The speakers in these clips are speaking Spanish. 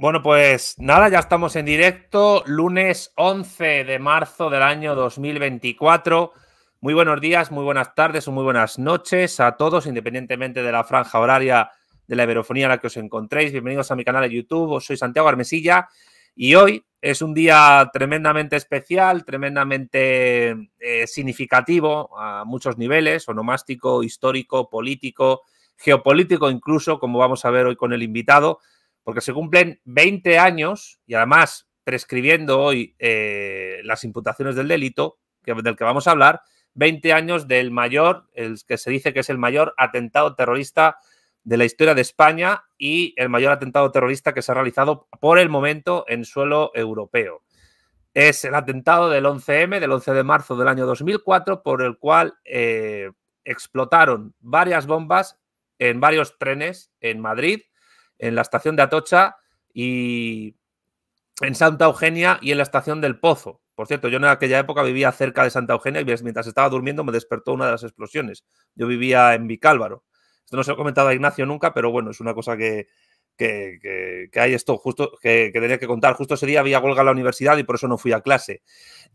Bueno, pues nada, ya estamos en directo, lunes 11 de marzo del año 2024. Muy buenos días, muy buenas tardes o muy buenas noches a todos, independientemente de la franja horaria de la iberofonía en la que os encontréis. Bienvenidos a mi canal de YouTube, soy Santiago Armesilla y hoy es un día tremendamente especial, tremendamente eh, significativo a muchos niveles, onomástico, histórico, político, geopolítico incluso, como vamos a ver hoy con el invitado porque se cumplen 20 años y además prescribiendo hoy eh, las imputaciones del delito del que vamos a hablar, 20 años del mayor, el que se dice que es el mayor atentado terrorista de la historia de España y el mayor atentado terrorista que se ha realizado por el momento en suelo europeo. Es el atentado del 11M, del 11 de marzo del año 2004, por el cual eh, explotaron varias bombas en varios trenes en Madrid en la estación de Atocha y en Santa Eugenia y en la estación del Pozo. Por cierto, yo en aquella época vivía cerca de Santa Eugenia y mientras estaba durmiendo me despertó una de las explosiones. Yo vivía en Vicálvaro. Esto no se lo he comentado a Ignacio nunca, pero bueno, es una cosa que, hay esto justo, que, tenía que contar. Justo ese día había huelga en la universidad y por eso no fui a clase.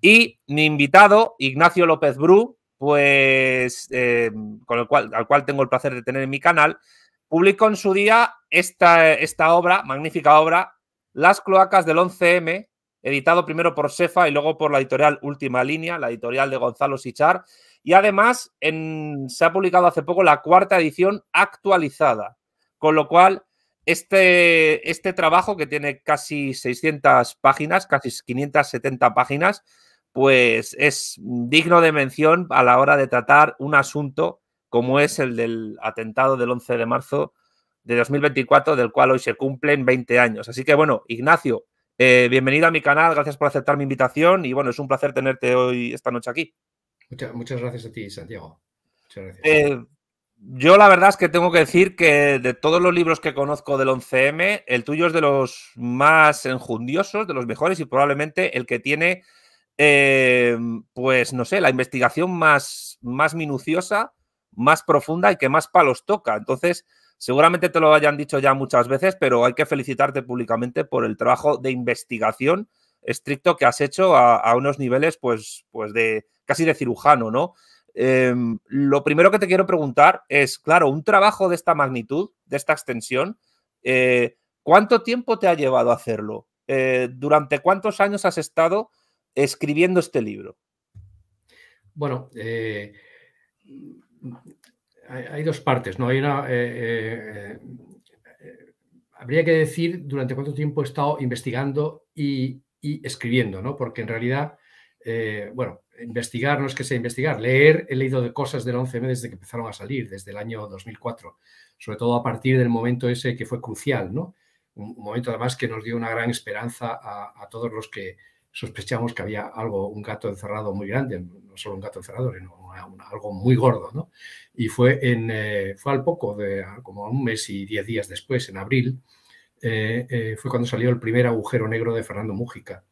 Y mi invitado, Ignacio López Bru, pues eh, con el cual, al cual tengo el placer de tener en mi canal, publicó en su día esta, esta obra, magnífica obra, Las cloacas del 11M, editado primero por Sefa y luego por la editorial Última Línea, la editorial de Gonzalo Sichar. Y además en, se ha publicado hace poco la cuarta edición actualizada, con lo cual este, este trabajo que tiene casi 600 páginas, casi 570 páginas, pues es digno de mención a la hora de tratar un asunto como es el del atentado del 11 de marzo de 2024, del cual hoy se cumplen 20 años. Así que bueno, Ignacio, eh, bienvenido a mi canal, gracias por aceptar mi invitación y bueno, es un placer tenerte hoy, esta noche aquí. Muchas, gracias a ti, Santiago. Eh, yo la verdad es que tengo que decir que de todos los libros que conozco del 11M, el tuyo es de los más enjundiosos, de los mejores y probablemente el que tiene, eh, pues no sé, la investigación más, más minuciosa más profunda y que más palos toca. Entonces, seguramente te lo hayan dicho ya muchas veces, pero hay que felicitarte públicamente por el trabajo de investigación estricto que has hecho a, unos niveles, pues, pues de casi de cirujano, ¿no? Em, lo primero que te quiero preguntar es, claro, un trabajo de esta magnitud, de esta extensión, eh, ¿cuánto tiempo te ha llevado a hacerlo? Eh, ¿Durante cuántos años has estado escribiendo este libro? Bueno, eh, hay, dos partes, ¿no? Hay eh, eh, eh, habría que decir durante cuánto tiempo he estado investigando y, escribiendo, ¿no? Porque en realidad, bueno, investigar no es que sea investigar, leer, he leído de cosas del 11M desde que empezaron a salir, desde el año 2004, sobre todo a partir del momento ese que fue crucial, ¿no? Un momento además que nos dio una gran esperanza a todos los que sospechamos que había algo, un gato encerrado muy grande, no solo un gato encerrado, sino algo muy gordo, ¿no? Y fue, en, eh, fue al poco, de, como un mes y diez días después, en abril, eh, eh, fue cuando salió el primer agujero negro de Fernando Mújica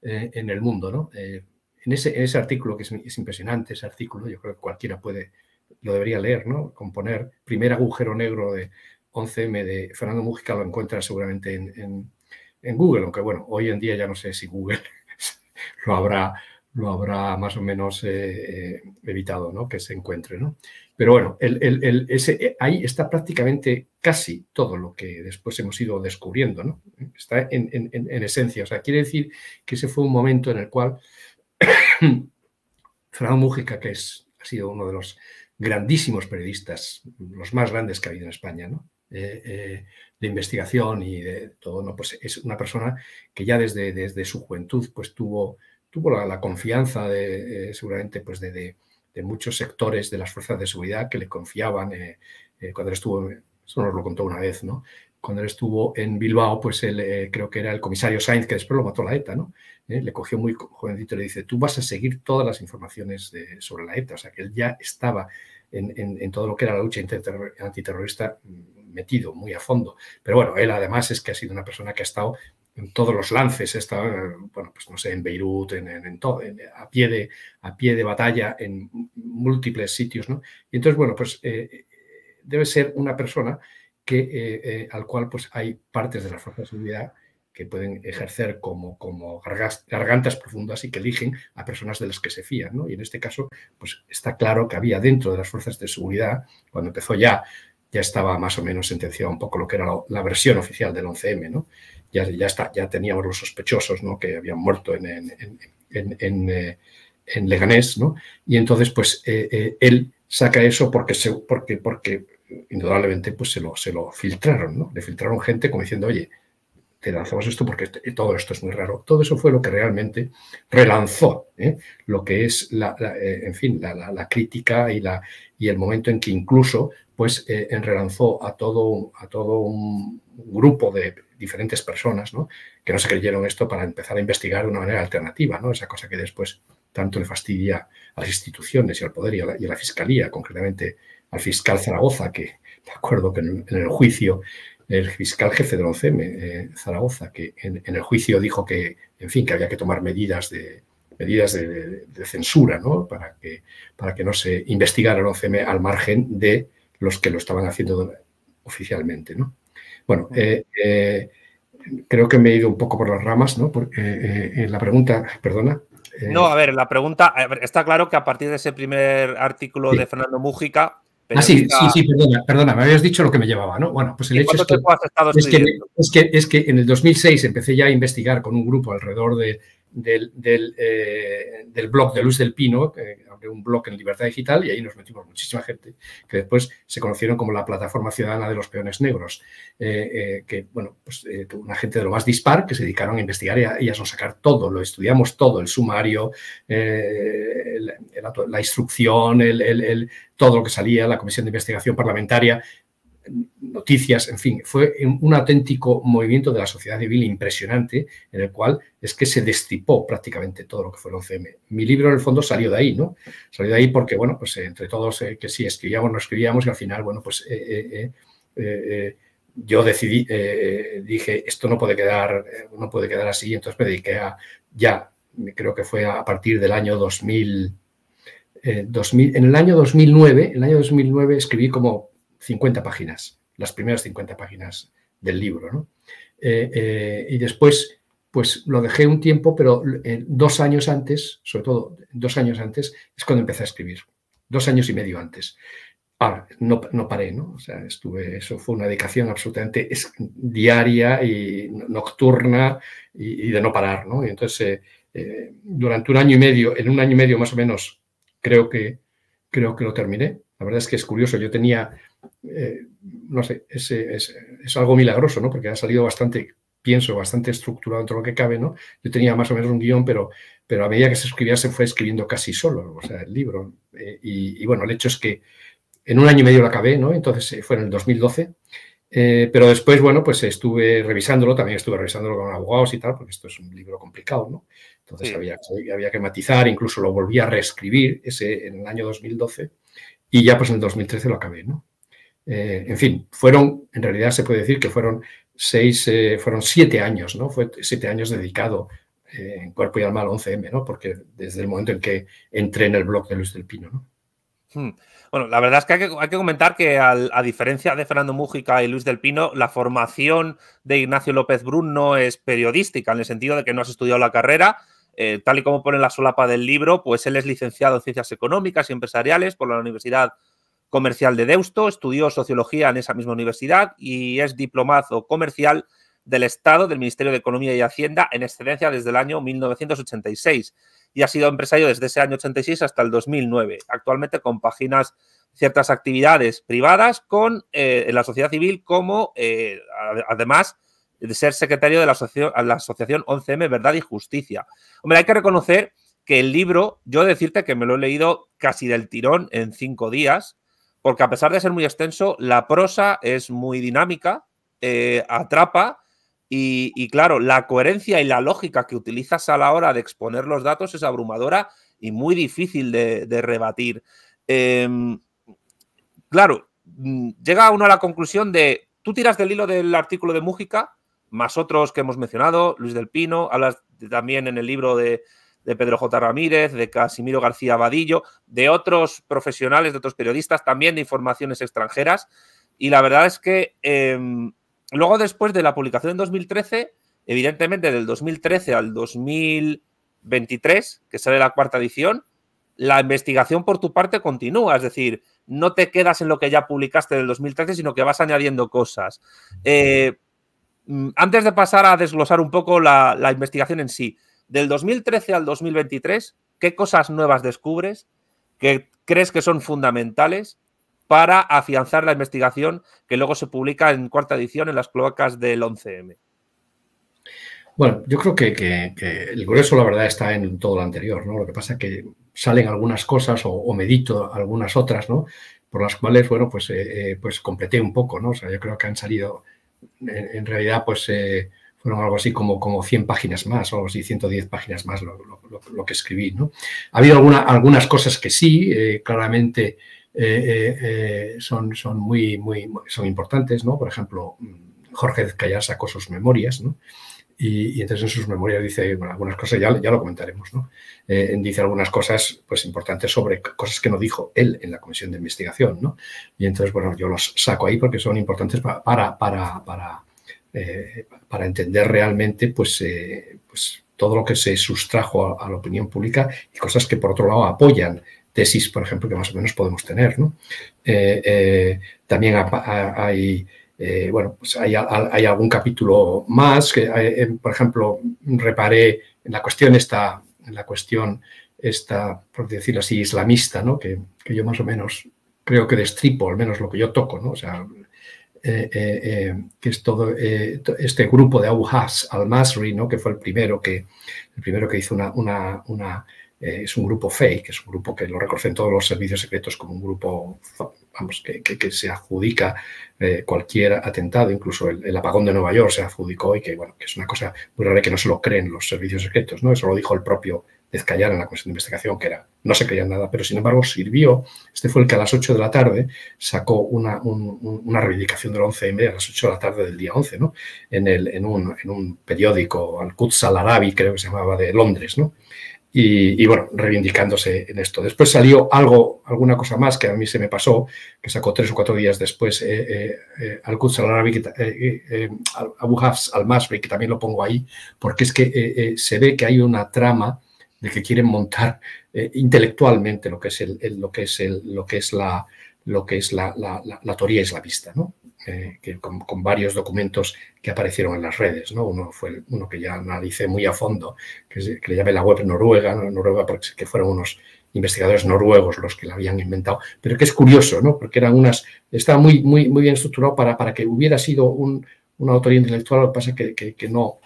en el mundo, ¿no? en, ese, ese artículo, que es, impresionante ese artículo, yo creo que cualquiera puede, lo debería leer, ¿no? Componer primer agujero negro de 11M de Fernando Mújica lo encuentra seguramente en, en, en Google, aunque bueno, hoy en día ya no sé si Google lo habrá, lo habrá más o menos eh, eh, evitado ¿no? que se encuentre. Pero bueno, el, ese, eh, ahí está prácticamente casi todo lo que después hemos ido descubriendo. Está en, esencia. O sea, quiere decir que ese fue un momento en el cual Fernando Mújica, que es, ha sido uno de los grandísimos periodistas, los más grandes que ha habido en España, ¿no? de investigación y de todo, ¿no? pues es una persona que ya desde, desde su juventud pues tuvo, tuvo la, confianza de, eh, seguramente pues de, muchos sectores de las fuerzas de seguridad que le confiaban eh, eh, cuando él estuvo, eso nos lo contó una vez, ¿no? Cuando él estuvo en Bilbao, pues él, creo que era el comisario Sainz, que después lo mató la ETA, ¿no? le cogió muy jovencito y le dice, tú vas a seguir todas las informaciones sobre la ETA. O sea, que él ya estaba en, en, en todo lo que era la lucha antiterrorista metido muy a fondo. Pero bueno, él además es que ha sido una persona que ha estado en todos los lances, ha estado, bueno, pues no sé, en Beirut, en, todo, a, pie de, a pie de batalla, en múltiples sitios, ¿no? Y entonces, bueno, pues eh, eh, debe ser una persona que, eh, al cual pues hay partes de las fuerzas de seguridad que pueden ejercer como, como gargantas profundas y que eligen a personas de las que se fían. ¿no? Y en este caso, pues está claro que había dentro de las fuerzas de seguridad, cuando empezó ya ya estaba más o menos sentenciado un poco lo que era la, versión oficial del 11M, ¿no? Ya, ya, está, ya teníamos los sospechosos, ¿no? Que habían muerto en, en, eh, Leganés, ¿no? Y entonces, pues, eh, eh, él saca eso porque, se, porque, porque indudablemente, pues, se lo, se lo filtraron, Le filtraron gente como diciendo, oye, te lanzamos esto porque todo esto es muy raro. Todo eso fue lo que realmente relanzó lo que es la, en fin, crítica y, la, y el momento en que incluso pues eh, enrelanzó a todo, a todo un grupo de diferentes personas que no se creyeron esto para empezar a investigar de una manera alternativa, esa cosa que después tanto le fastidia a las instituciones y al poder y a la, fiscalía, concretamente al fiscal Zaragoza, que de acuerdo que en, el juicio, el fiscal jefe del OCM, m eh, Zaragoza, que en, el juicio dijo que, en fin, que había que tomar medidas de medidas de, censura, Para que, para que no se investigara el 11M al margen de los que lo estaban haciendo oficialmente. ¿no? Bueno, eh, eh, creo que me he ido un poco por las ramas, ¿no? Porque eh, eh la pregunta, perdona. No, a ver, la pregunta, está claro que a partir de ese primer artículo de Fernando Mújica, Ah, sí, sí, perdona, me habías dicho lo que me llevaba, ¿no? Bueno, pues el hecho es que, es, que, es, que, en el 2006 empecé ya a investigar con un grupo alrededor del, del, del, blog de Luz del Pino, un blog en Libertad Digital y ahí nos metimos muchísima gente, que después se conocieron como la Plataforma Ciudadana de los Peones Negros, eh, eh, que, bueno, pues eh, una gente de lo más dispar que se dedicaron a investigar y a, sacar todo, lo estudiamos todo, el sumario, la, instrucción, el, todo lo que salía, la Comisión de Investigación Parlamentaria, noticias, en fin, fue un auténtico movimiento de la sociedad civil impresionante, en el cual es que se destipó prácticamente todo lo que fue el 11M. Mi libro, en el fondo, salió de ahí, ¿no? Salió de ahí porque, bueno, pues eh, entre todos eh, que sí, escribíamos, no escribíamos, y al final, bueno, pues eh, yo decidí, dije, esto no puede quedar, no puede quedar así, entonces me dediqué a, ya, creo que fue a partir del año 2000, 2000 en el año 2009, en el año 2009 escribí como 50 páginas, las primeras 50 páginas del libro. Eh, eh, y después, pues lo dejé un tiempo, pero eh, dos años antes, sobre todo dos años antes, es cuando empecé a escribir, dos años y medio antes. Ahora, no, paré, ¿no? O sea, estuve, eso fue una dedicación absolutamente diaria y nocturna y, de no parar, ¿no? Y entonces, durante un año y medio, en un año y medio más o menos, creo que, creo que lo terminé. La verdad es que es curioso, yo tenía eh, no sé, es, es, algo milagroso, ¿no? Porque ha salido bastante, pienso, bastante estructurado dentro de lo que cabe, ¿no? Yo tenía más o menos un guión, pero, pero a medida que se escribía se fue escribiendo casi solo, o sea, el libro. Eh, y, bueno, el hecho es que en un año y medio lo acabé, ¿no? Entonces eh, fue en el 2012. pero después, bueno, pues estuve revisándolo, también estuve revisándolo con abogados y tal, porque esto es un libro complicado, ¿no? Entonces había, había, que matizar, incluso lo volví a reescribir ese, en el año 2012 y ya pues en el 2013 lo acabé, ¿no? Eh, en fin, fueron, en realidad se puede decir que fueron seis, eh, fueron siete años, ¿no? Fue siete años dedicado eh, en cuerpo y alma al 11M, ¿no? Porque desde el momento en que entré en el blog de Luis del Pino, hmm. Bueno, la verdad es que hay que, comentar que a diferencia de Fernando Mújica y Luis del Pino, la formación de Ignacio López Brun no es periodística, en el sentido de que no has estudiado la carrera, tal y como pone la solapa del libro, pues él es licenciado en Ciencias Económicas y Empresariales por la Universidad comercial de Deusto, estudió sociología en esa misma universidad y es diplomado comercial del Estado del Ministerio de Economía y Hacienda en excedencia desde el año 1986 y ha sido empresario desde ese año 86 hasta el 2009. Actualmente compaginas ciertas actividades privadas con eh, la sociedad civil como eh, además de ser secretario de la, la asociación 11M Verdad y Justicia. Hombre, hay que reconocer que el libro, yo decirte que me lo he leído casi del tirón en cinco días, porque a pesar de ser muy extenso, la prosa es muy dinámica, eh, atrapa y, claro, la coherencia y la lógica que utilizas a la hora de exponer los datos es abrumadora y muy difícil de, rebatir. Em, claro, mm, llega uno a la conclusión de, tú tiras del hilo del artículo de Mújica, más otros que hemos mencionado, Luis del Pino, hablas también en el libro de, de Pedro J. Ramírez, de Casimiro García Vadillo, de otros profesionales, de otros periodistas, también de informaciones extranjeras. Y la verdad es que em, luego después de la publicación en 2013, evidentemente del 2013 al 2023, que sale la cuarta edición, la investigación por tu parte continúa, es decir, no te quedas en lo que ya publicaste del 2013, sino que vas añadiendo cosas. Eh, mm, antes de pasar a desglosar un poco la investigación en sí, del 2013 al 2023, ¿qué cosas nuevas descubres que crees que son fundamentales para afianzar la investigación que luego se publica en cuarta edición en las cloacas del 11M? Bueno, yo creo que, el grueso, la verdad, está en todo lo anterior, ¿no? Lo que pasa es que salen algunas cosas o, medito algunas otras, ¿no? Por las cuales, bueno, pues, eh, eh, pues completé un poco, ¿no? O sea, yo creo que han salido, en, realidad, pues eh, fueron algo así como, como 100 páginas más, o algo así 110 páginas más lo, que escribí. ¿no? Ha habido alguna, algunas cosas que sí, eh, claramente eh, eh, son, son, muy, muy, son importantes, ¿no? Por ejemplo, mm, Jorge Callar sacó sus memorias, ¿no? Y, entonces en sus memorias dice bueno, algunas cosas, ya, ya lo comentaremos, ¿no? dice algunas cosas pues importantes sobre cosas que no dijo él en la comisión de investigación, ¿no? Y entonces, bueno, yo los saco ahí porque son importantes para, para eh, para entender realmente pues, eh, pues, todo lo que se sustrajo a, la opinión pública y cosas que por otro lado apoyan tesis, por ejemplo, que más o menos podemos tener. ¿no? Eh, también hay, bueno, pues hay, hay, algún capítulo más, que, por ejemplo, reparé en la cuestión esta, en la cuestión esta, por decirlo así, islamista, ¿no? que, yo más o menos creo que destripo, al menos lo que yo toco, ¿no? Eh, eh, eh, que es todo este grupo de Abu al-Masri, ¿no? que fue el primero que, el primero que hizo una... una, es un grupo fake, es un grupo que lo reconocen todos los servicios secretos como un grupo vamos, que, que, se adjudica cualquier atentado, incluso el, apagón de Nueva York se adjudicó y que, bueno, que es una cosa muy rara que no se lo creen los servicios secretos, ¿no? eso lo dijo el propio en la comisión de investigación, que era, no se creía en nada, pero sin embargo sirvió. Este fue el que a las 8 de la tarde sacó una, una reivindicación del 11 media, a las 8 de la tarde del día 11, ¿no? En, el, en, un, periódico, Al-Quds al-Arabi, creo que se llamaba, de Londres, ¿no? Y, bueno, reivindicándose en esto. Después salió algo, alguna cosa más que a mí se me pasó, que sacó tres o cuatro días después eh, eh, eh, Al-Quds al-Arabi, Abu Hafs al-Masri, que también lo pongo ahí, porque es que se ve que hay una trama de que quieren montar eh, intelectualmente lo que es lo que es lo que es la lo que es la, la, la teoría islamista, ¿no? Eh, que con, varios documentos que aparecieron en las redes. ¿no? Uno fue uno que ya analicé muy a fondo, que, que le llamé la web noruega, noruega porque que fueron unos investigadores noruegos los que la habían inventado, pero que es curioso, ¿no? porque eran unas, estaba muy, muy, muy bien estructurado para, para que hubiera sido un, una autoría intelectual, lo que pasa que, que no,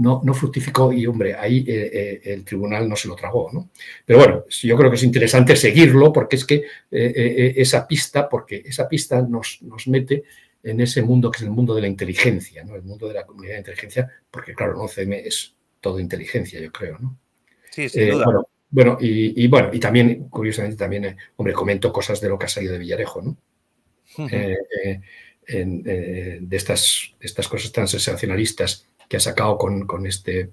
no, fructificó y, hombre, ahí eh, eh, el tribunal no se lo tragó. ¿no? Pero bueno, yo creo que es interesante seguirlo porque es que eh, esa pista, porque esa pista nos, nos, mete en ese mundo que es el mundo de la inteligencia, ¿no? el mundo de la comunidad de inteligencia, porque claro, no OCM es todo inteligencia, yo creo. ¿no? Sí, sin duda. Bueno, y, bueno, y también, curiosamente, también, hombre, comento cosas de lo que ha salido de Villarejo, ¿no? de, estas, de estas cosas tan sensacionalistas que ha sacado con, este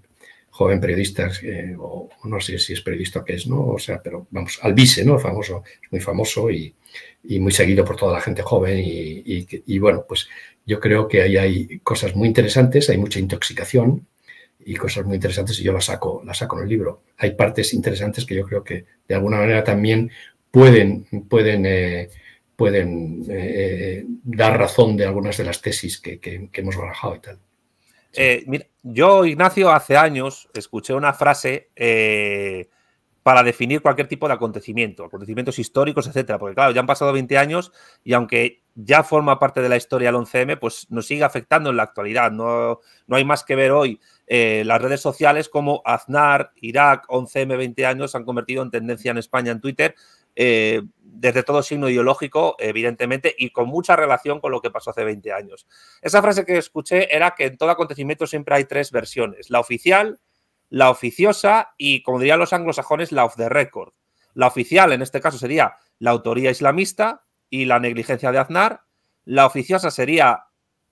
joven periodista, eh, o no sé si es periodista o qué es, ¿no? O sea, pero vamos, Albise, ¿no? Famoso, muy famoso y, muy seguido por toda la gente joven. Y, bueno, pues yo creo que ahí hay cosas muy interesantes, hay mucha intoxicación y cosas muy interesantes y yo las saco, saco en el libro. Hay partes interesantes que yo creo que de alguna manera también pueden, pueden, eh, pueden eh, dar razón de algunas de las tesis que, que hemos barajado y tal. Eh, mira, yo, Ignacio, hace años escuché una frase eh, para definir cualquier tipo de acontecimiento, acontecimientos históricos, etcétera, porque claro, ya han pasado 20 años y aunque ya forma parte de la historia el 11M, pues nos sigue afectando en la actualidad. No, no hay más que ver hoy eh, las redes sociales como Aznar, Irak, 11M, 20 años han convertido en tendencia en España en Twitter desde todo signo ideológico, evidentemente, y con mucha relación con lo que pasó hace 20 años. Esa frase que escuché era que en todo acontecimiento siempre hay tres versiones, la oficial, la oficiosa y, como dirían los anglosajones, la of the record. La oficial, en este caso, sería la autoría islamista y la negligencia de Aznar. La oficiosa sería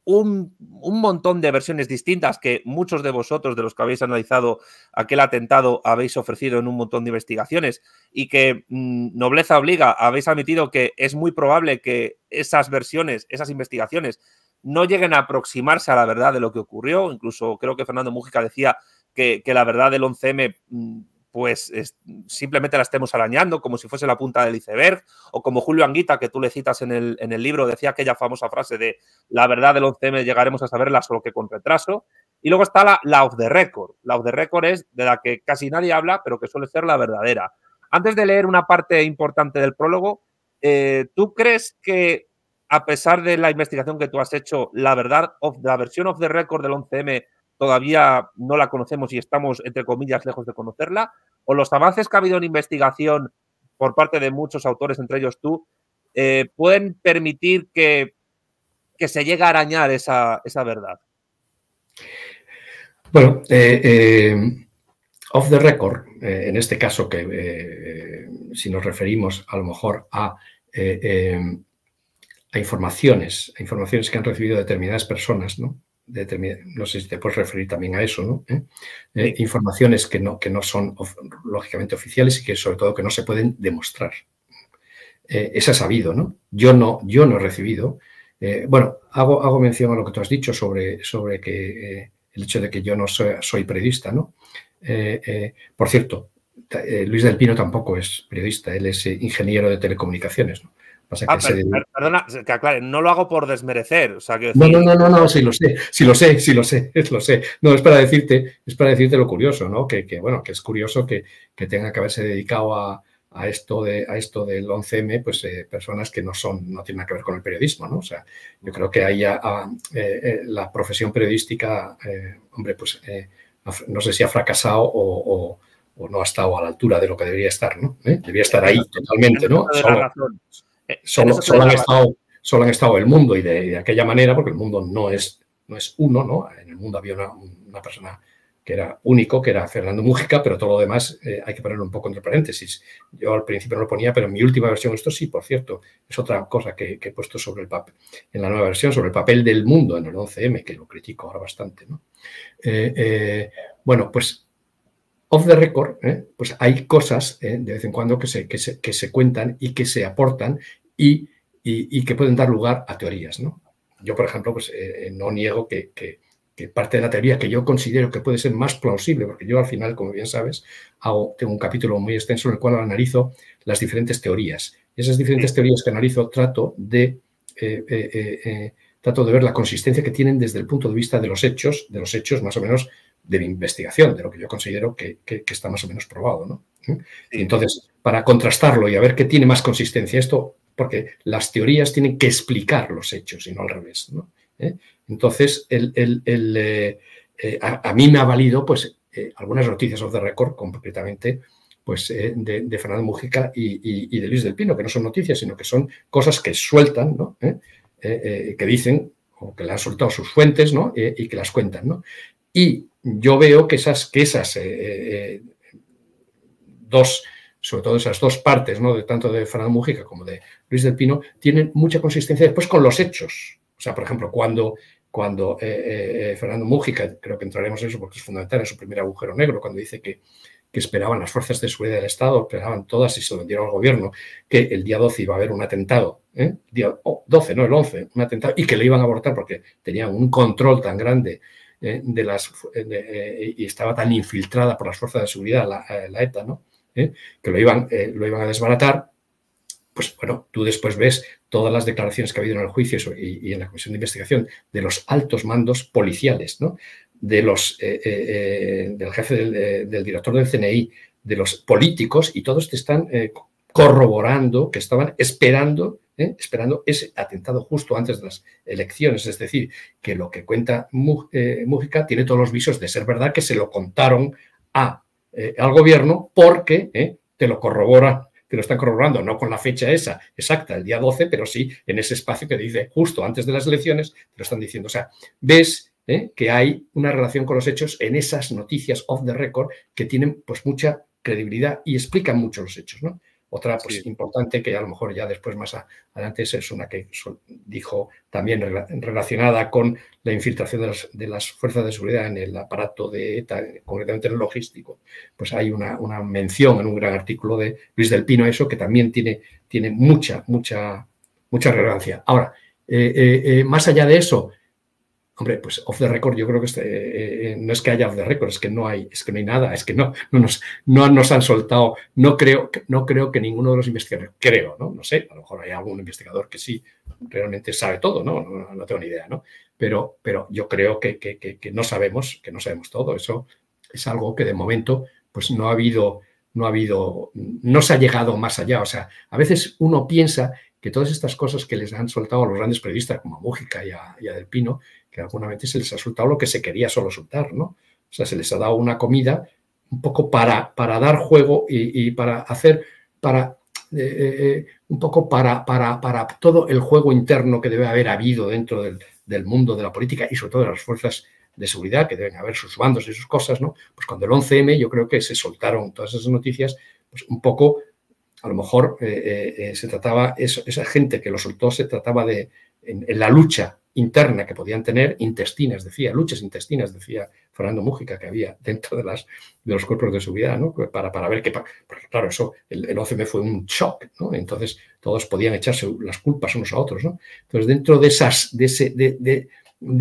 un, montón de versiones distintas que muchos de vosotros, de los que habéis analizado aquel atentado, habéis ofrecido en un montón de investigaciones y que mm, nobleza obliga, habéis admitido que es muy probable que esas versiones, esas investigaciones, no lleguen a aproximarse a la verdad de lo que ocurrió. Incluso creo que Fernando Mújica decía que, la verdad del 11M pues simplemente la estemos arañando como si fuese la punta del iceberg, o como Julio Anguita, que tú le citas en el, libro, decía aquella famosa frase de la verdad del 11M llegaremos a saberla solo que con retraso. Y luego está la, la the record. La of the record es de la que casi nadie habla, pero que suele ser la verdadera. Antes de leer una parte importante del prólogo, eh, ¿tú crees que, a pesar de la investigación que tú has hecho, la verdad, of, la versión of the record del 11M todavía no la conocemos y estamos, entre comillas, lejos de conocerla, o los avances que ha habido en investigación por parte de muchos autores, entre ellos tú, eh, pueden permitir que, se llegue a arañar esa, esa verdad. Bueno, eh, eh, off the record, en este caso que si nos referimos a lo mejor a a informaciones, a informaciones que han recibido determinadas personas, ¿no? no sé si te puedes referir también a eso, ¿no? ¿Eh? Eh, informaciones que no, que no son lógicamente oficiales y que sobre todo que no se pueden demostrar. Eh, esa sabido, ¿no? Yo no, yo no he recibido. bueno, hago, hago mención a lo que tú has dicho sobre, sobre que el hecho de que yo no soy, soy periodista, ¿no? por cierto, Luis del Pino tampoco es periodista, él es ingeniero de telecomunicaciones, ¿no? Ah, perdona, que no lo hago por desmerecer. O No, no, no, no, sí lo sé, sí lo sé, sí lo sé, lo sé. No, es para decirte, es para decirte lo curioso, ¿no? Que, bueno, que es curioso que, que tenga que haberse dedicado a, a esto, de, a esto del 11M, pues eh, personas que no son, no tienen nada que ver con el periodismo, ¿no? O sea, yo creo que ahí ah, eh, eh, la profesión periodística, hombre, pues no sé si ha fracasado o, o, no ha estado a la altura de lo que debería estar, ¿no? Debería estar ahí totalmente, ¿no? Eh, solo, han estado, solo han estado el mundo y de, aquella manera, porque el mundo no es, no es uno, ¿no? En el mundo había una, persona que era único, que era Fernando Mújica, pero todo lo demás eh, hay que ponerlo un poco entre paréntesis. Yo al principio no lo ponía, pero en mi última versión, esto sí, por cierto, es otra cosa que, he puesto sobre el papel, en la nueva versión, sobre el papel del mundo en el 11M, que lo critico ahora bastante. Eh, bueno, pues off the record, ¿eh? pues hay cosas ¿eh? de vez en cuando que se, que cuentan y que se aportan y, que pueden dar lugar a teorías. Yo, por ejemplo, pues, eh, no niego que, parte de la teoría que yo considero que puede ser más plausible, porque yo al final, como bien sabes, tengo un capítulo muy extenso en el cual analizo las diferentes teorías. esas diferentes teorías que analizo trato de trato de ver la consistencia que tienen desde el punto de vista de los hechos, de los hechos más o menos de mi investigación, de lo que yo considero que, está más o menos probado. Y entonces, para contrastarlo y a ver qué tiene más consistencia esto, porque las teorías tienen que explicar los hechos y no al revés. ¿Eh? Entonces, el, eh, eh, a, mí me ha valido pues, algunas noticias de the record, concretamente pues, de, Fernando Mujica y, de Luis del Pino, que no son noticias, sino que son cosas que sueltan, que dicen o que le han soltado sus fuentes ¿no? y que las cuentan. ¿no? Y yo veo que esas, eh, eh, dos, sobre todo esas dos partes, ¿no? de, tanto de Fernando Mújica como de Luis del Pino, tienen mucha consistencia después con los hechos. O sea, por ejemplo, cuando, cuando eh, Fernando Mújica, creo que entraremos en eso porque es fundamental, en su primer agujero negro, cuando dice que, que esperaban las fuerzas de seguridad del Estado, esperaban todas y se lo vendieron al gobierno, que el día 12 iba a haber un atentado, ¿eh? día, 12, no el 11, un atentado, y que le iban a abortar porque tenían un control tan grande eh, de las, eh, eh, y estaba tan infiltrada por las fuerzas de seguridad, la, ETA, ¿no? que lo iban, lo iban a desbaratar, pues bueno, tú después ves todas las declaraciones que ha habido en el juicio y, en la comisión de investigación de los altos mandos policiales, ¿no? de los, del jefe del, del, director del CNI, de los políticos, y todos te están corroborando que estaban esperando ¿eh? esperando ese atentado justo antes de las elecciones. Es decir, que lo que cuenta Mújica eh, tiene todos los visos de ser verdad que se lo contaron eh, al gobierno porque te lo corrobora te lo están corroborando, no con la fecha esa exacta, el día 12, pero sí en ese espacio que dice justo antes de las elecciones, te lo están diciendo. O sea, ves que hay una relación con los hechos en esas noticias off the record que tienen pues mucha credibilidad y explican mucho los hechos. ¿no? Otra pues, importante que a lo mejor ya después más adelante es una que dijo también relacionada con la infiltración de las, fuerzas de seguridad en el aparato de ETA, concretamente en el logístico. Pues hay una, mención en un gran artículo de Luis del Pino a eso que también tiene, tiene mucha, mucha, mucha relevancia. Ahora, eh, eh, eh, más allá de eso, Hombre, pues off the record yo creo que este, eh, eh, no es que haya off the record, es que no hay, es que no hay nada, es que no, no, nos, no nos han soltado, no creo, no creo que ninguno de los investigadores, creo, ¿no? No sé, a lo mejor hay algún investigador que sí realmente sabe todo, ¿no? No, tengo ni idea, ¿no? Pero, pero yo creo que, que, no sabemos, que no sabemos todo. Eso es algo que de momento pues no ha habido, no ha habido, no se ha llegado más allá. O sea, a veces uno piensa que todas estas cosas que les han soltado a los grandes periodistas como a Mújica y a, y Del Pino que alguna vez se les ha soltado lo que se quería solo soltar, ¿no? O sea, se les ha dado una comida un poco para, para dar juego y, para hacer, para eh, eh, eh, un poco para, para, para, todo el juego interno que debe haber habido dentro del, mundo de la política y sobre todo de las fuerzas de seguridad, que deben haber sus bandos y sus cosas, ¿no? Pues cuando el 11M yo creo que se soltaron todas esas noticias, pues un poco, a lo mejor se trataba, esa gente que lo soltó se trataba de, en la lucha interna que podían tener, intestinas, decía, luchas intestinas, decía Fernando Mújica, que había dentro de, las, de los cuerpos de seguridad, ¿no? para, para ver qué... claro, eso, el, OCM fue un shock, ¿no? entonces todos podían echarse las culpas unos a otros. ¿no? Entonces, dentro de, esas, de, ese, de,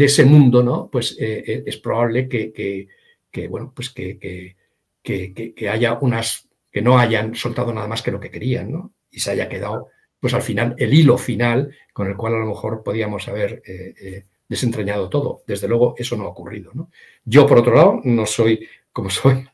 ese mundo, ¿no? pues eh, eh, es probable que, que, bueno, pues que, que, haya unas... que no hayan soltado nada más que lo que querían, ¿no? y se haya quedado pues al final, el hilo final con el cual a lo mejor podíamos haber eh, eh, desentrañado todo. Desde luego, eso no ha ocurrido. Yo, por otro lado, no soy como soy,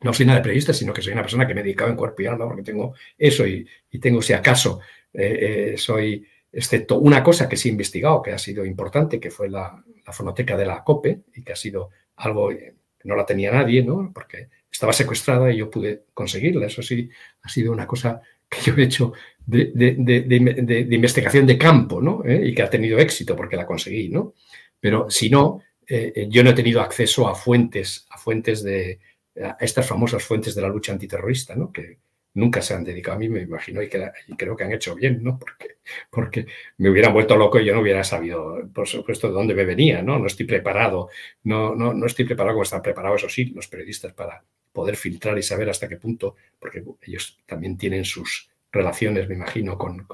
no soy nada de periodista, sino que soy una persona que me he dedicado en cuerpo y alma porque tengo eso y, tengo, si acaso, eh, soy, excepto una cosa que sí he investigado, que ha sido importante, que fue la, fonoteca de la COPE y que ha sido algo que no la tenía nadie, ¿no? porque estaba secuestrada y yo pude conseguirla. Eso sí, ha sido una cosa que yo he hecho de, investigación de campo, ¿no? ¿Eh? Y que ha tenido éxito porque la conseguí, ¿no? Pero si no, eh, eh, yo no he tenido acceso a fuentes, a fuentes de, a estas famosas fuentes de la lucha antiterrorista, ¿no? Que nunca se han dedicado a mí, me imagino, y, que creo que han hecho bien, ¿no? Porque, porque me hubieran vuelto loco y yo no hubiera sabido, por supuesto, de dónde me venía, ¿no? No estoy preparado, no, no, no estoy preparado como están preparados, eso sí, los periodistas para poder filtrar y saber hasta qué punto, porque ellos también tienen sus relaciones, me imagino, con,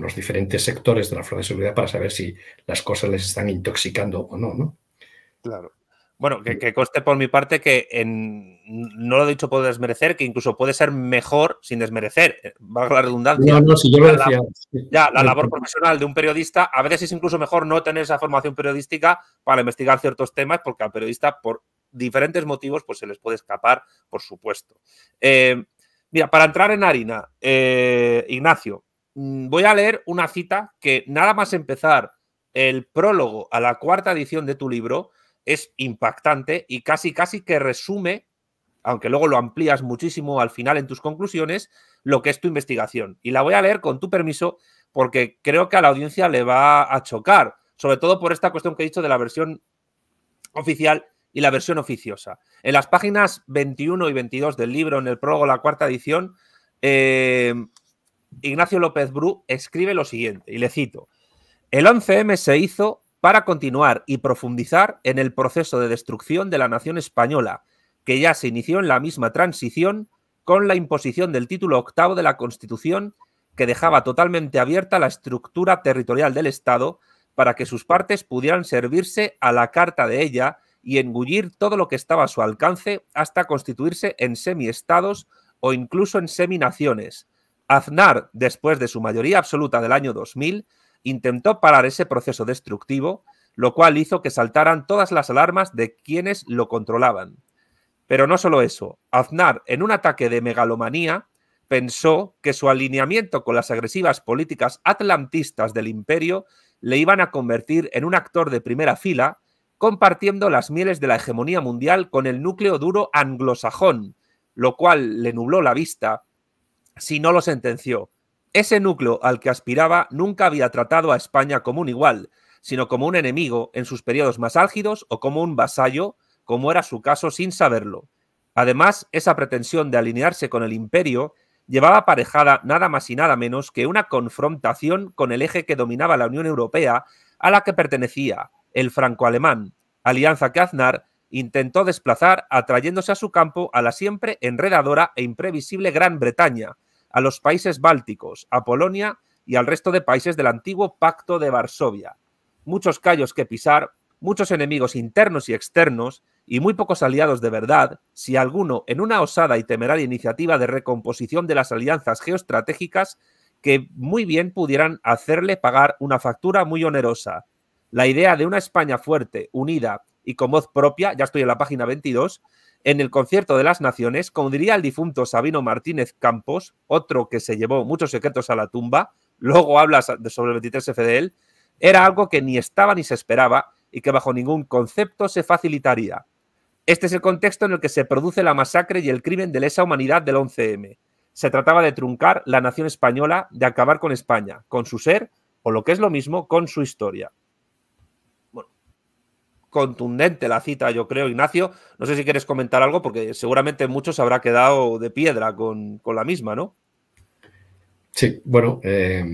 los diferentes sectores de la flota de seguridad para saber si las cosas les están intoxicando o no, ¿no? Claro. Bueno, que, que, conste por mi parte que en, no lo he dicho por desmerecer, que incluso puede ser mejor sin desmerecer, eh, valga la redundancia. No, no, si yo decía. La, ya, la labor profesional de un periodista, a veces es incluso mejor no tener esa formación periodística para investigar ciertos temas, porque al periodista, por diferentes motivos, pues se les puede escapar, por supuesto. Eh, Mira, para entrar en harina, eh, Ignacio, mm, voy a leer una cita que nada más empezar el prólogo a la cuarta edición de tu libro es impactante y casi casi que resume, aunque luego lo amplías muchísimo al final en tus conclusiones, lo que es tu investigación. Y la voy a leer con tu permiso porque creo que a la audiencia le va a chocar, sobre todo por esta cuestión que he dicho de la versión oficial y la versión oficiosa. En las páginas 21 y 22 del libro, en el prólogo, la cuarta edición, eh, Ignacio López Bru escribe lo siguiente, y le cito, el 11M se hizo para continuar y profundizar en el proceso de destrucción de la nación española, que ya se inició en la misma transición con la imposición del título octavo de la Constitución, que dejaba totalmente abierta la estructura territorial del Estado para que sus partes pudieran servirse a la carta de ella y engullir todo lo que estaba a su alcance hasta constituirse en semiestados o incluso en seminaciones. Aznar, después de su mayoría absoluta del año 2000, intentó parar ese proceso destructivo, lo cual hizo que saltaran todas las alarmas de quienes lo controlaban. Pero no solo eso, Aznar, en un ataque de megalomanía, pensó que su alineamiento con las agresivas políticas atlantistas del imperio le iban a convertir en un actor de primera fila compartiendo las mieles de la hegemonía mundial con el núcleo duro anglosajón, lo cual le nubló la vista si no lo sentenció. Ese núcleo al que aspiraba nunca había tratado a España como un igual, sino como un enemigo en sus periodos más álgidos o como un vasallo, como era su caso sin saberlo. Además, esa pretensión de alinearse con el imperio llevaba aparejada nada más y nada menos que una confrontación con el eje que dominaba la Unión Europea a la que pertenecía, el franco-alemán, alianza que Aznar intentó desplazar atrayéndose a su campo a la siempre enredadora e imprevisible Gran Bretaña, a los países bálticos, a Polonia y al resto de países del antiguo Pacto de Varsovia. Muchos callos que pisar, muchos enemigos internos y externos y muy pocos aliados de verdad, si alguno en una osada y temeraria iniciativa de recomposición de las alianzas geoestratégicas que muy bien pudieran hacerle pagar una factura muy onerosa la idea de una España fuerte, unida y con voz propia, ya estoy en la página 22, en el concierto de las naciones, como diría el difunto Sabino Martínez Campos, otro que se llevó muchos secretos a la tumba, luego habla sobre el 23F era algo que ni estaba ni se esperaba y que bajo ningún concepto se facilitaría. Este es el contexto en el que se produce la masacre y el crimen de lesa humanidad del 11M. Se trataba de truncar la nación española, de acabar con España, con su ser, o lo que es lo mismo, con su historia contundente la cita, yo creo, Ignacio. No sé si quieres comentar algo, porque seguramente muchos habrá quedado de piedra con, la misma, ¿no? Sí, bueno, eh,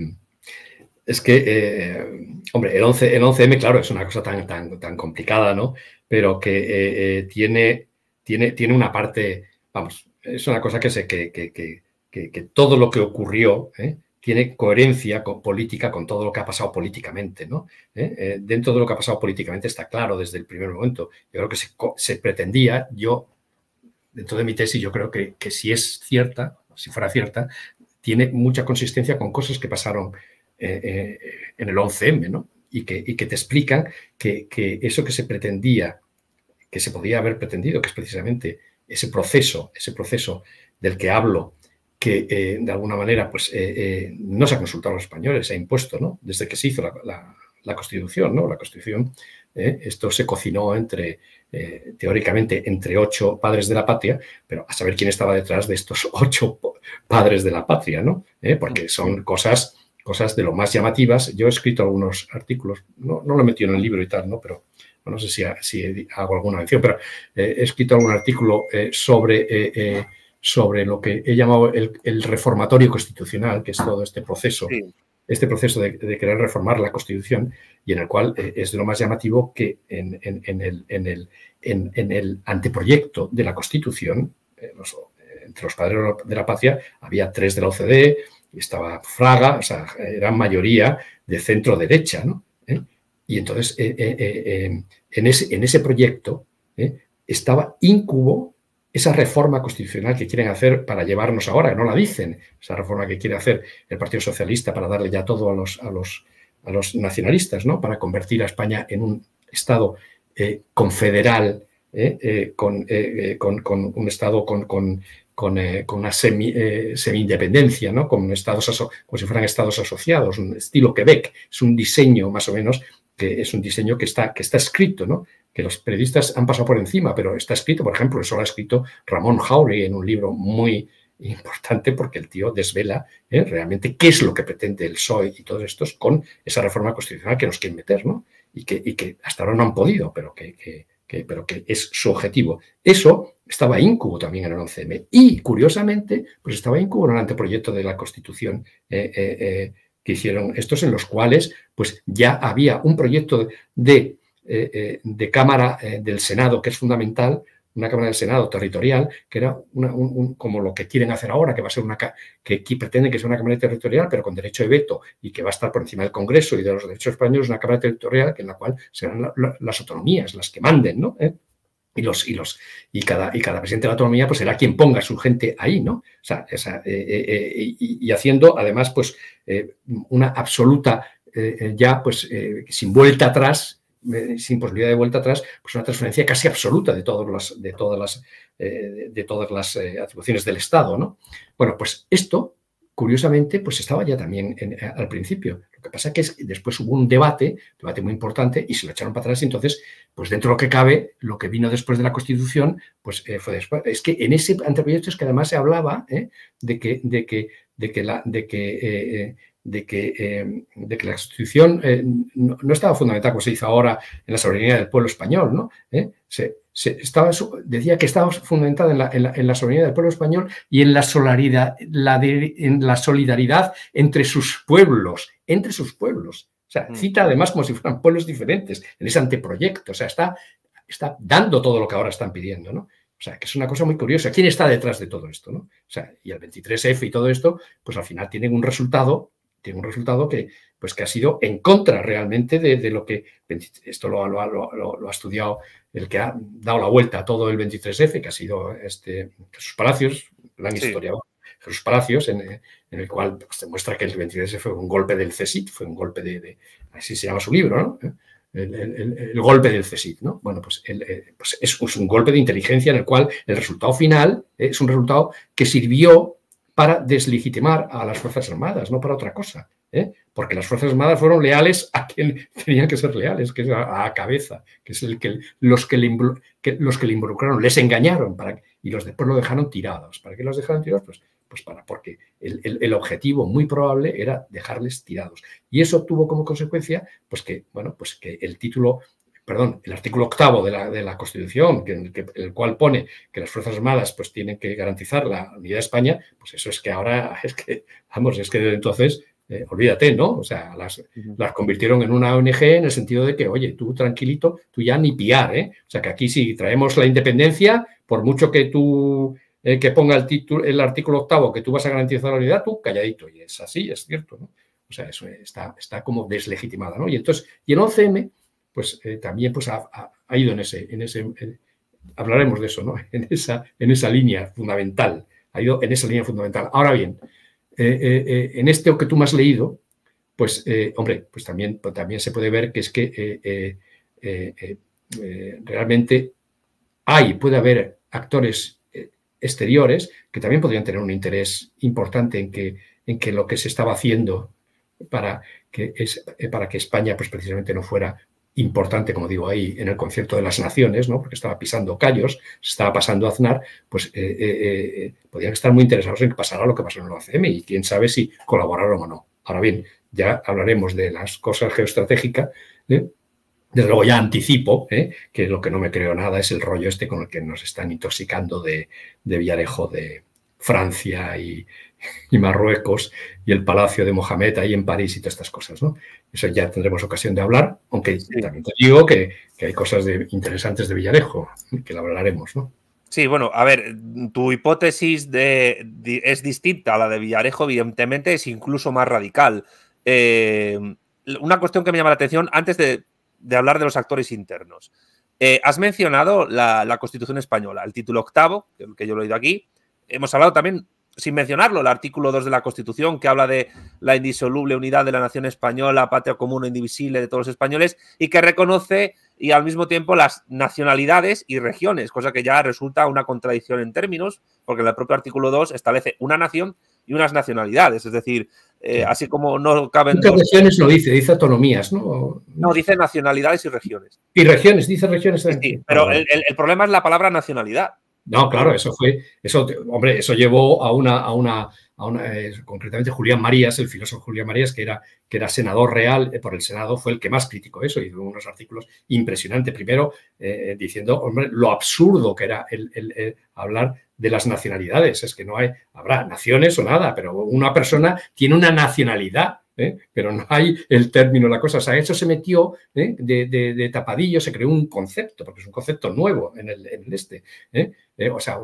es que, eh, hombre, el, 11, 11M, claro, es una cosa tan, complicada, ¿no? Pero que eh, tiene, tiene, tiene una parte, vamos, es una cosa que, sé, que, que todo lo que ocurrió, ¿eh? tiene coherencia política con todo lo que ha pasado políticamente. ¿no? ¿Eh? Eh, dentro de lo que ha pasado políticamente está claro desde el primer momento. Yo creo que se, pretendía, yo, dentro de mi tesis, yo creo que, si es cierta, si fuera cierta, tiene mucha consistencia con cosas que pasaron eh, en el 11M, ¿no? Y que, que te explican que, que, eso que se pretendía, que se podía haber pretendido, que es precisamente ese proceso, ese proceso del que hablo, que eh, de alguna manera pues, eh, eh, no se ha consultado a los españoles, se ha impuesto, ¿no? Desde que se hizo la, Constitución, ¿no? La Constitución, esto se cocinó entre, teóricamente, entre ocho padres de la patria, pero a saber quién estaba detrás de estos ocho padres de la patria, ¿no? porque son cosas, cosas de lo más llamativas. Yo he escrito algunos artículos, no, lo he metido en el libro y tal, ¿no? Pero no sé si, si hago alguna mención, pero he escrito algún artículo sobre sobre lo que he llamado el, reformatorio constitucional, que es todo este proceso, este proceso de, querer reformar la Constitución, y en el cual eh, es de lo más llamativo que en, el, anteproyecto de la Constitución, eh, eh, entre los padres de la patria, había tres de la OCDE, estaba Fraga, o sea, eran mayoría de centro derecha, ¿no? Y entonces, en, ese, en, ese, proyecto estaba incubo esa reforma constitucional que quieren hacer para llevarnos ahora, no la dicen, esa reforma que quiere hacer el Partido Socialista para darle ya todo a los, a los, a los nacionalistas, ¿no? para convertir a España en un Estado eh, confederal, eh, eh, con, con, un Estado con, una semi, semi-independencia, ¿no? con estados como si fueran estados asociados, un estilo Quebec, es un diseño más o menos, que es un diseño que está, que está escrito, ¿no? que los periodistas han pasado por encima, pero está escrito, por ejemplo, eso lo ha escrito Ramón Jauregui en un libro muy importante porque el tío desvela ¿eh? realmente qué es lo que pretende el PSOE y todos estos con esa reforma constitucional que nos quieren meter, ¿no? Y que, y que hasta ahora no han podido, pero que, pero que es su objetivo. Eso estaba incubo también en el 11M. Y, curiosamente, pues estaba incubo en el anteproyecto de la Constitución eh, eh, que hicieron estos, en los cuales pues ya había un proyecto de eh, eh, de Cámara eh, del Senado, que es fundamental, una Cámara del Senado territorial, que era como lo que quieren hacer ahora, que va a ser una que, aquí pretenden que sea una Cámara territorial, pero con derecho de veto y que va a estar por encima del Congreso y de los derechos españoles, una Cámara territorial en la cual serán las autonomías las que manden, ¿no? Y los, y y cada, y cada presidente de la autonomía pues será quien ponga a su gente ahí, ¿no? O sea, y, y, haciendo además pues una absoluta ya pues sin vuelta atrás sin posibilidad de vuelta atrás, pues una transferencia casi absoluta de todas las, de todas las, eh, de todas las eh, atribuciones del Estado. ¿no? Bueno, pues esto, curiosamente, pues estaba ya también eh, al principio. Lo que pasa que es que después hubo un debate, debate muy importante, y se lo echaron para atrás. Y entonces, pues dentro de lo que cabe, lo que vino después de la Constitución, pues fue después. Es que en ese anteproyecto es que además se hablaba de que, de que, de que, la, de que de que, eh, de que la Constitución eh, no, estaba fundamentada como se dice ahora en la soberanía del pueblo español, ¿no? ¿Eh? Se, decía que estaba fundamentada en la, soberanía del pueblo español y en la, solidaridad, la en la solidaridad entre sus pueblos, entre sus pueblos. O sea, mm. cita además como si fueran pueblos diferentes en ese anteproyecto. O sea, está, está dando todo lo que ahora están pidiendo, ¿no? O sea, que es una cosa muy curiosa. ¿Quién está detrás de todo esto? ¿no? y el 23F y todo esto, pues al final tienen un resultado tiene un resultado que, pues que ha sido en contra realmente de, lo que, esto lo, ha estudiado el que ha dado la vuelta a todo el 23F, que ha sido este, Jesús Palacios, la historia Jesús Palacios, en, el cual se pues, muestra que el 23F fue un golpe del Csit, fue un golpe de, así se llama su libro, ¿no? ¿Eh? El, golpe del Csit, ¿no? Bueno, pues, eh, pues, es, es, un golpe de inteligencia en el cual el resultado final eh, es un resultado que sirvió para deslegitimar a las Fuerzas Armadas, no para otra cosa. ¿eh? Porque las Fuerzas Armadas fueron leales a quien tenían que ser leales, que es a, cabeza, que es el que los que, le, los que involucraron, les engañaron para, y los después lo dejaron tirados. ¿Para qué los dejaron tirados? Pues, pues para, porque el, el, objetivo muy probable era dejarles tirados. Y eso tuvo como consecuencia, pues que, bueno, pues que el título perdón, el artículo octavo de la, de la Constitución, que, el cual pone que las Fuerzas Armadas pues tienen que garantizar la unidad de España, pues eso es que ahora, es que, vamos, es que desde entonces, eh, olvídate, ¿no? O sea, las, las, convirtieron en una ONG en el sentido de que, oye, tú tranquilito, tú ya ni piar, ¿eh? O sea, que aquí si traemos la independencia, por mucho que tú, eh, que ponga el, título, el artículo octavo, que tú vas a garantizar la unidad, tú calladito, y es así, es cierto, ¿no? O sea, eso está, está como deslegitimada, ¿no? Y entonces, y el 11M pues eh, también pues, ha, ido en ese, en ese hablaremos de eso, ¿no? En esa, en esa línea fundamental, ha ido en esa línea fundamental. Ahora bien, eh, eh, en este que tú me has leído, pues, hombre, pues también, pues también se puede ver que es que realmente hay, puede haber actores exteriores que también podrían tener un interés importante en que, en que lo que se estaba haciendo para que, para que España pues, precisamente no fuera importante, como digo ahí, en el concierto de las naciones, ¿no? porque estaba pisando callos, se estaba pasando a Aznar, pues eh, eh, eh, podían estar muy interesados en que pasara lo que pasó en el OCM y quién sabe si colaboraron o no. Ahora bien, ya hablaremos de las cosas geoestratégicas. Desde luego ya anticipo que lo que no me creo nada es el rollo este con el que nos están intoxicando de, de Villarejo de Francia y, y Marruecos y el Palacio de Mohamed ahí en París y todas estas cosas. ¿no? Eso ya tendremos ocasión de hablar, aunque también te digo que, hay cosas interesantes de Villarejo, que la hablaremos. ¿no? Sí, bueno, a ver, tu hipótesis de, es distinta a la de Villarejo, evidentemente es incluso más radical. Eh, una cuestión que me llama la atención antes de, hablar de los actores internos. Eh, has mencionado la, Constitución Española, el título octavo, que yo lo he oído aquí. Hemos hablado también sin mencionarlo, el artículo 2 de la Constitución, que habla de la indisoluble unidad de la nación española, patria común e indivisible de todos los españoles, y que reconoce y al mismo tiempo las nacionalidades y regiones, cosa que ya resulta una contradicción en términos, porque el propio artículo 2 establece una nación y unas nacionalidades, es decir, eh, así como no caben... regiones no dice, dice autonomías, ¿no? No, dice nacionalidades y regiones. Y regiones, dice regiones. pero el problema es la palabra nacionalidad. No, claro, eso fue, eso, hombre, eso llevó a una, a una, a eh, concretamente Julián Marías, el filósofo Julián Marías, que era, que era senador real eh, por el Senado, fue el que más criticó eso, hizo unos artículos impresionantes, primero eh, diciendo, hombre, lo absurdo que era hablar de las nacionalidades, es que no hay, habrá naciones o nada, pero una persona tiene una nacionalidad ¿eh? pero no hay el término, la cosa. O sea, eso se metió ¿eh? de, tapadillo, se creó un concepto, porque es un concepto nuevo en el, este. ¿eh? o sea,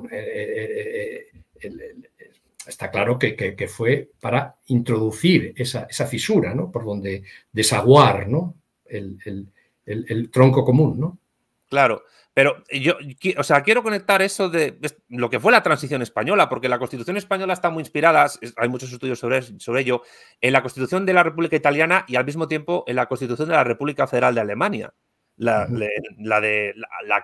está claro que, fue para introducir esa, esa, fisura, ¿no? Por donde desaguar, ¿no? El, tronco común, ¿no? Claro, pero yo, o sea, quiero conectar eso de lo que fue la transición española, porque la Constitución española está muy inspirada, hay muchos estudios sobre, sobre ello, en la Constitución de la República Italiana y al mismo tiempo en la Constitución de la República Federal de Alemania, la, de,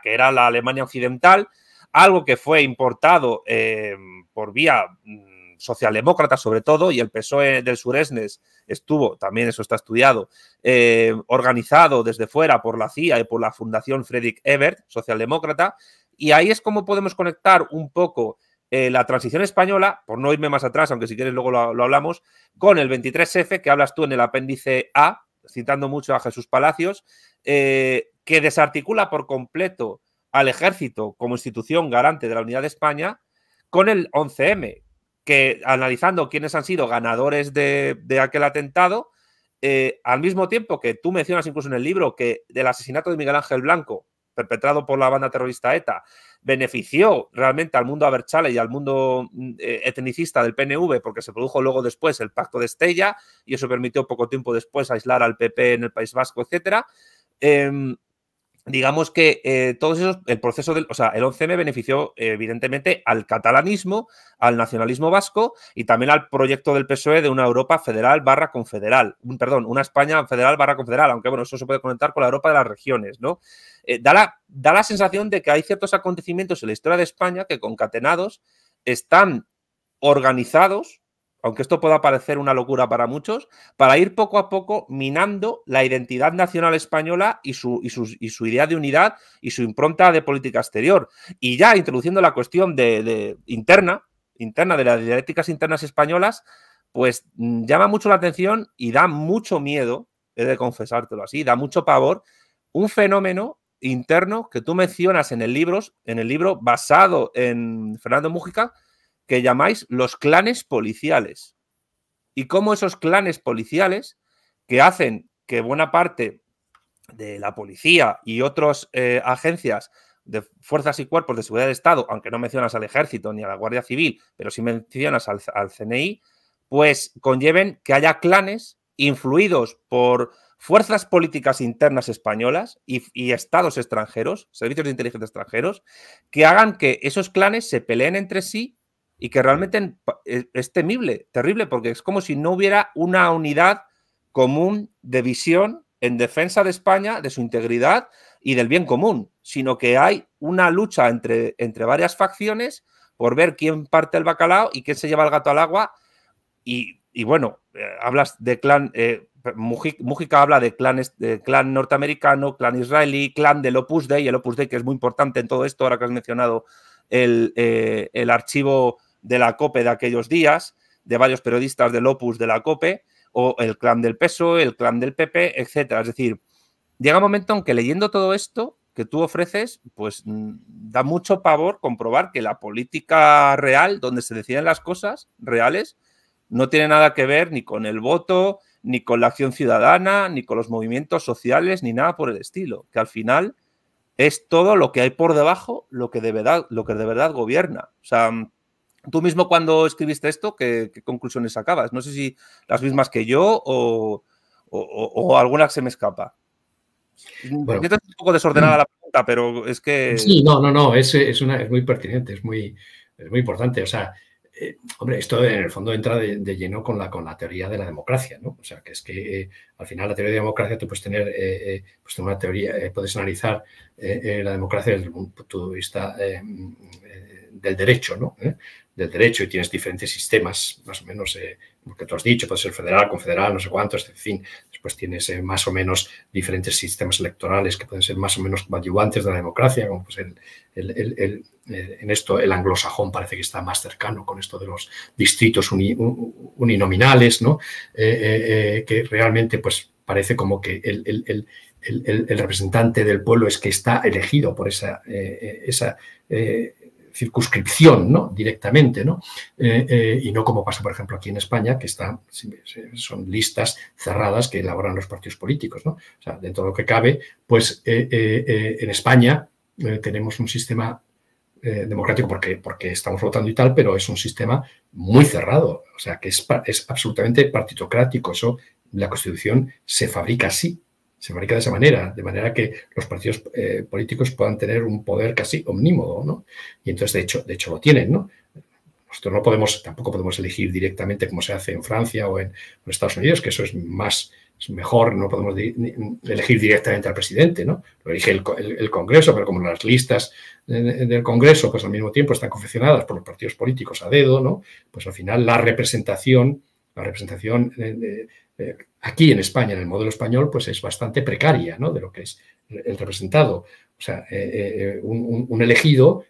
que era la Alemania Occidental, algo que fue importado eh, por vía mm, socialdemócrata sobre todo, y el PSOE del Suresnes estuvo, también eso está estudiado, eh, organizado desde fuera por la CIA y por la Fundación Frederick Ebert, socialdemócrata, y ahí es como podemos conectar un poco eh, la transición española, por no irme más atrás, aunque si quieres luego lo, hablamos, con el 23F que hablas tú en el apéndice A, citando mucho a Jesús Palacios, eh, que desarticula por completo al ejército como institución garante de la unidad de España con el 11M, que analizando quiénes han sido ganadores de, aquel atentado, eh, al mismo tiempo que tú mencionas incluso en el libro que del asesinato de Miguel Ángel Blanco, perpetrado por la banda terrorista ETA, benefició realmente al mundo Aberchale y al mundo mm, eh, etnicista del PNV, porque se produjo luego después el pacto de Estella y eso permitió poco tiempo después aislar al PP en el País Vasco, etcétera. Em, digamos que eh, todos esos, el proceso del, o sea, el 11M benefició eh, evidentemente al catalanismo, al nacionalismo vasco y también al proyecto del PSOE de una Europa federal barra confederal, un, perdón, una España federal barra confederal, aunque bueno, eso se puede conectar con la Europa de las regiones, ¿no? Eh, da, la, da la sensación de que hay ciertos acontecimientos en la historia de España que concatenados están organizados aunque esto pueda parecer una locura para muchos, para ir poco a poco minando la identidad nacional española y su, idea de unidad y su impronta de política exterior. Y ya introduciendo la cuestión de, interna, interna de las dialécticas internas españolas, pues mm, llama mucho la atención y da mucho miedo, he de confesártelo así, da mucho pavor, un fenómeno interno que tú mencionas en el libro, en el libro basado en Fernando Mújica, que llamáis los clanes policiales. Y cómo esos clanes policiales que hacen que buena parte de la policía y otras eh, agencias de fuerzas y cuerpos de seguridad de Estado, aunque no mencionas al ejército ni a la Guardia Civil, pero sí mencionas al, CNI, pues conlleven que haya clanes influidos por fuerzas políticas internas españolas y, estados extranjeros, servicios de inteligencia extranjeros, que hagan que esos clanes se peleen entre sí y que realmente e, es, temible, terrible, porque es como si no hubiera una unidad común de visión en defensa de España, de su integridad y del bien común, sino que hay una lucha entre, entre varias facciones por ver quién parte el bacalao y quién se lleva el gato al agua. Y, bueno, eh, hablas de clan, eh, habla de, clan norteamericano, clan israelí, clan del Opus Dei, el Opus Dei que es muy importante en todo esto, ahora que has mencionado el, eh, el archivo de la COPE de aquellos días, de varios periodistas del Opus de la COPE, o el clan del peso el clan del PP, etcétera. Es decir, llega un momento en que leyendo todo esto que tú ofreces, pues mm, da mucho pavor comprobar que la política real, donde se deciden las cosas reales, no tiene nada que ver ni con el voto, ni con la acción ciudadana, ni con los movimientos sociales, ni nada por el estilo. Que al final es todo lo que hay por debajo, lo que de verdad, lo que de verdad gobierna. O sea, Tú mismo cuando escribiste esto, ¿qué, conclusiones sacabas? No sé si las mismas que yo o, alguna que se me escapa. Bueno, es un poco desordenada mm. la pregunta, pero es que... Sí, no, no, no, es, una, es muy pertinente, es muy, es muy importante. O sea, eh, hombre, esto en el fondo entra de, lleno con la, con la teoría de la democracia, ¿no? O sea, que es que eh, al final la teoría de la democracia tú puedes tener, eh, pues una teoría, puedes analizar la democracia desde el punto de vista mm, del derecho, ¿no? del derecho y tienes diferentes sistemas, más o menos, lo eh, que tú has dicho, puede ser federal, confederal, no sé cuánto, en fin. Después tienes eh, más o menos diferentes sistemas electorales que pueden ser más o menos coadyuvantes de la democracia, como pues en esto el anglosajón parece que está más cercano con esto de los distritos uninominales, ¿no? Eh, que realmente pues parece como que el, representante del pueblo es que está elegido por esa, esa circunscripción ¿no? directamente, ¿no? Eh, eh, y no como pasa, por ejemplo, aquí en España, que están son listas cerradas que elaboran los partidos políticos. ¿no? O sea, dentro de lo que cabe, pues eh, en España tenemos un sistema democrático porque, porque estamos votando y tal, pero es un sistema muy cerrado, o sea, que es, es absolutamente partitocrático. Eso, la Constitución se fabrica así, se marca de esa manera, de manera que los partidos eh, políticos puedan tener un poder casi omnímodo, ¿no? Y entonces, de hecho, de hecho lo tienen, ¿no? Nosotros no podemos, tampoco podemos elegir directamente como se hace en Francia o en, Estados Unidos, que eso es más, es mejor, no podemos elegir directamente al presidente, ¿no? Lo elige el, Congreso, pero como las listas del Congreso, pues al mismo tiempo están confeccionadas por los partidos políticos a dedo, ¿no? Pues al final la representación, la representación eh, aquí en España, en el modelo español, pues es bastante precaria de lo que es el representado. O sea, eh, eh, un, elegido,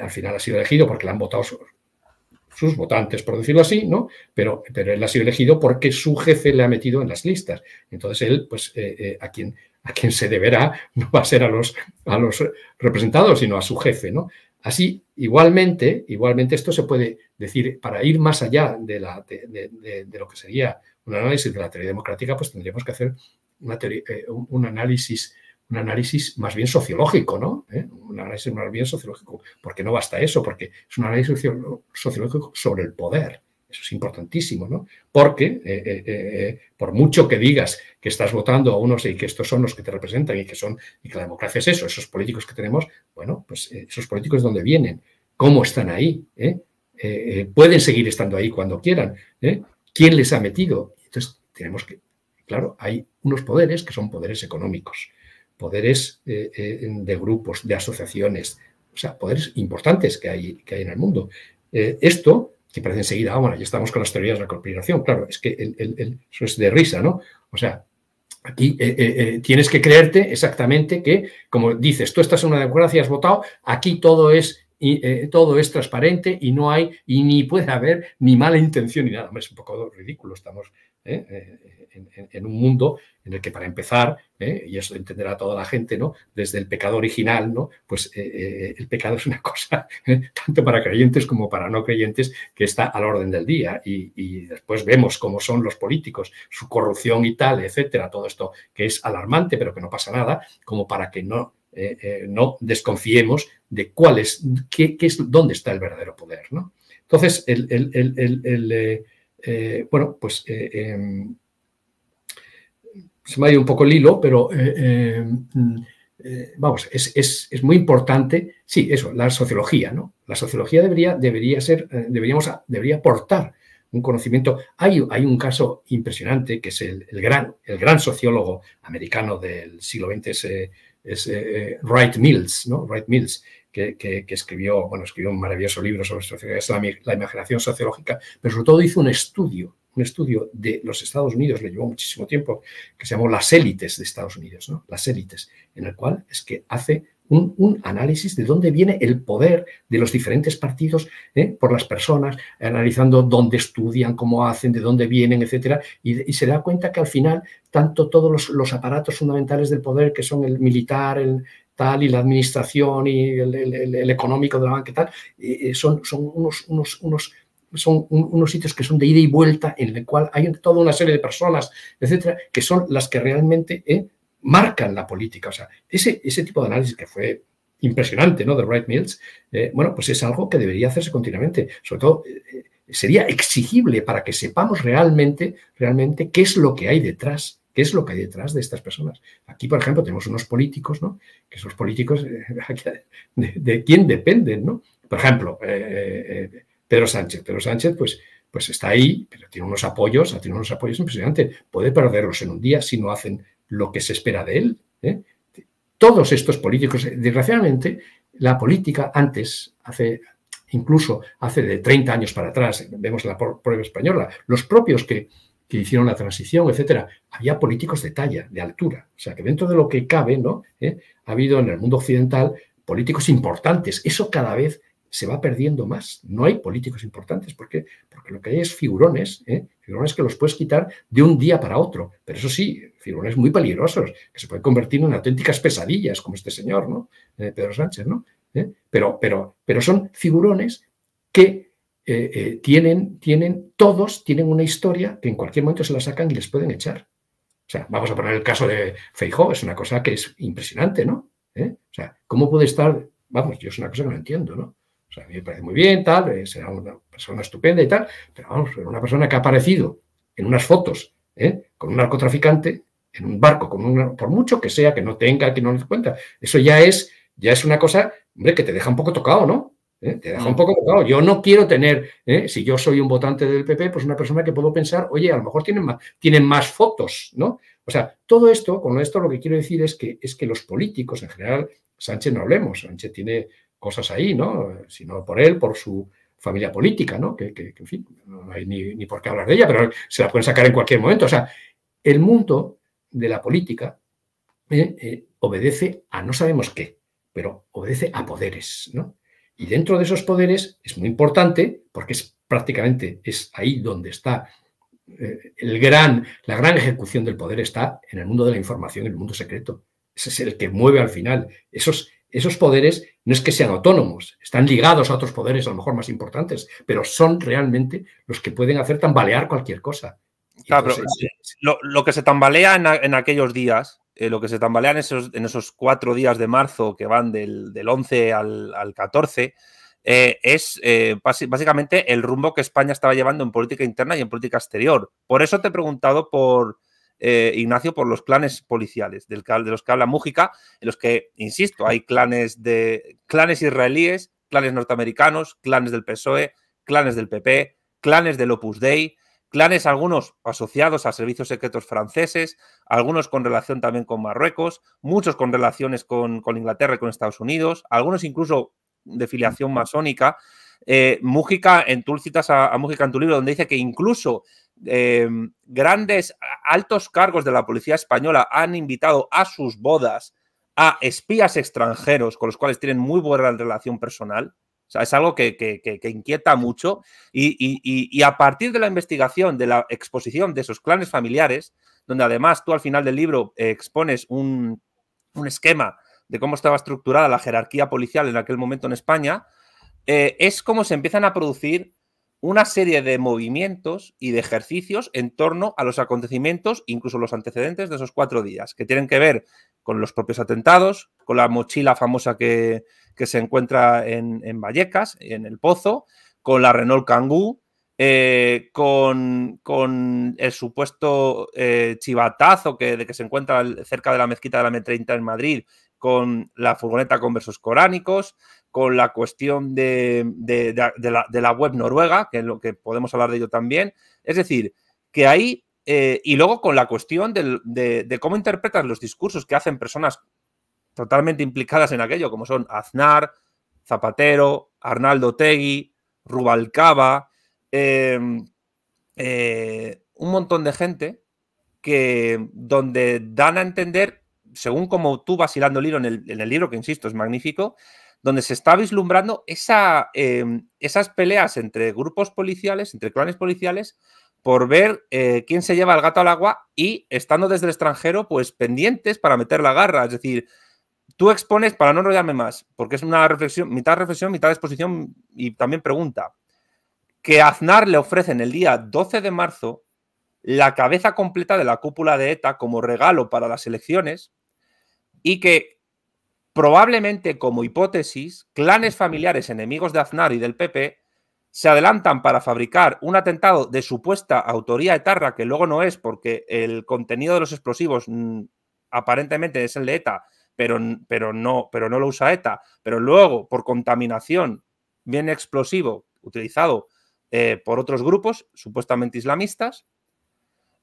al final ha sido elegido porque le han votado sus, votantes, por decirlo así, ¿no? Pero, pero, él ha sido elegido porque su jefe le ha metido en las listas. Entonces él, pues, a quien a se deberá no va a ser a los, a los representados, sino a su jefe. ¿no? Así, igualmente, igualmente, esto se puede decir para ir más allá de lo que sería un análisis de la teoría democrática, pues tendríamos que hacer eh, un análisis un análisis más bien sociológico, ¿no? ¿Eh? Un análisis más bien sociológico, porque no basta eso, porque es un análisis sociológico sobre el poder. Eso es importantísimo, ¿no? Porque eh, por mucho que digas que estás votando a unos y que estos son los que te representan y que son y que la democracia es eso, esos políticos que tenemos, bueno, pues esos políticos dónde vienen, cómo están ahí, pueden seguir estando ahí cuando quieran, ¿quién les ha metido, tenemos que, claro, hay unos poderes que son poderes económicos, poderes eh, eh, de grupos, de asociaciones, o sea, poderes importantes que hay, que hay en el mundo. Eh, esto, que parece enseguida, ah, bueno, ya estamos con las teorías de la conspiración, claro, es que eso es de risa, ¿no? O sea, Aquí tienes que creerte exactamente que, como dices, tú estás en una democracia, has votado, aquí todo es, todo es transparente y no hay, y ni puede haber ni mala intención ni nada. Hombre, es un poco ridículo, estamos ¿eh? Eh, en, un mundo en el que para empezar, ¿eh? y eso entenderá toda la gente, ¿no? desde el pecado original, ¿no? pues el pecado es una cosa, tanto para creyentes como para no creyentes, que está al orden del día. Y, después vemos cómo son los políticos, su corrupción y tal, etcétera, todo esto que es alarmante, pero que no pasa nada, como para que no... no desconfiemos de cuál es, qué, es, dónde está el verdadero poder, ¿no? Entonces, el, el, eh, bueno, pues eh, em, se me ha ido un poco el hilo, pero eh, em, vamos, es, muy importante, sí, eso, la sociología, ¿no? La sociología debería, debería ser, deberíamos, debería aportar un conocimiento. Hay, hay, un caso impresionante que es el, gran, el gran sociólogo americano del siglo XX, es, Wright Mills, ¿no? Wright Mills, que, escribió, bueno, escribió un maravilloso libro sobre la, imaginación sociológica, pero sobre todo hizo un estudio, un estudio de los Estados Unidos, le llevó muchísimo tiempo, que se llamó Las élites de Estados Unidos, ¿no? Las élites, en el cual es que hace un, análisis de dónde viene el poder de los diferentes partidos ¿eh? por las personas, analizando dónde estudian, cómo hacen, de dónde vienen, etc. y, se da cuenta que al final tanto todos los, aparatos fundamentales del poder, que son el militar, el, tal y la administración y el, económico de la banca y tal, eh, eh, son, son unos, unos, unos son unos sitios que son de ida y vuelta, en el cual hay toda una serie de personas, etcétera, que son las que realmente eh, marcan la política. O sea, ese, ese tipo de análisis que fue impresionante, ¿no? De Wright Mills, bueno, pues es algo que debería hacerse continuamente. Sobre todo, sería exigible para que sepamos realmente, realmente qué es lo que hay detrás ¿Qué es lo que hay detrás de estas personas? Aquí, por ejemplo, tenemos unos políticos, ¿no? Que esos políticos, de, quién dependen, ¿no? Por ejemplo, eh, eh, eh, Pedro Sánchez. Pedro Sánchez, pues, pues está ahí, pero tiene unos apoyos, tiene unos apoyos impresionantes. Puede perderlos en un día si no hacen lo que se espera de él. Todos estos políticos, desgraciadamente, la política antes, hace incluso hace de 30 años para atrás, vemos la prueba española, los propios que que hicieron la transición, etcétera. Había políticos de talla, de altura. O sea, que dentro de lo que cabe, ¿no? ¿Eh? Ha habido en el mundo occidental políticos importantes. Eso cada vez se va perdiendo más. No hay políticos importantes. ¿Por qué? Porque lo que hay es figurones, ¿eh? figurones que los puedes quitar de un día para otro. Pero eso sí, figurones muy peligrosos, que se pueden convertir en auténticas pesadillas, como este señor, ¿no? Eh, Pedro Sánchez, ¿no? ¿Eh? Pero, pero, pero son figurones que eh, eh, tienen, tienen, todos tienen una historia que en cualquier momento se la sacan y les pueden echar. O sea, vamos a poner el caso de Feijó, es una cosa que es impresionante, ¿no? ¿Eh? O sea, ¿cómo puede estar? Vamos, yo es una cosa que no entiendo, ¿no? O sea, a mí me parece muy bien, tal, será una persona estupenda y tal, pero vamos, una persona que ha aparecido en unas fotos con un narcotraficante, en un barco, con por mucho que sea, que no tenga, que no les cuenta, eso ya es, ya es una cosa, hombre, que te deja un poco tocado, ¿no? ¿eh? Te deja mm. un poco Yo no quiero tener, ¿eh? si yo soy un votante del PP, pues una persona que puedo pensar, oye, a lo mejor tienen más, tienen más fotos, ¿no? O sea, todo esto, con esto lo que quiero decir es que, es que los políticos en general, Sánchez no hablemos, Sánchez tiene cosas ahí, ¿no? Sino por él, por su familia política, ¿no? Que, en fin, no hay ni, por qué hablar de ella, pero se la pueden sacar en cualquier momento. O sea, el mundo de la política ¿eh? obedece a no sabemos qué, pero obedece a poderes, ¿no? Y dentro de esos poderes es muy importante, porque es prácticamente es ahí donde está eh, el gran, la gran ejecución del poder está en el mundo de la información, en el mundo secreto. Ese es el que mueve al final. Esos, esos poderes no es que sean autónomos, están ligados a otros poderes a lo mejor más importantes, pero son realmente los que pueden hacer tambalear cualquier cosa. Claro, lo, que se tambalea en aquellos días eh, lo que se tambalean en esos cuatro días de marzo que van del, 11 al, 14 eh, es eh, básicamente el rumbo que España estaba llevando en política interna y en política exterior. Por eso te he preguntado por, Ignacio, por los clanes policiales, de los que habla Mújica, en los que, insisto, hay clanes de clanes israelíes, clanes norteamericanos, clanes del PSOE, clanes del PP, clanes del Opus Dei, Clanes algunos asociados a servicios secretos franceses, algunos con relación también con Marruecos, muchos con relaciones con, Inglaterra y con Estados Unidos, algunos incluso de filiación masónica. Eh, Mújica, en, tú citas a, Mújica en tu libro, donde dice que incluso eh, grandes, altos cargos de la policía española han invitado a sus bodas a espías extranjeros con los cuales tienen muy buena relación personal. O sea, es algo que, inquieta mucho y, a partir de la investigación, de la exposición de esos clanes familiares, donde además tú al final del libro eh, expones un, esquema de cómo estaba estructurada la jerarquía policial en aquel momento en España, eh, es como se empiezan a producir una serie de movimientos y de ejercicios en torno a los acontecimientos, incluso los antecedentes de esos cuatro días, que tienen que ver con los propios atentados, con la mochila famosa que, que se encuentra en, Vallecas, en el Pozo, con la Renault Kangoo, eh, con, el supuesto eh, chivatazo que, de que se encuentra cerca de la mezquita de la M30 en Madrid, con la furgoneta con versos coránicos, con la cuestión de, la, web noruega, que lo que podemos hablar de ello también. Es decir, que ahí, eh, y luego con la cuestión de, cómo interpretas los discursos que hacen personas totalmente implicadas en aquello, como son Aznar, Zapatero, Arnaldo Tegui, Rubalcaba, em, eh, un montón de gente que donde dan a entender, según como tú vas hilando el hilo en el, libro, que insisto, es magnífico, donde se está vislumbrando esa, em, esas peleas entre grupos policiales, entre clanes policiales, por ver eh, quién se lleva el gato al agua y estando desde el extranjero, pues pendientes para meter la garra. Es decir, tú expones, para no enrollarme más, porque es una reflexión, mitad reflexión, mitad exposición y también pregunta, que Aznar le ofrece en el día 12 de marzo la cabeza completa de la cúpula de ETA como regalo para las elecciones y que probablemente como hipótesis, clanes familiares enemigos de Aznar y del PP se adelantan para fabricar un atentado de supuesta autoría etarra, que luego no es porque el contenido de los explosivos mm, aparentemente es el de ETA pero, no, pero no lo usa ETA. Pero luego, por contaminación, viene explosivo utilizado eh, por otros grupos supuestamente islamistas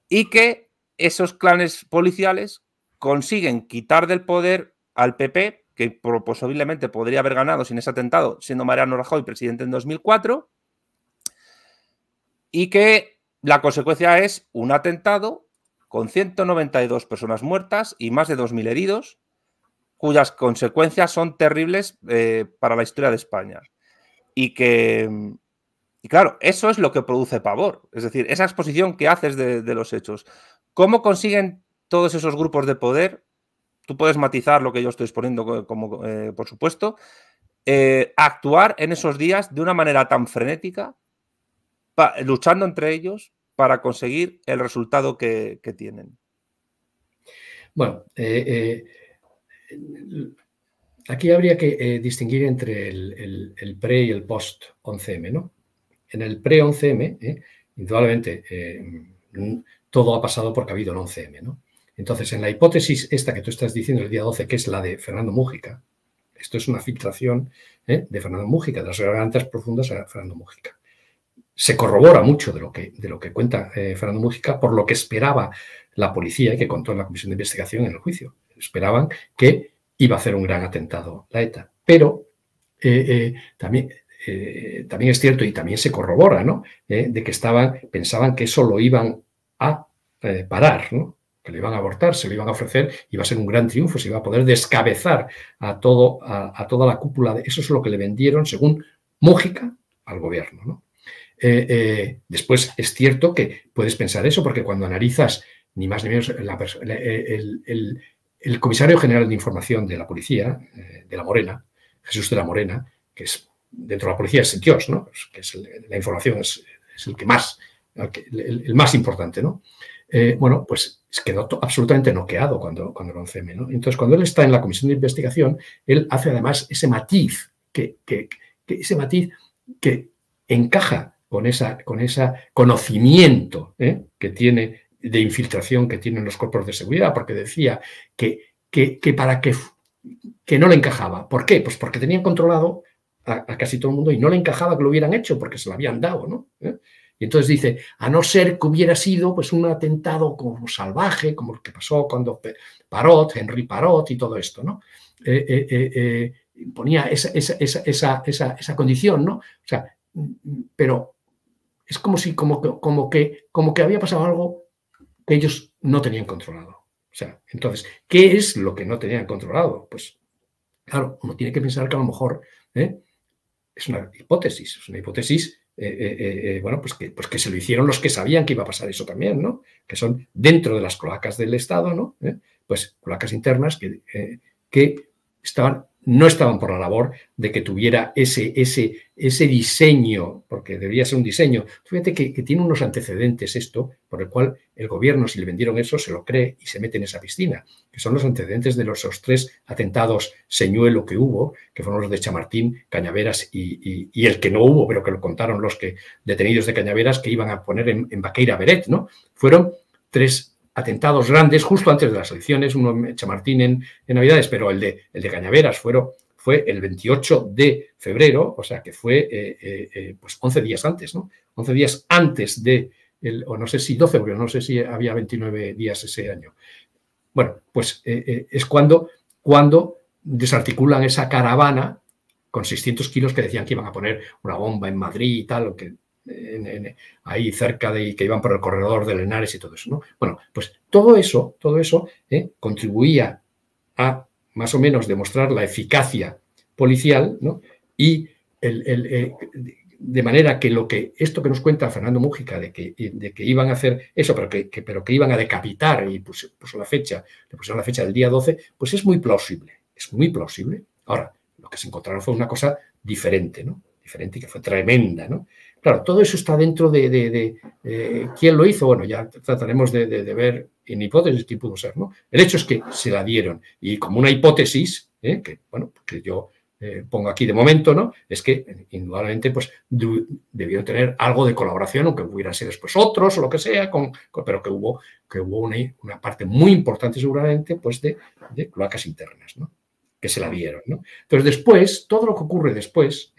y que esos clanes policiales consiguen quitar del poder al PP, que posiblemente podría haber ganado sin ese atentado, siendo Mariano Rajoy presidente en 2004, y que la consecuencia es un atentado con 192 personas muertas y más de 2.000 heridos, cuyas consecuencias son terribles eh, para la historia de España. Y que, y claro, eso es lo que produce pavor, es decir, esa exposición que haces de, los hechos. ¿Cómo consiguen todos esos grupos de poder? Tú puedes matizar lo que yo estoy exponiendo, como, eh, por supuesto, eh, actuar en esos días de una manera tan frenética, luchando entre ellos para conseguir el resultado que, tienen. Bueno, eh, aquí habría que eh, distinguir entre el, pre y el post 11M, ¿no? En el pre 11M, ¿eh? indudablemente, eh, mm, todo ha pasado porque ha habido el 11M, ¿no? Entonces, en la hipótesis esta que tú estás diciendo el día 12, que es la de Fernando Mújica, esto es una filtración de Fernando Mújica, de las gargantas profundas a Fernando Mújica. Se corrobora mucho de lo que, de lo que cuenta Fernando Mújica por lo que esperaba la policía y que contó en la comisión de investigación en el juicio esperaban que iba a hacer un gran atentado la ETA. Pero eh, eh, también, eh, también es cierto y también se corrobora, ¿no? de que estaban, pensaban que eso lo iban a parar, ¿no? que lo iban a abortar, se lo iban a ofrecer, iba a ser un gran triunfo, se iba a poder descabezar a, todo, a, toda la cúpula. De, eso es lo que le vendieron, según Mújica, al gobierno. ¿no? después es cierto que puedes pensar eso, porque cuando analizas ni más ni menos el, el comisario general de información de la policía, eh, de la Morena, Jesús de la Morena, que es dentro de la policía es Dios, ¿no? que es la información es, el que más, el, más importante, ¿no? Eh, bueno, pues quedó absolutamente noqueado cuando, cuando el 11 Entonces, cuando él está en la comisión de investigación, él hace además ese matiz, que, ese matiz que encaja con, esa, con ese conocimiento ¿eh? que tiene de infiltración que tienen los cuerpos de seguridad, porque decía que, que, para que, que no le encajaba. ¿Por qué? Pues porque tenían controlado a, casi todo el mundo y no le encajaba que lo hubieran hecho porque se lo habían dado, ¿no? ¿Eh? Y entonces dice, a no ser que hubiera sido pues un atentado como salvaje, como lo que pasó cuando Parot, Henry Parot y todo esto, ¿no? Eh, eh, ponía esa, condición, ¿no? O sea, mm, mm, pero es como si, como, como, que, como que había pasado algo que ellos no tenían controlado. O sea, entonces, ¿qué es lo que no tenían controlado? Pues, claro, uno tiene que pensar que a lo mejor ¿eh? es una hipótesis, es una hipótesis, eh, eh, bueno, pues que, pues que se lo hicieron los que sabían que iba a pasar eso también, ¿no? Que son dentro de las cloacas del Estado, ¿no? pues cloacas internas que, que estaban no estaban por la labor de que tuviera ese, ese, ese diseño, porque debería ser un diseño. Fíjate que, tiene unos antecedentes esto, por el cual el gobierno, si le vendieron eso, se lo cree y se mete en esa piscina, que son los antecedentes de los, tres atentados señuelo que hubo, que fueron los de Chamartín, Cañaveras y, el que no hubo, pero que lo contaron los que, detenidos de Cañaveras que iban a poner en, en Vaqueira Beret, ¿no? Fueron tres, atentados grandes justo antes de las elecciones, uno en Chamartín en, Navidades, pero el de, el de Cañaveras fue el 28 de febrero, o sea que fue eh, eh, eh, pues 11 días antes, ¿no? 11 días antes de, o no sé si 12, febrero, no sé si había 29 días ese año. Bueno, pues es cuando, cuando desarticulan esa caravana con 600 kilos que decían que iban a poner una bomba en Madrid y tal, o que ahí cerca de que iban por el corredor del Henares y todo eso, ¿no? Bueno, pues todo eso, todo eso ¿eh? contribuía a más o menos demostrar la eficacia policial, ¿no? Y de manera que lo que esto que nos cuenta Fernando Mújica de que, iban a hacer eso, pero que, iban a decapitar y pues, puso, la fecha, le pusieron la fecha del día 12, pues es muy plausible, es muy plausible. Ahora, lo que se encontraron fue una cosa diferente, ¿no? Diferente y que fue tremenda, ¿no? Claro, todo eso está dentro de, eh, quién lo hizo. Bueno, ya trataremos de, ver en hipótesis quién pudo ser, ¿no? El hecho es que se la dieron. Y como una hipótesis, ¿eh? que bueno, que yo eh, pongo aquí de momento, ¿no? Es que indudablemente pues debió tener algo de colaboración, aunque hubieran sido después otros o lo que sea, con, pero que hubo, que hubo una, parte muy importante seguramente pues de, cloacas internas, ¿no? Que se la dieron, Entonces después, todo lo que ocurre después,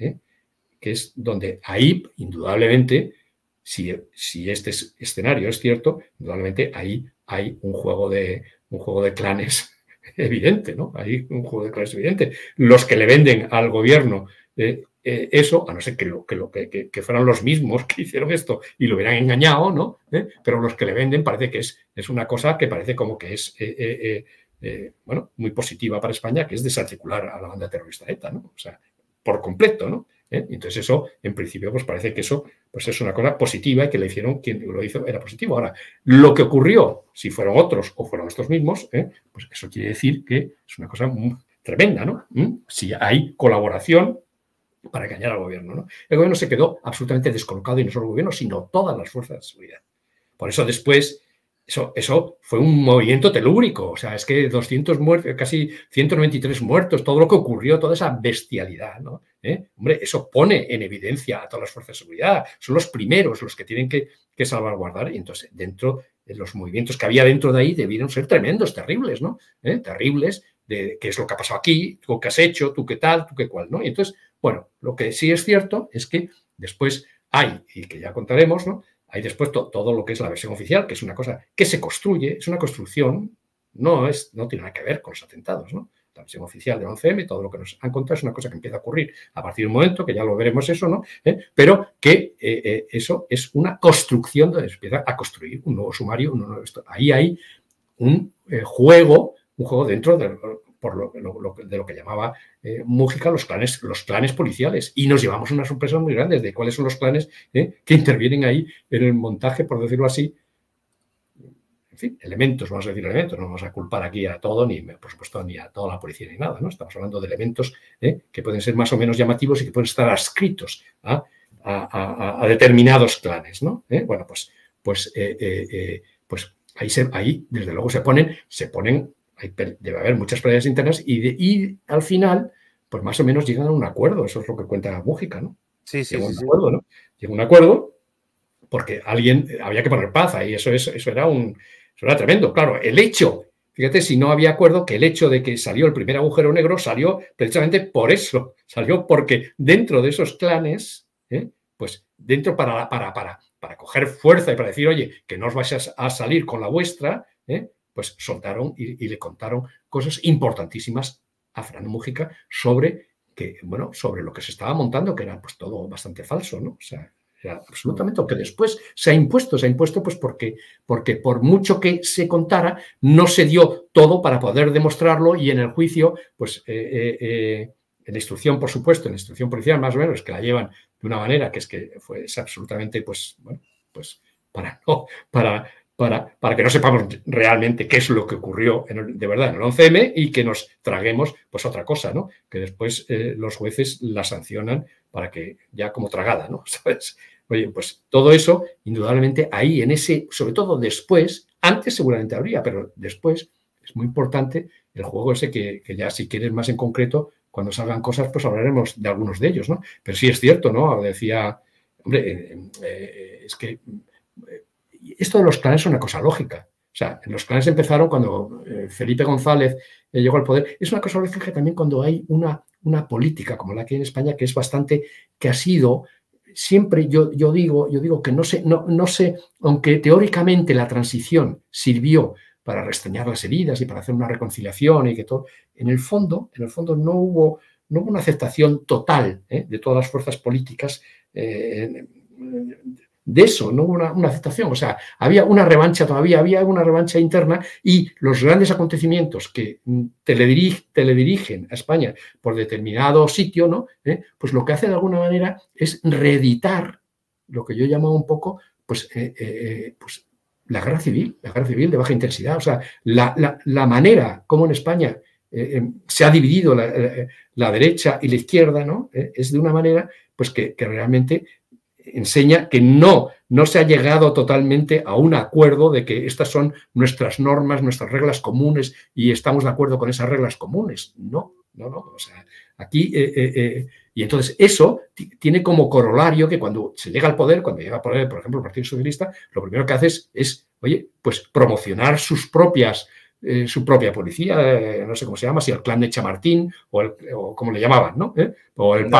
que es donde ahí, indudablemente, si, si este escenario es cierto, indudablemente ahí hay un juego de, un juego de clanes evidente, ¿no? Hay un juego de clanes evidente. Los que le venden al gobierno eh, eh, eso, a no ser que, lo, que, que, que, fueran los mismos que hicieron esto y lo hubieran engañado, ¿no? Eh, pero los que le venden parece que es, es una cosa que parece como que es, bueno, muy positiva para España, que es desarticular a la banda terrorista ETA, ¿no? O sea, por completo, ¿no? ¿eh? Entonces eso, en principio, pues parece que eso pues es una cosa positiva y que le hicieron, quien lo hizo era positivo. Ahora, lo que ocurrió, si fueron otros o fueron estos mismos, ¿eh? pues eso quiere decir que es una cosa tremenda, ¿no? ¿Mm? Si hay colaboración para engañar al gobierno, ¿no? El gobierno se quedó absolutamente descolocado y no solo el gobierno, sino todas las fuerzas de seguridad. Por eso después eso, fue un movimiento telúrico, o sea, es que 200 muertos, casi 193 muertos, todo lo que ocurrió, toda esa bestialidad, ¿no? ¿Eh? Hombre, eso pone en evidencia a todas las fuerzas de seguridad, son los primeros los que tienen que, salvaguardar, y entonces dentro de los movimientos que había dentro de ahí debieron ser tremendos, terribles, ¿no? ¿Eh? Terribles, de qué es lo que ha pasado aquí, tú qué has hecho, tú qué tal, tú qué cual, ¿no? Y entonces, bueno, lo que sí es cierto es que después hay, y que ya contaremos, ¿no? Hay después todo lo que es la versión oficial, que es una cosa que se construye, es una construcción, no, es, no tiene nada que ver con los atentados, La versión oficial de 11M, todo lo que nos han contado es una cosa que empieza a ocurrir a partir de un momento, que ya lo veremos eso, ¿no? ¿Eh? Pero que eh, eh, eso es una construcción donde se empieza a construir un nuevo sumario, Ahí hay un juego, un juego dentro del por lo, de lo que llamaba eh, los planes, los policiales. Y nos llevamos una sorpresa muy grande de cuáles son los planes eh, que intervienen ahí en el montaje, por decirlo así. En fin, elementos, vamos a decir elementos, no vamos a culpar aquí a todo, ni por supuesto ni a toda la policía ni nada, ¿no? Estamos hablando de elementos eh, que pueden ser más o menos llamativos y que pueden estar adscritos a, determinados clanes, ¿no? Eh, bueno, pues, pues, pues ahí, ahí desde luego se ponen, se ponen debe haber muchas peleas internas y, al final, pues más o menos llegan a un acuerdo. Eso es lo que cuenta música, ¿no? Sí, sí. Llega un acuerdo, ¿no? Llega un acuerdo porque alguien eh, había que poner paz ahí. Eso, eso, eso, era un, eso era tremendo. Claro, el hecho, fíjate si no había acuerdo, que el hecho de que salió el primer agujero negro salió precisamente por eso. Salió porque dentro de esos clanes, ¿eh? pues dentro para, para, para, para coger fuerza y para decir, oye, que no os vais a, a salir con la vuestra, ¿eh? pues soltaron y, le contaron cosas importantísimas a Fran Mújica sobre que, bueno, sobre lo que se estaba montando, que era pues todo bastante falso, ¿no? O sea, absolutamente, que después se ha impuesto, se ha impuesto pues porque, porque por mucho que se contara, no se dio todo para poder demostrarlo y en el juicio, pues eh, eh, eh, en la instrucción, por supuesto, en la instrucción policial más o menos, que la llevan de una manera que es que fue es absolutamente, pues, bueno, pues para no, para para, que no sepamos realmente qué es lo que ocurrió de verdad en el 11M y que nos traguemos pues otra cosa, ¿no? Que después eh, los jueces la sancionan para que ya como tragada, ¿no? ¿Sabes? Oye, pues todo eso, indudablemente ahí, en ese, sobre todo después, antes seguramente habría, pero después es muy importante el juego ese que, ya si quieres más en concreto, cuando salgan cosas, pues hablaremos de algunos de ellos, ¿no? Pero sí es cierto, ¿no? Decía, hombre, eh, eh, es que esto de los clanes es una cosa lógica. O sea, los clanes empezaron cuando eh, Felipe González eh, llegó al poder. Es una cosa lógica también cuando hay una, una política como la que hay en España, que es bastante, que ha sido siempre yo, yo, digo, yo digo que no sé, no, no sé, aunque teóricamente la transición sirvió para restañar las heridas y para hacer una reconciliación y que todo, en el fondo, en el fondo no hubo, no hubo una aceptación total ¿eh? de todas las fuerzas políticas de eso, no una, una aceptación. O sea, había una revancha todavía, había una revancha interna y los grandes acontecimientos que mm, le teledirigen a España por determinado sitio, ¿no? ¿Eh? pues lo que hace de alguna manera es reeditar lo que yo llamo un poco, pues, eh, eh, pues la guerra civil, la guerra civil de baja intensidad. O sea, la, manera como en España se ha dividido la, derecha y la izquierda, ¿no? es de una manera pues que, que realmente enseña que no, no se ha llegado totalmente a un acuerdo de que estas son nuestras normas, nuestras reglas comunes y estamos de acuerdo con esas reglas comunes. No, no, no. O sea, aquí, eh, eh, eh, y entonces eso tiene como corolario que cuando se llega al poder, cuando llega al poder, por ejemplo, el Partido Socialista, lo primero que hace es oye, pues promocionar sus propias eh, su propia policía, eh, no sé cómo se llama, si el clan de Chamartín o, como le llamaban, ¿no? ¿Eh? O, el,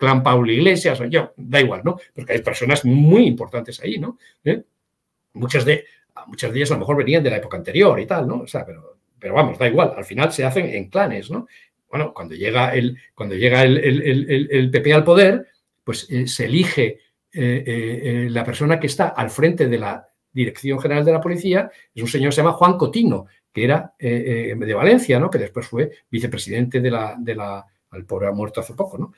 clan Pablo Iglesias, o yo, da igual, ¿no? Porque hay personas muy importantes ahí, ¿no? Muchas, de, muchas de ellas a lo mejor venían de la época anterior y tal, ¿no? O sea, pero, pero vamos, da igual, al final se hacen en clanes, ¿no? Bueno, cuando llega el, cuando llega el, PP al poder, pues se elige la persona que está al frente de la, Dirección General de la Policía, es un señor que se llama Juan Cotino, que era eh, eh, de Valencia, ¿no? que después fue vicepresidente de la, de la al pobre ha muerto hace poco, ¿no?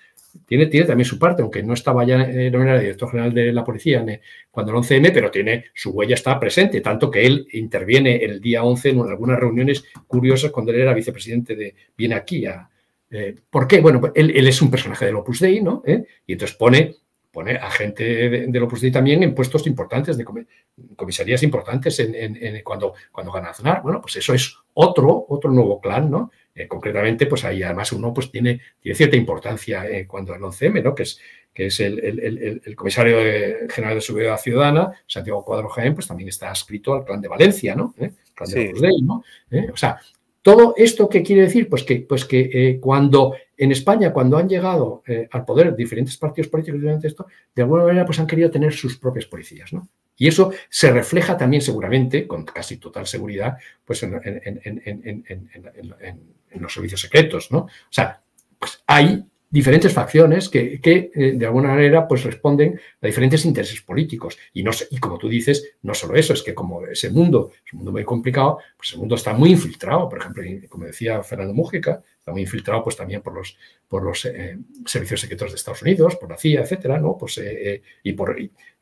Tiene, tiene también su parte, aunque no estaba ya, eh, no era director general de la policía cuando el 11M, pero tiene su huella está presente, tanto que él interviene el día 11 en algunas reuniones curiosas cuando él era vicepresidente de, viene ¿Por qué? Bueno, pues él, él, es un personaje del Opus Dei, ¿no? Y entonces pone poner a gente de, de lo oposición también en puestos importantes, de comisarías importantes en, cuando, cuando gana Aznar. Bueno, pues eso es otro, otro nuevo clan, ¿no? Eh, concretamente, pues ahí además uno pues tiene, cierta importancia eh, cuando el 11M, ¿no? Que es, que es el, comisario eh, general de seguridad ciudadana, Santiago Cuadro Jaén, pues también está adscrito al plan de Valencia, ¿no? O sea, todo esto ¿qué quiere decir, pues que, pues que cuando en España, cuando han llegado eh, al poder diferentes partidos políticos durante esto, de alguna manera pues han querido tener sus propias policías, ¿no? Y eso se refleja también seguramente, con casi total seguridad, pues en, los servicios secretos, ¿no? O sea, pues hay diferentes facciones que, eh, de alguna manera pues responden a diferentes intereses políticos. Y, no, y como tú dices, no solo eso, es que como ese mundo es un mundo muy complicado, pues el mundo está muy infiltrado. Por ejemplo, como decía Fernando Mújica, está muy infiltrado pues, también por los, por los eh, servicios secretos de Estados Unidos, por la CIA, etcétera, ¿no? Pues, eh, eh, y, por,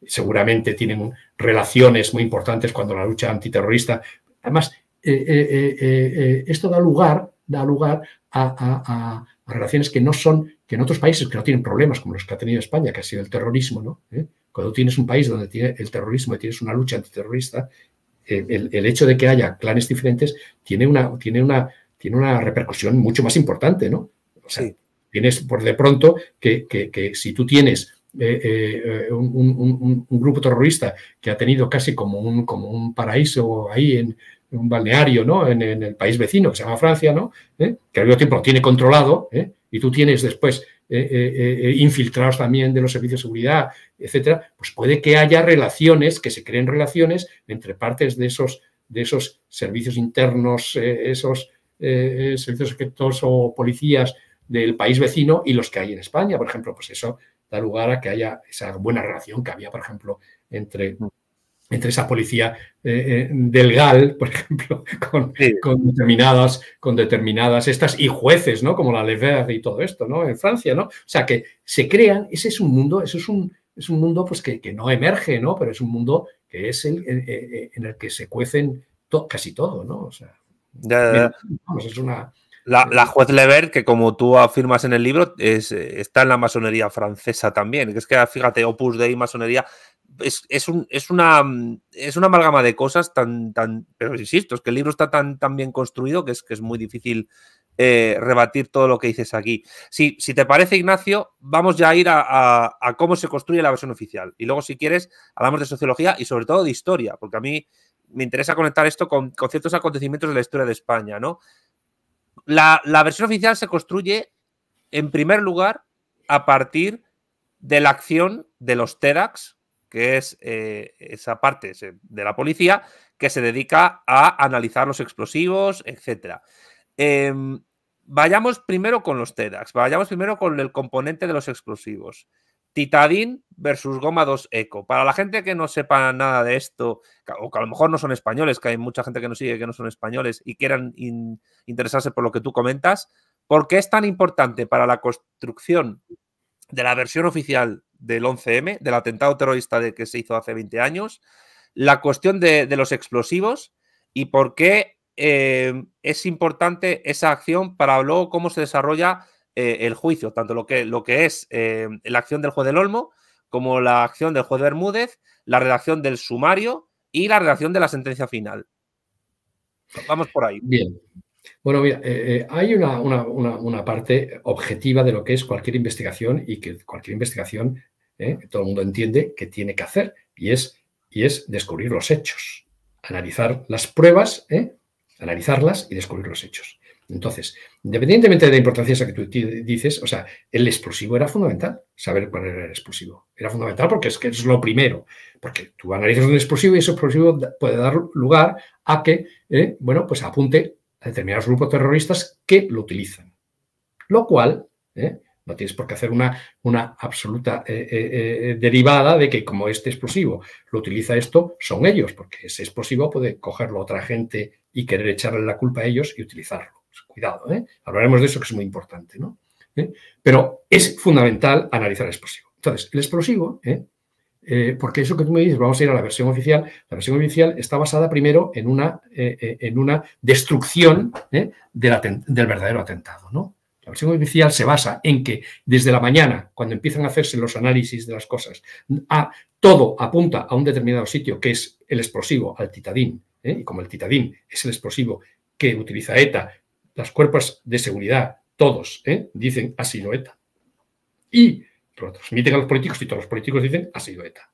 seguramente tienen relaciones muy importantes cuando la lucha antiterrorista. Además, esto da lugar, da lugar a, relaciones que no son, que en otros países que no tienen problemas como los que ha tenido España, que ha sido el terrorismo, ¿no? Cuando tienes un país donde tiene el terrorismo y tienes una lucha antiterrorista, el, el hecho de que haya clanes diferentes tiene una, tiene una tiene una repercusión mucho más importante, ¿no? O sea, tienes por de pronto que, si tú tienes eh, eh, eh, un, grupo terrorista que ha tenido casi como un, como un paraíso ahí en, un balneario, ¿no? En, el país vecino que se llama Francia, ¿no? Que al mismo tiempo lo tiene controlado, Y tú tienes después infiltrados también de los servicios de seguridad, etcétera. Pues puede que haya relaciones, que se creen relaciones entre partes de esos, de esos servicios internos, esos eh, eh, servicios secretos o policías del país vecino y los que hay en España, por ejemplo, pues eso da lugar a que haya esa buena relación que había, por ejemplo, entre, mm. entre esa policía eh, del GAL, por ejemplo, con, determinadas, con determinadas estas y jueces, ¿no? Como la Lever y todo esto, ¿no? En Francia, ¿no? O sea, que se crean, ese es un mundo, eso es un, es un mundo pues, que, que no emerge, ¿no? Pero es un mundo que es el, en el que se cuecen casi todo, ¿no? O sea, pues la, eh, la, juez Levert, que como tú afirmas en el libro, es, está en la masonería francesa también. Que es que, fíjate, Opus Dei, masonería, es, un, es, una, es una amalgama de cosas tan, tan... Pero insisto, es que el libro está tan, tan bien construido que es, que es muy difícil eh, rebatir todo lo que dices aquí. Si, si te parece, Ignacio, vamos ya a ir a, a, cómo se construye la versión oficial. Y luego, si quieres, hablamos de sociología y sobre todo de historia, porque a mí me interesa conectar esto con, ciertos acontecimientos de la historia de España, ¿no? La, versión oficial se construye, en primer lugar, a partir de la acción de los TEDx, que es eh, esa parte de la policía que se dedica a analizar los explosivos, etc. Em, vayamos primero con los TEDx, vayamos primero con el componente de los explosivos. Titadín versus Goma 2 Eco. Para la gente que no sepa nada de esto, o que a lo mejor no son españoles, que hay mucha gente que nos sigue que no son españoles y quieran interesarse por lo que tú comentas, ¿por qué es tan importante para la construcción de la versión oficial del 11M, del atentado terrorista de que se hizo hace 20 años, la cuestión de, los explosivos y por qué eh, es importante esa acción para luego cómo se desarrolla eh, el juicio, tanto lo que, lo que es eh, la acción del juez del Olmo como la acción del juez de Bermúdez, la redacción del sumario y la redacción de la sentencia final. Vamos por ahí. Bien. Bueno, eh, hay una, una, una, una, parte objetiva de lo que es cualquier investigación y que cualquier investigación todo el mundo entiende que tiene que hacer y es, y es descubrir los hechos, analizar las pruebas, analizarlas y descubrir los hechos. Entonces, independientemente de la importancia esa que tú dices, o sea, el explosivo era fundamental, saber cuál era el explosivo. Era fundamental porque es que es lo primero, porque tú analizas un explosivo y ese explosivo puede dar lugar a que, eh, bueno, pues apunte a determinados grupos terroristas que lo utilizan. Lo cual, eh, no tienes por qué hacer una, una absoluta eh, derivada de que como este explosivo lo utiliza esto, son ellos, porque ese explosivo puede cogerlo a otra gente y querer echarle la culpa a ellos y utilizarlo. Pues, cuidado, ¿eh? hablaremos de eso que es muy importante. ¿Eh? Pero es fundamental analizar el explosivo. Entonces, el explosivo, ¿eh? porque eso que tú me dices, vamos a ir a la versión oficial, la versión oficial está basada primero en una, en una destrucción del, verdadero atentado. ¿no? La versión oficial se basa en que desde la mañana, cuando empiezan a hacerse los análisis de las cosas, a, todo apunta a un determinado sitio que es el explosivo, al titadín. Y como el titadín es el explosivo que utiliza ETA las cuerpos de seguridad, todos, ¿eh? dicen ha sido ETA. Y lo transmiten a los políticos y todos los políticos dicen ha sido ETA.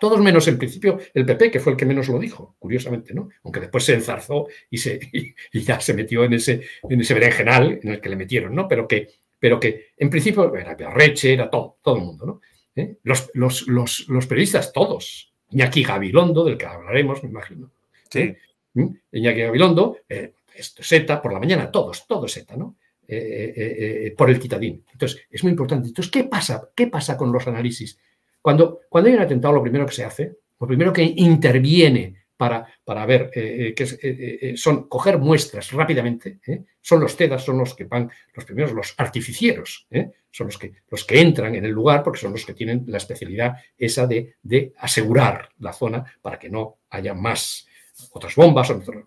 Todos menos en principio el PP, que fue el que menos lo dijo, curiosamente, ¿no? Aunque después se enzarzó y, se, ya se metió en ese, en ese berenjenal en el que le metieron, ¿no? Pero que, pero que en principio era Reche, era todo, todo el mundo, ¿no? ¿Eh? Los, periodistas, todos. Iñaki Gabilondo, del que hablaremos, me imagino. Sí. ¿Eh? Iñaki Gabilondo, Z por la mañana todos, todo Z ¿no? Eh, eh, eh, por el quitadín. Entonces, es muy importante. Entonces, ¿qué pasa? ¿Qué pasa con los análisis? Cuando, cuando hay un atentado, lo primero que se hace, lo primero que interviene para, para ver, que son coger muestras rápidamente, son los TEDAS, son los que van, los primeros, los artificieros, son los que, los que entran en el lugar porque son los que tienen la especialidad esa de, de asegurar la zona para que no haya más otras bombas, otras,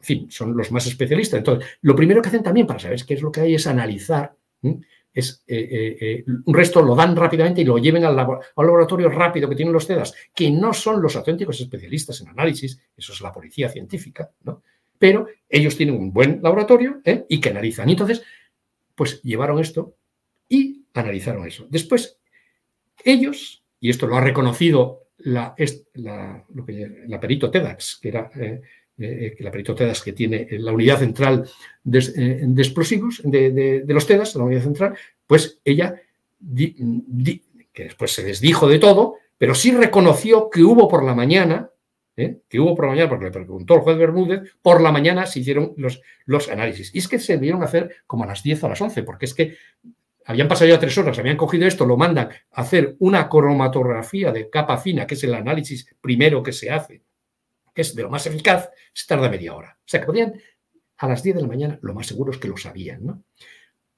en fin, son los más especialistas. Entonces, lo primero que hacen también para saber qué es lo que hay es analizar, es eh, eh, eh, un resto lo dan rápidamente y lo lleven al, laboratorio rápido que tienen los TEDAX, que no son los auténticos especialistas en análisis, eso es la policía científica, ¿no? pero ellos tienen un buen laboratorio y que analizan. entonces, pues llevaron esto y analizaron eso. Después, ellos, y esto lo ha reconocido la, la, lo que, la perito TEDAX, que era eh, eh, que la Tedas que tiene eh, la unidad central de, de explosivos, de, de, los TEDAS, la unidad central, pues ella, que después se dijo de todo, pero sí reconoció que hubo por la mañana, que hubo por la mañana, porque le preguntó el juez Bermúdez, por la mañana se hicieron los, los análisis. Y es que se a hacer como a las 10 o a las 11, porque es que habían pasado ya tres horas, habían cogido esto, lo mandan a hacer una cromatografía de capa fina, que es el análisis primero que se hace que es de lo más eficaz, se tarda media hora. O sea que podían a las 10 de la mañana, lo más seguro es que lo sabían.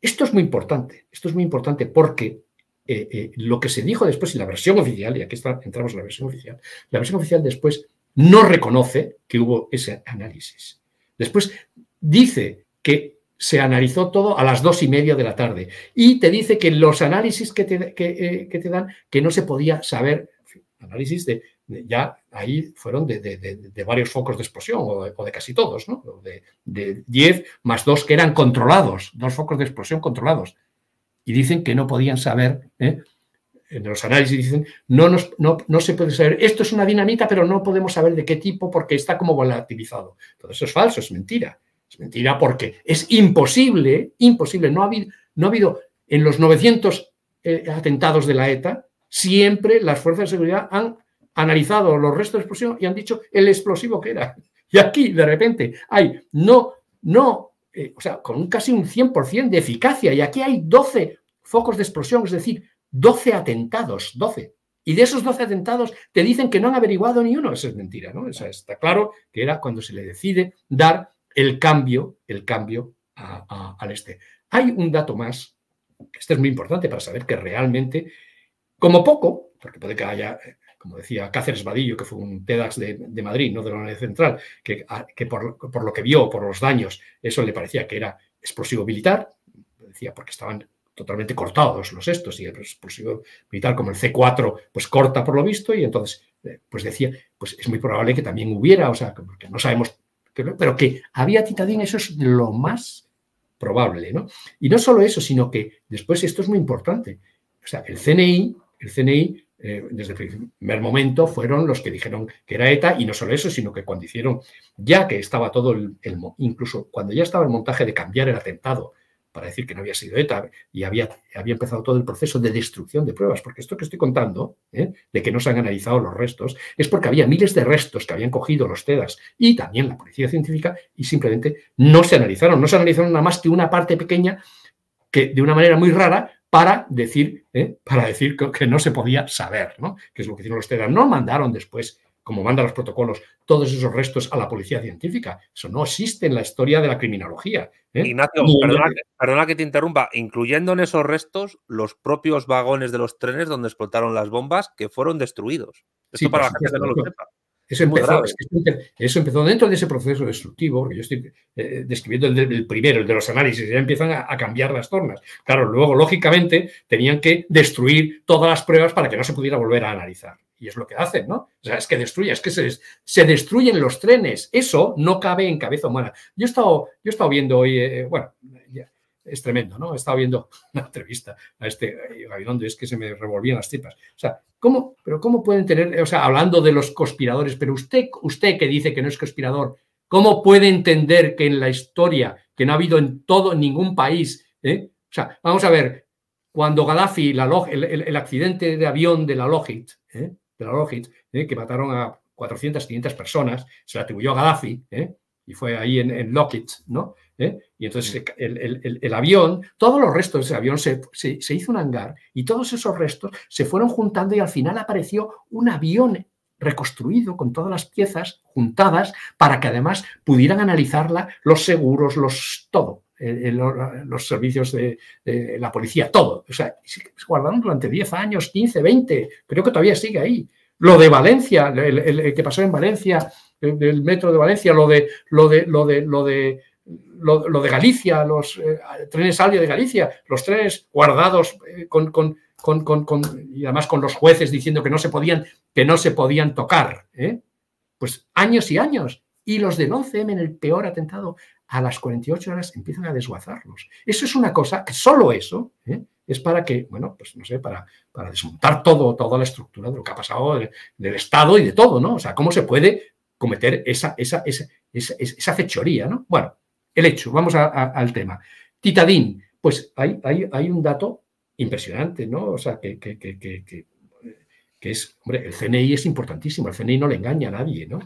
Esto es muy importante, esto es muy importante porque eh, eh, lo que se dijo después y la versión oficial, y aquí entramos en la versión oficial, la versión oficial después no reconoce que hubo ese análisis. Después dice que se analizó todo a las dos y media de la tarde y te dice que los análisis que te eh, dan, que no se podía saber, análisis de ya ahí fueron de, varios focos de explosión o de, casi todos, ¿no? De 10 más dos que eran controlados, dos focos de explosión controlados. Y dicen que no podían saber, ¿eh? en los análisis dicen, no, no, no se puede saber, esto es una dinamita, pero no podemos saber de qué tipo porque está como volatilizado. Todo eso es falso, es mentira. Es mentira porque es imposible, imposible, no ha habido, no ha habido en los 900 eh, atentados de la ETA, siempre las fuerzas de seguridad han analizado los restos de explosión y han dicho el explosivo que era. Y aquí, de repente, hay no, no, eh, o sea, con casi un 100% de eficacia. Y aquí hay 12 focos de explosión, es decir, 12 atentados, 12. Y de esos 12 atentados te dicen que no han averiguado ni uno. Eso es mentira, ¿no? está claro que era cuando se le decide dar el cambio, el cambio al este. Hay un dato más, este es muy importante para saber que realmente, como poco, porque puede que haya eh, como decía Cáceres Vadillo, que fue un TEDx de, Madrid, no de la Unidad Central, que, por, lo que vio, por los daños, eso le parecía que era explosivo militar, decía porque estaban totalmente cortados los estos y el explosivo militar como el C4 pues corta por lo visto y entonces eh, pues decía pues es muy probable que también hubiera, o sea, porque no sabemos, pero que había titadín, eso es lo más probable, ¿no? Y no solo eso, sino que después esto es muy importante, o sea, el CNI, el CNI eh, desde el primer momento, fueron los que dijeron que era ETA, y no solo eso, sino que cuando hicieron, ya que estaba todo el, incluso cuando ya estaba el montaje de cambiar el atentado para decir que no había sido ETA y había, había empezado todo el proceso de destrucción de pruebas, porque esto que estoy contando, ¿eh? de que no se han analizado los restos, es porque había miles de restos que habían cogido los TEDAS y también la policía científica y simplemente no se analizaron, no se analizaron nada más que una parte pequeña que de una manera muy rara para decir, ¿eh? para decir que, no se podía saber, ¿no? que es lo que hicieron los TEDA. No mandaron después, como mandan los protocolos, todos esos restos a la policía científica. Eso no existe en la historia de la criminología. ¿eh? Ignacio, perdona, que te interrumpa, incluyendo en esos restos los propios vagones de los trenes donde explotaron las bombas que fueron destruidos. Esto para la gente que no lo sepa. Eso empezó, dentro de ese proceso destructivo, que yo estoy eh, eh, describiendo el, primero, el de los análisis, ya empiezan a, cambiar las tornas. Claro, luego, lógicamente, tenían que destruir todas las pruebas para que no se pudiera volver a analizar. Y es lo que hacen, ¿no? O sea, es que destruye, es que se, se destruyen los trenes. Eso no cabe en cabeza humana. Yo he estado, yo he estado viendo hoy, eh, bueno, es tremendo, ¿no? He estado viendo una entrevista a este Gabilondo donde es que se me revolvían las tripas. O sea, ¿cómo, pero cómo pueden tener, o sea, hablando de los conspiradores, pero usted, usted que dice que no es conspirador, ¿cómo puede entender que en la historia, que no ha habido en todo, ningún país, ¿eh? o sea, vamos a ver, cuando Gaddafi, la el, accidente de avión de la Logit, ¿eh? de la Logit, ¿eh? que mataron a 400, 500 personas, se le atribuyó a Gaddafi, y fue ahí en, en Lockheed, ¿no? ¿eh? Y entonces mm. el, avión, todos los restos de ese avión se, hizo un hangar y todos esos restos se fueron juntando y al final apareció un avión reconstruido con todas las piezas juntadas para que además pudieran analizarla los seguros, los todo, los, servicios de, la policía, todo. O sea, se guardaron durante 10 años, 15, 20, creo que todavía sigue ahí. Lo de Valencia, el, que pasó en Valencia, el, metro de Valencia, lo de, lo de, lo de, lo de lo, de Galicia, los eh, trenes salio de Galicia, los trenes guardados eh, con, con, con, con, y además con los jueces diciendo que no se podían, que no se podían tocar. ¿eh? Pues años y años. Y los del 11M en el peor atentado, a las 48 horas empiezan a desguazarlos. Eso es una cosa, que solo eso, es para que, bueno, pues no sé, para, para desmontar todo, toda la estructura de lo que ha pasado del, Estado y de todo, ¿no? O sea, cómo se puede cometer esa, esa, esa fechoría, ¿no? Bueno, el hecho, vamos al tema. Titadín, pues hay, un dato impresionante, ¿no? O sea, que, es, hombre, el CNI es importantísimo, el CNI no le engaña a nadie, ¿no?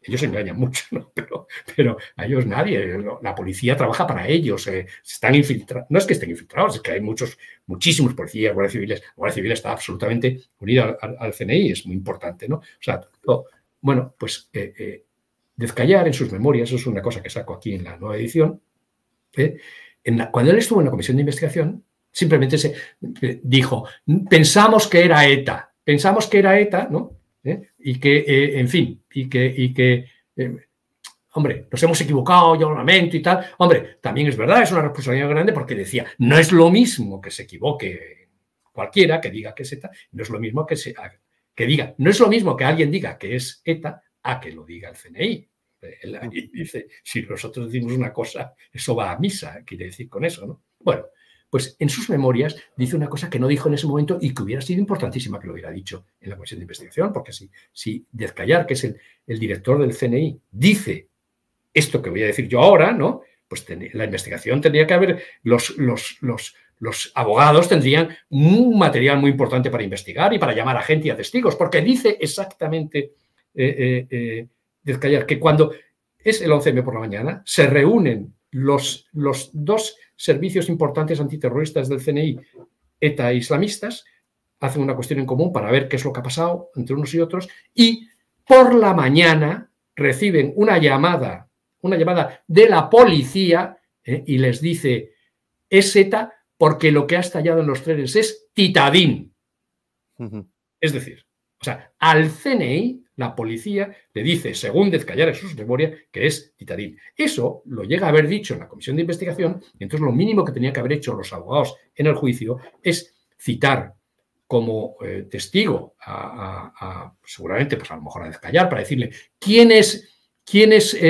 Ellos engañan mucho, ¿no? Pero, a ellos nadie, la policía trabaja para ellos, eh, se están infiltrados, no es que estén infiltrados, es que hay muchos, muchísimos policías, guardias civiles, la Guardia Civil está absolutamente unida al, CNI, es muy importante, ¿no? O sea, bueno, pues eh, eh, Descallar en sus memorias, eso es una cosa que saco aquí en la nueva edición, ¿eh? en cuando él estuvo en la comisión de investigación, simplemente se eh, dijo, pensamos que era ETA, pensamos que era ETA, ¿no? ¿Eh? Y que, en fin, y que, y que hombre, nos hemos equivocado, yo lo lamento y tal. Hombre, también es verdad, es una responsabilidad grande porque decía, no es lo mismo que se equivoque cualquiera que diga que es ETA, no es lo mismo que se que diga, no es lo mismo que alguien diga que es ETA a que lo diga el CNI. dice, si nosotros decimos una cosa, eso va a misa, quiere decir con eso, ¿no? Bueno, pues en sus memorias dice una cosa que no dijo en ese momento y que hubiera sido importantísima que lo hubiera dicho en la comisión de investigación, porque si, si Dezcayar, que es el, director del CNI, dice esto que voy a decir yo ahora, ¿no? Pues la investigación tendría que haber, los, los, los, los abogados tendrían un material muy importante para investigar y para llamar a gente y a testigos, porque dice exactamente eh, eh, eh que cuando es el 11M por la mañana, se reúnen los, los dos servicios importantes antiterroristas del CNI, ETA e islamistas, hacen una cuestión en común para ver qué es lo que ha pasado entre unos y otros, y por la mañana reciben una llamada, una llamada de la policía eh, y les dice, es ETA porque lo que ha estallado en los trenes es titadín. Es decir, o sea, al CNI la policía le dice, según Descallar en sus memoria, que es Titadín. Eso lo llega a haber dicho en la comisión de investigación, y entonces lo mínimo que tenía que haber hecho los abogados en el juicio es citar como eh, testigo a, seguramente, pues a lo mejor a Descallar, para decirle quién es quién es, eh,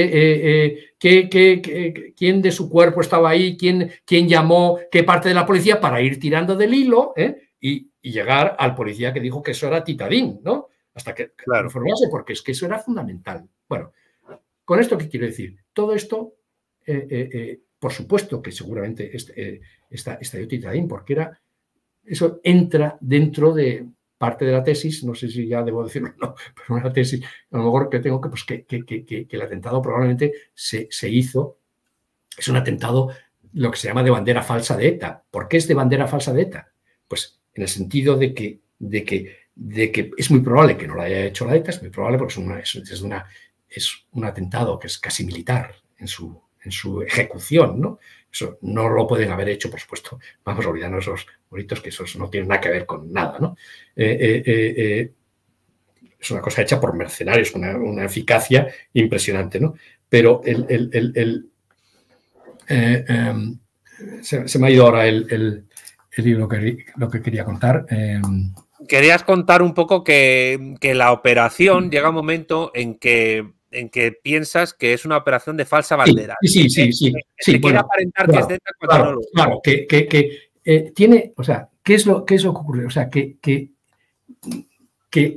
eh, quién de su cuerpo estaba ahí, quién, quién llamó, qué parte de la policía, para ir tirando del hilo y, y, llegar al policía que dijo que eso era Titadín, ¿no? hasta que claro. porque es que eso era fundamental. Bueno, ¿con esto qué quiero decir? Todo esto, eh, eh, eh, por supuesto que seguramente está esta, esta porque era, eso entra dentro de parte de la tesis, no sé si ya debo decirlo o no, pero una tesis, a lo mejor que tengo que, pues que, el atentado probablemente se, hizo, es un atentado lo que se llama de bandera falsa de ETA. ¿Por qué es de bandera falsa de ETA? Pues en el sentido de que, de que de que es muy probable que no lo haya hecho la ETA, es muy probable porque es, una, es, una, es un atentado que es casi militar en su, en su ejecución, ¿no? Eso no lo pueden haber hecho, por supuesto. Vamos a olvidarnos esos bonitos que esos no tienen nada que ver con nada, eh, eh, eh, es una cosa hecha por mercenarios, una, una eficacia impresionante, ¿no? Pero el... Em, se, me ha ido ahora el, libro que, lo que quería contar. Em, querías contar un poco que, la operación llega un momento en que, en que piensas que es una operación de falsa bandera. Sí, sí, sí. Eh, sí, eh, que, aparentar que es de claro, no claro, que, eh, tiene, o sea, ¿qué es lo, qué es lo que ocurre? O sea, que, que,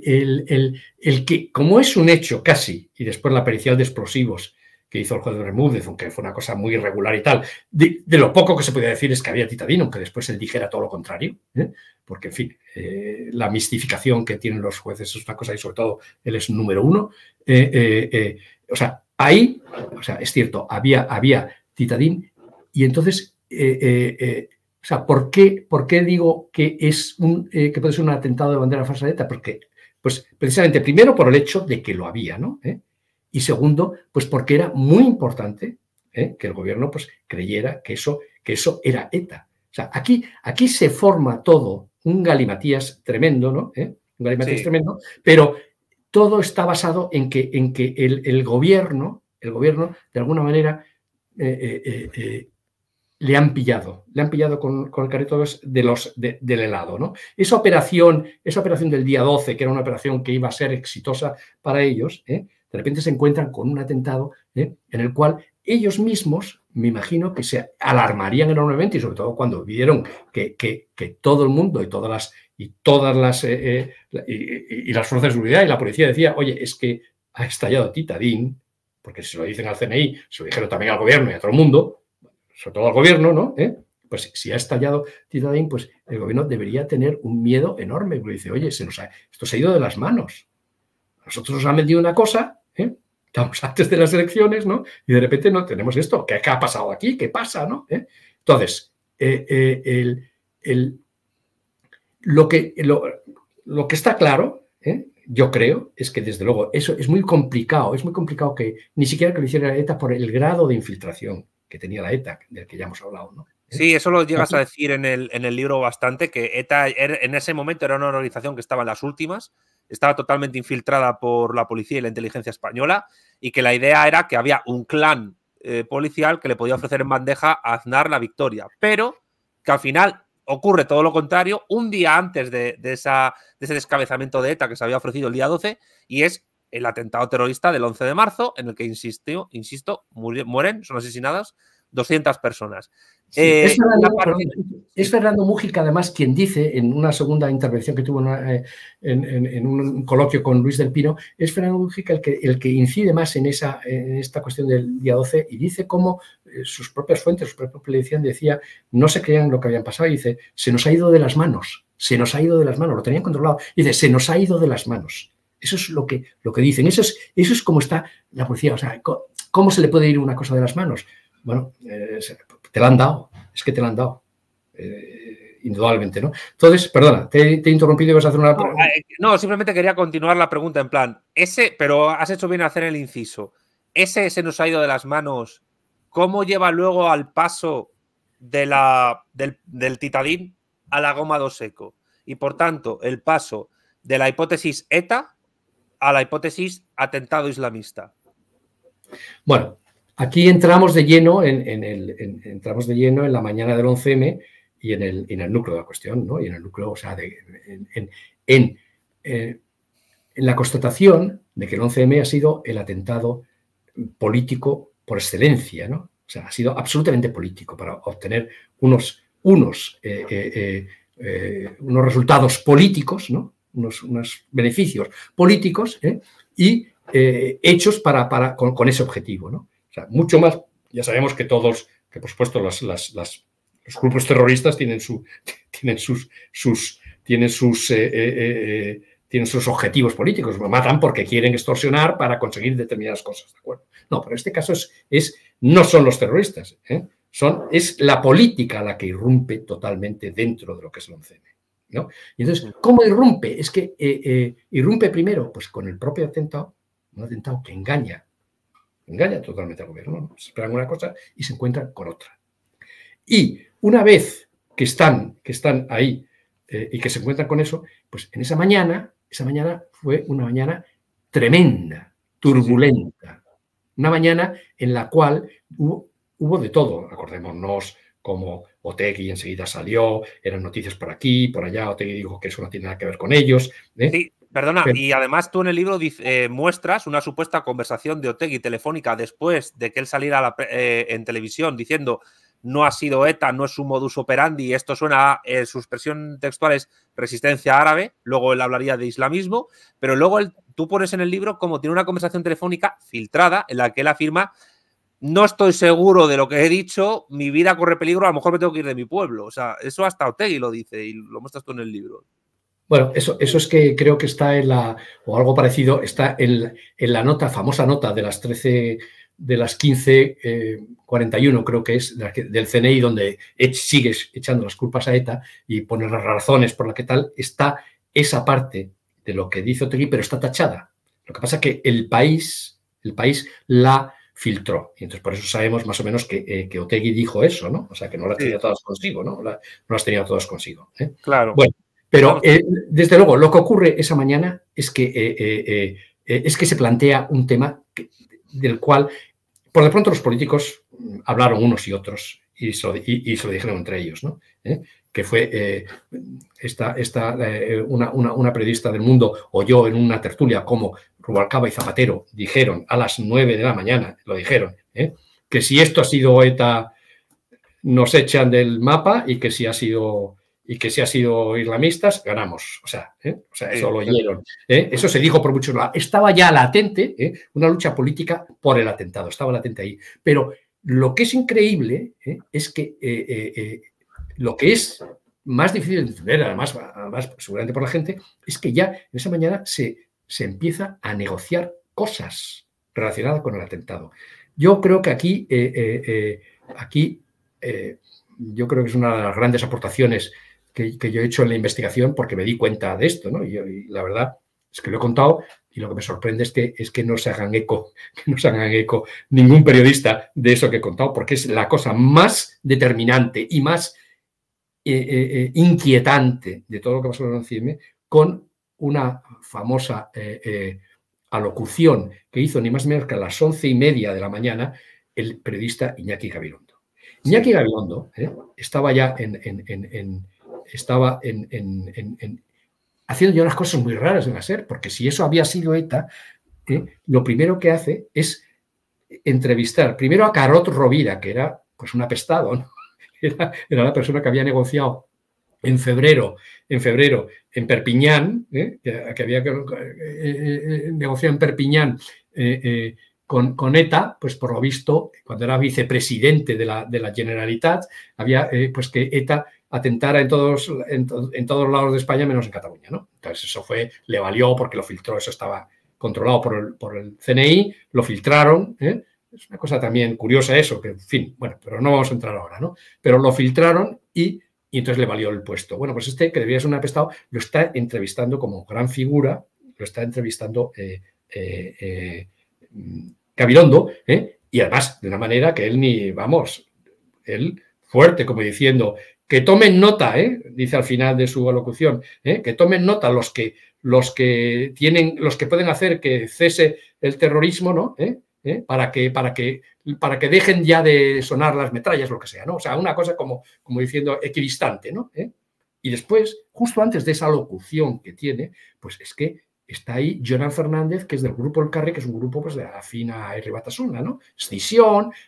el, el, que, como es un hecho casi, y después la pericial de explosivos, que hizo el juez Bermúdez, aunque fue una cosa muy irregular y tal. De, lo poco que se podía decir es que había titadín, aunque después él dijera todo lo contrario, ¿eh? porque, en fin, eh, la mistificación que tienen los jueces es una cosa y sobre todo él es número uno. Eh, o sea, ahí, o sea, es cierto, había, había titadín y entonces, o sea, ¿por qué, ¿por qué, digo que, es un, que puede ser un atentado de bandera falsa de Porque, pues, precisamente, primero por el hecho de que lo había, ¿no? y segundo, pues porque era muy importante ¿eh? que el gobierno pues, creyera que eso, que eso era ETA. O sea, aquí, aquí se forma todo un galimatías tremendo, ¿no? ¿Eh? Un galimatías tremendo, pero todo está basado en que, en que el, gobierno, el gobierno, de alguna manera, eh, le han pillado, le han pillado con, con el carrito de los, del helado. ¿no? Esa, operación, esa operación del día 12, que era una operación que iba a ser exitosa para ellos, ¿eh? de repente se encuentran con un atentado ¿eh? en el cual ellos mismos, me imagino que se alarmarían enormemente y sobre todo cuando vieron que, que, todo el mundo y todas las y todas las eh, eh, y, las fuerzas de seguridad y la policía decía, oye, es que ha estallado Titadín, porque si se lo dicen al CNI, se lo dijeron también al gobierno y a todo el mundo, sobre todo al gobierno, ¿no? Pues si ha estallado Titadín, pues el gobierno debería tener un miedo enorme, porque dice, oye, se nos ha, esto se ha ido de las manos. nosotros nos han metido una cosa estamos antes de las elecciones, ¿no? Y de repente no tenemos esto. ¿Qué, ha pasado aquí? ¿Qué pasa? ¿no? ¿Eh? Entonces, eh, eh, lo, que, lo, que está claro, yo creo, es que desde luego eso es muy complicado, es muy complicado que ni siquiera que lo hiciera ETA por el grado de infiltración que tenía la ETA, del que ya hemos hablado, ¿no? Sí, eso lo llegas a decir en el, en el libro bastante, que ETA er, en ese momento era una organización que estaba en las últimas, estaba totalmente infiltrada por la policía y la inteligencia española y que la idea era que había un clan eh, policial que le podía ofrecer en bandeja a Aznar la victoria, pero que al final ocurre todo lo contrario un día antes de, esa, ese descabezamiento de ETA que se había ofrecido el día 12 y es el atentado terrorista del 11 de marzo en el que, insisto, insisto mueren, son asesinadas 200 personas. Eh, es, Fernando, Mujica además, quien dice en una segunda intervención que tuvo en, eh, un coloquio con Luis del Pino, es Fernando Mújica el que, incide más en, esa, esta cuestión del día 12 y dice cómo eh, sus propias fuentes, su propia predicción decía, no se creían lo que habían pasado, y dice, se nos ha ido de las manos, se nos ha ido de las manos, lo tenían controlado, y dice, se nos ha ido de las manos. Eso es lo que, lo que dicen, eso es, eso es como está la policía, o sea, ¿cómo se le puede ir una cosa de las manos? Bueno, te la han dado, es que te la han dado. Eh, indudablemente, ¿no? Entonces, perdona, te, he interrumpido y vas a hacer una pregunta. Eh, no, simplemente quería continuar la pregunta en plan, ese, pero has hecho bien hacer el inciso, ese se nos ha ido de las manos, ¿cómo lleva luego al paso de la, del, titadín a la goma do seco? Y por tanto, el paso de la hipótesis ETA a la hipótesis atentado islamista. Bueno, Aquí entramos de lleno en, el, entramos de lleno en la mañana del 11M y en el, en el, núcleo de la cuestión, ¿no? Y en el núcleo, o sea, eh, en, la constatación de que el 11M ha sido el atentado político por excelencia, ¿no? O sea, ha sido absolutamente político para obtener unos, unos, eh, eh, unos resultados políticos, ¿no? unos, beneficios políticos y hechos para, con, con, ese objetivo. ¿no? sea, mucho más, ya sabemos que todos, que por supuesto las, las, los grupos terroristas tienen, su, tienen sus, sus, tienen sus, eh, eh, eh, tienen sus objetivos políticos, lo matan porque quieren extorsionar para conseguir determinadas cosas, ¿de acuerdo? No, pero este caso es, es no son los terroristas, son, es la política la que irrumpe totalmente dentro de lo que es el ¿no? Y entonces, ¿cómo irrumpe? Es que irrumpe primero, pues con el propio atentado, un atentado que engaña engaña totalmente al gobierno. Se esperan una cosa y se encuentran con otra. Y una vez que están, que están ahí eh, y que se encuentran con eso, pues en esa mañana, esa mañana fue una mañana tremenda, turbulenta. Una mañana en la cual hubo, de todo, acordémonos como Otegui enseguida salió, eran noticias por aquí, por allá, Otegui dijo que eso no tiene nada que ver con ellos. ¿eh? Perdona, y además tú en el libro eh, muestras una supuesta conversación de Otegui telefónica después de que él saliera eh, en televisión diciendo no ha sido ETA, no es un modus operandi, esto suena a eh, su expresión textual es resistencia árabe, luego él hablaría de islamismo, pero luego tú pones en el libro como tiene una conversación telefónica filtrada en la que él afirma no estoy seguro de lo que he dicho, mi vida corre peligro, a lo mejor me tengo que ir de mi pueblo. O sea, eso hasta Otegui lo dice y lo muestras tú en el libro. Bueno, eso, eso es que creo que está en la, o algo parecido, está en, en la nota, famosa nota de las 13, de las 15, 41 eh, creo que es, del CNI, donde sigues echando las culpas a ETA y pone las razones por la que tal, está esa parte de lo que dice Otegui, pero está tachada. Lo que pasa es que el país, el país la filtró. Y entonces por eso sabemos más o menos que, eh, que Otegui dijo eso, ¿no? O sea, que no las tenía todas consigo, ¿no? no las tenía todas consigo. ¿eh? Claro. Bueno, pero eh, desde luego, lo que ocurre esa mañana es que, eh, eh, es que se plantea un tema del cual, por de pronto, los políticos hablaron unos y otros y se lo, dijeron entre ellos, ¿no? que fue esta, esta una, periodista del mundo oyó en una tertulia como Rubalcaba y Zapatero dijeron a las 9 de la mañana, lo dijeron, que si esto ha sido ETA, nos echan del mapa y que si ha sido y que si ha sido islamistas, ganamos. O sea, ¿eh? eso lo oyeron. ¿eh? Eso se dijo por muchos lados. Estaba ya latente, ¿eh? una lucha política por el atentado, estaba latente ahí. Pero lo que es increíble es que lo que es más difícil de entender, además, además, seguramente por la gente, es que ya en esa mañana se, se empieza a negociar cosas relacionadas con el atentado. Yo creo que aquí, aquí yo creo que es una de las grandes aportaciones que, yo he hecho en la investigación porque me di cuenta de esto, ¿no? Y, la verdad es que lo he contado y lo que me sorprende es que, es que no se hagan eco, que no se hagan eco ningún periodista de eso que he contado, porque es la cosa más determinante y más eh, eh, eh, inquietante de todo lo que pasó en el con una famosa alocución que hizo ni más ni menos que a las once y media de la mañana el periodista Iñaki Gavirondo. Iñaki Gavirondo estaba ya en estaba haciendo ya unas cosas muy raras de hacer porque si eso había sido ETA, eh, lo primero que hace es entrevistar primero a Carot Rovira, que era pues un apestado, era, la persona que había negociado en febrero, en febrero, en Perpiñán, ¿eh? que, había eh, negociado en Perpiñán con, con, ETA, pues por lo visto, cuando era vicepresidente de la, Generalitat, había, pues que ETA atentara en todos, en, lados de España menos en Cataluña. ¿no? Entonces eso fue, le valió porque lo filtró, eso estaba controlado por el, CNI, lo filtraron. ¿eh? Es una cosa también curiosa eso, que en fin, bueno, pero no vamos a entrar ahora, ¿no? Pero lo filtraron y, entonces le valió el puesto. Bueno, pues este, que debía ser un apestado, lo está entrevistando como gran figura, lo está entrevistando Cabilondo, eh, eh, y además de una manera que él ni, vamos, él fuerte, como diciendo, que tomen nota, ¿eh? dice al final de su alocución, ¿eh? que tomen nota los que, los que tienen, los que pueden hacer que cese el terrorismo, ¿no? ¿Eh? Para, que, para, que, para que dejen ya de sonar las metrallas, lo que sea, ¿no? O sea, una cosa como, como diciendo equidistante, ¿no? Y después, justo antes de esa locución que tiene, pues es que está ahí Jonan Fernández, que es del grupo El Carre, que es un grupo pues, de la fina R. Batasuna, ¿no?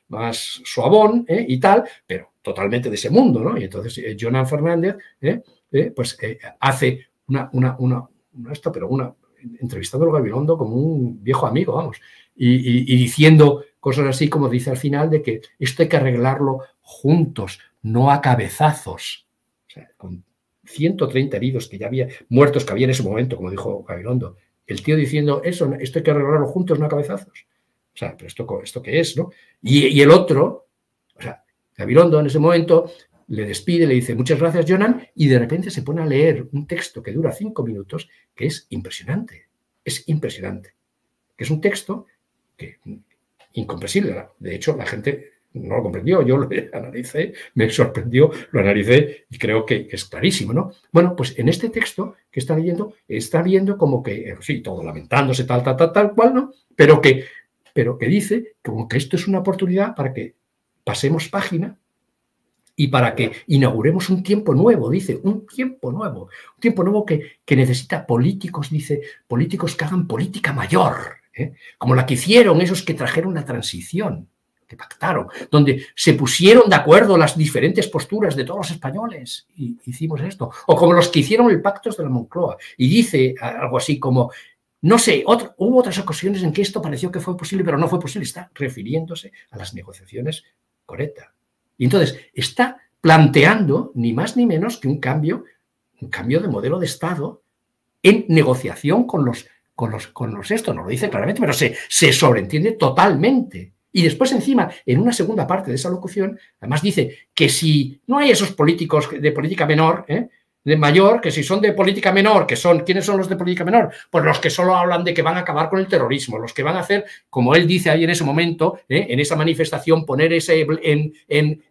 más suavón y tal, pero totalmente de ese mundo, ¿no? Y entonces eh, Jonathan Fernández, ¿eh? ¿Eh? pues hace una, una, una, una esto, pero una, entrevistándolo a Gabilondo como un viejo amigo, vamos, y, diciendo cosas así como dice al final de que esto hay que arreglarlo juntos, no a cabezazos. O sea, con 130 heridos que ya había, muertos que había en ese momento, como dijo Gabilondo, el tío diciendo eso, esto hay que arreglarlo juntos, no a cabezazos. O sea, pero esto, esto qué es, ¿no? y el otro, Gabilondo en ese momento le despide, le dice muchas gracias, Jonan, y de repente se pone a leer un texto que dura cinco minutos, que es impresionante, es impresionante, que es un texto que, incomprensible. De hecho, la gente no lo comprendió, yo lo analicé, me sorprendió, lo analicé y creo que es clarísimo, ¿no? Bueno, pues en este texto que está leyendo, está viendo como que, eh, sí, todo lamentándose, tal, tal, tal, tal cual, ¿no? Pero que, pero que dice como que esto es una oportunidad para que pasemos página y para que inauguremos un tiempo nuevo, dice, un tiempo nuevo, un tiempo nuevo que, necesita políticos, dice, políticos que hagan política mayor, ¿eh? como la que hicieron esos que trajeron la transición, que pactaron, donde se pusieron de acuerdo las diferentes posturas de todos los españoles y hicimos esto, o como los que hicieron el pacto de la Moncloa, y dice algo así como no sé, hubo otras ocasiones en que esto pareció que fue posible, pero no fue posible. Está refiriéndose a las negociaciones Coreta. Y entonces está planteando ni más ni menos que un cambio, un cambio de modelo de Estado en negociación con los, con los, con los esto, no lo dice claramente, pero se, se sobreentiende totalmente. Y después encima, en una segunda parte de esa locución, además dice que si no hay esos políticos de política menor, ¿eh? de mayor, que si son de política menor, que son, ¿quiénes son los de política menor? Pues los que solo hablan de que van a acabar con el terrorismo, los que van a hacer, como él dice ahí en ese momento, ¿eh? en esa manifestación, poner ese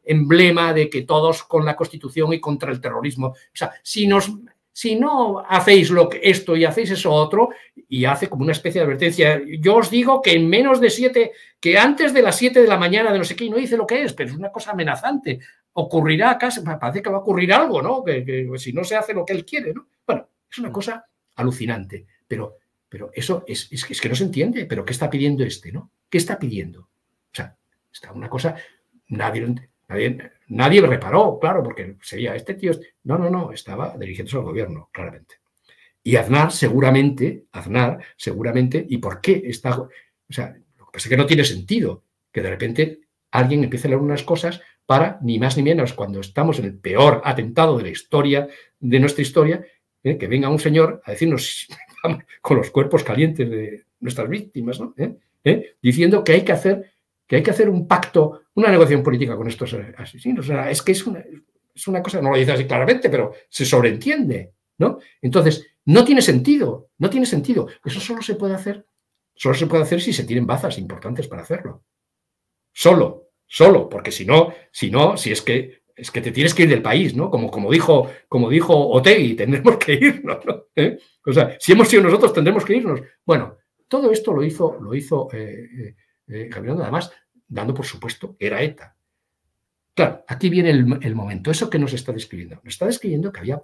emblema de que todos con la Constitución y contra el terrorismo. O sea, si nos si no hacéis lo que esto y hacéis eso otro, y hace como una especie de advertencia. Yo os digo que en menos de siete, que antes de las siete de la mañana de no sé qué, y no dice lo que es, pero es una cosa amenazante. Ocurrirá casi, parece que va a ocurrir algo, ¿no? Que, pues si no se hace lo que él quiere, ¿no? Bueno, es una mm. cosa alucinante, pero, pero eso es, es, que no se entiende. ¿Pero qué está pidiendo este, no? ¿Qué está pidiendo? O sea, está una cosa, nadie, nadie Nadie reparó, claro, porque sería este tío. No, no, no, estaba dirigiéndose al gobierno, claramente. Y Aznar seguramente, Aznar seguramente, ¿y por qué está? O sea, lo que pasa es que no tiene sentido que de repente alguien empiece a leer unas cosas para, ni más ni menos, cuando estamos en el peor atentado de la historia, de nuestra historia, ¿eh? que venga un señor a decirnos con los cuerpos calientes de nuestras víctimas, ¿no? ¿Eh? ¿Eh? Diciendo que hay que hacer que hay que hacer un pacto, una negociación política con estos asesinos. es que es una, cosa, no lo dice así claramente, pero se sobreentiende, ¿no? Entonces, no tiene sentido, no tiene sentido. Eso solo se puede hacer, solo se puede hacer si se tienen bazas importantes para hacerlo. Solo, solo, porque si no, si no, si es que es que te tienes que ir del país, ¿no? Como, como dijo, como dijo Otegui, tendremos que irnos, ¿Eh? O sea, si hemos sido nosotros, tendremos que irnos. Bueno, todo esto lo hizo, lo hizo eh, eh, eh, nada además, dando por supuesto era ETA. Claro, aquí viene el, momento. ¿Eso que nos está describiendo? Nos está describiendo que, había,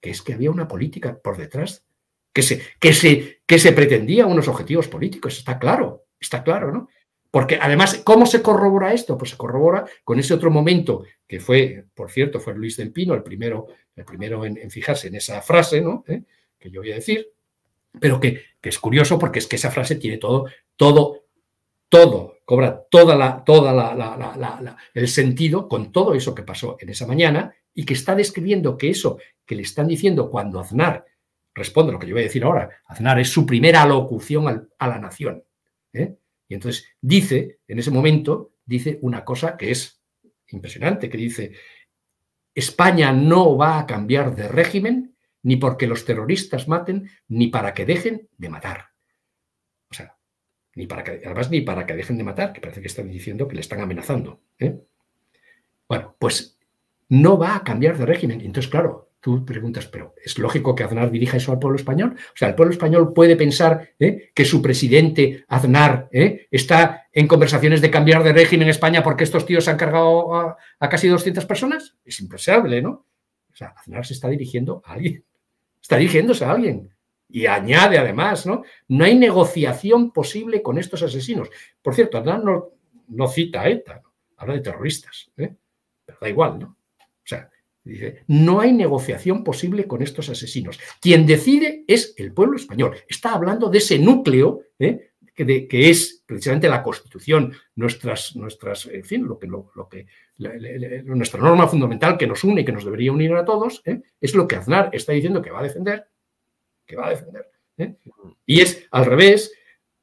que es que había una política por detrás, que se, que, se, que se pretendía unos objetivos políticos, está claro, está claro, ¿no? Porque además, ¿cómo se corrobora esto? Pues se corrobora con ese otro momento que fue, por cierto, fue Luis del Pino el primero, el primero en, fijarse en esa frase, ¿no? ¿Eh? Que yo voy a decir, pero que, es curioso porque es que esa frase tiene todo, todo, todo, cobra todo el sentido con todo eso que pasó en esa mañana y que está describiendo que eso que le están diciendo cuando Aznar responde lo que yo voy a decir ahora, Aznar es su primera locución a la nación. ¿eh? Y entonces dice, en ese momento, dice una cosa que es impresionante, que dice, España no va a cambiar de régimen ni porque los terroristas maten, ni para que dejen de matar. Ni para que, además, ni para que dejen de matar, que parece que están diciendo que le están amenazando. ¿eh? Bueno, pues no va a cambiar de régimen. Entonces, claro, tú preguntas, pero ¿es lógico que Aznar dirija eso al pueblo español? O sea, el pueblo español puede pensar ¿eh? que su presidente Aznar ¿eh? está en conversaciones de cambiar de régimen en España porque estos tíos se han cargado a, casi 200 personas. Es imposible ¿no? O sea, Aznar se está dirigiendo a alguien. Está dirigiéndose a alguien. Y añade además, ¿no? No hay negociación posible con estos asesinos. Por cierto, Aznar no, cita a ETA, habla de terroristas, ¿eh? pero da igual, ¿no? O sea, dice, no hay negociación posible con estos asesinos. Quien decide es el pueblo español. Está hablando de ese núcleo ¿eh? que, es precisamente la Constitución, nuestras, nuestras en fin, lo que, lo, que nuestra norma fundamental que nos une y que nos debería unir a todos, ¿eh? es lo que Aznar está diciendo que va a defender que va a defender. ¿eh? Y es al revés,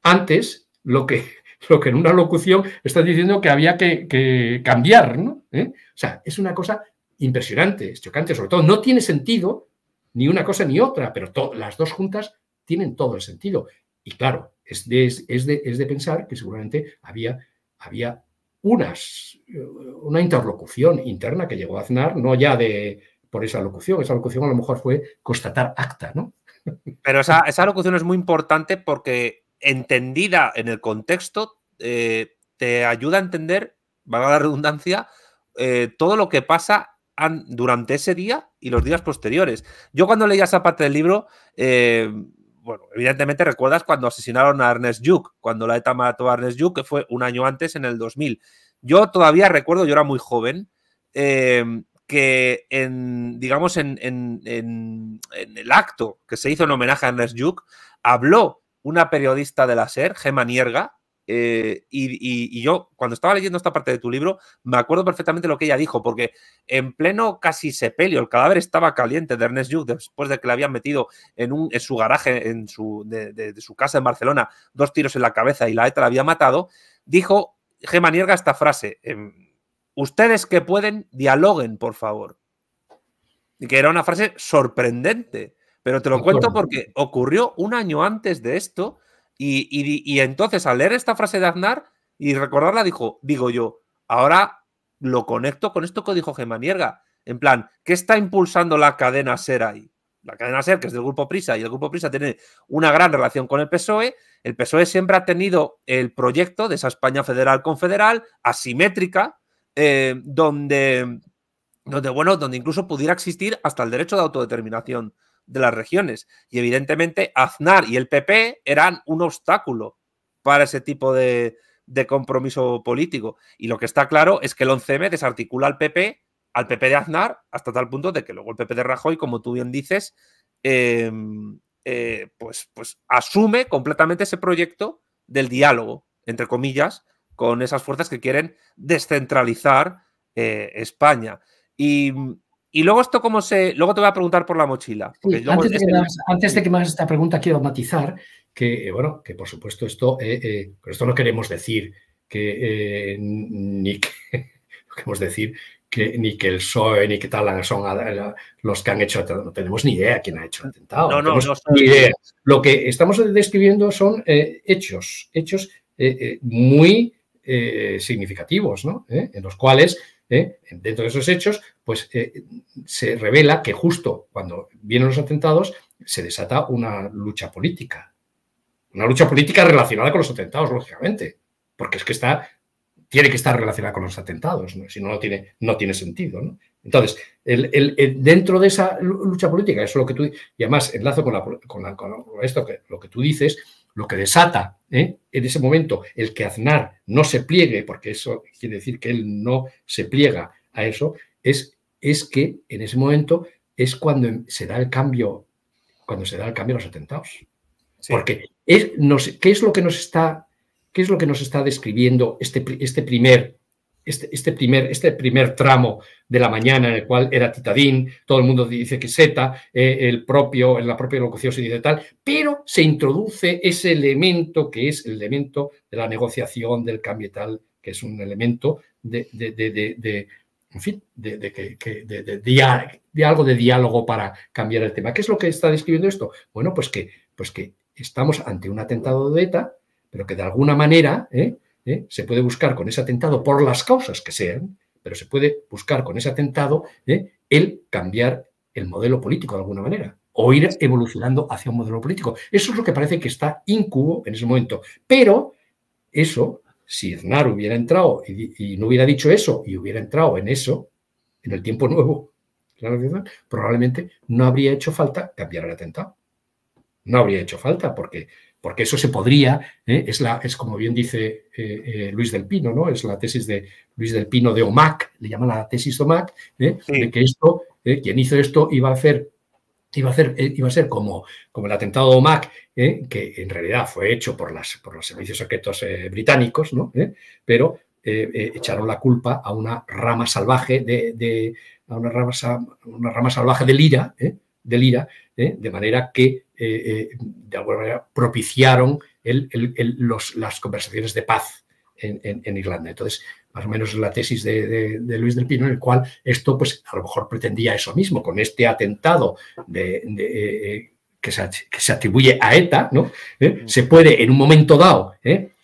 antes lo que, lo que en una locución estás diciendo que había que, cambiar, ¿no? ¿Eh? O sea, es una cosa impresionante, es chocante, sobre todo no tiene sentido ni una cosa ni otra, pero las dos juntas tienen todo el sentido. Y claro, es de, es pensar que seguramente había, había unas, eh, una interlocución interna que llegó a Aznar, no ya de, por esa locución, esa locución a lo mejor fue constatar acta, ¿no? Pero esa, locución es muy importante porque entendida en el contexto eh, te ayuda a entender, valga la redundancia, eh, todo lo que pasa durante ese día y los días posteriores. Yo cuando leía esa parte del libro, eh, bueno, evidentemente recuerdas cuando asesinaron a Ernest Juke, cuando la ETA mató a Ernest Juke, que fue un año antes, en el 2000. Yo todavía recuerdo, yo era muy joven, que en, digamos, en, el acto que se hizo en homenaje a Ernest Juk, habló una periodista de la SER, Gema Nierga, eh, y, yo, cuando estaba leyendo esta parte de tu libro, me acuerdo perfectamente lo que ella dijo, porque en pleno casi sepelio, el cadáver estaba caliente de Ernest Juk, después de que le habían metido en, un, su garaje en su, de, su casa en Barcelona dos tiros en la cabeza y la ETA la había matado, dijo Gemma Nierga esta frase. Ustedes que pueden, dialoguen, por favor. Y que era una frase sorprendente, pero te lo cuento porque ocurrió un año antes de esto y, entonces al leer esta frase de Aznar y recordarla dijo, digo yo, ahora lo conecto con esto que dijo Gemanierga. En plan, ¿qué está impulsando la cadena SER ahí? La cadena SER, que es del Grupo Prisa, y el Grupo Prisa tiene una gran relación con el PSOE. El PSOE siempre ha tenido el proyecto de esa España federal confederal, asimétrica, eh, donde, donde, bueno, donde incluso pudiera existir hasta el derecho de autodeterminación de las regiones. Y evidentemente Aznar y el PP eran un obstáculo para ese tipo de, compromiso político. Y lo que está claro es que el 11M desarticula al PP, al PP de Aznar, hasta tal punto de que luego el PP de Rajoy, como tú bien dices, em, eh, pues, pues asume completamente ese proyecto del diálogo, entre comillas, con esas fuerzas que quieren descentralizar eh, España. Y, luego esto cómo se... Luego te voy a preguntar por la mochila. antes, de este que me hagas esta pregunta quiero matizar que, eh, bueno, que por supuesto esto, eh, esto no queremos decir que ni que, queremos decir que ni que el PSOE ni que tal son los que han hecho no tenemos ni idea quién ha hecho el atentado no, no, no, lo que estamos describiendo son hechos hechos muy eh, significativos, ¿no? ¿Eh? en los cuales, ¿eh? dentro de esos hechos, pues se revela que justo cuando vienen los atentados se desata una lucha política. Una lucha política relacionada con los atentados, lógicamente, porque es que está, tiene que estar relacionada con los atentados, ¿no? si no, no tiene, no tiene sentido. ¿no? Entonces, el, dentro de esa lucha política, eso es lo que tú, y además enlazo con, con, con esto, que, lo que tú dices, lo que desata ¿eh? en ese momento el que Aznar no se pliegue, porque eso quiere decir que él no se pliega a eso, es, es que en ese momento es cuando em, se da el cambio, cuando se da el cambio a los atentados. Porque es, ¿qué, es lo que nos está, ¿qué es lo que nos está describiendo este, este primer este, este, primer, este primer tramo de la mañana en el cual era Titadín, todo el mundo dice que Z, eh, el propio, en la propia locución se dice tal, pero se introduce ese elemento que es el elemento de la negociación, del cambio y tal, que es un elemento de, de, fin, de, algo de diálogo para cambiar el tema. ¿Qué es lo que está describiendo esto? Bueno, pues que, pues que estamos ante un atentado de ETA, pero que de alguna manera ¿eh? ¿eh? se puede buscar con ese atentado, por las causas que sean, pero se puede buscar con ese atentado ¿eh? el cambiar el modelo político de alguna manera o ir evolucionando hacia un modelo político. Eso es lo que parece que está incubo en ese momento. Pero eso, si Iznar hubiera entrado y, y no hubiera dicho eso y hubiera entrado en eso, en el tiempo nuevo, probablemente no habría hecho falta cambiar el atentado. No habría hecho falta porque porque eso se podría, ¿eh? es, la, es como bien dice eh, eh, Luis del Pino, ¿no? Es la tesis de Luis del Pino de OMAC, le llaman la tesis OMAC, de que esto, quien hizo esto iba a hacer. Iba a, hacer, iba a ser como, como el atentado de OMAC, que en realidad fue hecho por, las, por los servicios secretos británicos, ¿no? pero echaron la culpa a una rama salvaje de, de a una, rama, una rama salvaje del IRA, del IRA, ¿eh? de manera que eh, eh, de alguna manera propiciaron las conversaciones de paz en, Irlanda. Entonces, más o menos la tesis de, Luis del Pino, en el cual esto, pues, a lo mejor pretendía eso mismo, con este atentado que, se, atribuye a ETA, ¿no? Se puede, en un momento dado,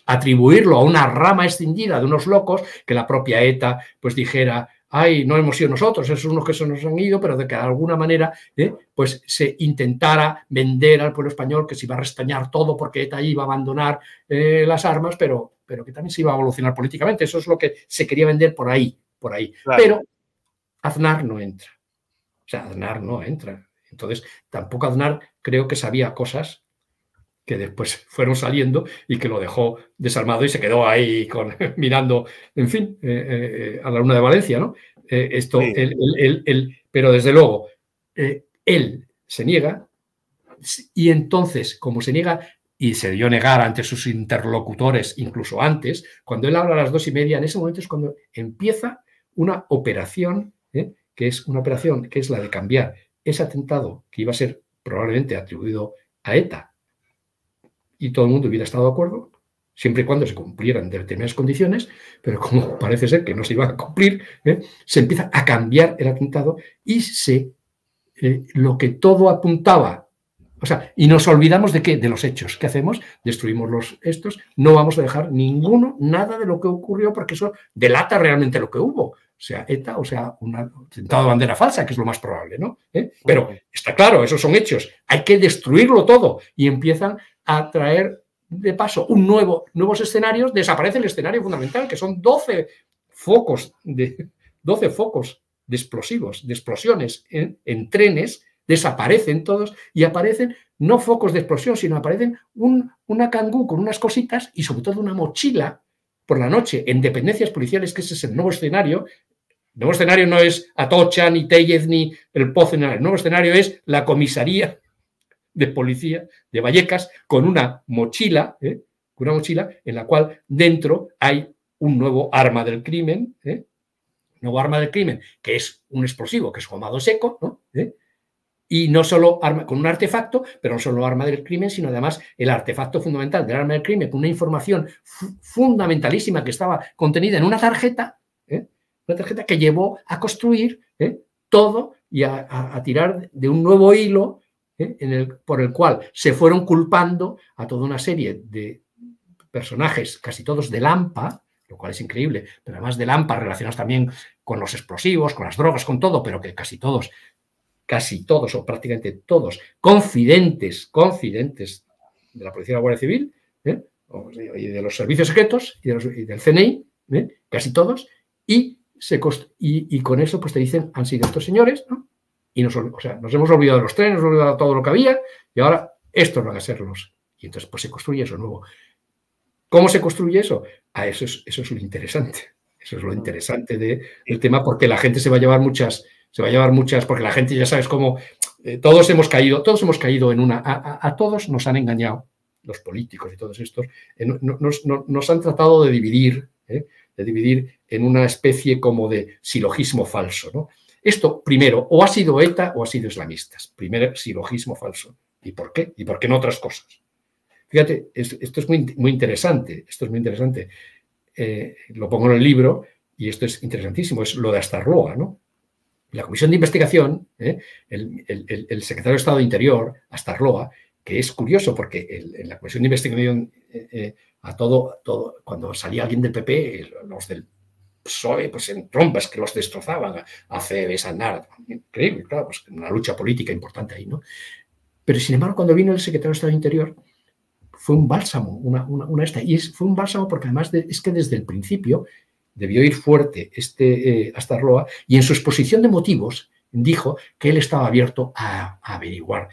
atribuirlo a una rama escindida de unos locos que la propia ETA pues dijera ay, no hemos sido nosotros, esos son los que se nos han ido, pero de que de alguna manera ¿eh? pues se intentara vender al pueblo español que se iba a restañar todo porque ETA iba a abandonar eh, las armas, pero, pero que también se iba a evolucionar políticamente. Eso es lo que se quería vender por ahí, por ahí. Pero Aznar no entra. O sea, Aznar no entra. Entonces, tampoco Aznar creo que sabía cosas que después fueron saliendo y que lo dejó desarmado y se quedó ahí con, mirando, en fin, eh, eh, a la luna de Valencia, ¿no? Eh, esto, el pero desde luego, él se niega y entonces, como se niega y se dio negar ante sus interlocutores, incluso antes, cuando él habla a las dos y media, en ese momento es cuando empieza una operación, que es una operación que es la de cambiar ese atentado que iba a ser probablemente atribuido a ETA y todo el mundo hubiera estado de acuerdo, siempre y cuando se cumplieran determinadas condiciones, pero como parece ser que no se iba a cumplir, ¿eh? se empieza a cambiar el atentado y se eh, lo que todo apuntaba. O sea, y nos olvidamos de qué, de los hechos. ¿Qué hacemos? Destruimos los estos, no vamos a dejar ninguno, nada de lo que ocurrió, porque eso delata realmente lo que hubo sea ETA o sea un atentado de bandera falsa, que es lo más probable, ¿no? ¿Eh? Pero está claro, esos son hechos, hay que destruirlo todo. Y empiezan a traer de paso un nuevo, nuevos escenarios, desaparece el escenario fundamental, que son 12 focos de, 12 focos de explosivos, de explosiones en, trenes, desaparecen todos y aparecen no focos de explosión, sino aparecen un, una cangú con unas cositas y sobre todo una mochila por la noche en dependencias policiales, que ese es el nuevo escenario. El nuevo escenario no es Atocha, ni Tellez, ni el Pozo, el nuevo escenario es la comisaría de policía de Vallecas con una mochila, ¿eh? con una mochila en la cual dentro hay un nuevo arma del crimen, ¿eh? nuevo arma del crimen, que es un explosivo, que es gomado seco, ¿Eh? y no solo arma, con un artefacto, pero no solo arma del crimen, sino además el artefacto fundamental del arma del crimen, con una información fundamentalísima que estaba contenida en una tarjeta, ¿eh? una tarjeta que llevó a construir todo y a, tirar de un nuevo hilo ¿eh? en el, por el cual se fueron culpando a toda una serie de personajes, casi todos de Lampa, lo cual es increíble, pero además de Lampa relacionados también con los explosivos, con las drogas, con todo, pero que casi todos, casi todos o prácticamente todos, confidentes, confidentes de la Policía de la Guardia Civil ¿eh? y de los servicios secretos y, del CNI, ¿eh? casi todos, y, y, con eso pues te dicen, han sido estos señores, ¿no? nos, hemos olvidado de los trenes, nos hemos olvidado de todo lo que había y ahora estos van a ser los. Y entonces pues se construye eso nuevo. ¿Cómo se construye eso? Ah, eso es, eso es lo interesante. Eso es lo mm. interesante de, del tema porque la gente se va a llevar muchas, se va a llevar muchas, porque la gente ya sabes cómo, eh, todos hemos caído, todos hemos caído en una, a, todos nos han engañado, los políticos y todos estos, nos, han tratado de dividir, ¿eh? de dividir en una especie como de silogismo falso, ¿no? Esto, primero, o ha sido ETA o ha sido islamistas. Primer silogismo falso. ¿Y por qué? ¿Y por qué no otras cosas? Fíjate, esto es muy, muy interesante, esto es muy interesante. Eh, lo pongo en el libro y esto es interesantísimo, es lo de Astarloa, ¿no? La comisión de investigación, ¿eh? el, secretario de Estado de Interior, Astarloa, que es curioso porque en la comisión de investigación, eh, a todo, todo, cuando salía alguien del PP, los del pues, pues, en trombas que los destrozaban hace esa Increíble, claro, pues una lucha política importante ahí, ¿no? Pero sin embargo, cuando vino el secretario de Estado Interior, fue un bálsamo, una, una, esta. Y fue un bálsamo porque además es que desde el principio debió ir fuerte este hasta eh, Roa y en su exposición de motivos dijo que él estaba abierto a, a averiguar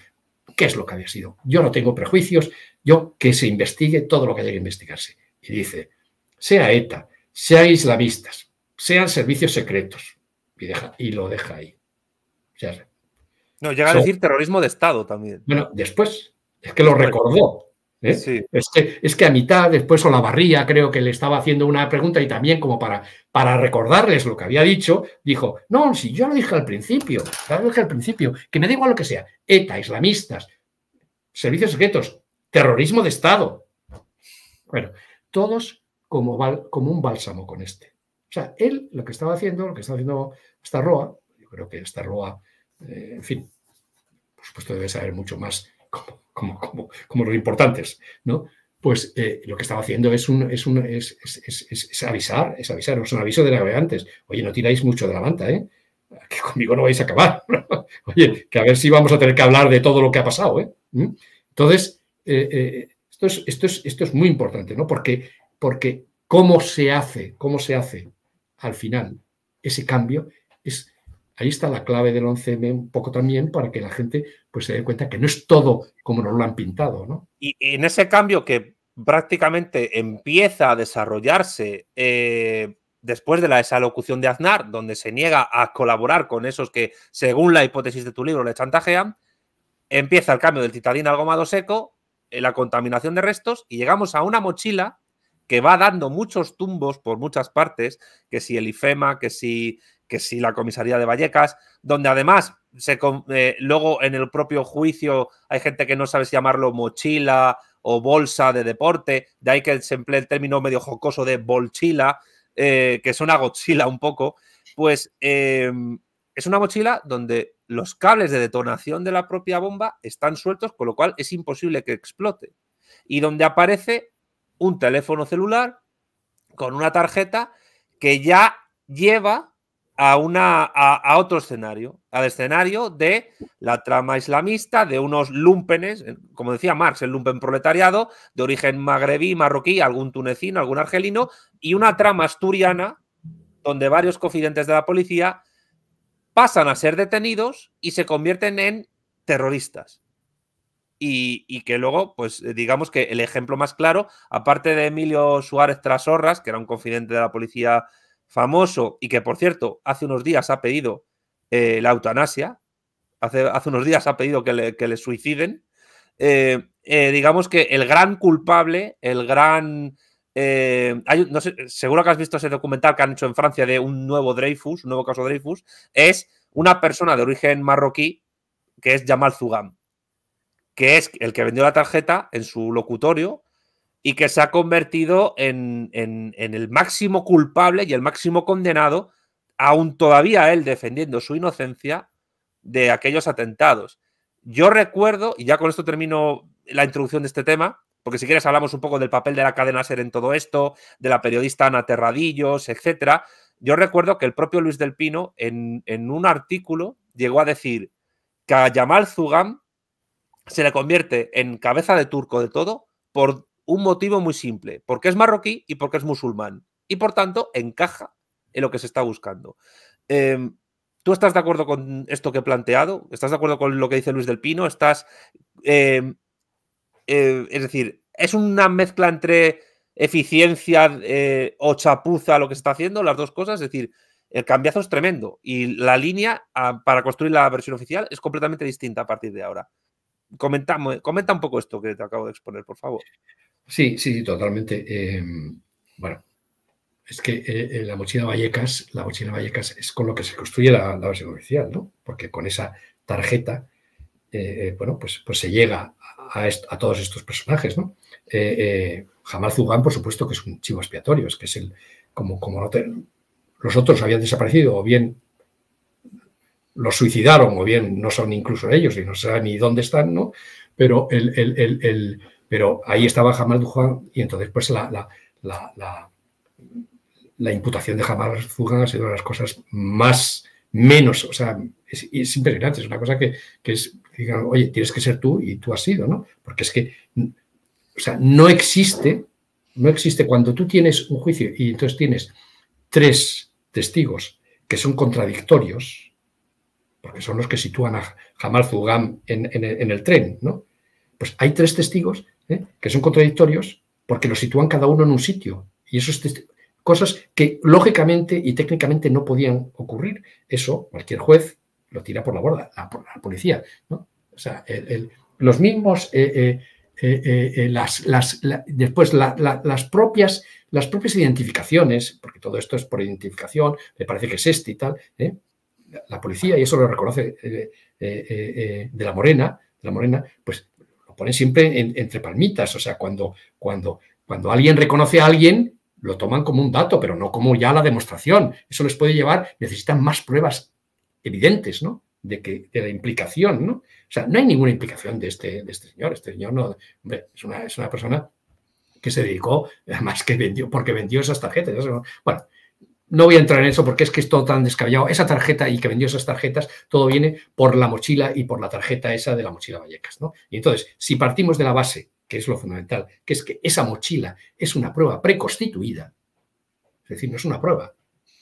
qué es lo que había sido. Yo no tengo prejuicios, yo que se investigue todo lo que haya que investigarse. Y dice, sea ETA, sean islamistas, sean servicios secretos, y, lo deja ahí. no, llega a decir terrorismo de Estado también. Bueno, después, es que lo recordó. ¿eh? Es, que, a mitad, después Olavarría creo que le estaba haciendo una pregunta y también como para, para recordarles lo que había dicho, dijo, no, si yo lo dije al principio, lo dije al principio, que me da igual lo que sea, ETA, islamistas, servicios secretos, terrorismo de Estado. Bueno, todos como, un bálsamo con este. O sea, él lo que estaba haciendo, lo que estaba haciendo roa, yo creo que esta roa, eh, en fin, por supuesto debe saber mucho más como, como, como, los importantes, ¿no? Pues eh, lo que estaba haciendo es, un, es, es, avisar, es avisar, es un aviso de navegantes. Oye, no tiráis mucho de la manta, ¿eh? Que conmigo no vais a acabar. Oye, que a ver si vamos a tener que hablar de todo lo que ha pasado, ¿eh? ¿Mm? Entonces, eh, esto, esto, es, esto es muy importante, ¿no? Porque porque cómo se hace, cómo se hace al final ese cambio es ahí está la clave del 11M un poco también para que la gente pues se dé cuenta que no es todo como nos lo han pintado, ¿no? Y en ese cambio que prácticamente empieza a desarrollarse eh, después de la, esa locución de Aznar, donde se niega a colaborar con esos que, según la hipótesis de tu libro, le chantajean, empieza el cambio del titadín al gomado seco, eh, la contaminación de restos y llegamos a una mochila que va dando muchos tumbos por muchas partes, que si el IFEMA, que si, que si la comisaría de Vallecas, donde además se, eh, luego en el propio juicio hay gente que no sabe si llamarlo mochila o bolsa de deporte, de ahí que se emplee el término medio jocoso de bolchila, eh, que es una Godzilla un poco, pues em, es una mochila donde los cables de detonación de la propia bomba están sueltos, con lo cual es imposible que explote. Y donde aparece un teléfono celular con una tarjeta que ya lleva a, una, a, otro escenario, al escenario de la trama islamista, de unos lumpenes, eh, como decía Marx, el lumpen proletariado, de origen magrebí, marroquí, algún tunecino, algún argelino, y una trama asturiana donde varios confidentes de la policía pasan a ser detenidos y se convierten en terroristas. Y, que luego, pues eh, digamos que el ejemplo más claro, aparte de Emilio Suárez Trasorras, que era un confidente de la policía famoso y que, por cierto, hace unos días ha pedido eh, la eutanasia, hace, hace, unos días ha pedido que le, suiciden, eh, digamos que el gran culpable, el gran... seguro que has visto ese documental que han hecho en Francia de un nuevo Dreyfus, un nuevo caso Dreyfus, es una persona de origen marroquí que es Jamal Zugam que es el que vendió la tarjeta en su locutorio y que se ha convertido en, el máximo culpable y el máximo condenado, aún todavía él defendiendo su inocencia de aquellos atentados. Yo recuerdo, y ya con esto termino la introducción de este tema, porque si quieres hablamos un poco del papel de la cadena SER en todo esto, de la periodista Ana Terradillos, etcétera. Yo recuerdo que el propio Luis del Pino en, en un artículo llegó a decir que a Yamal Zugam se le convierte en cabeza de turco de todo por un motivo muy simple, porque es marroquí y porque es musulmán. Y por tanto, encaja en lo que se está buscando. Em, ¿Tú estás de acuerdo con esto que he planteado? ¿Estás de acuerdo con lo que dice Luis del Pino? ¿Estás... Em, eh, es decir, ¿es una mezcla entre eficiencia eh, o chapuza lo que se está haciendo, las dos cosas? Es decir, el cambiazo es tremendo y la línea ah, para construir la versión oficial es completamente distinta a partir de ahora comentamos, comenta un poco esto que te acabo de exponer, por favor. Sí, sí, sí, totalmente. Eh, bueno, es que eh, eh, la mochila Vallecas, la mochila Vallecas es con lo que se construye la, versión oficial, ¿no? Porque con esa tarjeta, bueno, pues, pues se llega a, a todos estos personajes, ¿no? Jamal Zugán, por supuesto, que es un chivo expiatorio, es que es el, como, como los otros habían desaparecido o bien los suicidaron o bien no son incluso ellos y no saben ni dónde están, ¿no? Pero, el, pero ahí estaba Jamal Duján y entonces pues la, la, la, la, imputación de Jamal Duján ha sido una de las cosas más, menos, o sea, es, es impresionante, es una cosa que, que es, oye, tienes que ser tú y tú has sido, ¿no? Porque es que, o sea, no existe, no existe cuando tú tienes un juicio y entonces tienes tres testigos que son contradictorios, porque son los que sitúan a Jamal Zugam en, el tren, ¿no? Pues hay tres testigos ¿eh? que son contradictorios porque los sitúan cada uno en un sitio. Y es cosas que lógicamente y técnicamente no podían ocurrir. Eso cualquier juez lo tira por la borda, la, la policía. O sea, los mismos, eh, eh, las, después las, propias, las propias identificaciones, porque todo esto es por identificación, me parece que es este y tal, la policía, y eso lo reconoce eh, eh, eh, de la Morena, la Morena, pues lo ponen siempre entre palmitas. O sea, cuando, cuando, cuando alguien reconoce a alguien, lo toman como un dato, pero no como ya la demostración. Eso les puede llevar, necesitan más pruebas evidentes, ¿no? De, que, de la implicación, ¿no? O sea, no hay ninguna implicación de este, de este señor. Este señor no, hombre, es, una, es una persona que se dedicó, además que vendió, porque vendió esas tarjetas. Bueno, no voy a entrar en eso porque es que es todo tan descabellado. Esa tarjeta y que vendió esas tarjetas, todo viene por la mochila y por la tarjeta esa de la mochila Vallecas. ¿no? Y entonces, si partimos de la base, que es lo fundamental, que es que esa mochila es una prueba preconstituida, es decir, no es una prueba,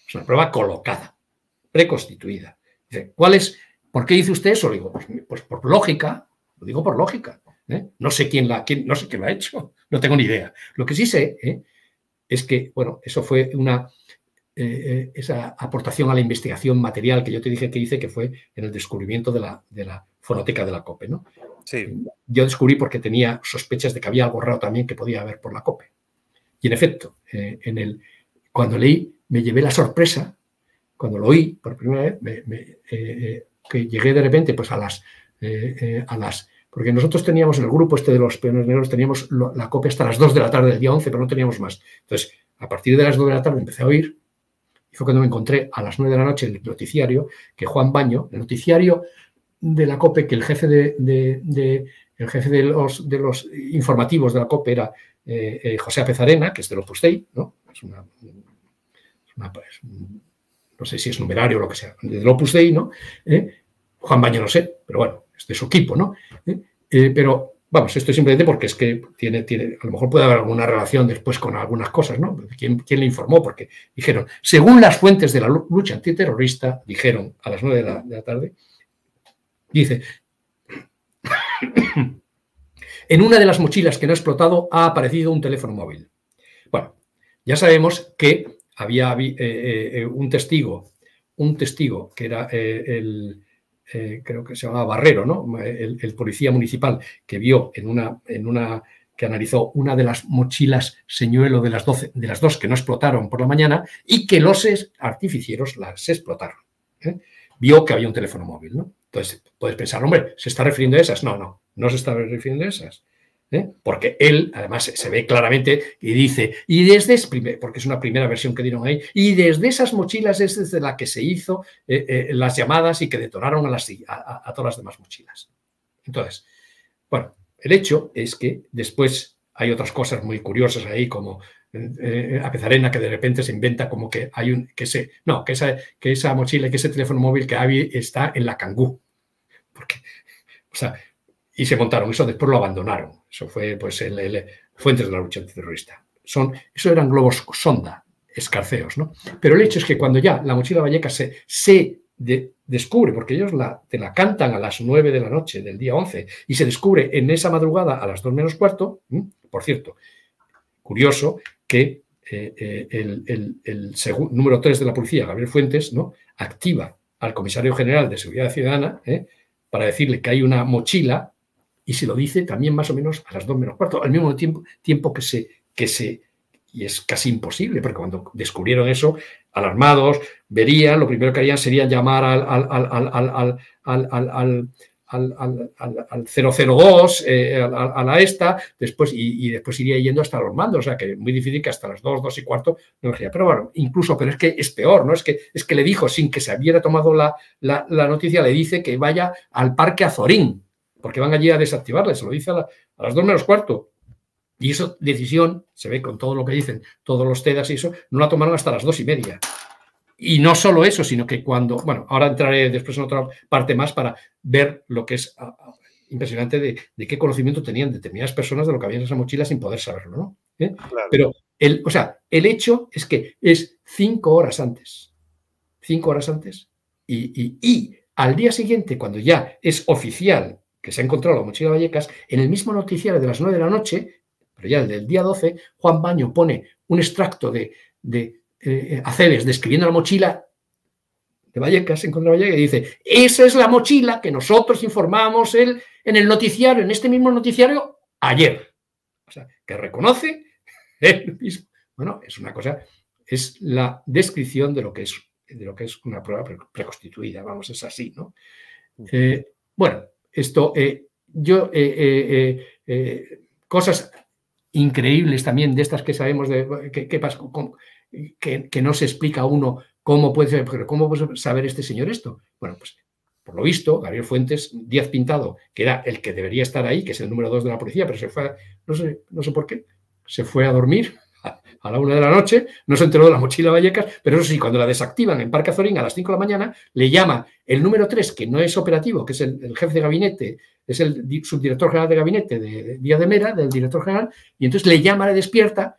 es una prueba colocada, preconstituida. Dice, ¿cuál es? ¿Por qué dice usted eso? Le digo, pues, pues por lógica, lo digo por lógica. ¿eh? No sé quién la, quién, no sé quién ha hecho, no tengo ni idea. Lo que sí sé ¿eh? es que, bueno, eso fue una eh, eh, esa aportación a la investigación material que yo te dije que hice, que fue en el descubrimiento de la, de la fonoteca de la COPE. Eh, yo descubrí porque tenía sospechas de que había algo raro también que podía haber por la COPE. Y en efecto, en el, cuando leí, me llevé la sorpresa, cuando lo oí por primera vez, que llegué de repente pues, a, las, a las porque nosotros teníamos en el grupo este de los peones negros, teníamos la COPE hasta las 2 de la tarde del día 11, pero no teníamos más. Entonces, a partir de las 2 de la tarde empecé a oír fue cuando me encontré a las 9 de la noche en el noticiario que Juan Baño, el noticiario de la COPE, que el jefe de, el jefe de los, de los informativos de la COPE era eh, eh, José Apezarena, que es de Opus Dei, ¿no? no sé si es numerario o lo que sea, del Opus Dei, ¿no? Eh, Juan Baño no sé, pero bueno, es de su equipo, ¿no? pero Vamos, esto simplemente porque es que tiene, tiene, a lo mejor puede haber alguna relación después con algunas cosas, ¿no? ¿Quién, le informó? Porque dijeron, según las fuentes de la lucha antiterrorista, dijeron a las nueve de, la, tarde, dice, en una de las mochilas que no ha explotado ha aparecido un teléfono móvil. Bueno, ya sabemos que había eh, eh, eh, un testigo, un testigo que era el, eh, creo que se llamaba Barrero, ¿no? El, policía municipal que vio en una, en una, que analizó una de las mochilas señuelo de las, de las dos que no explotaron por la mañana y que los artificieros las explotaron. ¿eh? Vio que había un teléfono móvil, ¿no? Entonces, puedes pensar, hombre, ¿se está refiriendo a esas? No, no, no se está refiriendo a esas. ¿eh? porque él, además, se ve claramente y dice, y desde, porque es una primera versión que dieron ahí, y desde esas mochilas es desde la que se hizo eh, eh, las llamadas y que detonaron a, las, a, todas las demás mochilas. Entonces, bueno, el hecho es que después hay otras cosas muy curiosas ahí, como eh, a Pezarena que de repente se inventa como que hay un que se no que esa que esa mochila que ese teléfono móvil que había está en la cangú porque o sea y se montaron eso, después lo abandonaron. Eso fue, pues, el, fuentes de la lucha antiterrorista. Son, eso eran globos sonda, escarceos, ¿no? Pero el hecho es que cuando ya la mochila valleca se, se descubre, porque ellos la, te la cantan a las 9 de la noche del día 11, y se descubre en esa madrugada a las 2 menos cuarto, por cierto, curioso que eh, eh, el, el, número 3 de la policía, Gabriel Fuentes, ¿no? activa al comisario general de Seguridad Ciudadana ¿eh? para decirle que hay una mochila y se lo dice también más o menos a las dos menos cuarto, al mismo tiempo, tiempo que se, que se, y es casi imposible, porque cuando descubrieron eso, alarmados, verían, lo primero que harían sería llamar al, al, al, al 002, a, la esta, después, y, después iría yendo hasta los mandos, o sea que es muy difícil que hasta las 2, 2 y cuarto no lo Pero bueno, incluso, pero es que es peor, ¿no? Es que, es que le dijo, sin que se hubiera tomado la, la, la noticia, le dice que vaya al parque Azorín, porque van allí a desactivarla, se lo dice a, las dos menos cuarto. Y esa decisión, se ve con todo lo que dicen todos los TEDAS y eso, no la tomaron hasta las dos y media. Y no solo eso, sino que cuando, bueno, ahora entraré después en otra parte más para ver lo que es ah, ah, impresionante de, qué conocimiento tenían determinadas personas de lo que había en esa mochila sin poder saberlo, ¿no? ¿Eh? Pero, el, o sea, el hecho es que es cinco horas antes, cinco horas antes, y al día siguiente, cuando ya es oficial que se ha encontrado la mochila Vallecas, en el mismo noticiario de las 9 de la noche, pero ya el del día 12, Juan Baño pone un extracto de, de eh, describiendo la mochila de Vallecas en contra de Vallecas y dice, esa es la mochila que nosotros informamos el, en el noticiario, en este mismo noticiario, ayer. O sea, que reconoce mismo. Bueno, es una cosa, es la descripción de lo que es, de lo que es una prueba preconstituida, vamos, es así, ¿no? Eh, bueno, esto, eh, yo, eh, eh, cosas increíbles también de estas que sabemos de que, que no se explica a uno cómo puede, ser, cómo puede saber este señor esto. Bueno, pues por lo visto, Gabriel Fuentes, Díaz Pintado, que era el que debería estar ahí, que es el número dos de la policía, pero se fue, no, sé, no sé por qué, se fue a dormir a la una de la noche, no se enteró de la mochila Vallecas, pero eso sí, cuando la desactivan en Parque Azorín a las 5 de la mañana, le llama el número 3, que no es operativo, que es el, jefe de gabinete, es el subdirector general de gabinete de Díaz de Mera, del director general, y entonces le llama, le despierta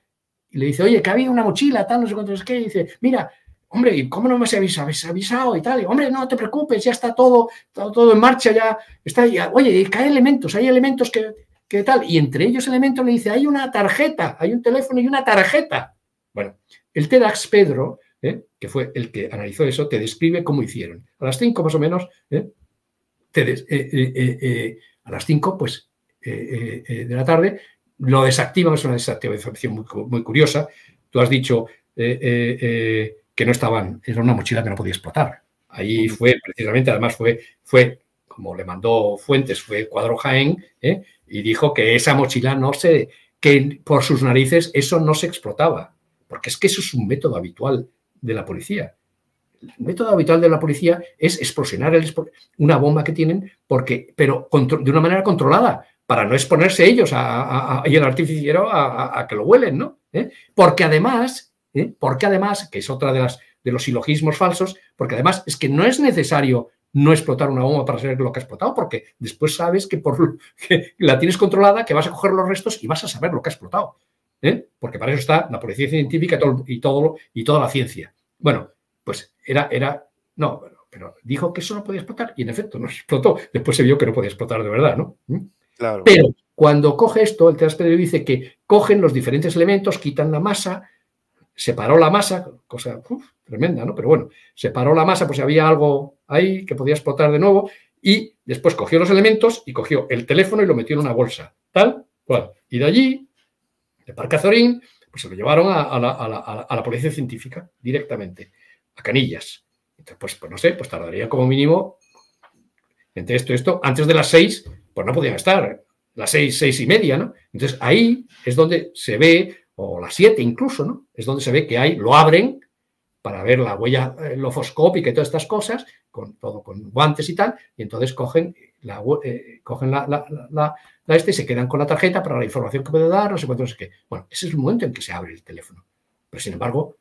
y le dice, oye, que había una mochila, tal, no sé cuánto es que, y dice, mira, hombre, ¿y cómo no me has avisado y tal? hombre, no te preocupes, ya está todo, todo, en marcha, ya está, oye, y que elementos, hay elementos que ¿qué tal? Y entre ellos elementos le dice, hay una tarjeta, hay un teléfono y una tarjeta. Bueno, el TEDx Pedro, ¿eh? que fue el que analizó eso, te describe cómo hicieron. A las 5 más o menos, ¿eh? eh, a las 5 pues, de la tarde, lo desactivan, es una desactivación muy, muy curiosa. Tú has dicho que no estaban, era una mochila que no podía explotar. Ahí fue, precisamente, además fue, fue como le mandó Fuentes, fue Cuadro Jaén, ¿eh? y dijo que esa mochila no se, que por sus narices eso no se explotaba, porque es que eso es un método habitual de la policía. El método habitual de la policía es explosionar una bomba que tienen, porque, pero de una manera controlada, para no exponerse ellos a, y el artificiero a, que lo huelen, ¿no? ¿Eh? Porque además, ¿eh? porque además, que es otra de, las, de los silogismos falsos, porque además es que no es necesario no explotar una bomba para saber lo que ha explotado, porque después sabes que, por, la tienes controlada, que vas a coger los restos y vas a saber lo que ha explotado. ¿eh? Porque para eso está la policía científica y, todo, y, y toda la ciencia. Bueno, pues era, era, no, pero dijo que eso no podía explotar y en efecto no explotó. Después se vio que no podía explotar de verdad, ¿no? ¿Mm? Pero cuando coge esto, el transpedrio dice que cogen los diferentes elementos, quitan la masa, separó la masa, cosa tremenda, ¿no? Pero bueno, separó la masa, pues había algo ahí que podía explotar de nuevo, y después cogió los elementos y cogió el teléfono y lo metió en una bolsa, tal cual. Y de allí, de Azorín, pues se lo llevaron a, la, a la, policía científica directamente, a Canillas. Entonces, pues, pues no sé, pues tardaría como mínimo entre esto y esto, antes de las seis, pues no podían estar, las seis, seis y media, ¿no? Entonces ahí es donde se ve o las 7 incluso, ¿no? Es donde se ve que hay, lo abren para ver la huella eh, lofoscópica y todas estas cosas, con todo con guantes y tal, y entonces cogen la, eh, cogen la, este y se quedan con la tarjeta para la información que puede dar, no sé cuánto, no sé qué. Bueno, ese es el momento en que se abre el teléfono. Pero sin embargo,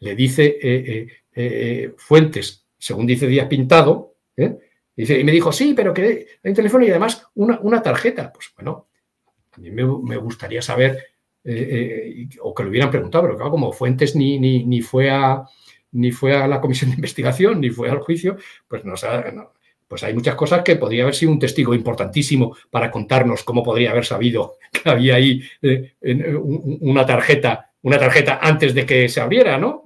le dice eh, Fuentes, según dice Díaz Pintado, dice, y me dijo, sí, pero que hay un teléfono y además una, tarjeta. Pues bueno, a mí me, me gustaría saber eh, eh, o que lo hubieran preguntado, pero claro, como Fuentes ni, ni, ni, fue a, ni fue a la comisión de investigación, ni fue al juicio, pues no, pues hay muchas cosas que podría haber sido un testigo importantísimo para contarnos cómo podría haber sabido que había ahí eh, una tarjeta, una tarjeta antes de que se abriera, ¿no?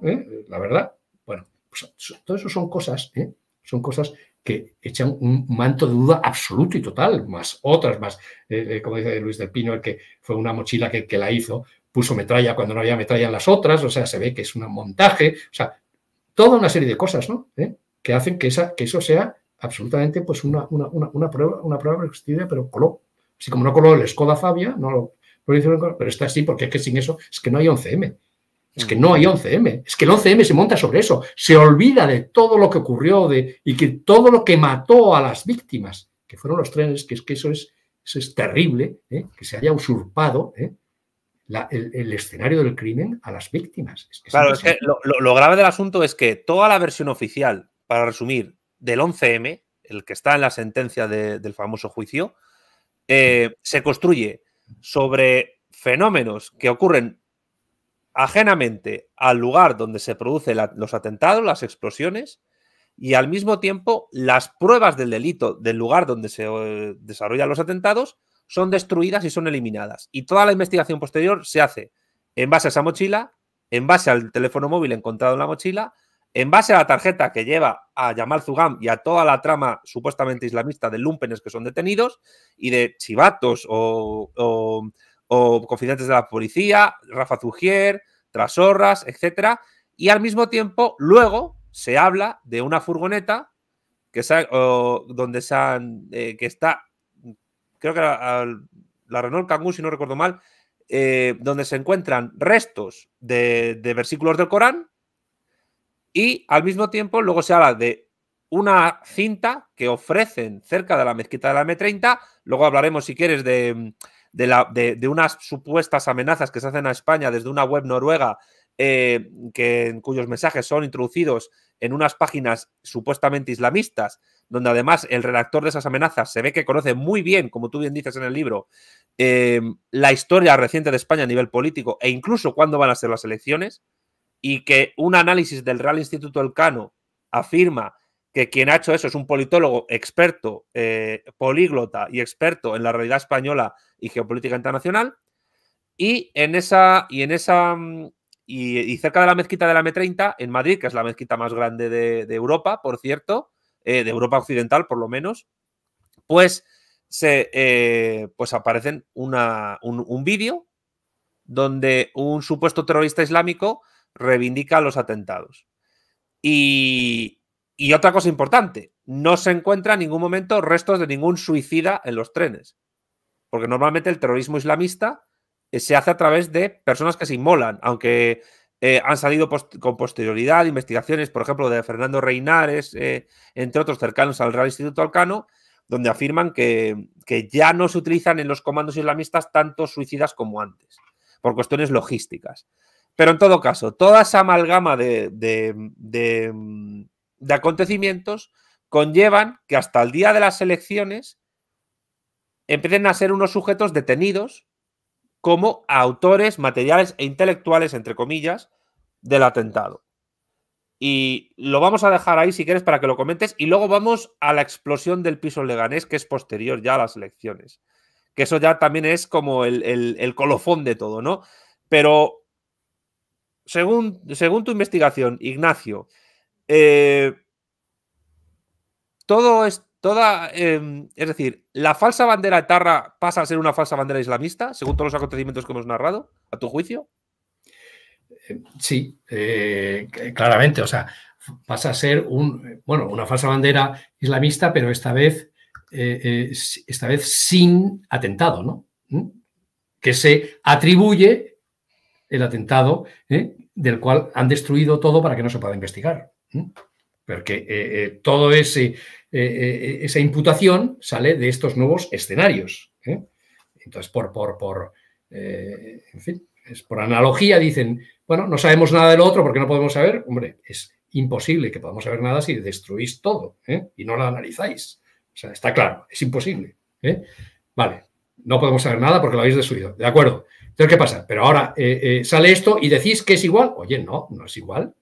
La verdad. Bueno, pues todo eso son cosas, son cosas que echan un manto de duda absoluto y total, más otras, más, eh, eh, como dice Luis del Pino, el que fue una mochila que, que la hizo, puso metralla cuando no había metralla en las otras, o sea, se ve que es un montaje, o sea, toda una serie de cosas, ¿no? ¿Eh? Que hacen que, esa, que eso sea absolutamente pues una, una, una, prueba, una prueba pero coló. Así como no coló el Skoda Fabia, no lo, pero está así, porque es que sin eso es que no hay 11M. Es que no hay 11M, es que el 11M se monta sobre eso, se olvida de todo lo que ocurrió de, y que todo lo que mató a las víctimas, que fueron los trenes, que es que eso es, es terrible, ¿eh? que se haya usurpado ¿eh? el, escenario del crimen a las víctimas. claro, es que lo, grave del asunto es que toda la versión oficial, para resumir, del 11M, el que está en la sentencia del famoso juicio, eh, se construye sobre fenómenos que ocurren ajenamente al lugar donde se producen los atentados, las explosiones, y al mismo tiempo las pruebas del delito del lugar donde se eh, desarrollan los atentados son destruidas y son eliminadas. Y toda la investigación posterior se hace en base a esa mochila, en base al teléfono móvil encontrado en la mochila, en base a la tarjeta que lleva a Yamal Zugam y a toda la trama supuestamente islamista de lumpenes que son detenidos y de chivatos o o Confidentes de la Policía, Rafa Zugier, Trasorras, etc. Y al mismo tiempo, luego se habla de una furgoneta que, donde eh, que está, creo que la, la Renault Kangoo, si no recuerdo mal, eh, donde se encuentran restos de, de, versículos del Corán y al mismo tiempo luego se habla de una cinta que ofrecen cerca de la mezquita de la M30, luego hablaremos si quieres de, de, unas supuestas amenazas que se hacen a España desde una web noruega eh, cuyos mensajes son introducidos en unas páginas supuestamente islamistas, donde además el redactor de esas amenazas se ve que conoce muy bien, como tú bien dices en el libro, eh, la historia reciente de España a nivel político e incluso cuándo van a ser las elecciones, y que un análisis del Real Instituto Elcano afirma que quien ha hecho eso es un politólogo experto, eh, políglota y experto en la realidad española y geopolítica internacional. Y en esa, y en esa, mm, y, cerca de la mezquita de la M30, en Madrid, que es la mezquita más grande de, Europa, por cierto, eh, de Europa Occidental por lo menos, pues se eh, pues aparecen un, un vídeo donde un supuesto terrorista islámico reivindica los atentados. Y, y otra cosa importante, no se encuentra en ningún momento restos de ningún suicida en los trenes. Porque normalmente el terrorismo islamista eh, se hace a través de personas que se inmolan, aunque eh, han salido con posterioridad investigaciones, por ejemplo, de Fernando Reinares, eh, entre otros cercanos al Real Instituto Alcano, donde afirman que, ya no se utilizan en los comandos islamistas tantos suicidas como antes, por cuestiones logísticas. Pero en todo caso, toda esa amalgama de, mm, de acontecimientos conllevan que hasta el día de las elecciones empiecen a ser unos sujetos detenidos como autores materiales e intelectuales, entre comillas, del atentado. Y lo vamos a dejar ahí si quieres para que lo comentes. Y luego vamos a la explosión del piso leganés, que es posterior ya a las elecciones. Que eso ya también es como el, colofón de todo, ¿no? Pero según, según tu investigación, Ignacio, eh, todo es toda, em, es decir, la falsa bandera etarra pasa a ser una falsa bandera islamista, según todos los acontecimientos que hemos narrado, a tu juicio. Eh, sí, eh, claramente, o sea, pasa a ser un, bueno, una falsa bandera islamista, pero esta vez, esta vez sin atentado, ¿no? ¿Mm? Que se atribuye el atentado del cual han destruido todo para que no se pueda investigar. Porque eh, eh, toda eh, esa imputación sale de estos nuevos escenarios. Entonces, por, por, por es por analogía dicen, bueno, no sabemos nada del otro porque no podemos saber. Hombre, es imposible que podamos saber nada si destruís todo y no lo analizáis. O sea, está claro, es imposible. Vale, no podemos saber nada porque lo habéis destruido. De acuerdo. Entonces, ¿qué pasa? Pero ahora sale esto y decís que es igual. Oye, no, no es igual.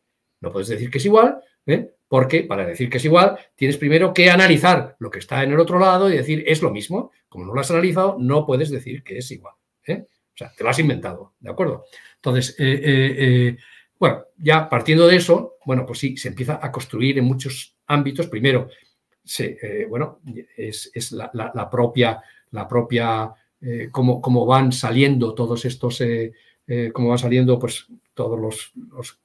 No puedes decir que es igual, ¿eh? porque para decir que es igual tienes primero que analizar lo que está en el otro lado y decir es lo mismo. Como no lo has analizado, no puedes decir que es igual. ¿eh? O sea, te lo has inventado, ¿de acuerdo? Entonces, eh, bueno, ya partiendo de eso, bueno, pues sí, se empieza a construir en muchos ámbitos. Primero, se, bueno, es, es la, propia, la propia cómo, van saliendo todos estos, cómo van saliendo pues todos los, los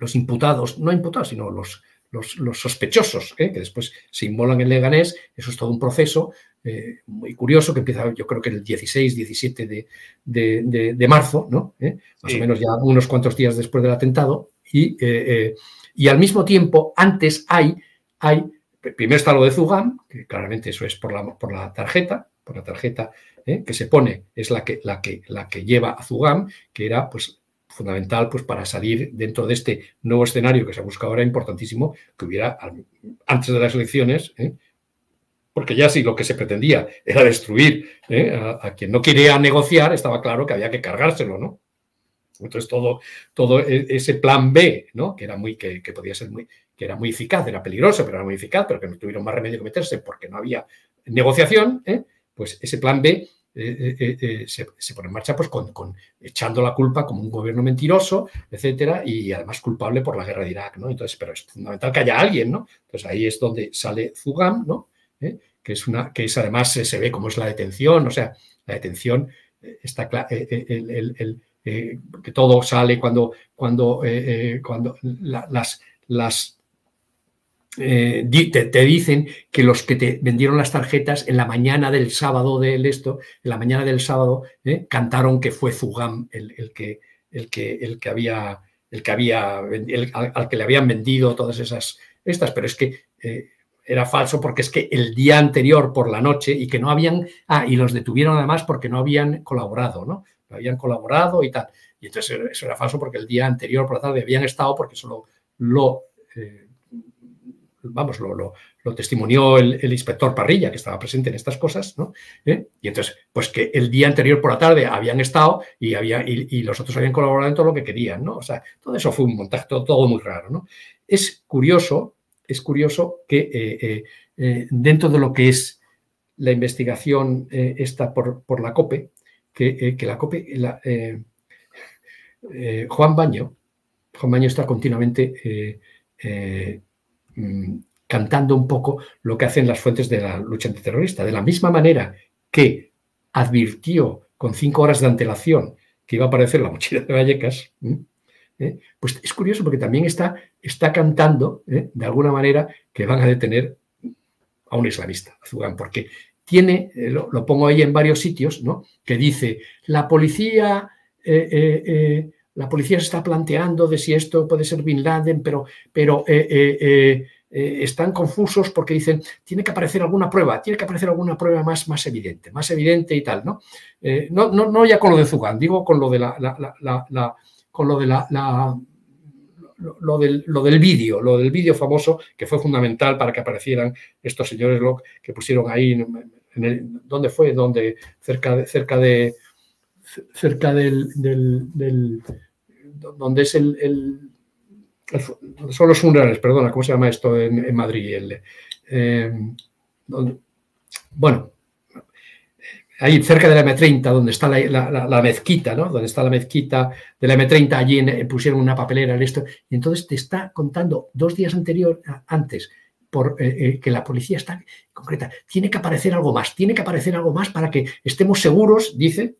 los imputados, no imputados, sino los, los, sospechosos, ¿eh? que después se inmolan en Leganés, eso es todo un proceso eh, muy curioso que empieza yo creo que el 16, 17 de, de, marzo, ¿no? ¿Eh? más o menos ya unos cuantos días después del atentado, y, y al mismo tiempo antes hay, hay, primero está lo de Zugam, que claramente eso es por la, por la tarjeta, por la tarjeta que se pone, es la que, la, que, la que lleva a Zugam, que era pues fundamental pues, para salir dentro de este nuevo escenario que se ha buscado ahora, importantísimo, que hubiera antes de las elecciones, ¿eh? porque ya si lo que se pretendía era destruir ¿eh? a, quien no quería negociar, estaba claro que había que cargárselo, ¿no? Entonces todo, todo e, ese plan B, ¿no? Que era muy, que, podía ser muy, que era muy eficaz, era peligroso, pero era muy eficaz, pero que no tuvieron más remedio que meterse porque no había negociación, ¿eh? pues ese plan B eh, eh, eh, se, pone en marcha pues con, echando la culpa como un gobierno mentiroso, etcétera, y además culpable por la guerra de Irak, ¿no? Entonces, pero es fundamental que haya alguien, ¿no? Entonces ahí es donde sale Zugam, ¿no? que es una, que es además se ve cómo es la detención, o sea, la detención está el, que todo sale cuando, cuando, cuando las, las, eh, te, dicen que los que te vendieron las tarjetas en la mañana del sábado del esto, en la mañana del sábado, eh, cantaron que fue Zugam el, que, el, que, el que había, el que había al, que le habían vendido todas esas estas, pero es que eh, era falso porque es que el día anterior por la noche y que no habían, ah, y los detuvieron además porque no habían colaborado, ¿no? No habían colaborado y tal. Y entonces eso era falso porque el día anterior por la tarde habían estado porque solo lo vamos, lo, testimonió el, inspector Parrilla, que estaba presente en estas cosas, ¿no? ¿Eh? Y entonces, pues que el día anterior por la tarde habían estado y, había, y, los otros habían colaborado en todo lo que querían, ¿no? O sea, todo eso fue un montaje, todo, muy raro, ¿no? Es curioso, es curioso que eh, eh, dentro de lo que es la investigación esta por, la COPE, que, la COPE, Juan Baño, Juan Baño está continuamente Mm, cantando un poco lo que hacen las fuentes de la lucha antiterrorista. De la misma manera que advirtió con cinco horas de antelación que iba a aparecer la mochila de Vallecas, mm, eh, pues es curioso porque también está, está cantando, eh, de alguna manera, que van a detener a un islamista, a porque tiene, eh, lo, pongo ahí en varios sitios, ¿no? que dice, la policía la policía se está planteando de si esto puede ser Bin Laden, pero, pero eh, eh, eh, están confusos porque dicen, tiene que aparecer alguna prueba, tiene que aparecer alguna prueba más, más evidente, más evidente y tal, ¿no? No, ¿no? ya con lo de Zugán, digo con lo de la, con lo de la, lo del, lo del vídeo, lo del vídeo famoso que fue fundamental para que aparecieran estos señores Locke que pusieron ahí, en el, ¿dónde fue? ¿Dónde? Cerca de, cerca de, cerca del, del, donde es el, el, son los funerales, perdona, ¿cómo se llama esto en, Madrid? El, eh, bueno, ahí cerca de la M30, donde está la, mezquita, ¿no? Donde está la mezquita de la M30, allí eh, pusieron una papelera, en esto Y entonces te está contando dos días anterior, antes por, eh, que la policía está concreta. Tiene que aparecer algo más, tiene que aparecer algo más para que estemos seguros, dice,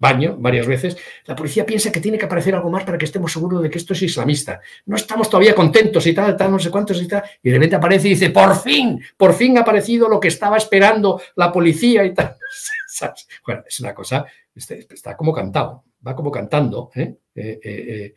baño varias veces, la policía piensa que tiene que aparecer algo más para que estemos seguros de que esto es islamista. No estamos todavía contentos y tal, tal, no sé cuántos y tal, y de repente aparece y dice, por fin, por fin ha aparecido lo que estaba esperando la policía y tal. bueno, es una cosa, este, está como cantado, va como cantando. ¿eh? Eh, eh,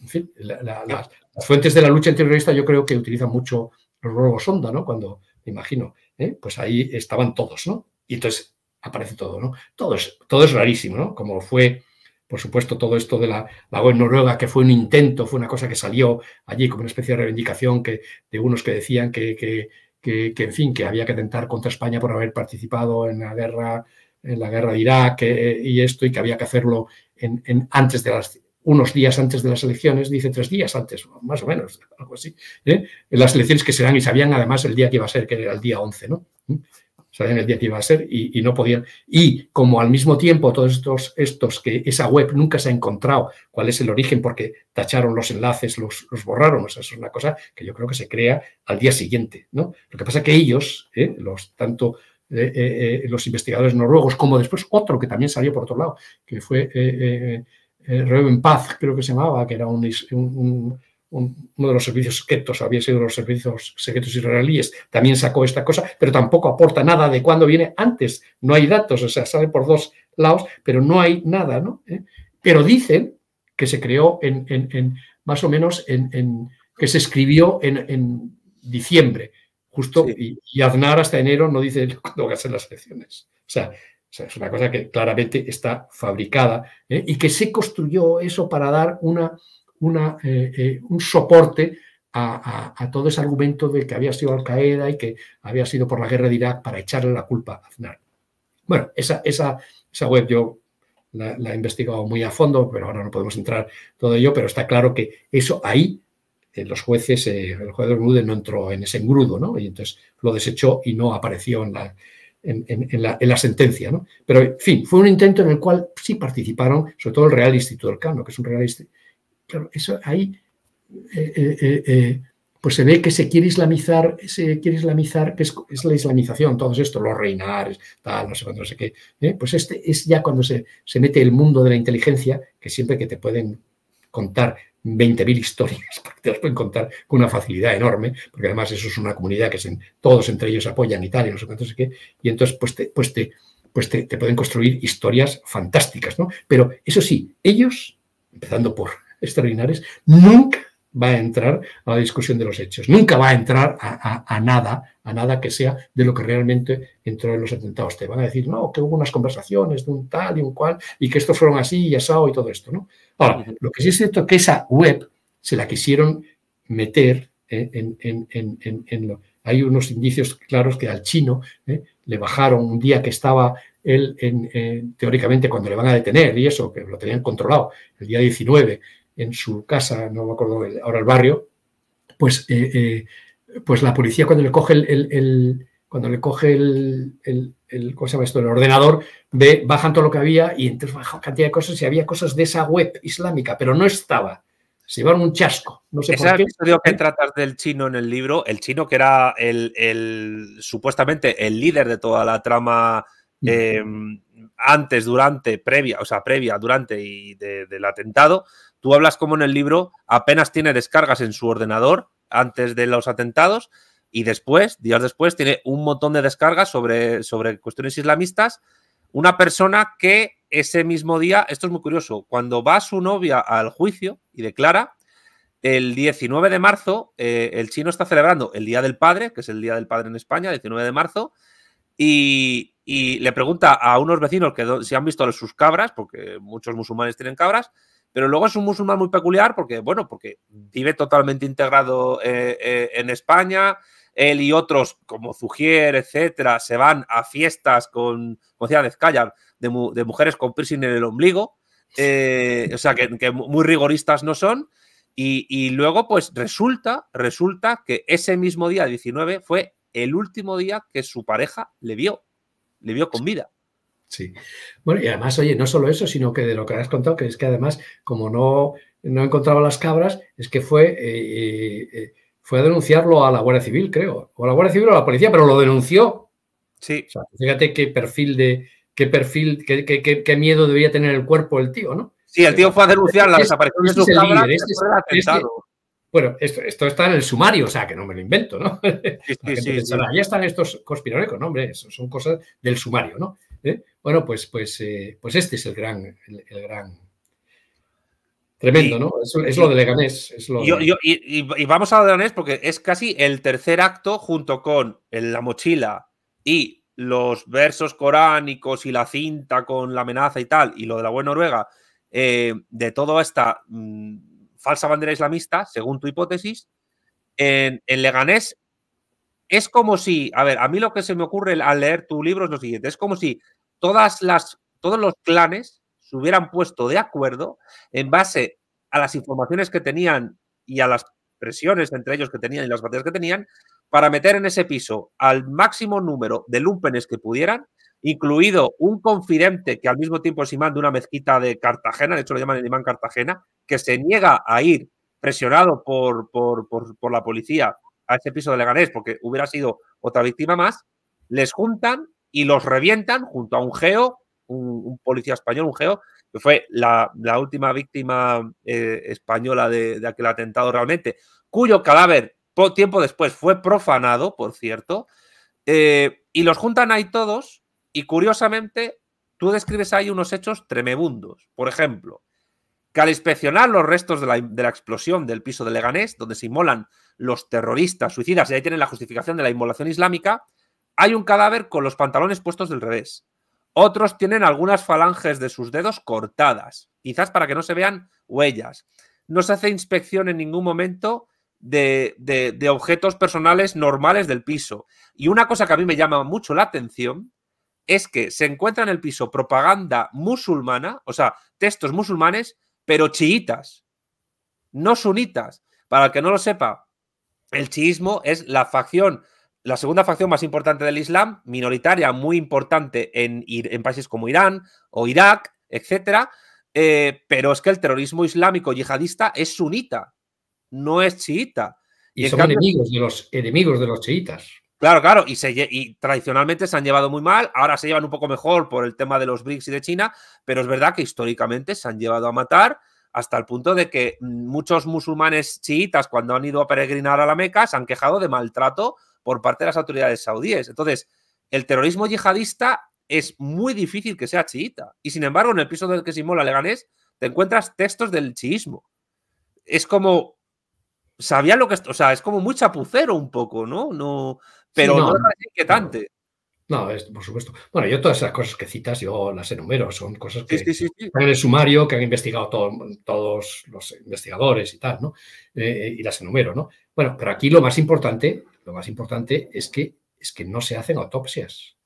en fin, las, fuentes de la lucha interiorista yo creo que utilizan mucho los robos onda, ¿no? Cuando, me imagino, pues ahí estaban todos, ¿no? Y entonces aparece todo, ¿no? Todo es, todo es rarísimo, ¿no? Como fue, por supuesto, todo esto de la, la web noruega, que fue un intento, fue una cosa que salió allí como una especie de reivindicación que, de unos que decían que, en fin, que había que atentar contra España por haber participado en la guerra, en la guerra de Irak eh, y esto, y que había que hacerlo en, antes de las unos días antes de las elecciones, dice tres días antes, más o menos, algo así, ¿eh? en las elecciones que serán y sabían además el día que iba a ser, que era el día 11, ¿no? ¿Mm? sabían el día que iba a ser y, no podían. Y como al mismo tiempo todos estos, estos que esa web nunca se ha encontrado cuál es el origen porque tacharon los enlaces, los, borraron, o eso es una cosa que yo creo que se crea al día siguiente, ¿no? Lo que pasa es que ellos, ¿eh? los tanto eh, eh, los investigadores noruegos como después otro que también salió por otro lado, que fue Reuben Paz, creo que se llamaba, que era un uno de los servicios secretos, había sido los servicios secretos israelíes, también sacó esta cosa, pero tampoco aporta nada de cuándo viene antes. No hay datos, o sea, sale por dos lados, pero no hay nada, ¿no? ¿Eh? Pero dicen que se creó en, más o menos, en, que se escribió en, diciembre, justo, y, Aznar hasta enero no dice cuándo van a ser las elecciones. O sea, es una cosa que claramente está fabricada ¿eh? y que se construyó eso para dar una una, eh, eh, un soporte a, todo ese argumento de que había sido Al Qaeda y que había sido por la guerra de Irak para echarle la culpa a Aznar. Bueno, esa, esa, esa web yo la, he investigado muy a fondo, pero ahora no podemos entrar todo ello, pero está claro que eso ahí los jueces, eh, el juez de Grude no entró en ese engrudo, ¿no? Y entonces lo desechó y no apareció en la, en, la, sentencia. ¿no? Pero, en fin, fue un intento en el cual sí participaron, sobre todo el Real Instituto del Cano, que es un realista Claro, eso ahí eh, eh, eh, pues se ve que se quiere islamizar, se quiere islamizar, que es, la islamización, todos esto, los reinares, tal, no sé cuánto, no sé qué. Pues este es ya cuando se, mete el mundo de la inteligencia, que siempre que te pueden contar 20.000 historias, te las pueden contar con una facilidad enorme, porque además eso es una comunidad que todos entre ellos apoyan y tal, y no sé cuánto, no sé qué, y entonces pues pues te, pues te, te pueden construir historias fantásticas, ¿no? Pero eso sí, ellos, empezando por extraordinarias, nunca va a entrar a la discusión de los hechos, nunca va a entrar a, nada, a nada que sea de lo que realmente entró en los atentados. Te van a decir, no, que hubo unas conversaciones de un tal y un cual, y que estos fueron así y asado y todo esto, ¿no? Ahora, lo que sí es cierto es que esa web se la quisieron meter eh, en, lo, hay unos indicios claros que al chino eh, le bajaron un día que estaba él, en, eh, teóricamente, cuando le van a detener y eso, que lo tenían controlado, el día 19, en su casa, no me acuerdo ahora el barrio, pues, eh, eh, pues la policía cuando le coge el, cuando le coge el, ordenador, ve, bajan todo lo que había y entonces bajan cantidad de cosas y había cosas de esa web islámica, pero no estaba. Se llevaron un chasco. No sé qué. que tratas del chino en el libro, el chino que era el, supuestamente el líder de toda la trama eh, antes, durante, previa, o sea, previa, durante y del atentado, Tú hablas como en el libro apenas tiene descargas en su ordenador antes de los atentados y después, días después, tiene un montón de descargas sobre, sobre cuestiones islamistas. Una persona que ese mismo día, esto es muy curioso, cuando va su novia al juicio y declara, el 19 de marzo, eh, el chino está celebrando el Día del Padre, que es el Día del Padre en España, 19 de marzo, y, le pregunta a unos vecinos que si han visto sus cabras, porque muchos musulmanes tienen cabras, pero luego es un musulmán muy peculiar porque, bueno, porque vive totalmente integrado eh, eh, en España. Él y otros como Zugier, etcétera, se van a fiestas con, como decía de, de, mujeres con piercing en el ombligo. Eh, o sea, que, muy rigoristas no son. Y, y, luego, pues resulta, resulta que ese mismo día, 19, fue el último día que su pareja le vio, le vio con vida. Sí. Bueno, y además, oye, no solo eso, sino que de lo que has contado, que es que además, como no, encontraba las cabras, es que fue, eh, eh, eh, fue a denunciarlo a la Guardia Civil, creo, o a la Guardia Civil o a la policía, pero lo denunció. Sí. fíjate qué perfil de, qué perfil, qué, miedo debía tener el cuerpo el tío, ¿no? Sí, el tío fue a denunciar la este desaparición de este sus cabras. Este bueno, esto, está en el sumario, o sea, que no me lo invento, ¿no? Sí, ya están estos conspiranoicos, no, hombre, son cosas del sumario, ¿no? Bueno, pues, pues, eh, pues este es el gran, el, gran Tremendo, ¿no? Es, lo de Leganés. y, vamos a Leganés porque es casi el tercer acto junto con la mochila y los versos coránicos y la cinta con la amenaza y tal, y lo de la buena Noruega, eh, de toda esta mm, falsa bandera islamista, según tu hipótesis, en, en, Leganés es como si, a ver, a mí lo que se me ocurre al leer tu libro es lo siguiente, es como si todas las, todos los clanes se hubieran puesto de acuerdo en base a las informaciones que tenían y a las presiones entre ellos que tenían y las batallas que tenían, para meter en ese piso al máximo número de lumpenes que pudieran, incluido un confidente que al mismo tiempo es imán de una mezquita de Cartagena, de hecho lo llaman el imán Cartagena, que se niega a ir presionado por, por, por, por la policía a ese piso de Leganés porque hubiera sido otra víctima más, les juntan y los revientan junto a un geo, un, policía español, un geo, que fue la, última víctima eh, española de, aquel atentado realmente, cuyo cadáver tiempo después fue profanado, por cierto, eh, y los juntan ahí todos y curiosamente tú describes ahí unos hechos tremebundos. Por ejemplo, que al inspeccionar los restos de la, de la, explosión del piso de Leganés, donde se inmolan los terroristas suicidas, y ahí tienen la justificación de la inmolación islámica, hay un cadáver con los pantalones puestos del revés. Otros tienen algunas falanges de sus dedos cortadas, quizás para que no se vean huellas. No se hace inspección en ningún momento de, objetos personales normales del piso. Y una cosa que a mí me llama mucho la atención es que se encuentra en el piso propaganda musulmana, o sea, textos musulmanes, pero chiitas, no sunitas. Para el que no lo sepa, el chiismo es la facción la segunda facción más importante del Islam, minoritaria, muy importante en, en países como Irán o Irak, etcétera, eh, pero es que el terrorismo islámico yihadista es sunita, no es chiita. Y, son enemigos de los enemigos de los chiitas. Claro, claro, y, y, tradicionalmente se han llevado muy mal, ahora se llevan un poco mejor por el tema de los BRICS y de China, pero es verdad que históricamente se han llevado a matar hasta el punto de que muchos musulmanes chiitas cuando han ido a peregrinar a la Meca se han quejado de maltrato por parte de las autoridades saudíes. Entonces, el terrorismo yihadista es muy difícil que sea chiita. Y sin embargo, en el piso del que simula Leganés, te encuentras textos del chiismo. Es como. Sabía lo que. O sea, es como muy chapucero un poco, ¿no? no pero no, es inquietante. No, por supuesto. Bueno, yo todas esas cosas que citas, yo las enumero, son cosas que están en el sumario, que han investigado todos los investigadores y tal, ¿no? Eh, eh, y las enumero, ¿no? Bueno, pero aquí lo más importante lo más importante es que, es que no se hacen autopsias.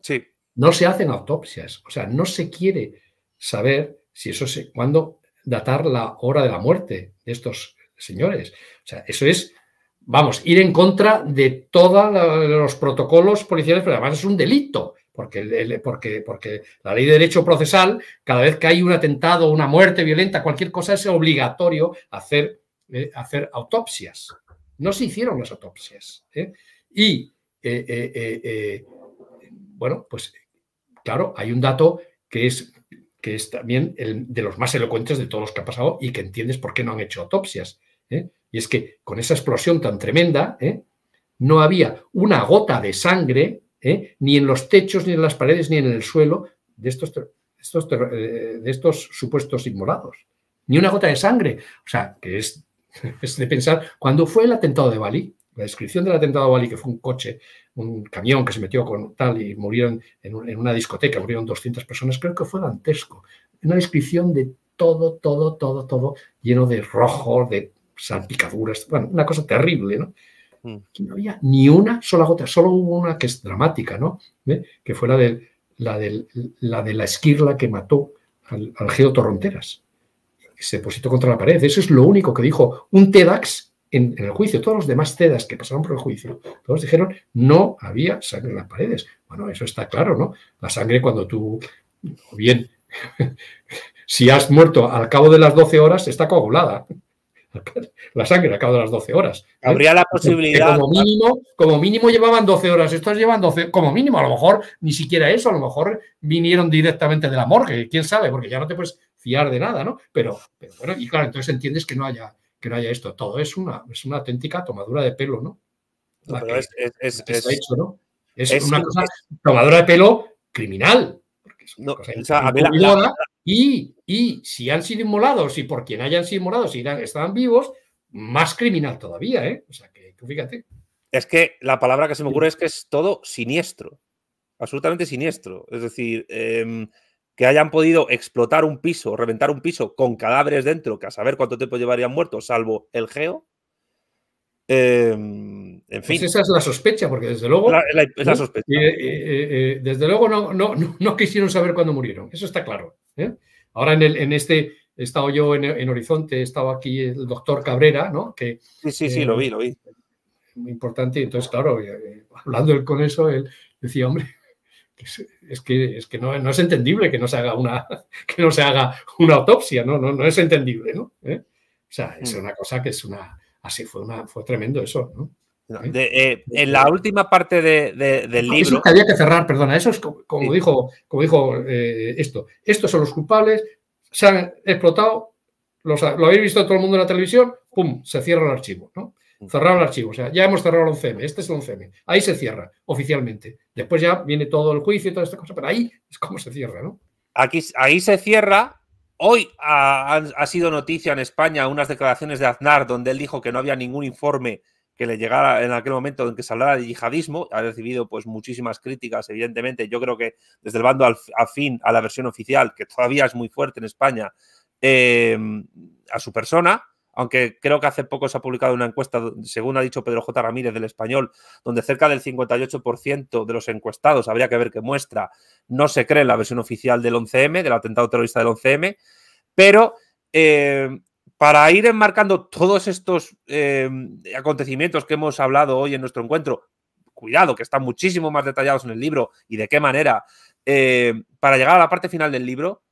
Sí. No se hacen autopsias. O sea, no se quiere saber si eso se, cuándo datar la hora de la muerte de estos señores. O sea, eso es, vamos, ir en contra de todos los protocolos policiales, pero además es un delito. Porque, porque, porque la ley de derecho procesal, cada vez que hay un atentado, una muerte violenta, cualquier cosa, es obligatorio hacer, eh, hacer autopsias. No se hicieron las autopsias. ¿eh? Y, eh, eh, bueno, pues claro, hay un dato que es, que es también el, de los más elocuentes de todos los que ha pasado y que entiendes por qué no han hecho autopsias. Y es que con esa explosión tan tremenda, no había una gota de sangre, ni en los techos, ni en las paredes, ni en el suelo, de estos, estos, supuestos inmolados. Ni una gota de sangre. O sea, que es es de pensar, cuando fue el atentado de Bali, la descripción del atentado de Bali, que fue un coche, un camión que se metió con tal y murieron en, una discoteca, murieron 200 personas, creo que fue dantesco. Una descripción de todo, todo, todo, todo lleno de rojo, de salpicaduras, bueno, una cosa terrible, ¿no? Mm. no había ni una sola gota, solo hubo una que es dramática, ¿no? ¿Eh? Que fue la, de, la, de, la de la esquirla que mató al, al Geo Torronteras se posito contra la pared. Eso es lo único que dijo un TEDAX en, el juicio. Todos los demás TEDx que pasaron por el juicio, todos dijeron no había sangre en las paredes. Bueno, eso está claro, ¿no? La sangre cuando tú, o bien, si has muerto al cabo de las 12 horas, está coagulada. La sangre al cabo de las 12 horas. ¿eh? Habría la posibilidad. como mínimo, como mínimo llevaban 12 horas. Estos llevan 12, como mínimo, a lo mejor ni siquiera eso, a lo mejor vinieron directamente de la morgue, quién sabe, porque ya no te puedes fiar de nada, ¿no? Pero, pero bueno, y claro, entonces entiendes que no haya, que no haya esto. Todo es una, es una auténtica tomadura de pelo, ¿no? es, una cosa, tomadura de pelo criminal. Porque y, si han sido inmolados y por quien hayan sido inmolados y estaban vivos, más criminal todavía, ¿eh? O sea, que fíjate. Es que la palabra que se me ocurre es que es todo siniestro, absolutamente siniestro. Es decir, em, que hayan podido explotar un piso, reventar un piso con cadáveres dentro, que a saber cuánto tiempo llevarían muertos, salvo el geo. Em, en pues fin. esa es la sospecha, porque desde luego. es la sospecha. Eh, eh, eh, desde luego no, no, no, quisieron saber cuándo murieron, eso está claro. Ahora en, el, en este, he estado yo en, en Horizonte, estaba aquí el doctor Cabrera, ¿no? Que, sí, sí, sí, lo vi, lo vi. Muy importante, entonces, claro, hablando él con eso, él decía, hombre, es que, es que no, es entendible que no se haga una, que no se haga una autopsia, no, no, no es entendible, ¿no? ¿Eh? O sea, es mm. una cosa que es una, así fue, fue tremendo eso, ¿no? ¿Eh? Eh, en la última parte de, del libro. Eso que había que cerrar, perdona, eso es como, dijo, como dijo esto. Estos son los culpables, se han explotado, los, lo habéis visto todo el mundo en la televisión, ¡pum! Se cierra el archivo, ¿no? Cerrar el archivo, o sea, ya hemos cerrado el 11 este es el 11 ahí se cierra oficialmente. Después ya viene todo el juicio y toda esta cosa, pero ahí es como se cierra, ¿no? Aquí, ahí se cierra. Hoy ha, sido noticia en España unas declaraciones de Aznar donde él dijo que no había ningún informe que le llegara en aquel momento en que se hablara de yihadismo, ha recibido pues muchísimas críticas, evidentemente, yo creo que desde el bando al, afín a la versión oficial, que todavía es muy fuerte en España, eh, a su persona, aunque creo que hace poco se ha publicado una encuesta, según ha dicho Pedro J. Ramírez del Español, donde cerca del 58% de los encuestados, habría que ver qué muestra, no se cree en la versión oficial del 11M, del atentado terrorista del 11M, pero eh, para ir enmarcando todos estos eh, acontecimientos que hemos hablado hoy en nuestro encuentro, cuidado, que están muchísimo más detallados en el libro y de qué manera, eh, para llegar a la parte final del libro,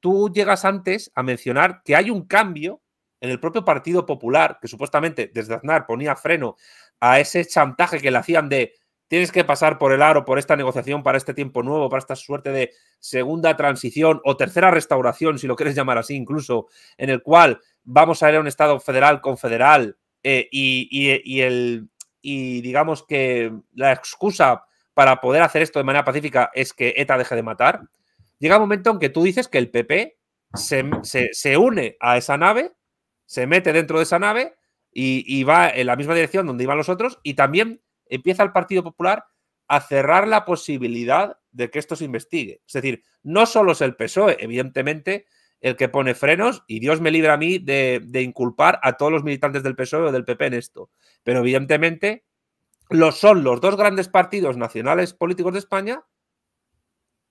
tú llegas antes a mencionar que hay un cambio en el propio Partido Popular, que supuestamente desde Aznar ponía freno a ese chantaje que le hacían de tienes que pasar por el aro, por esta negociación, para este tiempo nuevo, para esta suerte de segunda transición o tercera restauración, si lo quieres llamar así incluso, en el cual vamos a ir a un Estado federal confederal eh, y, el, y digamos que la excusa para poder hacer esto de manera pacífica es que ETA deje de matar, llega un momento en que tú dices que el PP se une a esa nave se mete dentro de esa nave y, va en la misma dirección donde iban los otros y también empieza el Partido Popular a cerrar la posibilidad de que esto se investigue. Es decir, no solo es el PSOE, evidentemente, el que pone frenos y Dios me libre a mí de, inculpar a todos los militantes del PSOE o del PP en esto, pero evidentemente son los dos grandes partidos nacionales políticos de España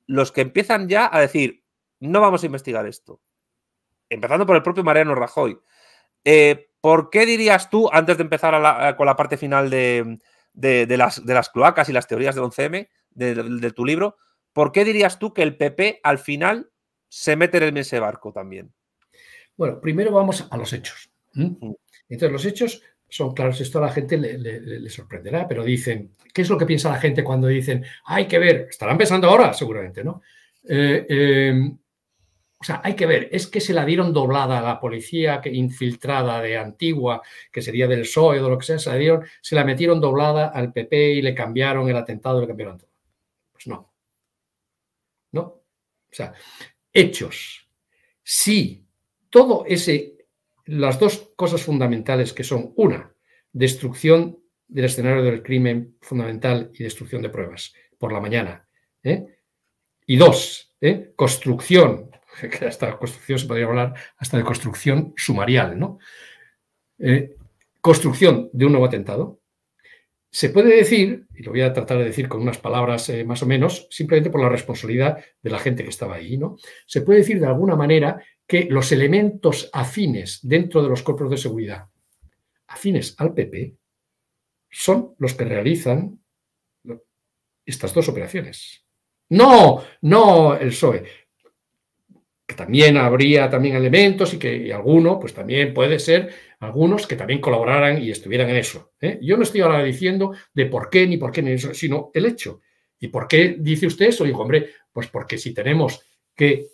los que empiezan ya a decir, no vamos a investigar esto empezando por el propio Mariano Rajoy, eh, ¿Por qué dirías tú, antes de empezar con la parte final de, las, cloacas y las teorías del 11M, de, tu libro, ¿por qué dirías tú que el PP al final se mete en ese barco también? Bueno, primero vamos a los hechos. Entonces, los hechos son claros, esto a la gente le, sorprenderá, pero dicen, ¿qué es lo que piensa la gente cuando dicen, hay que ver? Estarán pensando ahora, seguramente, ¿no? Eh, em, o sea, hay que ver, es que se la dieron doblada a la policía infiltrada de Antigua, que sería del PSOE o de lo que sea, se la, dieron, se la metieron doblada al PP y le cambiaron el atentado le cambiaron todo. Pues no. No. O sea, hechos. Sí, todo ese, las dos cosas fundamentales que son, una, destrucción del escenario del crimen fundamental y destrucción de pruebas por la mañana. ¿eh? Y dos, ¿eh? construcción que hasta construcción se podría hablar hasta de construcción sumarial, ¿no? Eh, construcción de un nuevo atentado. Se puede decir, y lo voy a tratar de decir con unas palabras eh, más o menos, simplemente por la responsabilidad de la gente que estaba ahí, ¿no? Se puede decir de alguna manera que los elementos afines dentro de los cuerpos de seguridad, afines al PP, son los que realizan estas dos operaciones. No, no el PSOE que también habría también elementos y que alguno, pues también puede ser algunos que también colaboraran y estuvieran en eso. ¿eh? Yo no estoy ahora diciendo de por qué ni por qué ni eso, sino el hecho. ¿Y por qué dice usted eso? Digo, hombre, pues porque si tenemos que,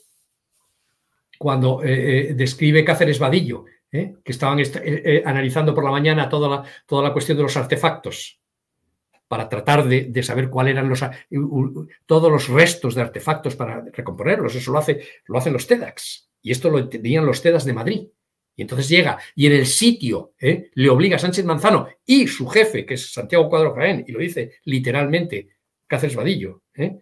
cuando eh, eh, describe Cáceres Vadillo, que estaban analizando por la mañana toda la, toda la cuestión de los artefactos, para tratar de, saber cuáles eran los, eh, todos los restos de artefactos para recomponerlos. Eso lo, hace, lo hacen los TEDAX. Y esto lo tenían los TEDAX de Madrid. Y entonces llega y en el sitio eh, le obliga a Sánchez Manzano y su jefe, que es Santiago Cuadro Jaén, y lo dice literalmente Cáceres Vadillo, eh,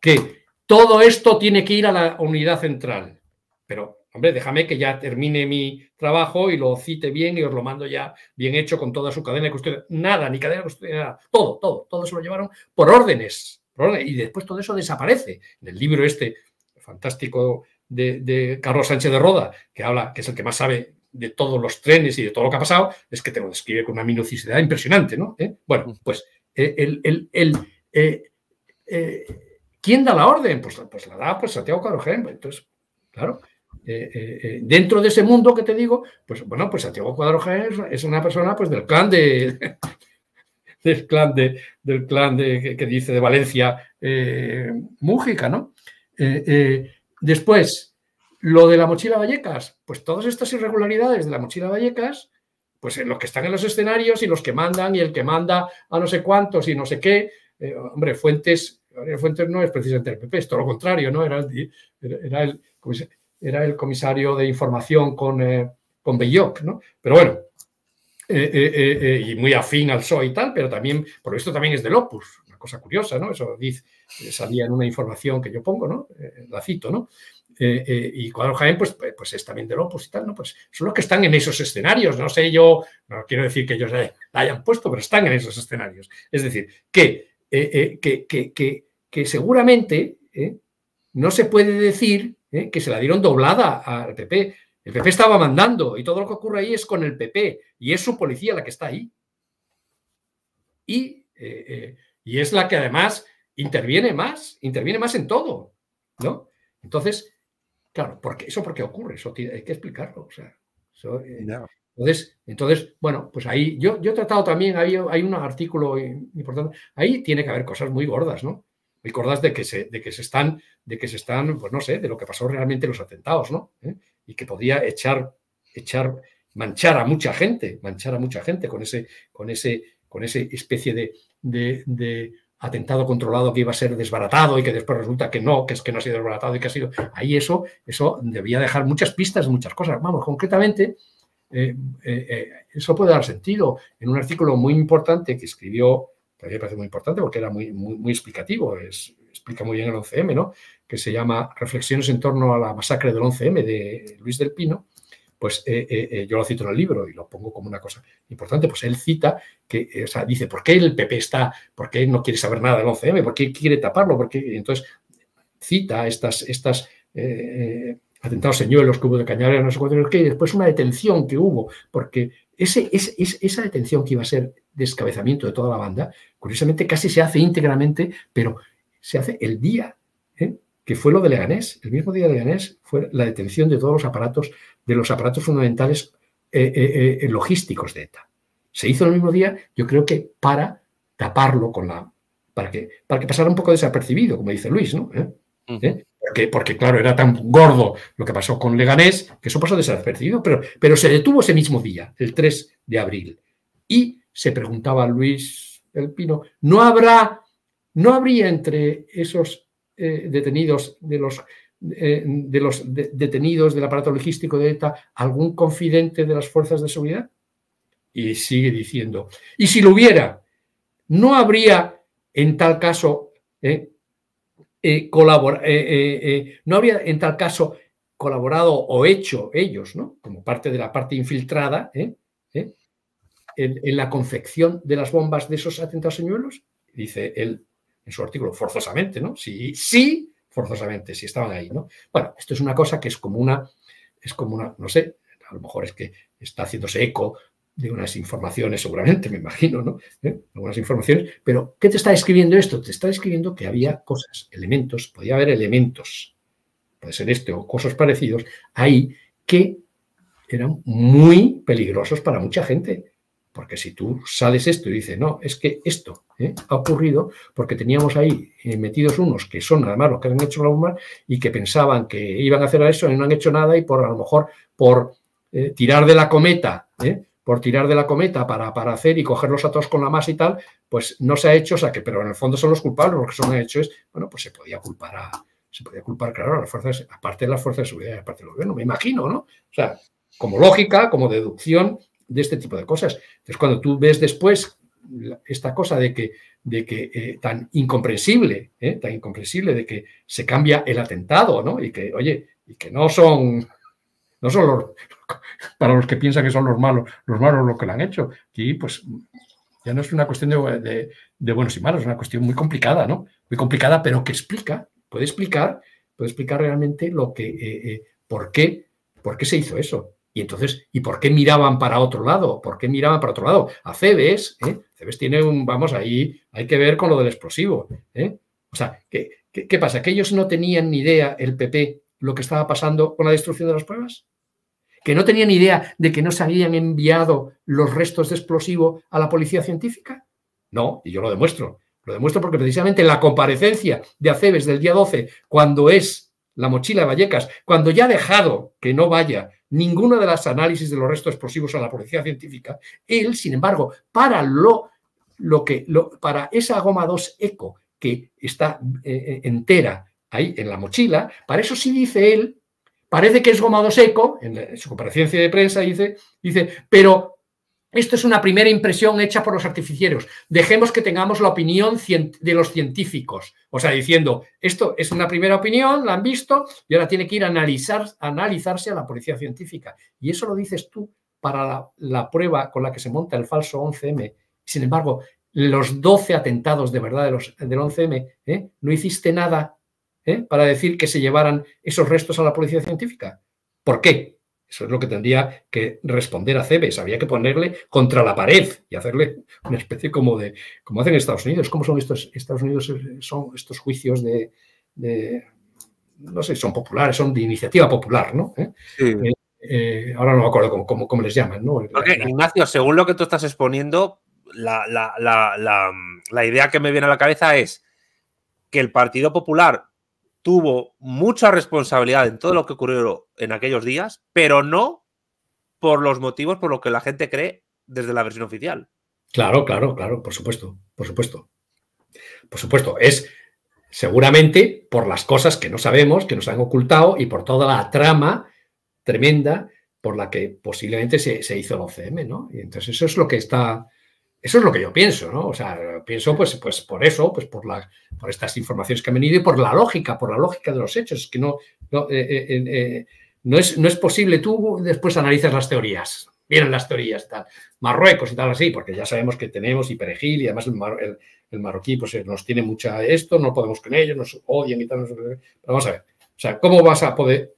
que todo esto tiene que ir a la unidad central. Pero Hombre, déjame que ya termine mi trabajo y lo cite bien y os lo mando ya bien hecho con toda su cadena de custodia. Nada, ni cadena de custodia, nada. Todo, todo, todo se lo llevaron por órdenes. Y después todo eso desaparece. En el libro este fantástico de, Carlos Sánchez de Roda, que habla, que es el que más sabe de todos los trenes y de todo lo que ha pasado, es que te lo describe con una minuciosidad impresionante, ¿no? ¿Eh? Bueno, mm. pues eh, el, el, el eh, ¿quién da la orden? Pues, pues la da pues, Santiago Carojén. Entonces, pues, claro. Eh, eh, eh, dentro de ese mundo que te digo, pues bueno, pues Santiago Cuadroja es, una persona pues del clan de, del clan de, del clan que, dice de Valencia eh, Mújica, ¿no? después, lo de la mochila Vallecas, pues todas estas irregularidades de la mochila Vallecas, pues los que están en los escenarios y los que mandan y el que manda a no sé cuántos y no sé qué, hombre, Fuentes, Fuentes no es precisamente el PP, es todo lo contrario, ¿no? era el, era el comisario de información con, eh, con Belloc, ¿no? Pero bueno, eh, eh, y muy afín al PSOE y tal, pero también, por esto también es del Opus, una cosa curiosa, ¿no? Eso dice, salía en una información que yo pongo, ¿no? la cito, ¿no? y Cuadro Jaén, pues, pues, pues es también del Opus y tal, ¿no? Pues son los que están en esos escenarios. No sé, yo no quiero decir que ellos la hayan puesto, pero están en esos escenarios. Es decir, que, que, que, que, seguramente no se puede decir ¿eh? que se la dieron doblada al PP. El PP estaba mandando y todo lo que ocurre ahí es con el PP y es su policía la que está ahí. Eh, eh, y, es la que además interviene más, interviene más en todo. ¿no? Entonces, claro, porque, eso qué ocurre, eso tiene, hay que explicarlo. Entonces, entonces, bueno, pues ahí yo, yo he tratado también, hay un artículo importante, ahí tiene que haber cosas muy gordas, ¿no? Recordás de que se, de que se están, de que se están, pues no sé, de lo que pasó realmente los atentados, ¿no? ¿Eh? Y que podía echar, echar, manchar a mucha gente, manchar a mucha gente con ese, con ese, con ese especie de, de, atentado controlado que iba a ser desbaratado y que después resulta que no, que es que no ha sido desbaratado y que ha sido. Ahí eso, eso debía dejar muchas pistas muchas cosas. Vamos, concretamente, eh, eh, eso puede dar sentido. En un artículo muy importante que escribió a mí me parece muy importante porque era muy, muy, explicativo, explica muy bien el 11M, ¿no? que se llama Reflexiones en torno a la masacre del 11M de Luis del Pino, pues eh, eh, eh, yo lo cito en el libro y lo pongo como una cosa importante, pues él cita, que, o sea, dice, ¿por qué el PP está, por qué no quiere saber nada del 11M? ¿Por qué quiere taparlo? entonces cita estas, estas atentados señuelos que hubo de Cañarera, no sé cuánto, y después una detención que hubo, porque ese, esa detención que iba a ser descabezamiento de toda la banda, curiosamente casi se hace íntegramente, pero se hace el día, ¿eh? que fue lo de Leganés. El mismo día de Leganés fue la detención de todos los aparatos, de los aparatos fundamentales eh, eh, logísticos de ETA. Se hizo el mismo día, yo creo que para taparlo con la. para que, para que pasara un poco desapercibido, como dice Luis, ¿no? Porque, claro, era tan gordo lo que pasó con Leganés, que eso pasó desapercibido, pero, pero se detuvo ese mismo día, el 3 de abril. Y se preguntaba Luis El Pino, ¿no habrá, no habría entre esos eh, detenidos de los eh, de los detenidos del aparato logístico de ETA algún confidente de las fuerzas de seguridad? Y sigue diciendo, y si lo hubiera, ¿no habría en tal caso eh, no habría en tal caso colaborado o hecho ellos, ¿no? Como parte de la parte infiltrada, en, la confección de las bombas de esos atentados señuelos? Dice él en su artículo, forzosamente, ¿no? Sí, sí, forzosamente, si estaban ahí, ¿no? Bueno, esto es una cosa que es como una, es como una, no sé, a lo mejor es que está haciéndose eco de unas informaciones, seguramente, me imagino, ¿no? ¿Eh? Algunas informaciones, pero ¿qué te está escribiendo esto? Te está escribiendo que había cosas, elementos, podía haber elementos, puede ser este o cosas parecidos, ahí que eran muy peligrosos para mucha gente. Porque si tú sales esto y dices, no, es que esto ¿eh? ha ocurrido porque teníamos ahí eh, metidos unos que son además los que han hecho la UMA y que pensaban que iban a hacer eso y no han hecho nada y por a lo mejor por eh, tirar de la cometa, por tirar de la cometa para, hacer y cogerlos a todos con la masa y tal, pues no se ha hecho, o sea que, pero en el fondo son los culpables, lo que son hecho es, bueno, pues se podía culpar a, se podía culpar, claro, a las fuerzas, aparte de las fuerzas de seguridad, aparte del gobierno, me imagino, ¿no? O sea, como lógica, como deducción, de este tipo de cosas. Entonces, cuando tú ves después esta cosa de que, de que eh, tan incomprensible, ¿eh? tan incomprensible de que se cambia el atentado, ¿no? Y que, oye, y que no son, no son los, para los que piensan que son los malos, los malos los que lo han hecho. Y, pues, ya no es una cuestión de, buenos y malos, es una cuestión muy complicada, ¿no? Muy complicada, pero que explica, puede explicar, puede explicar realmente lo que, eh, por qué, por qué se hizo eso. Y entonces, ¿y por qué miraban para otro lado? ¿Por qué miraban para otro lado? A Cebes, ¿eh? tiene un, vamos, ahí hay que ver con lo del explosivo. ¿eh? O sea, ¿qué, pasa? ¿Que ellos no tenían ni idea, el PP, lo que estaba pasando con la destrucción de las pruebas? ¿Que no tenían ni idea de que no se habían enviado los restos de explosivo a la policía científica? No, y yo lo demuestro. Lo demuestro porque precisamente la comparecencia de cebes del día 12, cuando es la mochila de Vallecas, cuando ya ha dejado que no vaya ninguna de las análisis de los restos explosivos a la policía científica. Él, sin embargo, para lo, lo que lo, para esa goma 2 eco que está eh, eh, entera ahí en la mochila, para eso sí dice él, parece que es goma 2 eco, en, en su comparecencia de prensa dice, dice, pero esto es una primera impresión hecha por los artificieros. Dejemos que tengamos la opinión de los científicos. O sea, diciendo, esto es una primera opinión, la han visto, y ahora tiene que ir a, analizarse a la policía científica. Y eso lo dices tú para la, prueba con la que se monta el falso 11M. Sin embargo, los 12 atentados de verdad los, del 11M, ¿eh? no hiciste nada ¿eh? para decir que se llevaran esos restos a la policía científica. ¿Por qué? Eso es lo que tendría que responder a Cebes. Había que ponerle contra la pared y hacerle una especie como de. como hacen Estados Unidos. ¿Cómo son estos Estados Unidos? Eh, son estos juicios de. no sé, son populares, son de iniciativa popular, ¿no? ¿Eh? Eh, ahora no me acuerdo cómo, cómo, les llaman, ¿no? Ignacio, según lo que tú estás exponiendo, la, la idea que me viene a la cabeza es que el Partido Popular tuvo mucha responsabilidad en todo lo que ocurrió en aquellos días, pero no por los motivos por los que la gente cree desde la versión oficial. Claro, claro, claro, por supuesto, por supuesto. Por supuesto, es seguramente por las cosas que no sabemos, que nos han ocultado y por toda la trama tremenda por la que posiblemente se, se hizo el OCM, ¿no? Y entonces eso es lo que está, eso es lo que yo pienso, ¿no? O sea, pienso pues, pues por eso, pues por, por estas informaciones que han venido y por la lógica, por la lógica de los hechos, Es que no, no, eh, eh, eh, es, no es posible. Tú después analizas las teorías, vienen las teorías, tal, Marruecos y tal así, porque ya sabemos que tenemos y perejil y además el, marroquí pues nos tiene mucha esto, no podemos con ellos, nos odian y tal. pero vamos a ver, o sea, ¿cómo vas a poder...?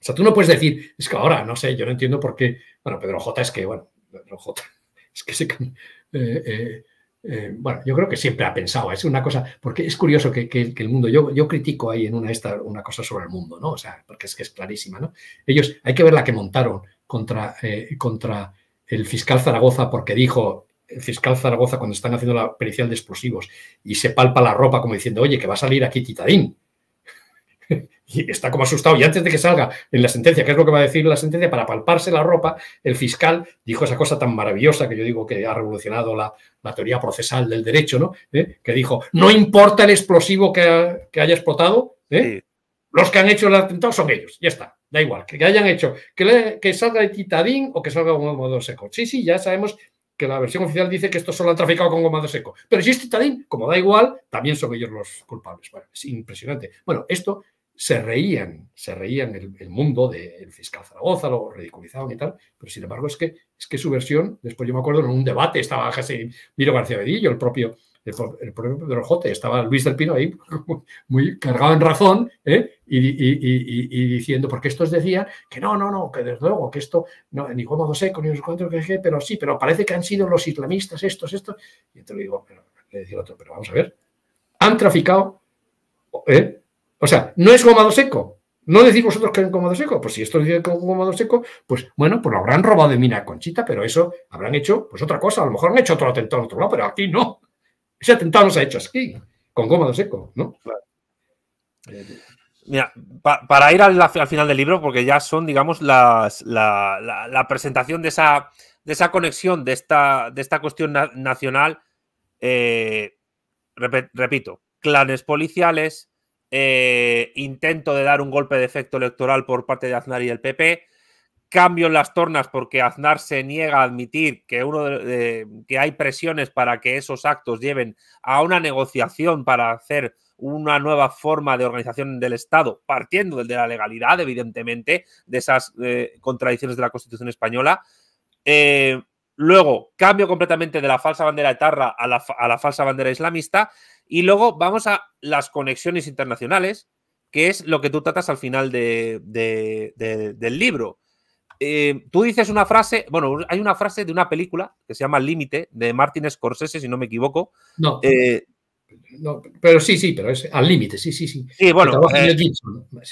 O sea, tú no puedes decir, es que ahora, no sé, yo no entiendo por qué... Bueno, Pedro J es que, bueno, Pedro J es que se... Eh, eh, eh, bueno, yo creo que siempre ha pensado, es una cosa, porque es curioso que, el mundo, yo, yo critico ahí en una, esta, una cosa sobre el mundo, ¿no? O sea, porque es que es clarísima, ¿no? Ellos, hay que ver la que montaron contra, contra el fiscal Zaragoza porque dijo, el fiscal Zaragoza cuando están haciendo la pericial de explosivos y se palpa la ropa como diciendo, oye, que va a salir aquí Titadín, y está como asustado. Y antes de que salga en la sentencia, que es lo que va a decir la sentencia, para palparse la ropa, el fiscal dijo esa cosa tan maravillosa que yo digo que ha revolucionado la, la teoría procesal del derecho, ¿no? ¿Eh? Que dijo, no importa el explosivo que, que haya explotado, ¿eh? los que han hecho el atentado son ellos, ya está. Da igual, que hayan hecho, que, que salga el titadín o que salga un modo seco. Sí, sí, ya sabemos que la versión oficial dice que esto solo han traficado con de seco. Pero si es Titadín, como da igual, también son ellos los culpables. es impresionante. Bueno, esto se reían, se reían el, mundo del fiscal Zaragoza, lo ridiculizaban y tal, pero sin embargo es que, es que su versión, después yo me acuerdo en un debate, estaba José Miro García Bedillo, el propio, el, Pedro Jote, estaba Luis del Pino ahí muy cargado en razón ¿eh? y, diciendo, porque estos decían que no, no, no, que desde luego, que esto, no, ni modo no sé, con los cuatro que pero sí, pero parece que han sido los islamistas estos, estos, y entonces lo digo, pero, le otro, pero vamos a ver, han traficado, ¿eh? O sea, no es gomado seco. No decís vosotros que es gomado seco. Pues si esto dice gomado seco, pues bueno, pues lo habrán robado de mina conchita, pero eso habrán hecho pues otra cosa. A lo mejor han hecho otro atentado en otro lado, pero aquí no. Ese atentado no se ha hecho aquí, con gomado seco, ¿no? Mira, para ir al, final del libro, porque ya son, digamos, la, presentación de esa, conexión, de esta, cuestión nacional, eh, repito, clanes policiales, eh, intento de dar un golpe de efecto electoral por parte de Aznar y el PP, cambio en las tornas porque Aznar se niega a admitir que, uno de, que hay presiones para que esos actos lleven a una negociación para hacer una nueva forma de organización del Estado, partiendo de la legalidad, evidentemente, de esas eh, contradicciones de la Constitución española. Eh, luego, cambio completamente de la falsa bandera etarra a la, a la falsa bandera islamista y luego vamos a las conexiones internacionales, que es lo que tú tratas al final del libro. Eh, tú dices una frase, bueno, hay una frase de una película que se llama Límite, de Martin Scorsese, si no me equivoco. No. Eh, pero sí, sí, pero es al límite, sí, sí, sí. bueno. Eh,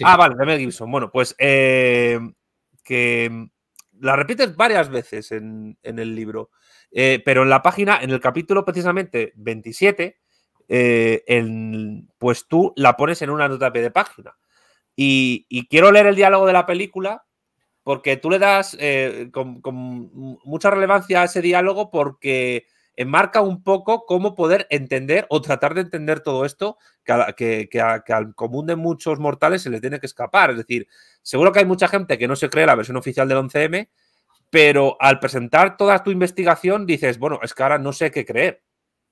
ah, vale, de Gibson. Bueno, pues que la repites varias veces en, en el libro, pero en la página, en el capítulo precisamente 27, eh, pues tú la pones en una nota de página. Y, quiero leer el diálogo de la película porque tú le das eh, con, mucha relevancia a ese diálogo porque enmarca un poco cómo poder entender o tratar de entender todo esto que, que, al común de muchos mortales se le tiene que escapar. Es decir, seguro que hay mucha gente que no se cree la versión oficial del 11M, pero al presentar toda tu investigación dices, bueno, es que ahora no sé qué creer.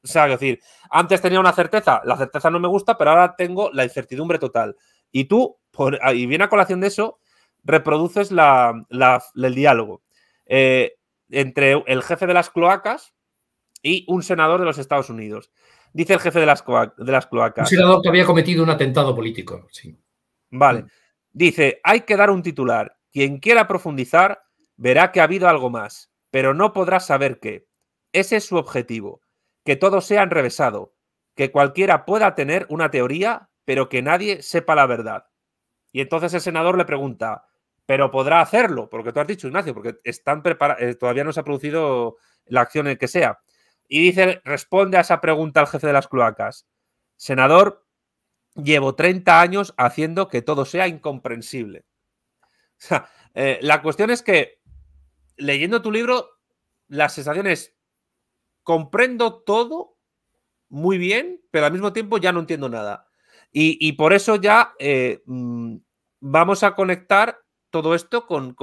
O sea, decir, antes tenía una certeza, la certeza no me gusta, pero ahora tengo la incertidumbre total. Y tú, ah, y viene a colación de eso, reproduces el diálogo eh, entre el jefe de las cloacas y un senador de los Estados Unidos. Dice el jefe de las, de las cloacas. Un senador que había cometido un atentado político, sí. Vale. Mm. Dice, hay que dar un titular. Quien quiera profundizar verá que ha habido algo más, pero no podrá saber qué. Ese es su objetivo que todo sea enrevesado, que cualquiera pueda tener una teoría, pero que nadie sepa la verdad. Y entonces el senador le pregunta, ¿pero podrá hacerlo? Porque tú has dicho, Ignacio, porque están eh, todavía no se ha producido la acción en que sea. Y dice, responde a esa pregunta al jefe de las cloacas. Senador, llevo 30 años haciendo que todo sea incomprensible. Eh, la cuestión es que leyendo tu libro, las sensaciones comprendo todo muy bien, pero al mismo tiempo ya no entiendo nada. Y, por eso ya eh, mm, vamos a conectar todo esto con,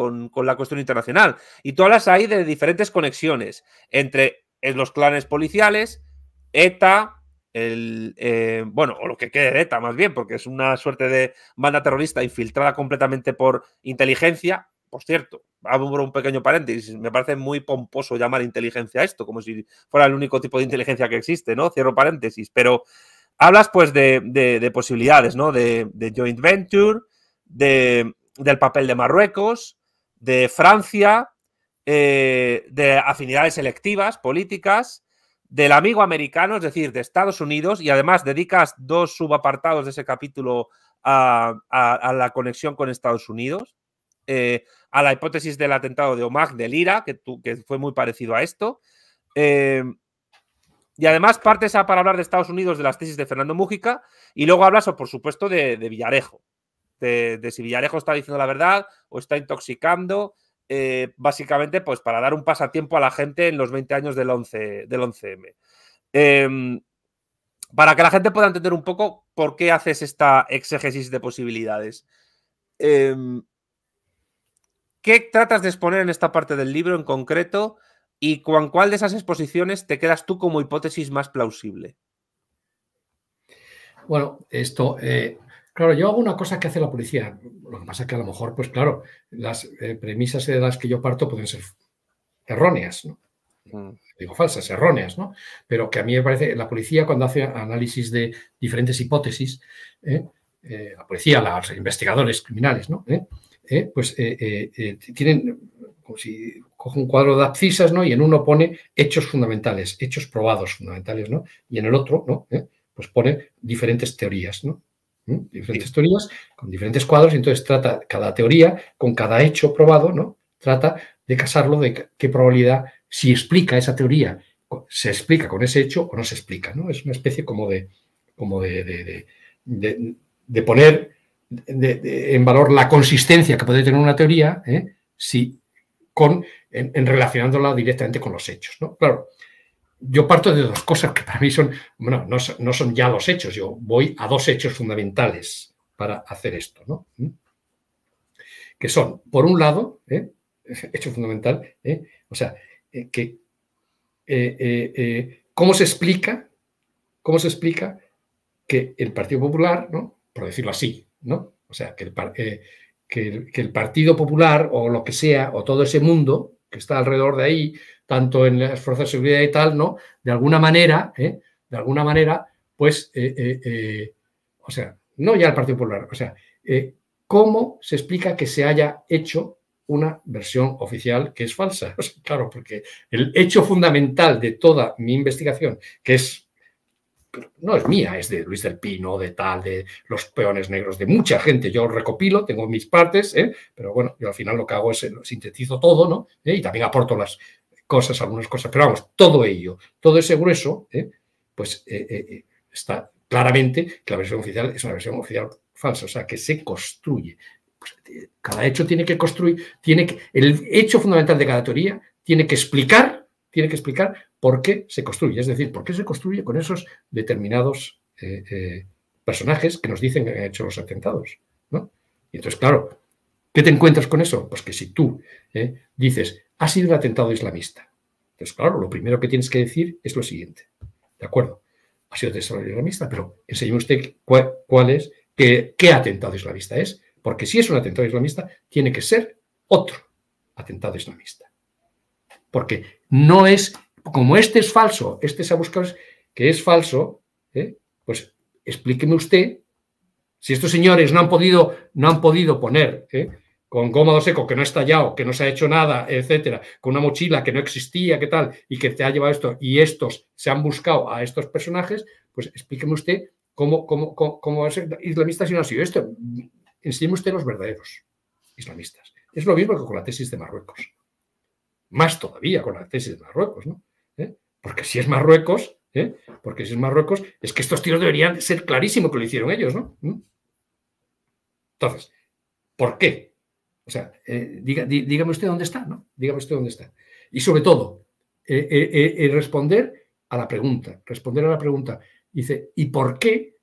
la cuestión internacional. Y tú hablas ahí de diferentes conexiones entre eh, los clanes policiales, ETA, el, eh, bueno, o lo que quede ETA más bien, porque es una suerte de banda terrorista infiltrada completamente por inteligencia, por cierto, abro un pequeño paréntesis, me parece muy pomposo llamar inteligencia a esto, como si fuera el único tipo de inteligencia que existe, ¿no? Cierro paréntesis, pero hablas pues de, posibilidades, ¿no? De, joint venture, de, del papel de Marruecos, de Francia, eh, de afinidades selectivas, políticas, del amigo americano, es decir, de Estados Unidos, y además dedicas dos subapartados de ese capítulo a, a la conexión con Estados Unidos. Eh, a la hipótesis del atentado de Omag de Lira, que, que fue muy parecido a esto. Em, y además partes a para hablar de Estados Unidos, de las tesis de Fernando Mújica, y luego hablas, por supuesto, de, Villarejo, de, si Villarejo está diciendo la verdad o está intoxicando, eh, básicamente pues para dar un pasatiempo a la gente en los 20 años del, 11, del 11M. Em, para que la gente pueda entender un poco por qué haces esta exégesis de posibilidades. Em, ¿Qué tratas de exponer en esta parte del libro en concreto y con cuál de esas exposiciones te quedas tú como hipótesis más plausible? Bueno, esto, eh, claro, yo hago una cosa que hace la policía. Lo que pasa es que a lo mejor, pues claro, las eh, premisas de las que yo parto pueden ser erróneas, ¿no? Mm. digo falsas, erróneas, ¿no? Pero que a mí me parece, la policía cuando hace análisis de diferentes hipótesis, ¿eh? la policía, los investigadores criminales, ¿no? ¿eh? pues eh, eh, tienen, como si coge un cuadro de abscisas, ¿no? Y en uno pone hechos fundamentales, hechos probados fundamentales, ¿no? Y en el otro, ¿no? pues pone diferentes teorías, ¿no? ¿Mm? Diferentes teorías con diferentes cuadros, y entonces trata cada teoría con cada hecho probado, ¿no? Trata de casarlo de qué probabilidad, si explica esa teoría, se explica con ese hecho o no se explica, ¿no? Es una especie como de, como de, de poner en valor la consistencia que puede tener una teoría ¿eh? si con, en, relacionándola directamente con los hechos. Claro, yo parto de dos cosas que para mí son, bueno, no, son ya los hechos, yo voy a dos hechos fundamentales para hacer esto, ¿Mm? Que son, por un lado, ¿eh? hecho fundamental, ¿eh? o sea, que cómo se explica, cómo se explica que el Partido Popular, por decirlo así, o sea, eh, que el, Partido Popular o lo que sea, o todo ese mundo que está alrededor de ahí, tanto en las fuerzas de seguridad y tal, ¿no? De alguna manera, ¿eh? de alguna manera, pues, eh, o sea, no ya el Partido Popular, o sea, ¿cómo se explica que se haya hecho una versión oficial que es falsa. claro, porque el hecho fundamental de toda mi investigación, que es no es mía, es de Luis del Pino, de tal, de los peones negros, de mucha gente. Yo recopilo, tengo mis partes, ¿eh? pero bueno, yo al final lo que hago es eh, sintetizo todo, ¿no? ¿Eh? Y también aporto las cosas, algunas cosas, pero vamos, todo ello, todo ese grueso, ¿eh? pues está claramente que la versión oficial es una versión oficial falsa, o sea, que se construye. cada hecho tiene que construir, tiene que, el hecho fundamental de cada teoría tiene que explicar tiene que explicar por qué se construye, es decir, por qué se construye con esos determinados eh, eh, personajes que nos dicen que han hecho los atentados. Y entonces, claro, ¿qué te encuentras con eso? Pues que si tú eh, dices, ha sido un atentado islamista, entonces, claro, lo primero que tienes que decir es lo siguiente, ¿de acuerdo? Ha sido un atentado islamista, pero enseñe usted cuál, es, qué atentado islamista es, porque si es un atentado islamista, tiene que ser otro atentado islamista. Porque no es, como este es falso, este se ha buscado que es falso, ¿eh? pues explíqueme usted, si estos señores no han podido, no han podido poner ¿eh? con goma seco que no ha estallado, que no se ha hecho nada, etcétera, con una mochila que no existía, qué tal, y que te ha llevado esto, y estos se han buscado a estos personajes, pues explíqueme usted cómo, cómo, cómo, va a ser islamista si no ha sido esto. Enseñeme usted los verdaderos islamistas. Es lo mismo que con la tesis de Marruecos más todavía con la tesis de Marruecos, ¿no? ¿Eh? Porque si es Marruecos, ¿eh? porque si es Marruecos, es que estos tiros deberían ser clarísimo que lo hicieron ellos, ¿no? ¿Mm? Entonces, ¿por qué? O sea, eh, dígame usted dónde está, ¿no? Dígame usted dónde está. Y sobre todo, responder a la pregunta, responder a la pregunta. Dice, ¿y por qué?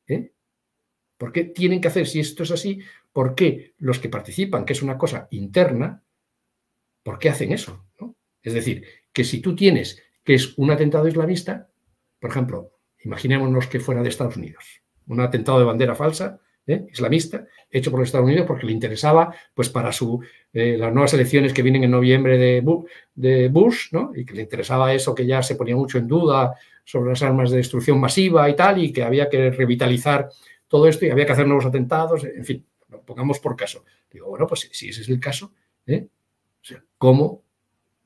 ¿Por qué tienen que hacer, si esto es así, por qué los que participan, que es una cosa interna, ¿por qué hacen eso? ¿no? Es decir, que si tú tienes que es un atentado islamista, por ejemplo, imaginémonos que fuera de Estados Unidos, un atentado de bandera falsa, ¿eh? islamista, hecho por los Estados Unidos porque le interesaba, pues para su, eh, las nuevas elecciones que vienen en noviembre de, Bush, ¿no? y que le interesaba eso que ya se ponía mucho en duda sobre las armas de destrucción masiva y tal, y que había que revitalizar todo esto y había que hacer nuevos atentados, en fin, pongamos por caso. Digo, bueno, pues si ese es el caso, ¿eh? o sea, ¿cómo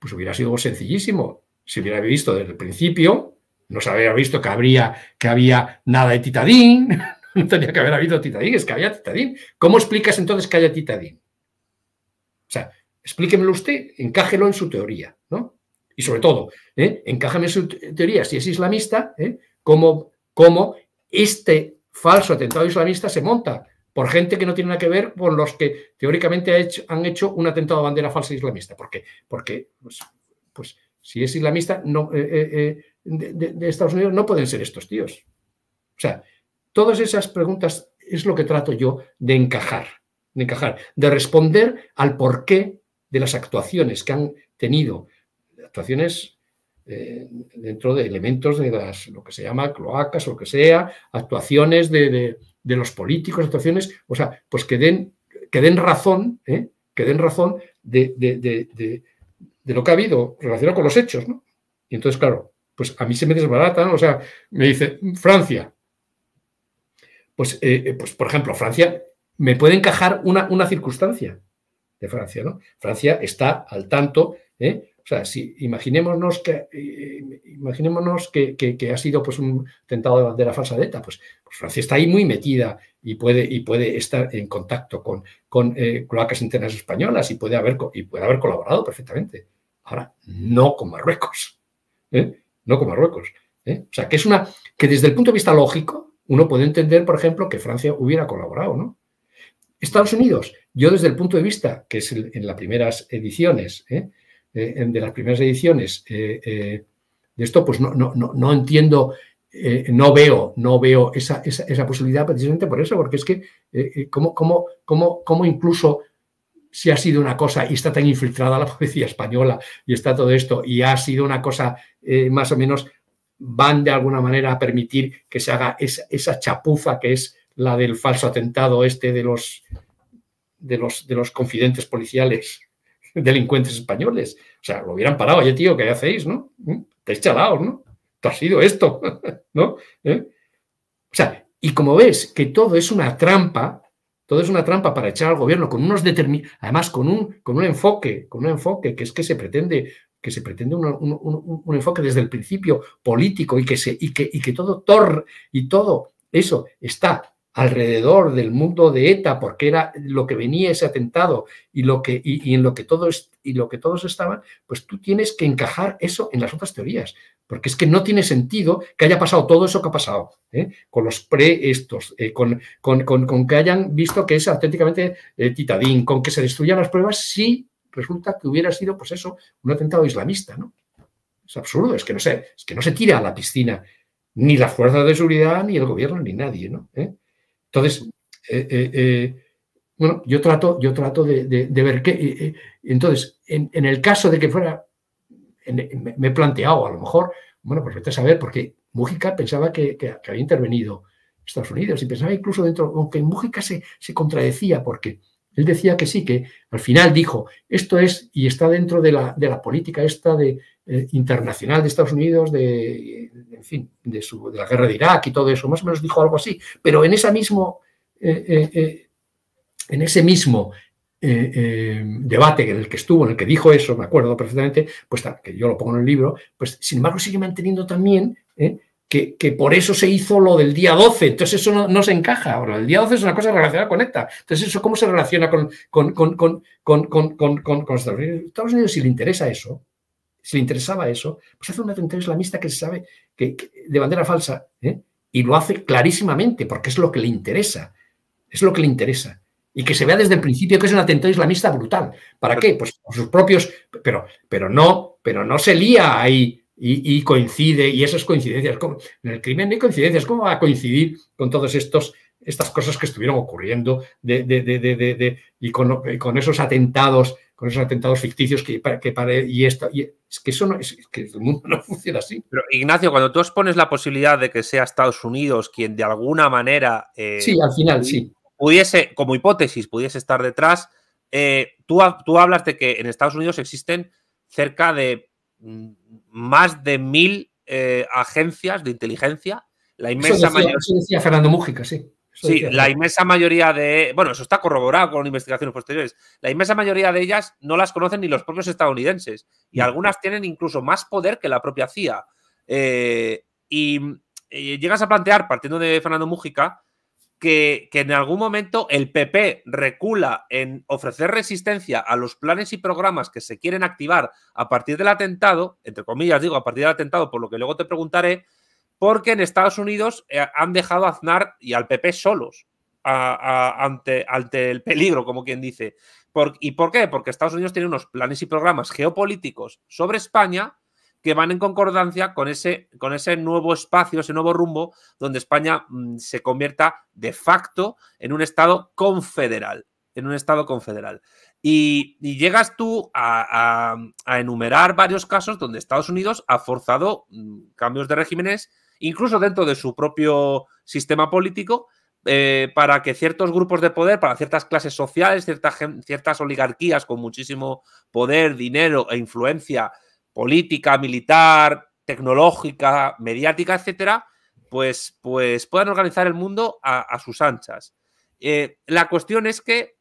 pues hubiera sido sencillísimo. Si hubiera visto desde el principio, no se habría visto que, habría, que había nada de titadín, no tenía que haber habido titadín, es que había titadín. ¿Cómo explicas entonces que haya titadín? O sea, explíquemelo usted, encájelo en su teoría, ¿no? Y sobre todo, ¿eh? encájame en su teoría, si es islamista, ¿eh? ¿Cómo, ¿cómo este falso atentado islamista se monta? por gente que no tiene nada que ver con los que teóricamente han hecho un atentado a bandera falsa islamista. ¿Por qué? Porque, pues, pues si es islamista no, eh, eh, eh, de, Estados Unidos, no pueden ser estos tíos. O sea, todas esas preguntas es lo que trato yo de encajar, de encajar, de responder al porqué de las actuaciones que han tenido, actuaciones dentro de elementos de las, lo que se llama cloacas o lo que sea, actuaciones de, de los políticos, actuaciones, o sea, pues que den, razón, que den razón ¿eh? de, lo que ha habido relacionado con los hechos, ¿no? Y entonces, claro, pues a mí se me desbarata, ¿no? o sea, me dice Francia. Pues, eh, eh, pues, por ejemplo, Francia, me puede encajar una, una circunstancia de Francia, ¿no? Francia está al tanto ¿eh? O sea, imaginémonos que, eh, imaginémonos que, ha sido pues, un tentado de bandera falsa de ETA, pues, pues, Francia está ahí muy metida y puede, y puede estar en contacto con, con eh, internas españolas y puede, haber, y puede haber colaborado perfectamente. Ahora, no con Marruecos. ¿eh? No con Marruecos. O sea, que es una. que desde el punto de vista lógico, uno puede entender, por ejemplo, que Francia hubiera colaborado, ¿no? Estados Unidos, yo desde el punto de vista, que es en las primeras ediciones, eh, de las primeras ediciones eh, eh, de esto, pues no, no, no, no entiendo, no veo, no veo esa, esa, esa, posibilidad precisamente por eso, porque es que como cómo, cómo, cómo incluso si ha sido una cosa y está tan infiltrada la policía española y está todo esto y ha sido una cosa más o menos, van de alguna manera a permitir que se haga esa, esa, chapuza que es la del falso atentado este de los, de los, de los confidentes policiales delincuentes españoles. O sea, lo hubieran parado, oye tío, ¿qué hacéis? ¿No? ¿Mm? te chalados, ¿no? Tú has sido esto, ¿no? ¿Eh? O sea, y como ves que todo es una trampa, todo es una trampa para echar al gobierno con unos determinados, además con un, con un enfoque, con un enfoque que es que se pretende que se pretende un, enfoque desde el principio político y que, se, y que, y que todo y todo eso está alrededor del mundo de ETA, porque era lo que venía ese atentado y, lo que, y, en lo que, todos, y lo que todos estaban, pues tú tienes que encajar eso en las otras teorías, porque es que no tiene sentido que haya pasado todo eso que ha pasado, ¿eh? con los pre estos, eh, con, con, que hayan visto que es auténticamente eh, titadín, con que se destruyan las pruebas, si resulta que hubiera sido, pues eso, un atentado islamista, ¿no? Es absurdo, es que no se, es que no se tira a la piscina ni las fuerzas de seguridad, ni el gobierno, ni nadie, ¿no? Entonces, eh, eh, eh, bueno, yo trato, yo trato de, ver qué. entonces, en, el caso de que fuera, me he planteado a lo mejor, bueno, pues vete a saber, porque Mújica pensaba que, había intervenido Estados Unidos y pensaba incluso dentro, aunque Mújica se, se contradecía porque él decía que sí, que al final dijo, esto es y está dentro de la política esta de, eh, internacional de Estados Unidos, de, en fin, de, de, la guerra de Irak y todo eso, más o menos dijo algo así, pero en, esa mismo, eh, eh, en ese mismo debate en el que estuvo, en el que dijo eso, me acuerdo perfectamente, pues que yo lo pongo en el libro, pues sin embargo sigue manteniendo también... Que, por eso se hizo lo del día 12. Entonces eso no, se encaja. Ahora, el día 12 es una cosa relacionada con ETA. Entonces eso cómo se relaciona con, con Estados Unidos. Si le interesa eso, si le interesaba eso, pues hace un atentado islamista que se sabe que, de bandera falsa, ¿eh? y lo hace clarísimamente, porque es lo que le interesa, es lo que le interesa. Y que se vea desde el principio que es un atentado islamista brutal. ¿Para qué? Pues por sus propios. Pero, pero no, pero no se lía ahí y, coincide, y esas coincidencias. En el crimen no hay coincidencias. ¿Cómo va a coincidir con todas estas cosas que estuvieron ocurriendo de, y con, esos atentados con esos atentados ficticios que, que y esto. Y es que eso no, es que el mundo no funciona así. Pero Ignacio, cuando tú expones la posibilidad de que sea Estados Unidos quien de alguna manera. Eh, sí, al final, sí. Pudiese, como hipótesis, pudiese estar detrás. Eh, tú, tú hablas de que en Estados Unidos existen cerca de mm, más de mil eh, agencias de inteligencia, la inmensa mayoría. Fernando Mújica, sí sí, la inmensa mayoría de. Bueno, eso está corroborado con investigaciones posteriores. La inmensa mayoría de ellas no las conocen ni los propios estadounidenses. Y algunas tienen incluso más poder que la propia CIA. Eh, y, llegas a plantear, partiendo de Fernando Mújica, que, que en algún momento el PP recula en ofrecer resistencia a los planes y programas que se quieren activar a partir del atentado, entre comillas digo, a partir del atentado, por lo que luego te preguntaré porque en Estados Unidos eh, han dejado a Aznar y al PP solos ante, el peligro, como quien dice. ¿Y por qué? Porque Estados Unidos tiene unos planes y programas geopolíticos sobre España que van en concordancia con ese, nuevo espacio, ese nuevo rumbo, donde España mm, se convierta de facto en un Estado confederal, en un Estado confederal. Y, llegas tú a, enumerar varios casos donde Estados Unidos ha forzado mm, cambios de regímenes incluso dentro de su propio sistema político, eh, para que ciertos grupos de poder, para ciertas clases sociales, ciertas, ciertas oligarquías con muchísimo poder, dinero e influencia política, militar, tecnológica, mediática, etcétera, pues, pues puedan organizar el mundo a, sus anchas. Eh, la cuestión es que,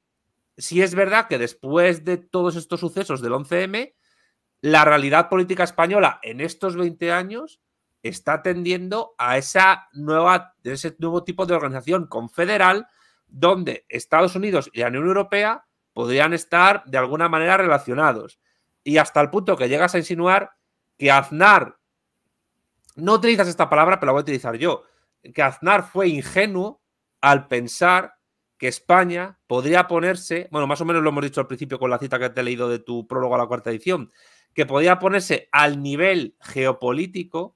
si es verdad que después de todos estos sucesos del 11M, la realidad política española en estos 20 años está tendiendo a esa nueva, ese nuevo tipo de organización confederal donde Estados Unidos y la Unión Europea podrían estar de alguna manera relacionados. Y hasta el punto que llegas a insinuar que Aznar, no utilizas esta palabra, pero la voy a utilizar yo, que Aznar fue ingenuo al pensar que España podría ponerse, bueno, más o menos lo hemos dicho al principio con la cita que te he leído de tu prólogo a la cuarta edición, que podría ponerse al nivel geopolítico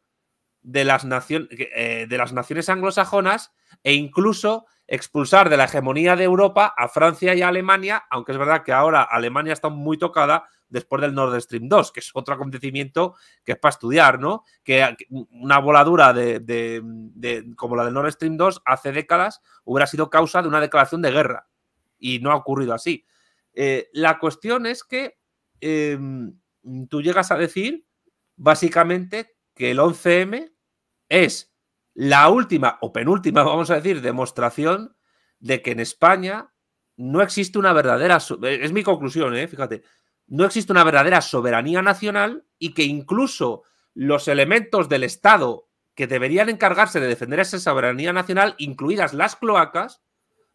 de las, eh, de las naciones anglosajonas e incluso expulsar de la hegemonía de Europa a Francia y a Alemania, aunque es verdad que ahora Alemania está muy tocada después del Nord Stream 2, que es otro acontecimiento que es para estudiar, ¿no? Que una voladura de, como la del Nord Stream 2 hace décadas hubiera sido causa de una declaración de guerra y no ha ocurrido así. Eh, la cuestión es que em, tú llegas a decir básicamente que el 11M es la última o penúltima, vamos a decir, demostración de que en España no existe una verdadera, eh, es mi conclusión, eh, fíjate, no existe una verdadera soberanía nacional y que incluso los elementos del Estado que deberían encargarse de defender esa soberanía nacional, incluidas las cloacas,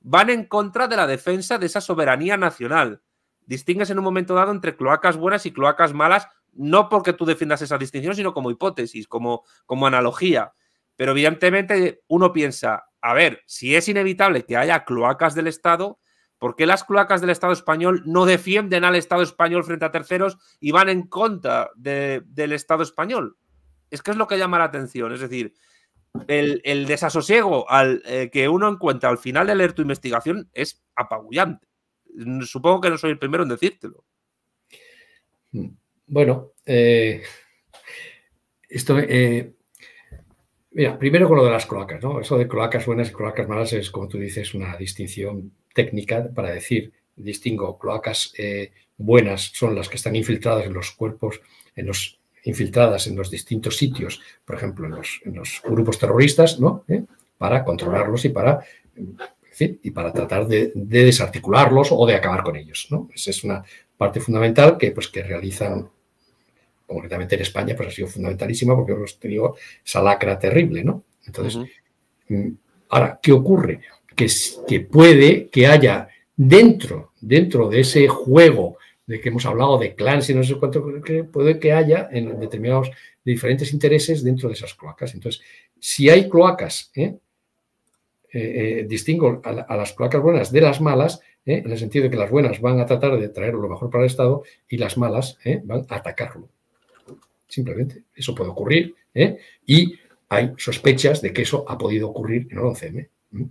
van en contra de la defensa de esa soberanía nacional. Distingues en un momento dado entre cloacas buenas y cloacas malas no porque tú defiendas esa distinción, sino como hipótesis, como, como analogía. Pero evidentemente uno piensa, a ver, si es inevitable que haya cloacas del Estado, ¿por qué las cloacas del Estado español no defienden al Estado español frente a terceros y van en contra del Estado español? Es que es lo que llama la atención. Es decir, el, desasosiego al, eh, que uno encuentra al final de leer tu investigación es apagullante. Supongo que no soy el primero en decírtelo. Hmm. Bueno, eh, esto, eh, primero con lo de las cloacas, ¿no? Eso de cloacas buenas y cloacas malas es, como tú dices, una distinción técnica para decir, distingo, cloacas eh, buenas son las que están infiltradas en los cuerpos, en los infiltradas en los distintos sitios, por ejemplo, en los, grupos terroristas, ¿no? Para controlarlos y para y para tratar de, desarticularlos o de acabar con ellos. Esa es una parte fundamental que, pues, que realizan concretamente en España, pues ha sido fundamentalísima porque hemos tenido esa lacra terrible, ¿no? Entonces, mm, ahora, ¿qué ocurre? Que, que puede que haya dentro, dentro de ese juego de que hemos hablado de clans y no sé cuánto, puede que haya en determinados diferentes intereses dentro de esas cloacas. Entonces, si hay cloacas, ¿eh? Eh, eh, distingo a, las cloacas buenas de las malas, en el sentido de que las buenas van a tratar de traer lo mejor para el Estado y las malas van a atacarlo simplemente. Eso puede ocurrir. ¿eh? Y hay sospechas de que eso ha podido ocurrir en el 11M. Hay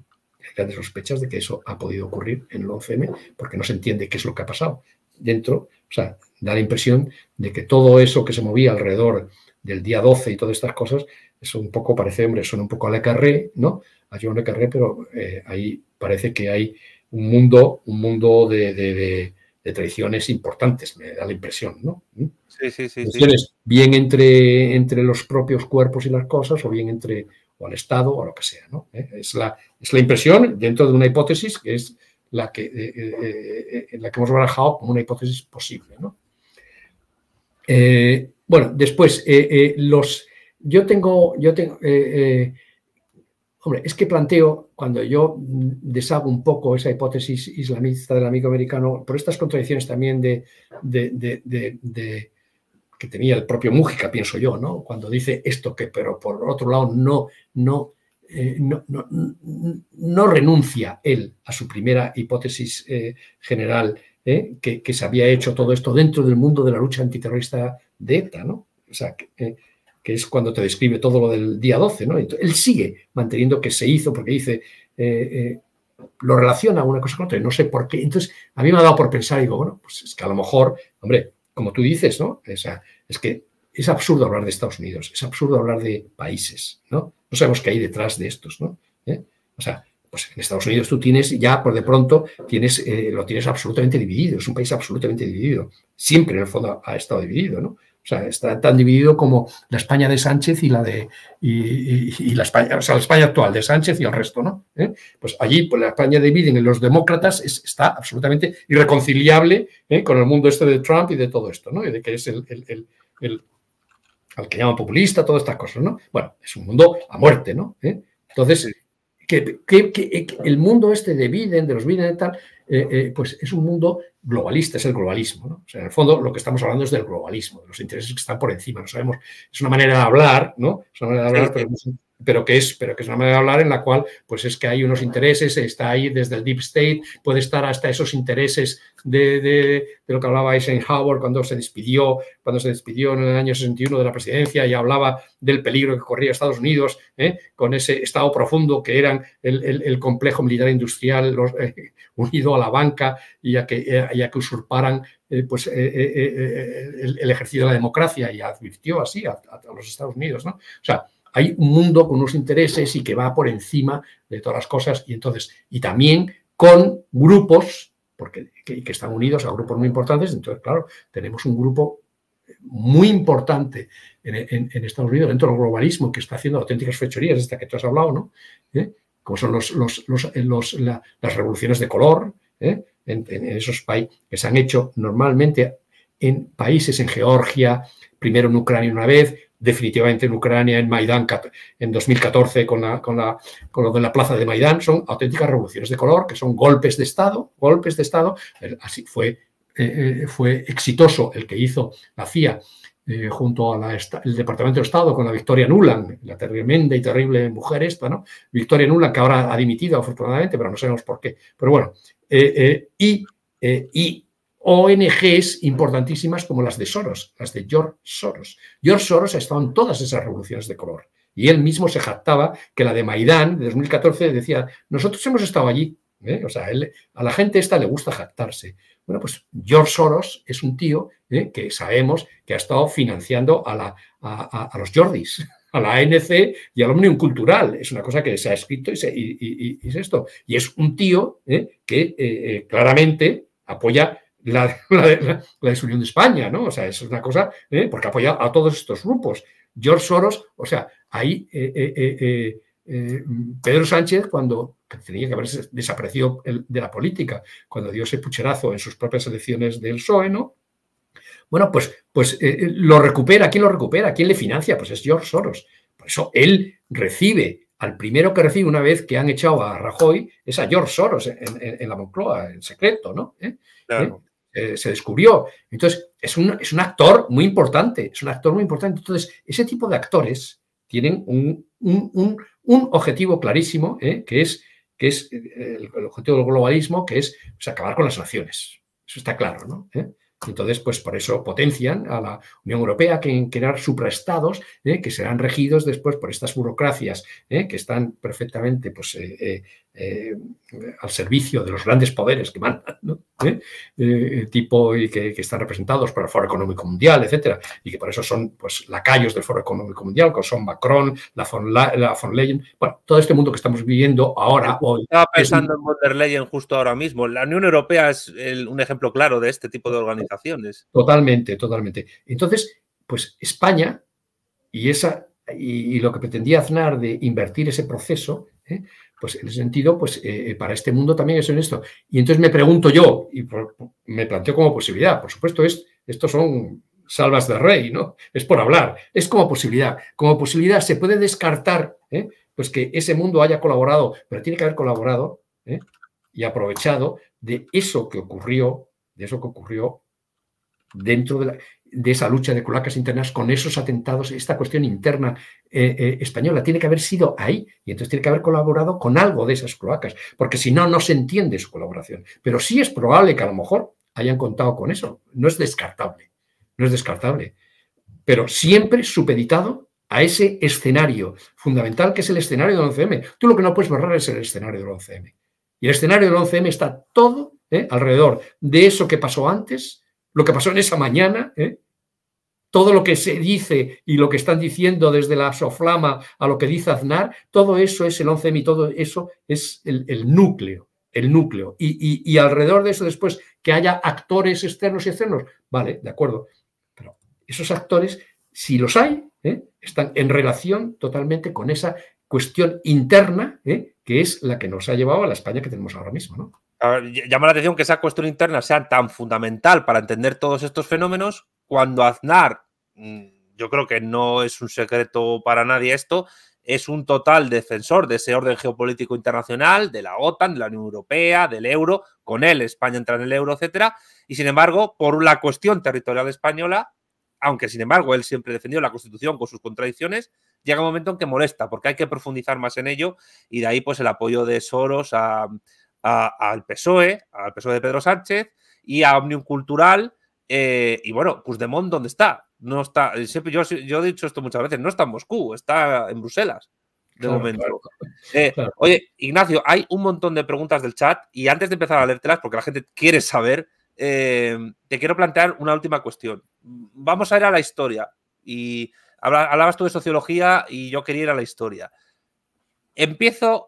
grandes sospechas de que eso ha podido ocurrir en el 11M porque no se entiende qué es lo que ha pasado. Dentro, o sea, da la impresión de que todo eso que se movía alrededor del día 12 y todas estas cosas, eso un poco parece, hombre, suena un poco a Le Carré, ¿no? Hay un Le pero eh, ahí parece que hay un mundo, un mundo de de traiciones importantes, me da la impresión, ¿no? ¿Mm? Sí, sí, sí. bien entre, entre los propios cuerpos y las cosas, o bien entre o al Estado, o lo que sea, ¿no? ¿Eh? Es, la, es la impresión dentro de una hipótesis que es la que, eh, eh, en la que hemos barajado como una hipótesis posible, ¿no? bueno, después, los, yo tengo, yo tengo Hombre, es que planteo, cuando yo deshago un poco esa hipótesis islamista del amigo americano, por estas contradicciones también de, que tenía el propio Mújica, pienso yo, ¿no? Cuando dice esto que, pero por otro lado, no, no, eh, no, renuncia él a su primera hipótesis eh, general, eh, que, que, se había hecho todo esto dentro del mundo de la lucha antiterrorista de ETA, ¿no? O sea, que, que es cuando te describe todo lo del día 12, ¿no? él sigue manteniendo que se hizo, porque dice, eh, eh, lo relaciona una cosa con otra, y no sé por qué. Entonces, a mí me ha dado por pensar, digo, bueno, pues es que a lo mejor, hombre, como tú dices, ¿no? O sea, es que es absurdo hablar de Estados Unidos, es absurdo hablar de países, ¿no? No sabemos qué hay detrás de estos, ¿no? ¿Eh? O sea, pues en Estados Unidos tú tienes ya, por de pronto, tienes, lo tienes absolutamente dividido, es un país absolutamente dividido. Siempre en el fondo ha estado dividido, ¿no? O sea, está tan dividido como la España de Sánchez y la de y, la España, o sea, la España actual de Sánchez y el resto, ¿no? ¿Eh? Pues allí, pues la España dividen y los demócratas está absolutamente irreconciliable ¿eh? con el mundo este de Trump y de todo esto, ¿no? Y de que es el, al que llaman populista, todas estas cosas, ¿no? Bueno, es un mundo a muerte, ¿no? ¿Eh? Entonces, que, el mundo este de Biden, de los Biden y tal, eh, eh, pues es un mundo globalista, es el globalismo. sea, en el fondo lo que estamos hablando es del globalismo, de los intereses que están por encima, no sabemos, es una manera de hablar, ¿no? Es una manera de hablar, pero pero que es, pero que es una manera de hablar en la cual, pues es que hay unos intereses, está ahí desde el deep state, puede estar hasta esos intereses de, lo que hablaba Eisenhower cuando se despidió, cuando se despidió en el año 61 de la presidencia y hablaba del peligro que corría Estados Unidos ¿eh? con ese estado profundo que eran el, complejo militar industrial los, eh, unido a la banca y a que, eh, que usurparan pues, el, ejercicio de la democracia y advirtió así a, a los Estados Unidos. ¿no? O sea, hay un mundo con unos intereses y que va por encima de todas las cosas y entonces, y también con grupos, porque que, están unidos a grupos muy importantes, entonces, claro, tenemos un grupo muy importante en, Estados Unidos dentro del globalismo que está haciendo auténticas fechorías, esta que tú has hablado, ¿no? ¿Eh? Como son los, las revoluciones de color, ¿eh? en, esos países que se han hecho normalmente en países, en Georgia, primero en Ucrania una vez, definitivamente en Ucrania, en Maidán en 2014 con, la, lo de la plaza de Maidán, son auténticas revoluciones de color, que son golpes de Estado, golpes de Estado. Así fue, eh, eh, fue exitoso el que hizo la CIA eh, junto al Departamento de Estado con la Victoria Nuland, la tremenda y terrible mujer esta, ¿no? Victoria Nuland, que ahora ha dimitido afortunadamente, pero no sabemos por qué. Pero bueno, y, y ONGs importantísimas como las de Soros, las de George Soros. George Soros ha estado en todas esas revoluciones de color. Y él mismo se jactaba que la de Maidán, de 2014, decía, nosotros hemos estado allí. ¿eh? O sea, a la gente esta le gusta jactarse. Bueno, pues George Soros es un tío ¿eh? que sabemos que ha estado financiando a, los Jordis, a la ANC y al Omnium Cultural. Es una cosa que se ha escrito y, es esto. Y es un tío ¿eh? que claramente apoya la, la, desunión de España, ¿no? O sea, es una cosa, ¿eh? porque apoya a todos estos grupos. George Soros, o sea, ahí eh, eh, Pedro Sánchez, cuando tenía que haberse desaparecido de la política, cuando dio ese pucherazo en sus propias elecciones del PSOE, ¿no? Bueno, pues, pues lo recupera. ¿Quién lo recupera? ¿Quién le financia? Pues es George Soros. Por eso él recibe al primero que recibe una vez que han echado a Rajoy es a George Soros en, la Moncloa, en secreto, ¿no? Claro. Eh, se descubrió. Entonces, es un, es un actor muy importante, es un actor muy importante. Entonces, ese tipo de actores tienen un, un, objetivo clarísimo, ¿eh? que es, que es eh, el, objetivo del globalismo, que es pues, acabar con las naciones. Eso está claro, ¿no? Entonces, pues por eso potencian a la Unión Europea que en crear supraestados que serán regidos después por estas burocracias que están perfectamente pues, eh, al servicio de los grandes poderes que mandan, ¿Eh? Eh, tipo y que, están representados por el Foro Económico Mundial, etcétera, y que por eso son pues lacayos del Foro Económico Mundial, que son Macron, la von, Leyen, bueno, todo este mundo que estamos viviendo ahora. Hoy, Estaba pensando en von Leyen justo ahora mismo. La Unión Europea es un ejemplo claro de este tipo de organizaciones. Totalmente, totalmente. Entonces, pues España y esa lo que pretendía Aznar de invertir ese proceso, pues en ese sentido, pues eh, eh, para este mundo también es honesto. Y entonces me pregunto yo, y me planteo como posibilidad, por supuesto, es, estos son salvas de rey, ¿no? Es por hablar, es como posibilidad. Como posibilidad se puede descartar ¿eh? pues que ese mundo haya colaborado, pero tiene que haber colaborado y aprovechado de eso que ocurrió, de eso que ocurrió dentro de la de esa lucha de cloacas internas con esos atentados, esta cuestión interna eh, eh, española. Tiene que haber sido ahí y entonces tiene que haber colaborado con algo de esas cloacas, porque si no, no se entiende su colaboración. Pero sí es probable que a lo mejor hayan contado con eso. No es descartable, no es descartable. Pero siempre supeditado a ese escenario fundamental que es el escenario del 11M. Tú lo que no puedes borrar es el escenario del 11M. Y el escenario del 11M está todo eh, alrededor de eso que pasó antes lo que pasó en esa mañana, ¿eh? todo lo que se dice y lo que están diciendo desde la soflama a lo que dice Aznar, todo eso es el 11 y todo eso es el, núcleo, el núcleo. Y, alrededor de eso después que haya actores externos y externos, vale, de acuerdo. Pero esos actores, si los hay, ¿eh? están en relación totalmente con esa cuestión interna ¿eh? que es la que nos ha llevado a la España que tenemos ahora mismo, ¿no? llama la atención que esa cuestión interna sea tan fundamental para entender todos estos fenómenos cuando Aznar, mm, yo creo que no es un secreto para nadie esto, es un total defensor de ese orden geopolítico internacional, de la OTAN, de la Unión Europea, del euro, con él España entra en el euro, etcétera, y sin embargo, por la cuestión territorial española, aunque sin embargo él siempre defendió la Constitución con sus contradicciones, llega un momento en que molesta, porque hay que profundizar más en ello, y de ahí pues el apoyo de Soros a al PSOE, al PSOE de Pedro Sánchez y a Omnium Cultural. Eh, y bueno, Cusdemont, ¿dónde está? No está. Eh, yo, yo, he dicho esto muchas veces, no está en Moscú, está en Bruselas. De momento. Eh, oye, Ignacio, hay un montón de preguntas del chat y antes de empezar a leértelas, porque la gente quiere saber, te quiero plantear una última cuestión. Vamos a ir a la historia y hablabas tú de sociología y yo quería ir a la historia. Empiezo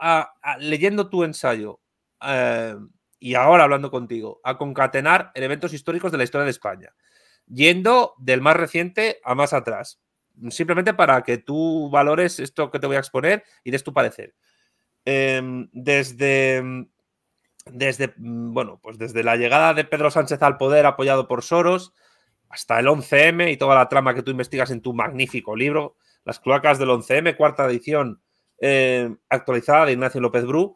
leyendo tu ensayo. Eh, y ahora hablando contigo, a concatenar elementos históricos de la historia de España, yendo del más reciente a más atrás, simplemente para que tú valores esto que te voy a exponer y des tu parecer. Em, desde, desde, bueno, pues desde la llegada de Pedro Sánchez al poder apoyado por Soros, hasta el 11M y toda la trama que tú investigas en tu magnífico libro, Las cloacas del 11M, cuarta edición eh, actualizada de Ignacio López Bru,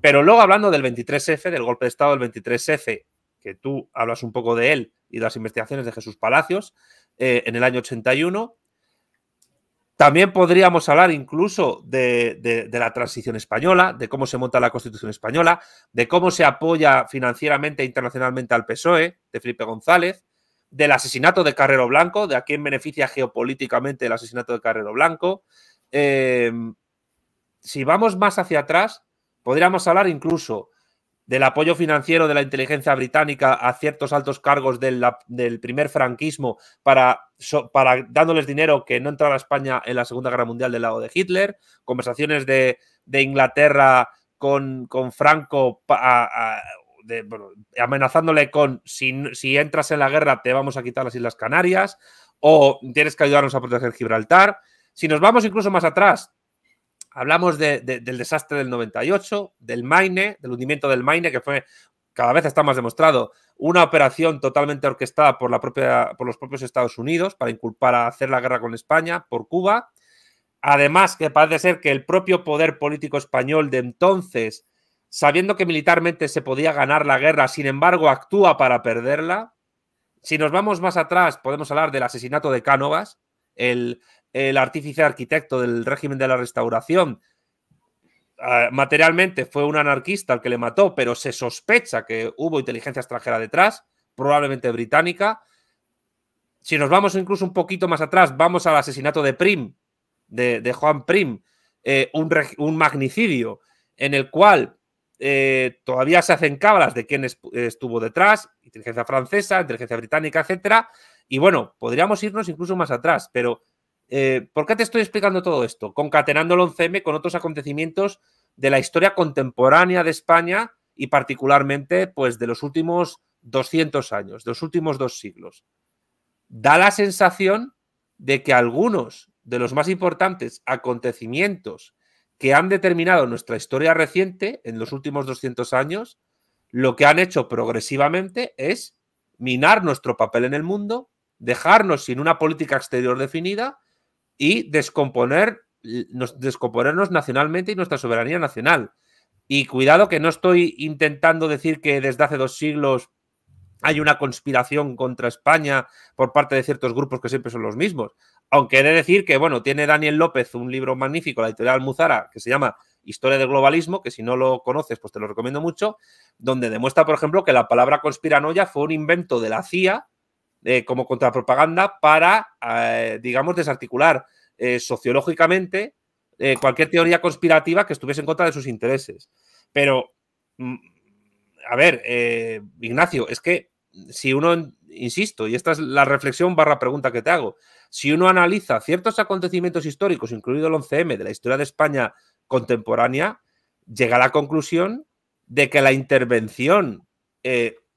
pero luego hablando del 23F, del golpe de Estado del 23F, que tú hablas un poco de él y de las investigaciones de Jesús Palacios eh, en el año 81, también podríamos hablar incluso de, la transición española, de cómo se monta la Constitución española, de cómo se apoya financieramente e internacionalmente al PSOE, de Felipe González, del asesinato de Carrero Blanco, de a quién beneficia geopolíticamente el asesinato de Carrero Blanco. Eh, si vamos más hacia atrás, Podríamos hablar incluso del apoyo financiero de la inteligencia británica a ciertos altos cargos del, primer franquismo para, para, dándoles dinero que no entrara a España en la Segunda Guerra Mundial del lado de Hitler, conversaciones de, Inglaterra con, Franco amenazándole con si entras en la guerra te vamos a quitar las Islas Canarias o tienes que ayudarnos a proteger Gibraltar. Si nos vamos incluso más atrás, hablamos del desastre del 98, del Maine, del hundimiento del Maine, que fue, cada vez está más demostrado, una operación totalmente orquestada por, la propia, por los propios Estados Unidos para inculpar a hacer la guerra con España por Cuba. Además, que parece ser que el propio poder político español de entonces, sabiendo que militarmente se podía ganar la guerra, sin embargo, actúa para perderla. Si nos vamos más atrás, podemos hablar del asesinato de Cánovas, el, el artífice arquitecto del régimen de la restauración. Eh, materialmente fue un anarquista el que le mató, pero se sospecha que hubo inteligencia extranjera detrás, probablemente británica. Si nos vamos incluso un poquito más atrás, vamos al asesinato de Prim, de, Juan Prim, eh, un, magnicidio en el cual eh, todavía se hacen cábalas de quién estuvo detrás, inteligencia francesa, inteligencia británica, etcétera. Y bueno, podríamos irnos incluso más atrás, pero eh, ¿Por qué te estoy explicando todo esto? Concatenando el 11M con otros acontecimientos de la historia contemporánea de España y particularmente pues, de los últimos 200 años, de los últimos dos siglos. Da la sensación de que algunos de los más importantes acontecimientos que han determinado nuestra historia reciente en los últimos 200 años, lo que han hecho progresivamente es minar nuestro papel en el mundo, dejarnos sin una política exterior definida y descomponer, descomponernos nacionalmente y nuestra soberanía nacional. Y cuidado que no estoy intentando decir que desde hace dos siglos hay una conspiración contra España por parte de ciertos grupos que siempre son los mismos. Aunque he de decir que, bueno, tiene Daniel López un libro magnífico, la editorial Muzara, que se llama Historia del Globalismo, que si no lo conoces, pues te lo recomiendo mucho, donde demuestra, por ejemplo, que la palabra conspiranoia fue un invento de la CIA eh, como contrapropaganda para, eh, digamos, desarticular eh, sociológicamente cualquier teoría conspirativa que estuviese en contra de sus intereses. Pero, mm, a ver, Ignacio, es que si uno, insisto, y esta es la reflexión barra pregunta que te hago, si uno analiza ciertos acontecimientos históricos, incluido el 11M, de la historia de España contemporánea, llega a la conclusión de que la intervención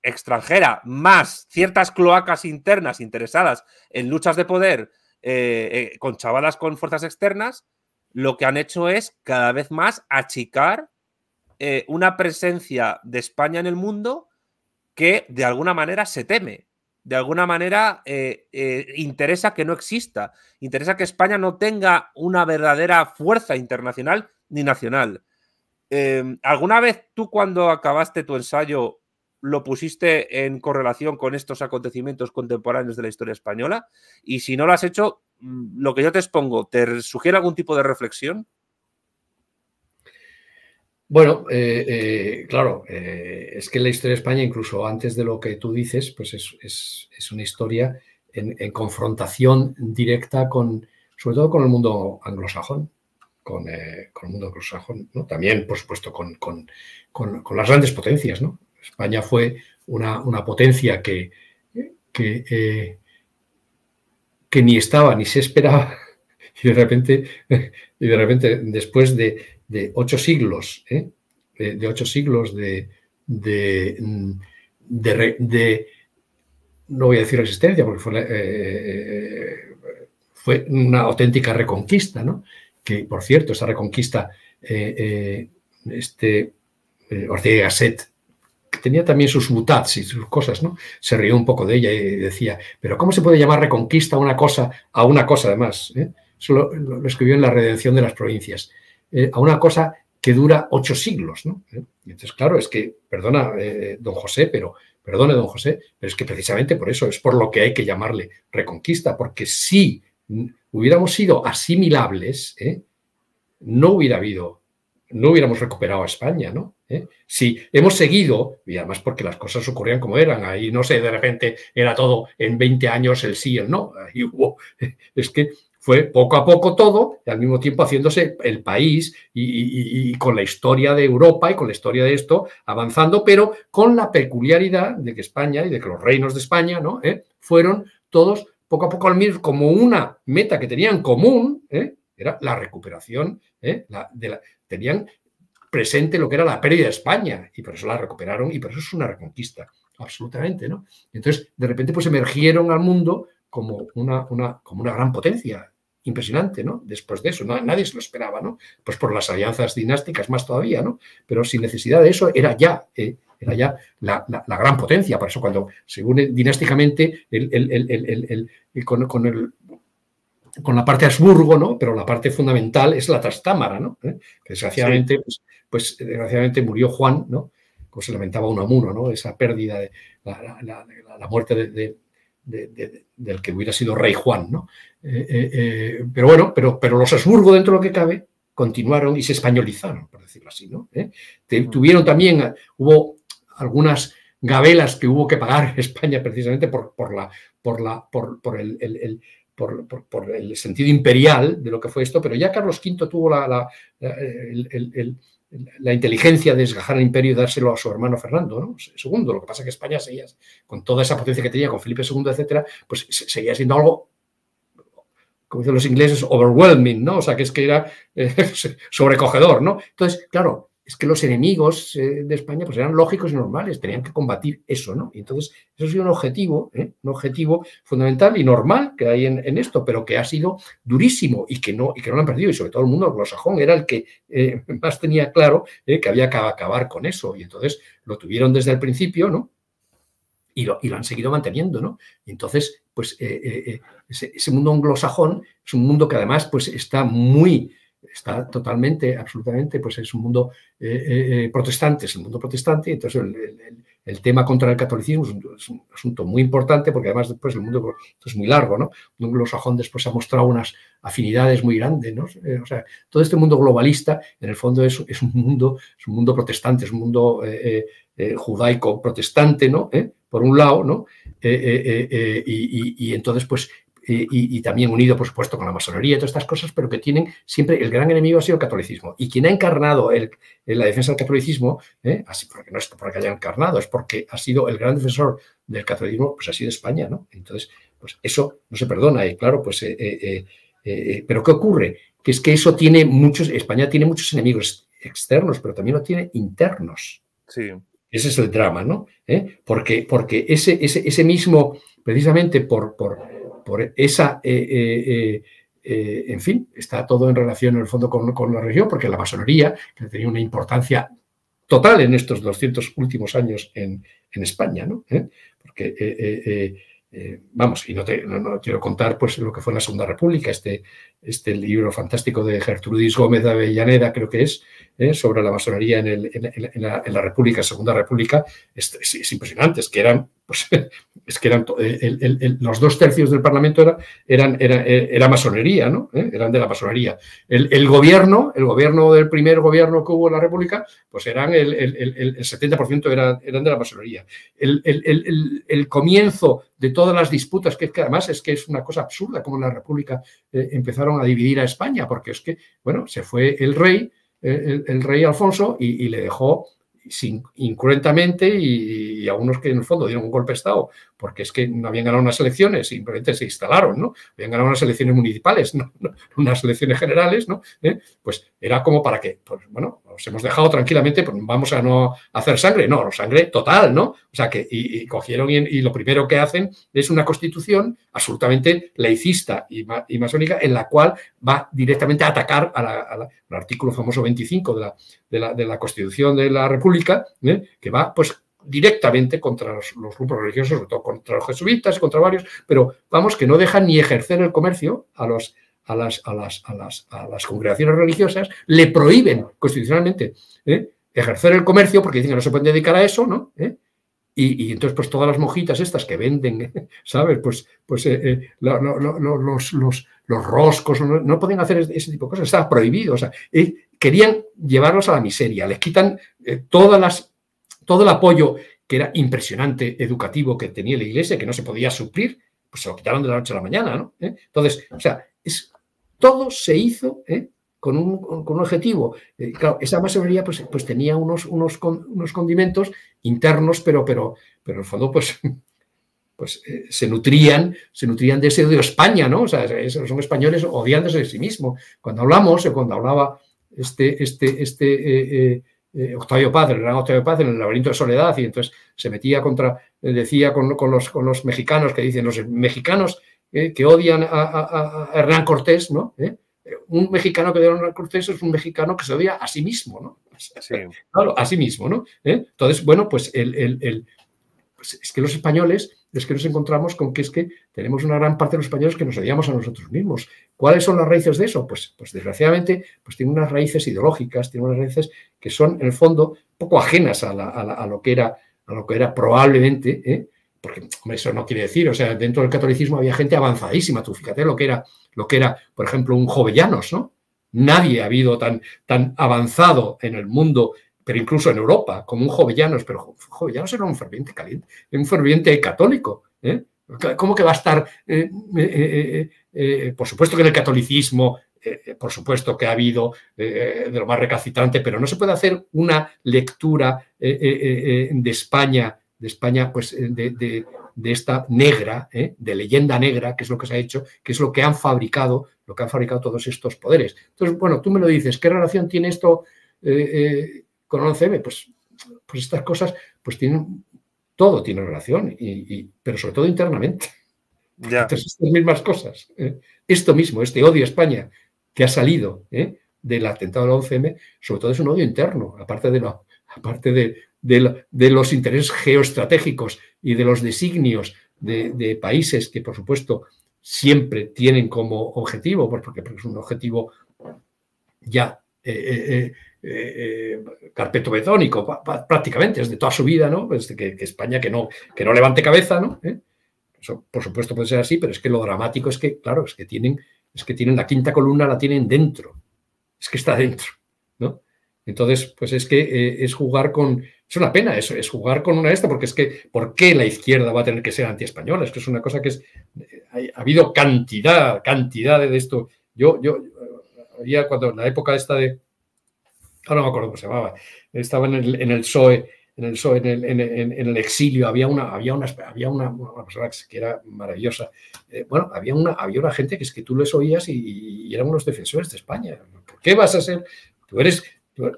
extranjera más ciertas cloacas internas interesadas en luchas de poder eh, eh, con chavalas con fuerzas externas, lo que han hecho es cada vez más achicar eh, una presencia de España en el mundo que de alguna manera se teme, de alguna manera interesa que no exista, interesa que España no tenga una verdadera fuerza internacional ni nacional. ¿Alguna vez tú cuando acabaste tu ensayo lo pusiste en correlación con estos acontecimientos contemporáneos de la historia española? Y si no lo has hecho, mm, lo que yo te expongo, ¿te sugiere algún tipo de reflexión? Bueno, eh, eh, claro, eh, es que la historia de España, incluso antes de lo que tú dices, pues es, una historia en, confrontación directa con, sobre todo con el mundo anglosajón, con, el mundo anglosajón, También, por supuesto, con, con las grandes potencias, ¿no? España fue una, potencia que, eh, que, ni estaba ni se esperaba y de repente, repente después ¿eh? de, ocho siglos, de, ocho siglos de, no voy a decir resistencia porque eh, fue, una auténtica reconquista, ¿no? que por cierto, esa reconquista, este Ortega y tenía también sus mutats y sus cosas, ¿no? Se rió un poco de ella y decía, pero ¿cómo se puede llamar reconquista a una cosa a una cosa además? Eh?". Eso lo, escribió en La Redención de las Provincias, eh, a una cosa que dura ocho siglos, ¿no? Eh, entonces, claro, es que, perdona, don José, pero, perdone, don José, pero es que precisamente por eso, es por lo que hay que llamarle reconquista, porque si hubiéramos sido asimilables, no hubiera habido, no hubiéramos recuperado a España, ¿no? ¿eh? Si hemos seguido, y además porque las cosas ocurrían como eran, ahí no sé, de repente era todo en 20 años el sí, el no, ahí hubo, es que fue poco a poco todo y al mismo tiempo haciéndose el país y, con la historia de Europa y con la historia de esto avanzando, pero con la peculiaridad de que España y de que los reinos de España ¿no? ¿Eh? fueron todos poco a poco al mismo, como una meta que tenían común, ¿eh? era la recuperación, la, tenían presente lo que era la pérdida de España y por eso la recuperaron y por eso es una reconquista, absolutamente, ¿no? Entonces, de repente, pues emergieron al mundo como una, una, como una gran potencia, impresionante, ¿no? Después de eso, nadie se lo esperaba, ¿no? Pues por las alianzas dinásticas más todavía, ¿no? Pero sin necesidad de eso era ya, ¿eh? era ya la, gran potencia. Por eso cuando se une dinásticamente el, con el con la parte Habsburgo, ¿no? Pero la parte fundamental es la Trastámara, ¿no? ¿Eh? Que desgraciadamente, pues, pues, desgraciadamente murió Juan, ¿no? Como se lamentaba Unamuno, ¿no? Esa pérdida, de, la, muerte del que hubiera sido rey Juan. ¿no? Eh, eh, pero bueno, pero, pero los Habsburgo, dentro de lo que cabe, continuaron y se españolizaron, por decirlo así. ¿no? tuvieron también, hubo algunas gabelas que hubo que pagar España precisamente por, por, la, por, la, por, el, por, el sentido imperial de lo que fue esto, pero ya Carlos V tuvo la, la, inteligencia de desgajar el imperio y dárselo a su hermano Fernando ¿no? II. Lo que pasa es que España seguía, con toda esa potencia que tenía con Felipe II, etcétera, pues seguía siendo algo como dicen los ingleses, overwhelming, ¿no? O sea, que es que era eh, sobrecogedor, ¿no? Entonces, claro, es que los enemigos eh, de España pues eran lógicos y normales, tenían que combatir eso, ¿no? Y entonces, eso ha sido un objetivo, ¿eh? un objetivo fundamental y normal que hay en, esto, pero que ha sido durísimo y que, no, y que no lo han perdido, y sobre todo el mundo anglosajón era el que eh, más tenía claro que había que acabar con eso, y entonces lo tuvieron desde el principio, ¿no? Y lo, y lo, han seguido manteniendo, ¿no? Y entonces, pues ese, ese, mundo anglosajón es un mundo que además pues, está muy está totalmente, absolutamente, pues es un mundo eh, eh, eh, protestante, es el mundo protestante, entonces el, tema contra el catolicismo es un, asunto muy importante porque además después el mundo pues es muy largo, ¿no? los anglosajón después ha mostrado unas afinidades muy grandes, ¿no? o sea, todo este mundo globalista en el fondo es, es un, mundo, es un mundo protestante, es un mundo judaico protestante, ¿no? por un lado, ¿no? y, entonces, pues, eh, y, también unido, por supuesto, con la masonería y todas estas cosas, pero que tienen siempre el gran enemigo ha sido el catolicismo. Y quien ha encarnado el, la defensa del catolicismo, eh, así porque no es porque haya encarnado, es porque ha sido el gran defensor del catolicismo, pues ha sido España, ¿no? Entonces, pues eso no se perdona, y claro, pues. Eh, pero ¿qué ocurre? Que es que eso tiene muchos, España tiene muchos enemigos externos, pero también lo tiene internos. Ese es el drama, ¿no? Porque, porque ese, ese, ese, mismo, precisamente por, por, por esa, eh, eh, eh, en fin, está todo en relación en el fondo con, la región, porque la masonería, tenía una importancia total en estos 200 últimos años en, España, ¿no? Porque, vamos, y no, te, quiero contar pues lo que fue la Segunda República, este, este libro fantástico de Gertrudis Gómez de Avellaneda, creo que es, sobre la masonería en, en, en, la, República, Segunda República, es impresionante, es que eran pues es que eran eh, los dos tercios del Parlamento eran, eh, era, masonería, ¿no? Eh, eran de la masonería. El, gobierno, el gobierno del primer gobierno que hubo en la República, pues eran el, 70% eran, eran de la masonería. El, comienzo de todas las disputas, que, es que además es que es una cosa absurda como en la República empezaron a dividir a España, porque es que, bueno, se fue el rey, el, rey Alfonso, y le dejó sin, y, a unos que en el fondo dieron un golpe de Estado, porque es que no habían ganado unas elecciones, simplemente se instalaron, ¿no? Habían ganado unas elecciones municipales, unas elecciones generales, ¿no? ¿Eh? Pues era como para que, pues, bueno, nos hemos dejado tranquilamente, pues vamos a no hacer sangre, no, sangre total, ¿no? O sea, que y, cogieron y, lo primero que hacen es una constitución absolutamente laicista y, masónica en la cual va directamente a atacar al artículo famoso 25 de la, de la, Constitución de la República, ¿eh? que va pues directamente contra los, los, grupos religiosos, sobre todo contra los jesuitas y contra varios, pero vamos, que no dejan ni ejercer el comercio a los a las, a las, a las, a las congregaciones religiosas, le prohíben constitucionalmente ¿eh? ejercer el comercio porque dicen que no se pueden dedicar a eso, ¿no? ¿Eh? Y, entonces, pues todas las mojitas estas que venden, ¿eh? ¿sabes? Pues, pues los, los, los, roscos, no, pueden hacer ese tipo de cosas, estaba prohibido. O sea, querían llevarlos a la miseria, les quitan todas las, todo el apoyo que era impresionante, educativo, que tenía la iglesia, que no se podía suplir, pues se lo quitaron de la noche a la mañana, ¿no? Entonces, o sea, es todo se hizo ¿eh? con, un, objetivo. Eh, claro, esa masonería pues, pues tenía unos, unos, unos, condimentos internos, pero, pero, pero en el fondo pues, pues eh, se nutrían, se nutrían de ese odio España, ¿no? son españoles odiándose de sí mismos. Cuando hablamos, cuando hablaba este, este, este Octavio Paz, el gran Octavio Paz, en el laberinto de soledad, y entonces se metía contra, decía con, con, los, con los mexicanos que dicen, los mexicanos ¿eh? que odian a, Hernán Cortés, ¿no? ¿Eh? un mexicano que odia a Hernán Cortés es un mexicano que se odia a sí mismo, ¿no? Claro, a sí mismo, ¿no? ¿Eh? Entonces, bueno, pues, el, pues es que los españoles es que nos encontramos con que es que tenemos una gran parte de los españoles que nos odiamos a nosotros mismos. ¿Cuáles son las raíces de eso? Pues, pues desgraciadamente, pues tiene unas raíces ideológicas, tiene unas raíces que son, en el fondo, poco ajenas a, lo que era, a lo que era probablemente ¿eh? porque eso no quiere decir, o sea, dentro del catolicismo había gente avanzadísima, tú fíjate lo que era, lo que era, por ejemplo, un Jovellanos, ¿no? Nadie ha habido tan, tan avanzado en el mundo, pero incluso en Europa, como un Jovellanos, pero Jovellanos era un ferviente caliente, un ferviente católico, ¿eh? ¿Cómo que va a estar? Eh, eh, eh, por supuesto que en el catolicismo por supuesto que ha habido de lo más recalcitrante, pero no se puede hacer una lectura de España España, pues eh, de, esta negra, ¿eh? de leyenda negra, que es lo que se ha hecho, que es lo que han fabricado, lo que han fabricado todos estos poderes. Entonces, bueno, tú me lo dices, ¿qué relación tiene esto eh, con 11M? Pues, pues estas cosas, pues tienen, todo tiene relación, y, pero sobre todo internamente. Ya. Entonces, estas mismas cosas. Esto mismo, este odio a España que ha salido del atentado del 11M, sobre todo es un odio interno, aparte de, la, aparte de, de, los intereses geoestratégicos y de los designios de, países que, por supuesto, siempre tienen como objetivo, pues, porque, porque es un objetivo ya eh, eh, eh, carpeto betónico prácticamente, desde toda su vida, ¿no? Desde que, España que no, que no levante cabeza, ¿no? por supuesto, puede ser así, pero es que lo dramático es que, claro, es que tienen, es que tienen la quinta columna, la tienen dentro. Es que está dentro, ¿no? Entonces, pues es que es jugar con, es una pena, es, es jugar con una de estas, porque es que, ¿por qué la izquierda va a tener que ser antiespañola? Es que es una cosa que es. Eh, ha, habido cantidad, cantidad de esto. Yo, yo, eh, había cuando en la época esta de. Ahora no me acuerdo cómo se llamaba. Estaba en el, en PSOE. En el, PSOE, en, el exilio había una, había una, había una, persona que era maravillosa. Eh, bueno, había una, había una gente que es que tú les oías y, eran unos defensores de España. ¿Por qué vas a ser? Tú eres,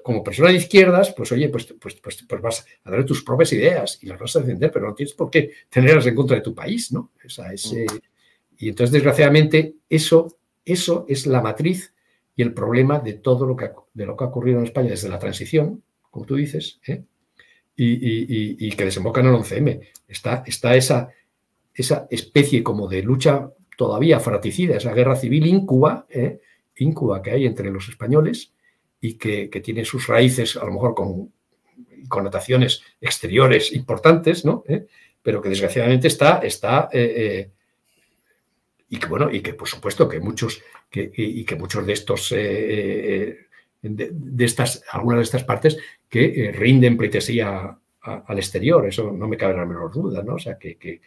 como persona de izquierdas, pues oye, pues, pues, pues, pues vas a dar tus propias ideas y las vas a defender, pero no tienes por qué tenerlas en contra de tu país, ¿no? Eh, y entonces, desgraciadamente, eso, eso es la matriz y el problema de todo lo que ha, de lo que ha ocurrido en España desde la transición, como tú dices, ¿eh? y, que desemboca en el 11M. Está, está esa, esa especie como de lucha todavía fraticida, esa guerra civil íncuba ¿eh? incuba que hay entre los españoles y que, tiene sus raíces a lo mejor con connotaciones exteriores importantes, ¿no? ¿Eh? pero que desgraciadamente está, está eh, eh, y que bueno, y que por supuesto que muchos, que, y, que muchos de estos, de, estas, algunas de estas partes que rinden pletesía al exterior, eso no me cabe la menor duda, ¿no? O sea, mm. que,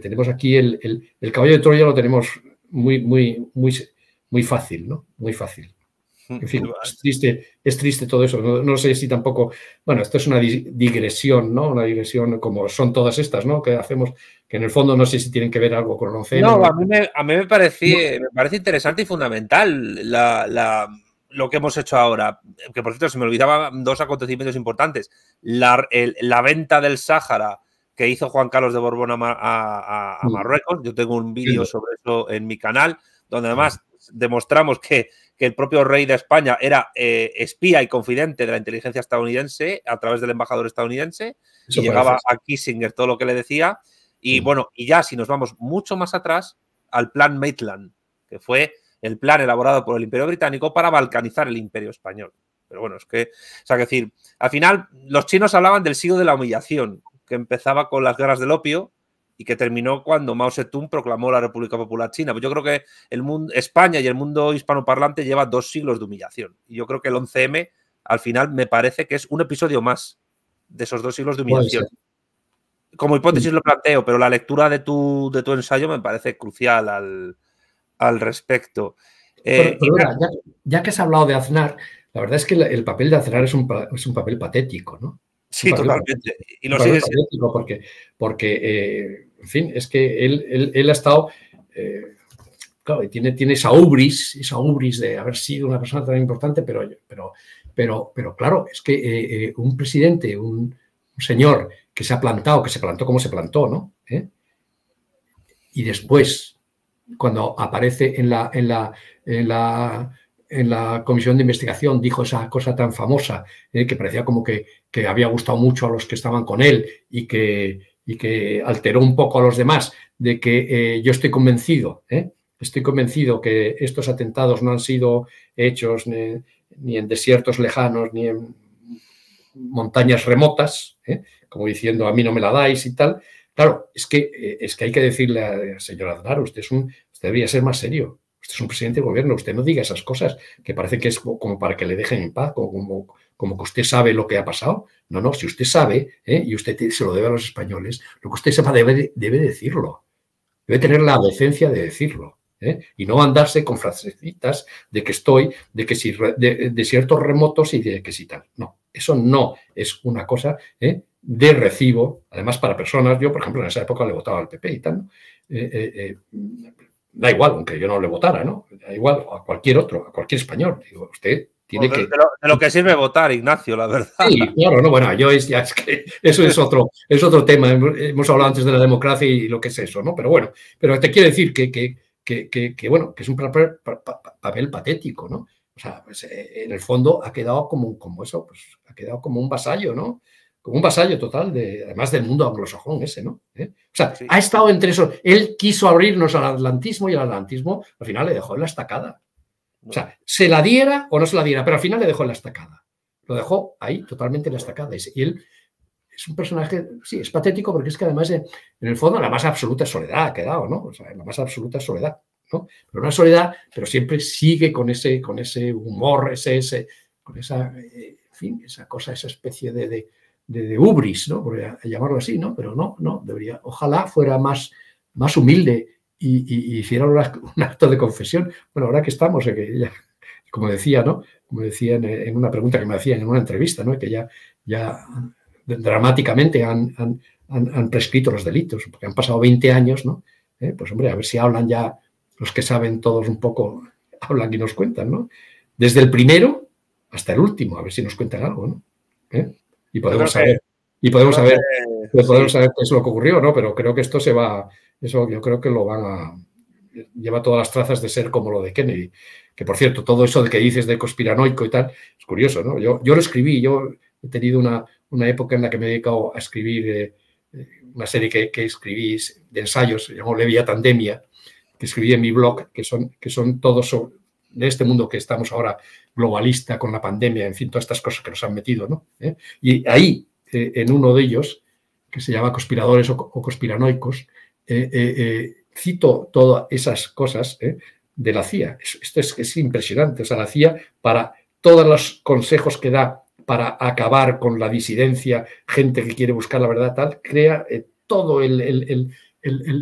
tenemos aquí el, el, el, caballo de Troya lo tenemos muy, muy, muy, muy fácil, ¿no? Muy fácil. Mm, en fin, es triste, todo eso. No, sé si tampoco, bueno, esto es una digresión, ¿no? Una digresión como son todas estas, ¿no? Que hacemos, que en el fondo no sé si tienen que ver algo con que No, a mí me, a me, parece, interesante y fundamental lo que hemos hecho ahora. Que por cierto, se me olvidaban dos acontecimientos importantes. La, venta del Sáhara que hizo Juan Carlos de Borbón a mm. Marruecos. Yo tengo un vídeo sobre eso en mi canal, donde además demostramos que que el propio rey de España era eh, espía y confidente de la inteligencia estadounidense a través del embajador estadounidense llegaba a Kissinger todo lo que le decía. Y bueno, y ya si nos vamos mucho más atrás al plan Maitland, que fue el plan elaborado por el Imperio Británico para balcanizar el Imperio Español. Pero bueno, es que, o sea, que decir, al final los chinos hablaban del siglo de la humillación, que empezaba con las guerras del opio y que terminó cuando Mao Zedong proclamó la República Popular China. Pues yo creo que el mundo, España y el mundo hispanoparlante lleva dos siglos de humillación. Y yo creo que el 11M, al final, me parece que es un episodio más de esos dos siglos de humillación. Como hipótesis lo planteo, pero la lectura de tu, de tu ensayo me parece crucial al, respecto. Eh, pero, ya, que has hablado de Aznar, la verdad es que el papel de Aznar es un, es un papel patético, ¿no? Sí, totalmente. y lo sigue porque, porque eh, en fin, es que él, ha estado, eh, claro, tiene, tiene esa ubris, esa ubris de haber sido una persona tan importante, pero, pero, pero, claro, es que eh, eh, un presidente, un, señor que se ha plantado, que se plantó como se plantó, ¿no? Y después, cuando aparece en la, en la, en la en la comisión de investigación dijo esa cosa tan famosa, que parecía como que, que, había gustado mucho a los que estaban con él y que, y que alteró un poco a los demás, de que eh, yo estoy convencido, ¿eh? estoy convencido que estos atentados no han sido hechos ni, en desiertos lejanos, ni en montañas remotas, ¿eh? como diciendo a mí no me la dais y tal. Claro, es que, es que hay que decirle a señor Aznar, usted, es un, usted debería ser más serio, usted es un presidente de gobierno, usted no diga esas cosas, que parece que es como para que le dejen en paz, como como que usted sabe lo que ha pasado. No, no, si usted sabe, ¿eh? y usted se lo debe a los españoles, lo que usted sepa debe, debe decirlo. Debe tener la decencia de decirlo. ¿eh? Y no andarse con frasecitas de que estoy, de que si de, ciertos remotos y de que si tal. No, eso no es una cosa ¿eh? de recibo. Además, para personas, yo, por ejemplo, en esa época le votaba al PP y tal. da igual, aunque yo no le votara, ¿no? Da igual a cualquier otro, a cualquier español. Digo, usted de, lo, que sirve votar, Ignacio, la verdad. Sí, claro, no, bueno, yo es, eso es otro, es otro tema. Hemos hablado antes de la democracia y lo que es eso, ¿no? Pero bueno, pero te quiero decir que, que, que, que bueno, que es un papel, patético, ¿no? O sea, pues, eh, en el fondo ha quedado como, como eso, pues ha quedado como un vasallo, ¿no? Como un vasallo total, además del mundo anglosajón ese, ¿no? ¿Eh? O sea, ha estado entre eso. Él quiso abrirnos al atlantismo y al atlantismo al final le dejó en la estacada. O sea, se la diera o no se la diera, pero al final le dejó en la estacada. Lo dejó ahí totalmente en la estacada. Y él es un personaje, sí, es patético porque es que además eh, en, el fondo la más absoluta soledad ha quedado, ¿no? O sea, la más absoluta soledad, ¿no? Pero una soledad, pero siempre sigue con ese, con ese humor, ese, ese con esa, eh, en fin, esa cosa, esa especie de, de, de, de ubris, ¿no? Por llamarlo así, ¿no? Pero no, no, debería, ojalá fuera más, más humilde y, hicieron un acto de confesión. Bueno, ahora que estamos, eh, como decía, ¿no? Como decía en, una pregunta que me hacían en una entrevista, ¿no? Que ya, ya dramáticamente han, prescrito los delitos, porque han pasado 20 años, ¿no? Eh, pues hombre, a ver si hablan ya los que saben todos un poco, hablan y nos cuentan, ¿no? Desde el primero hasta el último, a ver si nos cuentan algo, ¿Eh? Y podemos saber. Y podemos saber, pues saber qué es lo que ocurrió, ¿no? Pero creo que esto se va, eso yo creo que lo van a, lleva todas las trazas de ser como lo de Kennedy. Que por cierto, todo eso de que dices de conspiranoico y tal, es curioso, ¿no? Yo, yo lo escribí, yo he tenido una, una época en la que me he dedicado a escribir eh, eh, una serie que, escribí de ensayos, se llamó Levia Tandemia, que escribí en mi blog, que son, que son todos de este mundo que estamos ahora globalista con la pandemia, en fin, todas estas cosas que nos han metido, ¿no? ¿Eh? Y ahí eh, en uno de ellos, que se llama Conspiradores o, Conspiranoicos, eh, eh, cito todas esas cosas de la CIA. Esto es, impresionante. O sea, la CIA, para todos los consejos que da para acabar con la disidencia, gente que quiere buscar la verdad, tal, crea toda todo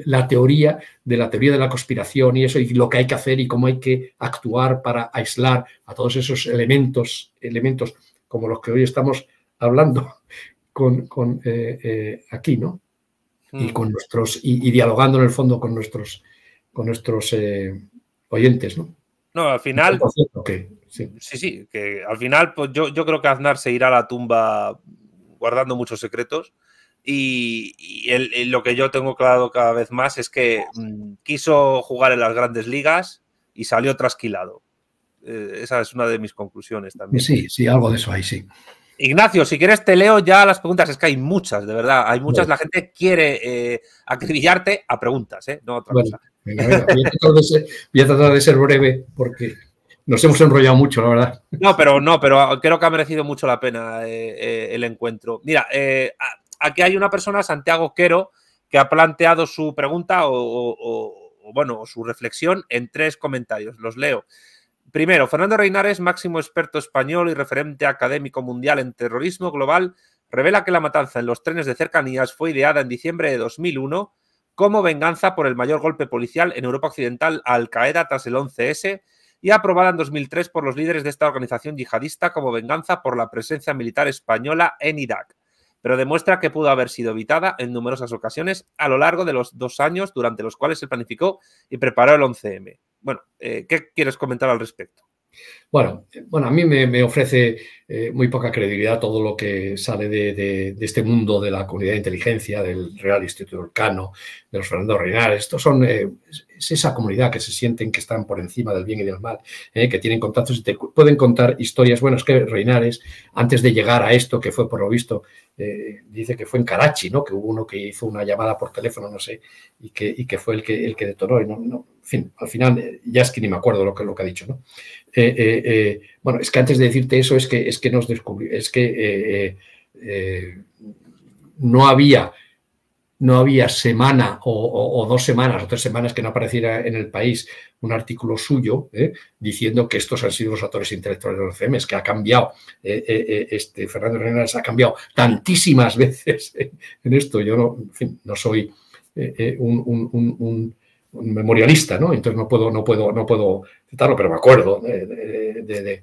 la teoría de la teoría de la conspiración y eso, y lo que hay que hacer y cómo hay que actuar para aislar a todos esos elementos, elementos como los que hoy estamos hablando, con, eh, eh, aquí, ¿no? Y hmm. con nuestros, y, dialogando en el fondo con nuestros, con nuestros eh, oyentes, ¿no? No, al final. sí. sí. que al final, pues yo, yo creo que Aznar se irá a la tumba guardando muchos secretos. Y, lo que yo tengo claro cada vez más es que mm, quiso jugar en las grandes ligas y salió trasquilado. esa es una de mis conclusiones también. Sí, sí, algo de eso ahí, sí. Ignacio, si quieres te leo ya las preguntas, es que hay muchas, de verdad, hay muchas, la gente quiere eh, acribillarte a preguntas, ¿eh? no otra cosa. voy, a tratar de ser, breve porque nos hemos enrollado mucho, la verdad. No, pero no, pero creo que ha merecido mucho la pena eh, eh, el encuentro. Mira, aquí hay una persona, Santiago Quero, que ha planteado su pregunta o, o bueno, su reflexión en tres comentarios. Los leo. Primero, Fernando Reinares, máximo experto español y referente académico mundial en terrorismo global, revela que la matanza en los trenes de cercanías fue ideada en diciembre de 2001 como venganza por el mayor golpe policial en Europa Occidental Al-Qaeda tras el 11S y aprobada en 2003 por los líderes de esta organización yihadista como venganza por la presencia militar española en Irak, pero demuestra que pudo haber sido evitada en numerosas ocasiones a lo largo de los dos años durante los cuales se planificó y preparó el 11M. Bueno, eh, ¿qué quieres comentar al respecto? Bueno, eh, bueno, a mí me, ofrece eh, muy poca credibilidad todo lo que sale de, este mundo de la comunidad de inteligencia, del Real Instituto Urcano, de los Fernando Reinares. Estos son, es esa comunidad que se sienten que están por encima del bien y del mal, que tienen contactos y te pueden contar historias. Bueno, es que Reinares, antes de llegar a esto, que fue por lo visto, dice que fue en Karachi, ¿no? Que hubo uno que hizo una llamada por teléfono, no sé, y que, y que fue el que, el que detonó. Y no fin, al final eh, ya es que ni me acuerdo lo que, lo que ha dicho, ¿no? Eh, eh, bueno, es que antes de decirte eso es que, es que nos descubrió, es que no había no había semana o, dos semanas o tres semanas que no apareciera en el país un artículo suyo diciendo que estos han sido los actores intelectuales de los es que ha cambiado, este, Fernando Hernández ha cambiado tantísimas veces en esto. Yo no, no soy un, un memorialista, ¿no? Entonces no puedo, no puedo, no puedo citarlo, pero me acuerdo de,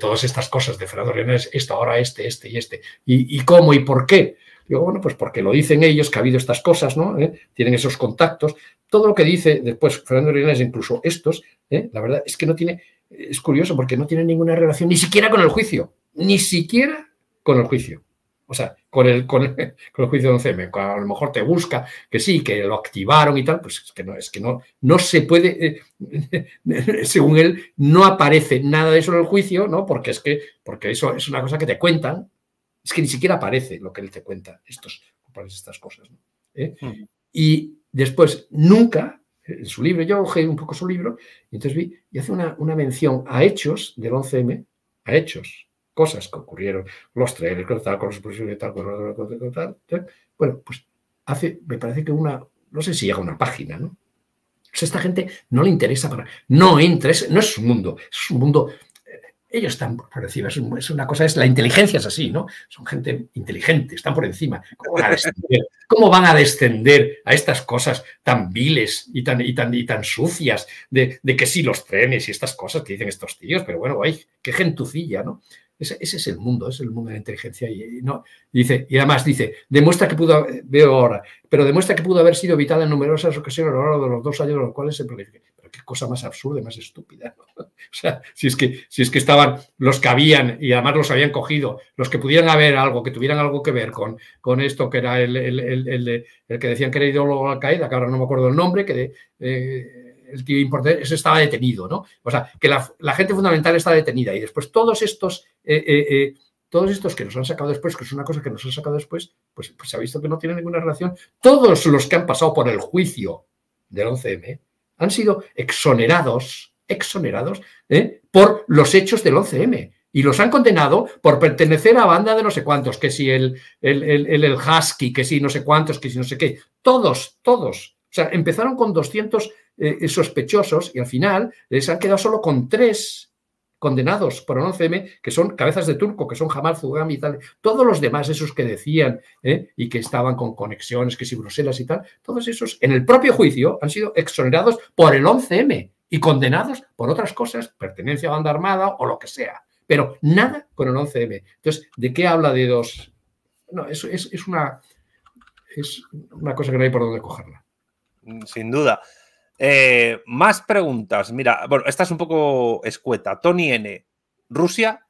todas estas cosas, de Fernando Reynés, esto, ahora este, este y este. ¿Y, cómo y por qué? Digo, bueno, pues porque lo dicen ellos que ha habido estas cosas, ¿no? ¿Eh? Tienen esos contactos. Todo lo que dice después Fernando Reynés, incluso estos, ¿eh? la verdad es que no tiene, es curioso porque no tiene ninguna relación, ni siquiera con el juicio, ni siquiera con el juicio. O sea, con el, juicio de 11M, a lo mejor te busca que sí, que lo activaron y tal, pues es que no, es que no, no se puede, eh, según él, no aparece nada de eso en el juicio, ¿no? Porque es que, porque eso es una cosa que te cuentan, es que ni siquiera aparece lo que él te cuenta, estos, estas cosas, ¿Eh? hmm. Y después, nunca, en su libro, yo ojeé un poco su libro, y entonces vi, y hace una, una mención a hechos del 11M, a hechos, cosas que ocurrieron, los trenes, tal, con los y tal, con los tal, tal, bueno, pues hace, me parece que una, no sé si llega una página, ¿no? Pues esta gente no le interesa para, no entres, no es su mundo, es un mundo eh, ellos están por encima. Es, una cosa, es la inteligencia es así, ¿no? Son gente inteligente, están por encima. ¿Cómo van a descender, a, estas cosas tan viles y tan, y tan, y tan sucias de, de, que sí los trenes y estas cosas que dicen estos tíos? Pero bueno, ay, qué gentucilla, ¿no? Ese, es el mundo, es el mundo de la inteligencia. Y, no, dice, y además dice, demuestra que pudo, veo ahora, pero demuestra que pudo haber sido evitada en numerosas ocasiones a lo largo de los dos años en los cuales se planifica. Pero qué cosa más absurda, y más estúpida. O sea, si es, que, si es que estaban los que habían, y además los habían cogido, los que pudieran haber algo, que tuvieran algo que ver con, con esto, que era el, el, el, que decían que era ideólogo Al-Qaeda, que ahora no me acuerdo el nombre, que... De, eh, el tío importante, estaba detenido, ¿no? O sea, que la, gente fundamental está detenida y después todos estos, eh, eh, eh, todos estos que nos han sacado después, que es una cosa que nos han sacado después, pues, pues se ha visto que no tiene ninguna relación. Todos los que han pasado por el juicio del 11M han sido exonerados, exonerados por los hechos del 11M y los han condenado por pertenecer a banda de no sé cuántos, que si el, el, el Husky, que si no sé cuántos, que si no sé qué. Todos, todos. O sea, empezaron con 200 eh, sospechosos y al final les han quedado solo con tres condenados por el 11M, que son cabezas de turco, que son Jamal Zugami y tal. Todos los demás, esos que decían eh, y que estaban con conexiones, que si Bruselas y tal, todos esos en el propio juicio han sido exonerados por el 11M y condenados por otras cosas, pertenencia a banda armada o lo que sea. Pero nada con el 11M. Entonces, ¿de qué habla de dos? No, es, una, es una cosa que no hay por dónde cogerla. Mm, sin duda. Eh, más preguntas. Mira, bueno, esta es un poco escueta. Tony N. ¿Rusia?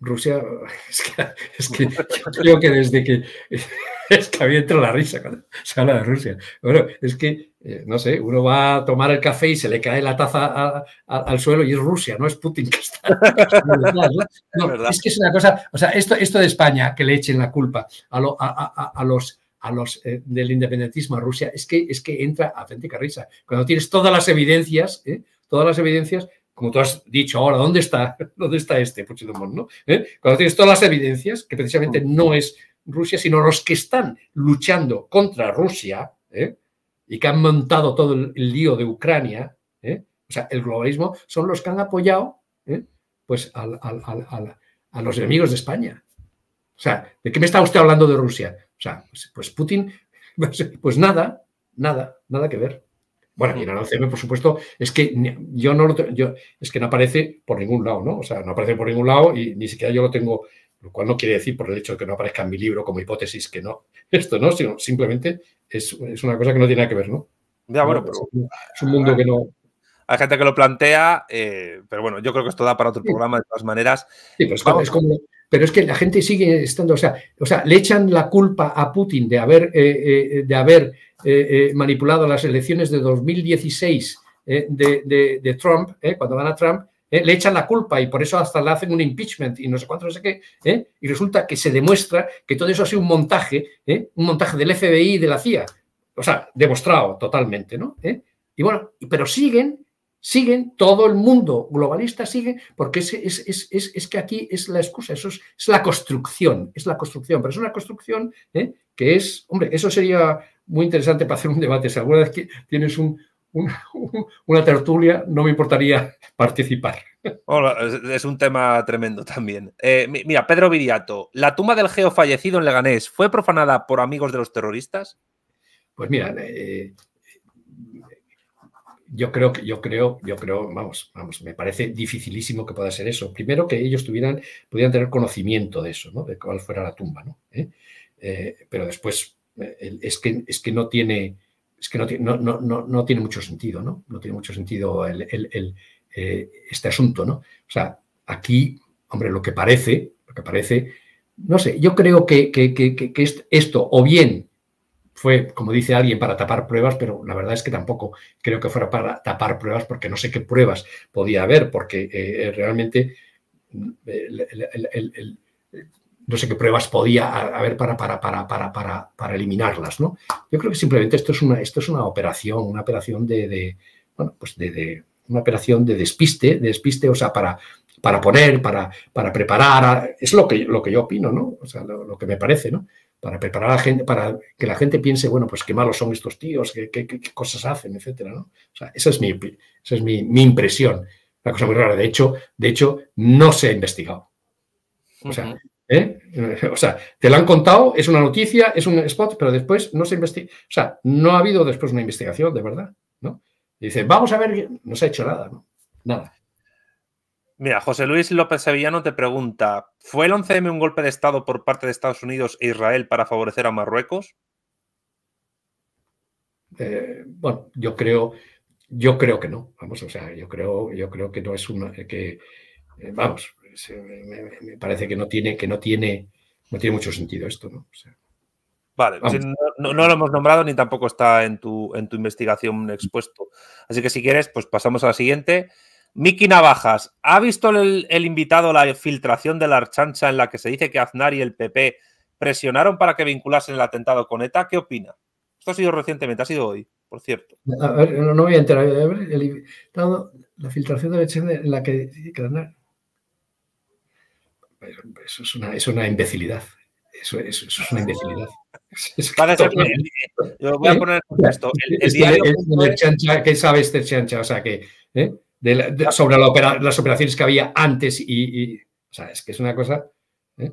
Rusia, es que, yo creo que desde que. Es que entra la risa cuando se habla de Rusia. Bueno, es que, eh, no sé, uno va a tomar el café y se le cae la taza al suelo y es Rusia, no es Putin es que es una cosa. O sea, esto, esto de España, que le echen la culpa a los a los eh, del independentismo a Rusia, es que, es que entra a auténtica risa. Cuando tienes todas las evidencias, ¿eh? todas las evidencias, como tú has dicho ahora, ¿dónde está, dónde está este ¿Eh? Cuando tienes todas las evidencias, que precisamente mm. no es Rusia, sino los que están luchando contra Rusia y que han montado todo el, lío de Ucrania, o sea, el globalismo, son los que han apoyado pues a los enemigos de España. O sea, ¿de qué me está usted hablando de Rusia? O sea, pues, pues Putin, pues, pues, nada, nada, nada que ver. Bueno, y en la OCM, por supuesto, es que yo no lo, yo, es que no aparece por ningún lado, ¿no? O sea, no aparece por ningún lado y ni siquiera yo lo tengo, lo cual no quiere decir por el hecho de que no aparezca en mi libro como hipótesis que no, esto no, sino simplemente es, una cosa que no tiene nada que ver, ¿no? Ya, bueno, pero... Es un mundo que no, hay gente que lo plantea, eh, pero bueno, yo creo que esto da para otro programa de todas maneras. Sí, pues es, como, pero es que la gente sigue estando, o sea, o sea le echan la culpa a Putin de haber, eh, eh, de haber eh, manipulado las elecciones de 2016 de, de, Trump, cuando van a Trump, le echan la culpa y por eso hasta le hacen un impeachment y no sé cuánto, no sé qué, y resulta que se demuestra que todo eso ha sido un montaje, un montaje del FBI y de la CIA, o sea, demostrado totalmente, ¿no? Y bueno, pero siguen siguen, todo el mundo globalista sigue, porque es, es, que aquí es la excusa, eso es, la construcción, es la construcción, pero es una construcción ¿eh? que es, hombre, eso sería muy interesante para hacer un debate. Si alguna vez que tienes una tertulia, no me importaría participar. Hola, es un tema tremendo también. Eh, mira, Pedro Viriato, ¿la tumba del geo fallecido en Leganés fue profanada por amigos de los terroristas? Pues mira, eh, yo creo que yo creo, yo creo, vamos, vamos, me parece dificilísimo que pueda ser eso. Primero que ellos tuvieran, pudieran tener conocimiento de eso, ¿no? De cuál fuera la tumba, ¿no? ¿Eh? Eh, pero después eh, es que es que no tiene es que no tiene, no, no, no, tiene mucho sentido, ¿no? No tiene mucho sentido el, este asunto, ¿no? O sea, aquí, hombre, lo que parece, lo que parece, no sé, yo creo que, que, que, que esto, o bien fue, como dice alguien, para tapar pruebas, pero la verdad es que tampoco creo que fuera para tapar pruebas, porque no sé qué pruebas podía haber, porque eh, realmente mm, eh, no sé qué pruebas podía haber para, para, para, para, eliminarlas. ¿no? Yo creo que simplemente esto es una, esto es una operación, una operación de, de bueno, pues de, una operación de despiste, despiste, o sea, para, para poner, para, para preparar, es lo que, lo que yo opino, ¿no? O sea, lo, lo que me parece, ¿no? para preparar a la gente, para que la gente piense, bueno, pues qué malos son estos tíos, qué, cosas hacen, etcétera, ¿no? O sea, esa es mi, esa es mi, impresión. Una cosa muy rara. De hecho, de hecho, no se ha investigado. O sea, ¿eh? o sea, te lo han contado, es una noticia, es un spot, pero después no se investiga. O sea, no ha habido después una investigación, de verdad, ¿no? dice, vamos a ver, no se ha hecho nada, ¿no? Nada. Mira, José Luis López Sevillano te pregunta, ¿fue el 11M un golpe de Estado por parte de Estados Unidos e Israel para favorecer a Marruecos? Eh, bueno, yo creo, yo creo que no. Vamos, o sea, yo creo, yo creo que no es una que eh, vamos, me, parece que no tiene, que no tiene, no tiene mucho sentido esto, ¿no? Vale, no, no, lo hemos nombrado ni tampoco está en tu, en tu investigación expuesto. Así que si quieres, pues pasamos a la siguiente. Miki Navajas, ¿ha visto el, invitado la filtración de la archancha en la que se dice que Aznar y el PP presionaron para que vinculasen el atentado con ETA? ¿Qué opina? Esto ha sido recientemente, ha sido hoy, por cierto. A ver, no, me voy a enterar. A ver, la filtración de la en la que, que Aznar... Eso es una, imbecilidad. Eso, es una imbecilidad. Eh. voy a poner esto. El, este, este, este ¿Qué sabe este chancha? O sea, que... ¿eh? sobre las operaciones que había antes y, sabes O sea, es que es una cosa... ¿eh?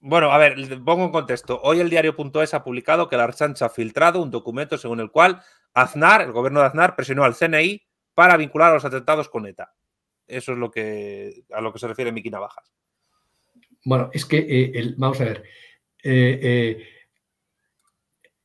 Bueno, a ver, pongo en contexto. Hoy el diario.es ha publicado que la Archancha ha filtrado un documento según el cual Aznar, el gobierno de Aznar, presionó al CNI para vincular a los atentados con ETA. Eso es lo que a lo que se refiere Miki Navajas. Bueno, es que eh, el, vamos a ver. Eh,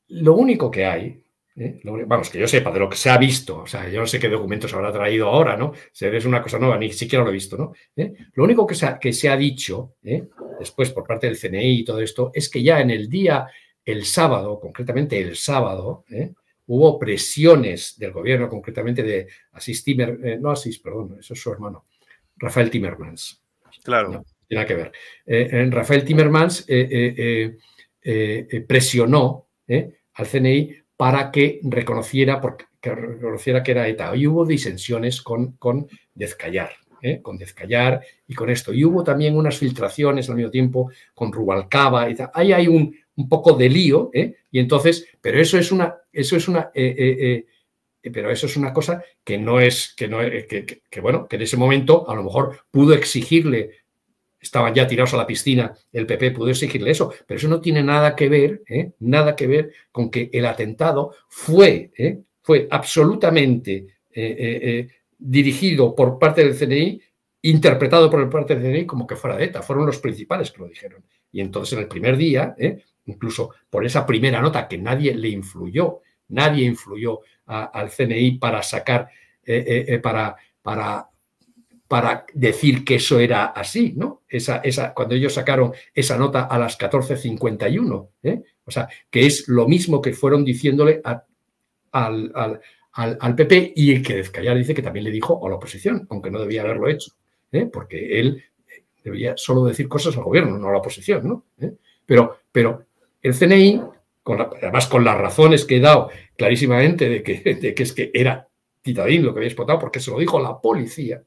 lo único que hay ¿eh? vamos, que yo sepa de lo que se ha visto, o sea, yo no sé qué documentos habrá traído ahora, ¿no? Si es una cosa nueva, ni siquiera lo he visto, ¿no? ¿Eh? Lo único que se ha, que se ha dicho ¿eh? después por parte del CNI y todo esto es que ya en el día, el sábado, concretamente el sábado, hubo presiones del gobierno, concretamente de Asís Timmer, no Asís, perdón, eso es su hermano, Rafael Timmermans. Claro. tiene que ver. Rafael Timmermans presionó al CNI para que reconociera, porque, que reconociera que era ETA. Y hubo disensiones con, con Dezcayar, ¿eh? con Dezcayar y con esto. Y hubo también unas filtraciones al mismo tiempo con Rubalcaba. Y Ahí hay un, un poco de lío, ¿eh? y entonces, pero eso es una, eso es una, eh, pero eso es una cosa que no es, que no bueno, que en ese momento a lo mejor pudo exigirle estaban ya tirados a la piscina, el PP pudo exigirle eso, pero eso no tiene nada que ver, ¿eh? nada que ver con que el atentado fue, ¿eh? fue absolutamente eh, dirigido por parte del CNI, interpretado por parte del CNI como que fuera de ETA, fueron los principales que lo dijeron. Y entonces en el primer día, incluso por esa primera nota que nadie le influyó, nadie influyó al CNI para sacar, para, para para decir que eso era así, ¿no? Esa, esa, cuando ellos sacaron esa nota a las 14.51, ¿eh? o sea, que es lo mismo que fueron diciéndole al, PP y el que le dice que también le dijo a la oposición, aunque no debía haberlo hecho, ¿eh? porque él debía solo decir cosas al gobierno, no a la oposición, ¿no? ¿Eh? Pero, pero el CNI, además con las razones que he dado clarísimamente de que, de que es que era Titadín lo que había explotado, porque se lo dijo la policía,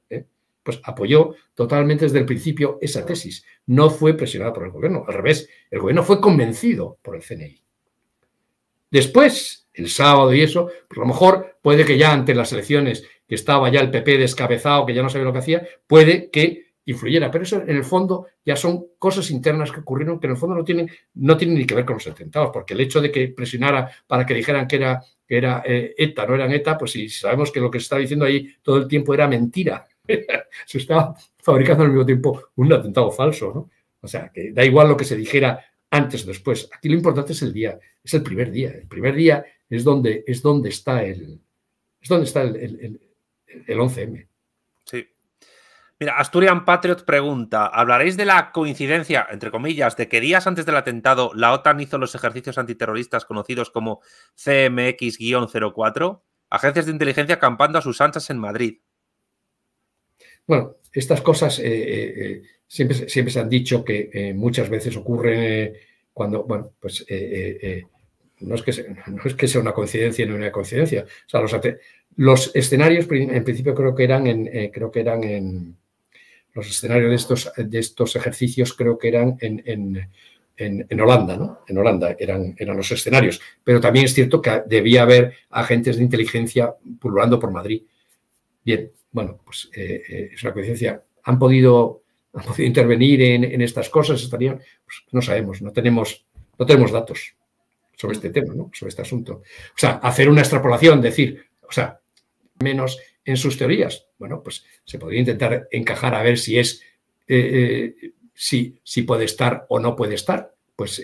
pues apoyó totalmente desde el principio esa tesis. No fue presionada por el gobierno, al revés, el gobierno fue convencido por el CNI. Después, el sábado y eso, por pues, a lo mejor puede que ya ante las elecciones, que estaba ya el PP descabezado, que ya no sabía lo que hacía, puede que influyera. Pero eso en el fondo ya son cosas internas que ocurrieron que en el fondo no tienen, no tienen ni que ver con los atentados, porque el hecho de que presionara para que dijeran que era, era eh, ETA, no eran ETA, pues si sabemos que lo que se está diciendo ahí todo el tiempo era mentira, se está fabricando al mismo tiempo un atentado falso, ¿no? O sea, que da igual lo que se dijera antes o después. Aquí lo importante es el día, es el primer día. El primer día es donde, es donde está el, es donde está el, el 11M. Sí. Mira, Asturian Patriot pregunta, ¿hablaréis de la coincidencia, entre comillas, de que días antes del atentado la OTAN hizo los ejercicios antiterroristas conocidos como CMX-04? Agencias de inteligencia acampando a sus anchas en Madrid. Bueno, estas cosas eh, eh, eh, siempre, siempre, se han dicho que muchas veces ocurren cuando, bueno, pues no es, que sea, no, es que sea, una coincidencia ni una coincidencia. los, escenarios, en principio creo que eran en, creo que eran en, los escenarios de estos, de estos ejercicios creo que eran en, Holanda, ¿no? En Holanda eran, eran los escenarios. Pero también es cierto que debía haber agentes de inteligencia pululando por Madrid. Bien, bueno, pues eh, eh, es una coincidencia. ¿Han podido, intervenir en, estas cosas? Pues no sabemos, no tenemos, no tenemos datos sobre este tema, ¿no? sobre este asunto. O sea, hacer una extrapolación, decir, o sea, menos en sus teorías. Bueno, pues se podría intentar encajar a ver si es, eh, si, si, puede estar o no puede estar. Pues,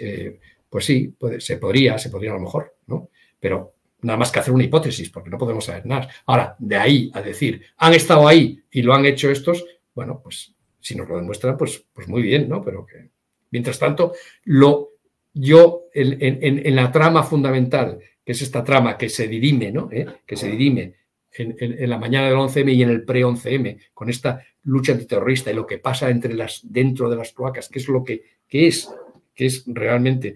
pues sí, se podría, se podría a lo mejor, ¿no? Pero nada más que hacer una hipótesis, porque no podemos saber nada. Ahora, de ahí a decir, han estado ahí y lo han hecho estos, bueno, pues si nos lo demuestran, pues, pues muy bien, ¿no? Pero que, mientras tanto, lo, yo, en, la trama fundamental, que es esta trama que se dirime, ¿no? ¿Eh? Que se dirime en, la mañana del 11M y en el pre-11M, con esta lucha antiterrorista y lo que pasa entre las, dentro de las cloacas, que es lo que, es, que es realmente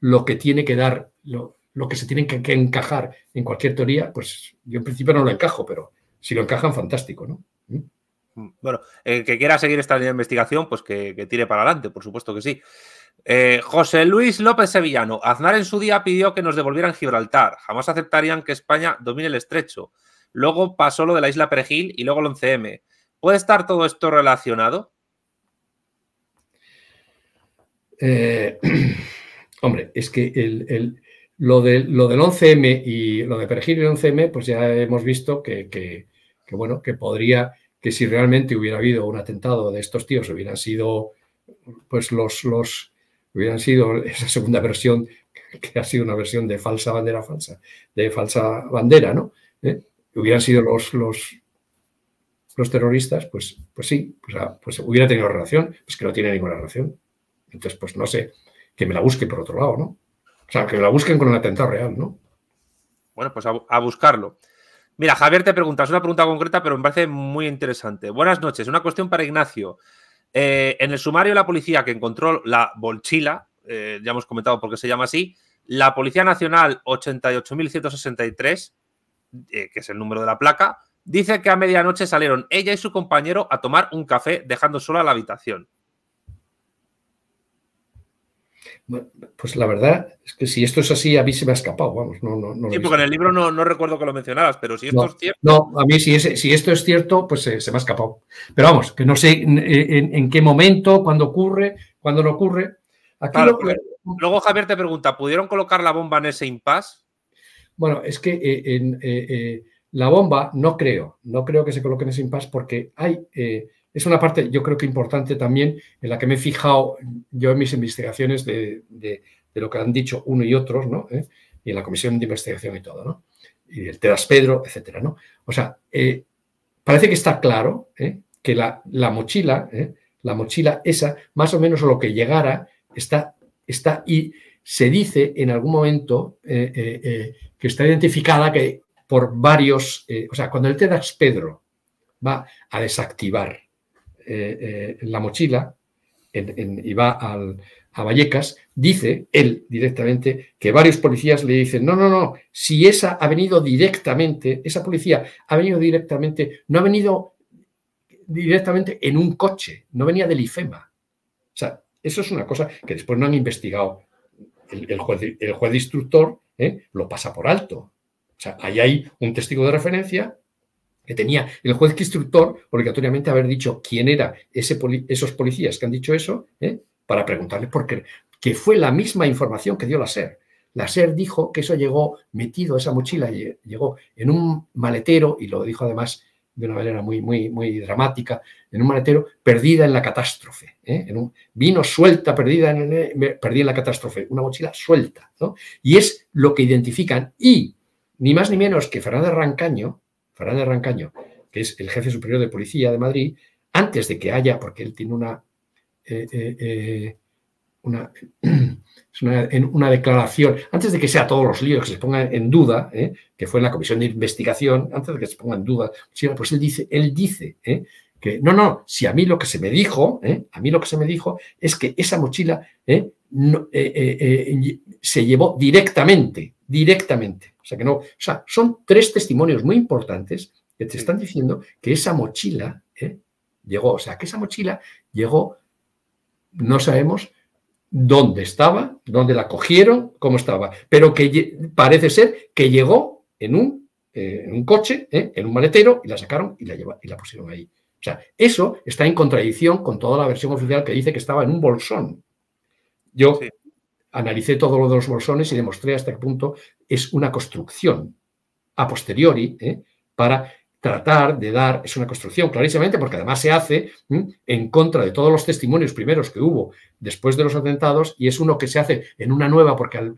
lo que tiene que dar, lo que se tienen que, encajar en cualquier teoría, pues yo en principio no lo encajo, pero si lo encajan, fantástico, ¿no? ¿Mm? Mm, bueno, el que quiera seguir esta línea de investigación, pues que, que tire para adelante, por supuesto que sí. Eh, José Luis López Sevillano, Aznar en su día pidió que nos devolvieran Gibraltar, jamás aceptarían que España domine el estrecho. Luego pasó lo de la isla Perejil y luego el 11M. ¿Puede estar todo esto relacionado? Eh, hombre, es que el lo, de, lo del 11M y lo de Perejil y el 11M, pues ya hemos visto que, que, bueno, que podría, que si realmente hubiera habido un atentado de estos tíos, hubieran sido, pues los, los, hubieran sido esa segunda versión, que ha sido una versión de falsa bandera falsa, de falsa bandera, ¿no? ¿Eh? Hubieran sido los, los, los terroristas, pues, pues sí, pues, pues hubiera tenido relación, pues que no tiene ninguna relación. Entonces, pues no sé, que me la busque por otro lado, ¿no? O sea, que la busquen con el atentado real, ¿no? Bueno, pues a, buscarlo. Mira, Javier te preguntas es una pregunta concreta, pero me parece muy interesante. Buenas noches, una cuestión para Ignacio. Eh, en el sumario de la policía que encontró la bolchila, eh, ya hemos comentado por qué se llama así, la Policía Nacional 88.163, eh, que es el número de la placa, dice que a medianoche salieron ella y su compañero a tomar un café, dejando sola la habitación pues la verdad es que si esto es así, a mí se me ha escapado, vamos, no, no, no Sí, porque en el libro no, no, recuerdo que lo mencionabas, pero si esto es cierto. No, a mí si, si esto es cierto, pues se, me ha escapado. Pero vamos, que no sé en, qué momento, cuándo ocurre, cuándo no ocurre. Luego Javier te pregunta, ¿pudieron colocar la bomba en ese impasse? Bueno, es que eh, en, eh, eh, la bomba no creo, no creo que se coloque en ese impasse porque hay es una parte, yo creo que importante también, en la que me he fijado yo en mis investigaciones de, lo que han dicho uno y otros, ¿no? ¿Eh? Y en la comisión de investigación y todo, ¿no? Y el TEDas Pedro, etcétera, ¿no? O sea, eh, parece que está claro ¿eh? que la, mochila, la mochila esa, más o menos lo que llegara, está, está y se dice en algún momento que está identificada que por varios, o sea, cuando el TEDas Pedro va a desactivar eh, eh, la mochila y va a Vallecas, dice él directamente que varios policías le dicen, no, no, no, si esa ha venido directamente, esa policía ha venido directamente, no ha venido directamente en un coche, no venía del IFEMA. O sea, eso es una cosa que después no han investigado. El, juez, instructor ¿eh? lo pasa por alto. O sea, ahí hay un testigo de referencia que tenía el juez que instructor obligatoriamente haber dicho quién era ese esos policías que han dicho eso, ¿eh? para preguntarle por qué, que fue la misma información que dio la SER. La SER dijo que eso llegó metido, esa mochila llegó en un maletero, y lo dijo además de una manera muy, muy, muy dramática, en un maletero, perdida en la catástrofe. ¿eh? En un, vino suelta, perdida en, eh, en la catástrofe, una mochila suelta. ¿no? Y es lo que identifican. Y ni más ni menos que Fernanda Rancaño, de Arrancaño, que es el jefe superior de policía de Madrid, antes de que haya, porque él tiene una, eh, eh, eh, una, una, declaración, antes de que sea todos los líos que se pongan en duda, que fue en la comisión de investigación, antes de que se pongan en duda, pues él dice, él dice que no, no, si a mí lo que se me dijo, a mí lo que se me dijo es que esa mochila se llevó directamente, directamente o sea que no, o sea, son tres testimonios muy importantes que te están diciendo que esa mochila ¿eh? llegó, o sea, que esa mochila llegó, no sabemos dónde estaba, dónde la cogieron, cómo estaba, pero que parece ser que llegó en un, eh, en un coche, ¿eh? en un maletero, y la sacaron y la, y la pusieron ahí. O sea, eso está en contradicción con toda la versión oficial que dice que estaba en un bolsón. Yo analicé todo lo de los bolsones y demostré hasta qué punto es una construcción a posteriori ¿eh? para tratar de dar, es una construcción clarísimamente, porque además se hace en contra de todos los testimonios primeros que hubo después de los atentados, y es uno que se hace en una nueva, porque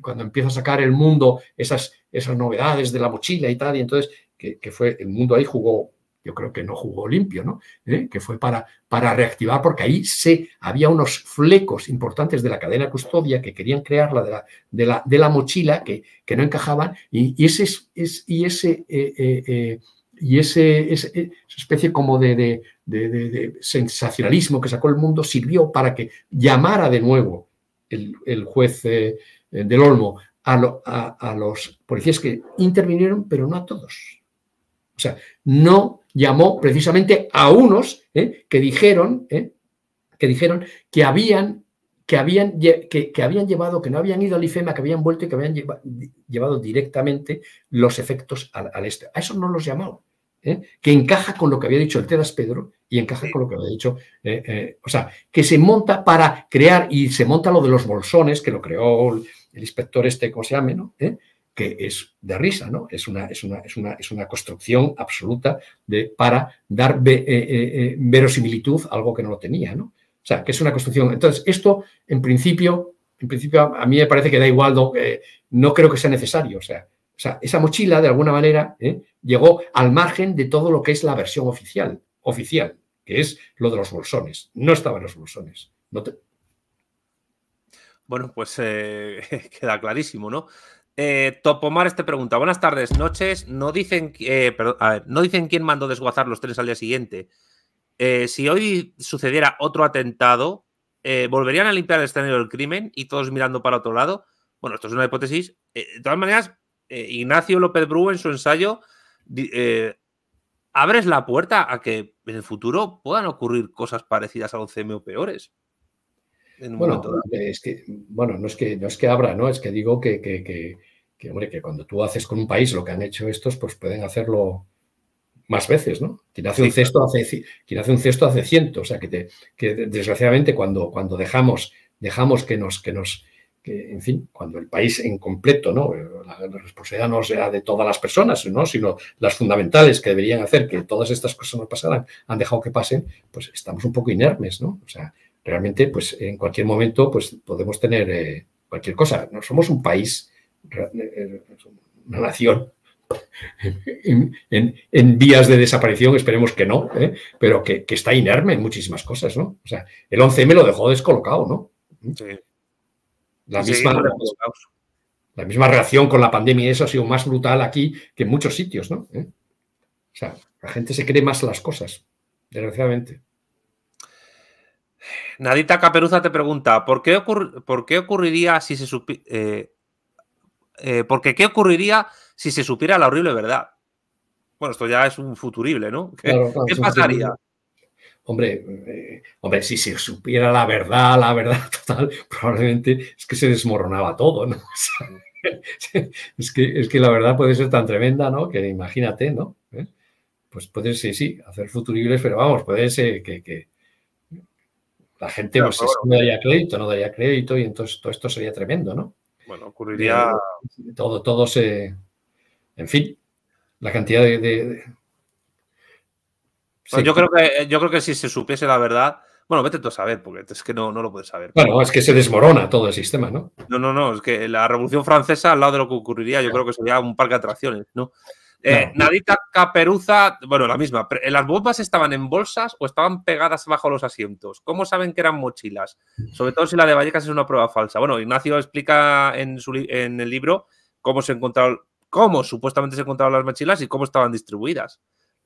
cuando empieza a sacar el mundo esas, esas novedades de la mochila y tal, y entonces, que fue, el mundo ahí jugó yo creo que no jugó limpio, ¿no? ¿Eh? que fue para, para reactivar, porque ahí se, había unos flecos importantes de la cadena custodia que querían crearla de la, de la, de la mochila que, no encajaban, y, ese, es, y ese, eh, eh, y ese, esa especie como de, sensacionalismo que sacó el mundo sirvió para que llamara de nuevo el, juez del Olmo a los policías que intervinieron, pero no a todos. O sea, no llamó precisamente a unos ¿eh? que dijeron, ¿eh? que dijeron que habían, que, habían, que, habían llevado, que no habían ido al IFEMA, que habían vuelto y que habían llevado directamente los efectos al, este. A eso no los llamaba. ¿eh? que encaja con lo que había dicho el Tedas Pedro y encaja con lo que había dicho, o sea, que se monta para crear y se monta lo de los bolsones, que lo creó el, inspector este, ¿cómo se llame, ¿no? que es de risa, ¿no? Es una, es una, es una, construcción absoluta de, para dar eh, eh, eh, verosimilitud a algo que no lo tenía, ¿no? O sea, que es una construcción. Entonces, esto, en principio, en principio a mí me parece que da igual, no, creo que sea necesario. O sea, esa mochila, de alguna manera, llegó al margen de todo lo que es la versión oficial, oficial, que es lo de los bolsones. No estaba en los bolsones. No Bueno, pues queda clarísimo, ¿no? Eh, Topomar este pregunta, buenas tardes, noches. No dicen, eh, perdón, no dicen quién mandó desguazar los trenes al día siguiente. Eh, si hoy sucediera otro atentado, ¿volverían a limpiar el escenario del crimen y todos mirando para otro lado? Bueno, esto es una hipótesis. de todas maneras, Ignacio López Bru en su ensayo abres la puerta a que en el futuro puedan ocurrir cosas parecidas a 11M o peores bueno, eh, es que, bueno, no es que, no es que abra, ¿no? Es que digo que, que, hombre, que cuando tú haces con un país lo que han hecho estos, pues pueden hacerlo más veces, ¿no? Quien hace un cesto hace, quien un cesto hace ciento. O sea que, te, desgraciadamente cuando, cuando dejamos, dejamos que nos, que nos, en fin, cuando el país en completo, ¿no? Eh, la, responsabilidad no sea de todas las personas, ¿no? Sino las fundamentales que deberían hacer que todas estas cosas no pasaran, han dejado que pasen, pues estamos un poco inermes, ¿no? O sea, realmente, pues en cualquier momento, pues podemos tener eh, cualquier cosa. No somos un país, eh, eh, una nación en, en, vías de desaparición, esperemos que no, pero que, está inerme en muchísimas cosas, ¿no? O sea, el 11M lo dejó descolocado, ¿no? ¿Mm? La misma, reacción con la pandemia, eso ha sido más brutal aquí que en muchos sitios, ¿no? O sea, la gente se cree más las cosas, desgraciadamente. Nadita Caperuza te pregunta, ¿por qué, ocurriría si se supiera... Eh, eh, porque qué ocurriría si se supiera la horrible verdad? Bueno, esto ya es un futurible, ¿no? ¿Qué, pasaría? Hombre, eh, hombre, si se supiera la verdad, la verdad total, probablemente es que se desmoronaba todo, ¿no? es, que, la verdad puede ser tan tremenda, ¿no? Que imagínate, ¿no? pues puede ser, sí, hacer futuribles, pero vamos, puede ser que la gente pues, no daría crédito, no daría crédito y entonces todo esto sería tremendo, ¿no? Bueno, ocurriría... todo, todo se... En fin, la cantidad de... yo, creo que, eh, yo creo que si se supiese la verdad... Bueno, vete tú a saber, porque es que no, no lo puedes saber. Bueno, es que se desmorona todo el sistema, ¿no? No, no, no, es que la Revolución Francesa, al lado de lo que ocurriría, yo creo que sería un parque de atracciones, ¿no? Eh, Nadita Caperuza, bueno, la misma. Eh, ¿Las bombas estaban en bolsas o estaban pegadas bajo los asientos? ¿Cómo saben que eran mochilas? Sobre todo si la de Vallecas es una prueba falsa. Bueno, Ignacio explica en, el libro cómo se encontraron, cómo supuestamente se encontraron las mochilas y cómo estaban distribuidas.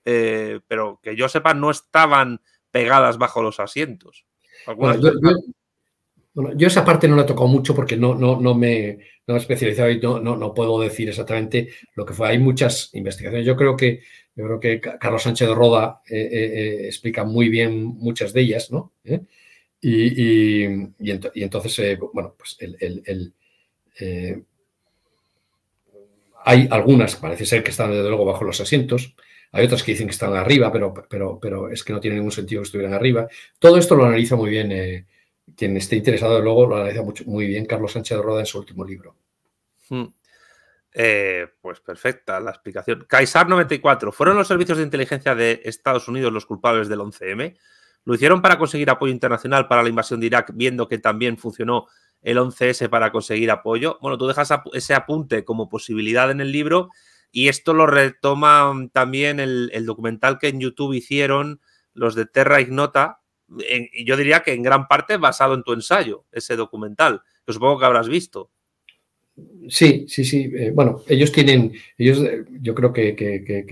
Eh, pero que yo sepa, no estaban pegadas bajo los asientos. Bueno, yo esa parte no la he tocado mucho porque no, no, no, me, he especializado y no, no, puedo decir exactamente lo que fue. Hay muchas investigaciones. Yo creo que, creo que Carlos Sánchez de Roda eh, eh, eh, explica muy bien muchas de ellas, ¿no? Y, entonces, bueno, pues el, hay algunas, parece ser que están desde luego bajo los asientos. Hay otras que dicen que están arriba, pero, pero, pero es que no tiene ningún sentido que estuvieran arriba. Todo esto lo analiza muy bien quien esté interesado, luego lo analiza mucho, muy bien Carlos Sánchez Roda en su último libro. Hmm. Eh, pues perfecta la explicación. Kaisar 94. ¿Fueron los servicios de inteligencia de Estados Unidos los culpables del 11M? ¿Lo hicieron para conseguir apoyo internacional para la invasión de Irak, viendo que también funcionó el 11S para conseguir apoyo? Bueno, tú dejas ese apunte como posibilidad en el libro y esto lo retoma mm, también el, el documental que en YouTube hicieron los de Terra Ignota, y yo diría que en gran parte basado en tu ensayo, ese documental, que supongo que habrás visto. Sí, sí, sí. Eh, bueno, ellos tienen, ellos eh, yo creo que,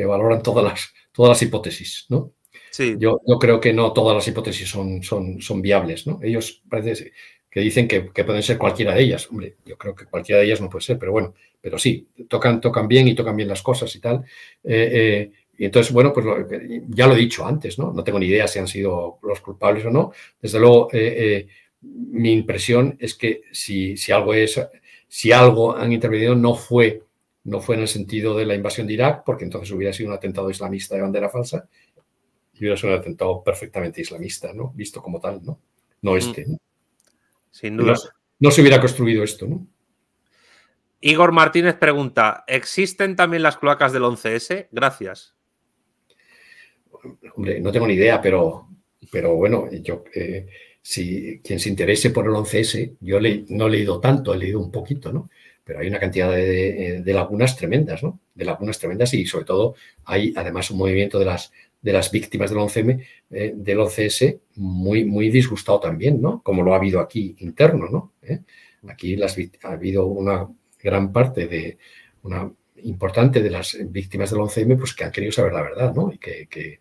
valoran todas las, todas las hipótesis, ¿no? Sí. Yo, yo creo que no todas las hipótesis son, son, son viables, ¿no? Ellos parece que dicen que, pueden ser cualquiera de ellas. Hombre, yo creo que cualquiera de ellas no puede ser, pero bueno, pero sí, tocan, tocan bien y tocan bien las cosas y tal. Eh, y entonces, bueno, pues ya lo he dicho antes, ¿no? No tengo ni idea si han sido los culpables o no. Desde luego, eh, eh, mi impresión es que si, si, algo es, si algo han intervenido no fue, no fue en el sentido de la invasión de Irak, porque entonces hubiera sido un atentado islamista de bandera falsa y hubiera sido un atentado perfectamente islamista, ¿no? Visto como tal, ¿no? No mm. este, ¿no? Sin duda. No, no se hubiera construido esto, ¿no? Igor Martínez pregunta, ¿existen también las cloacas del 11S? Gracias hombre, no tengo ni idea, pero, pero bueno, yo, eh, si quien se interese por el 11S, yo no he leído tanto, he leído un poquito, ¿no? Pero hay una cantidad eh, de, lagunas tremendas, ¿no? De lagunas tremendas y sobre todo hay además un movimiento de las, de las víctimas del 11M, eh, del 11S muy, muy disgustado también, ¿no? Como lo ha habido aquí interno, ¿no? Aquí las, ha habido una gran parte de una importante de las víctimas del 11M pues, que han querido saber la verdad ¿no? y, que, que,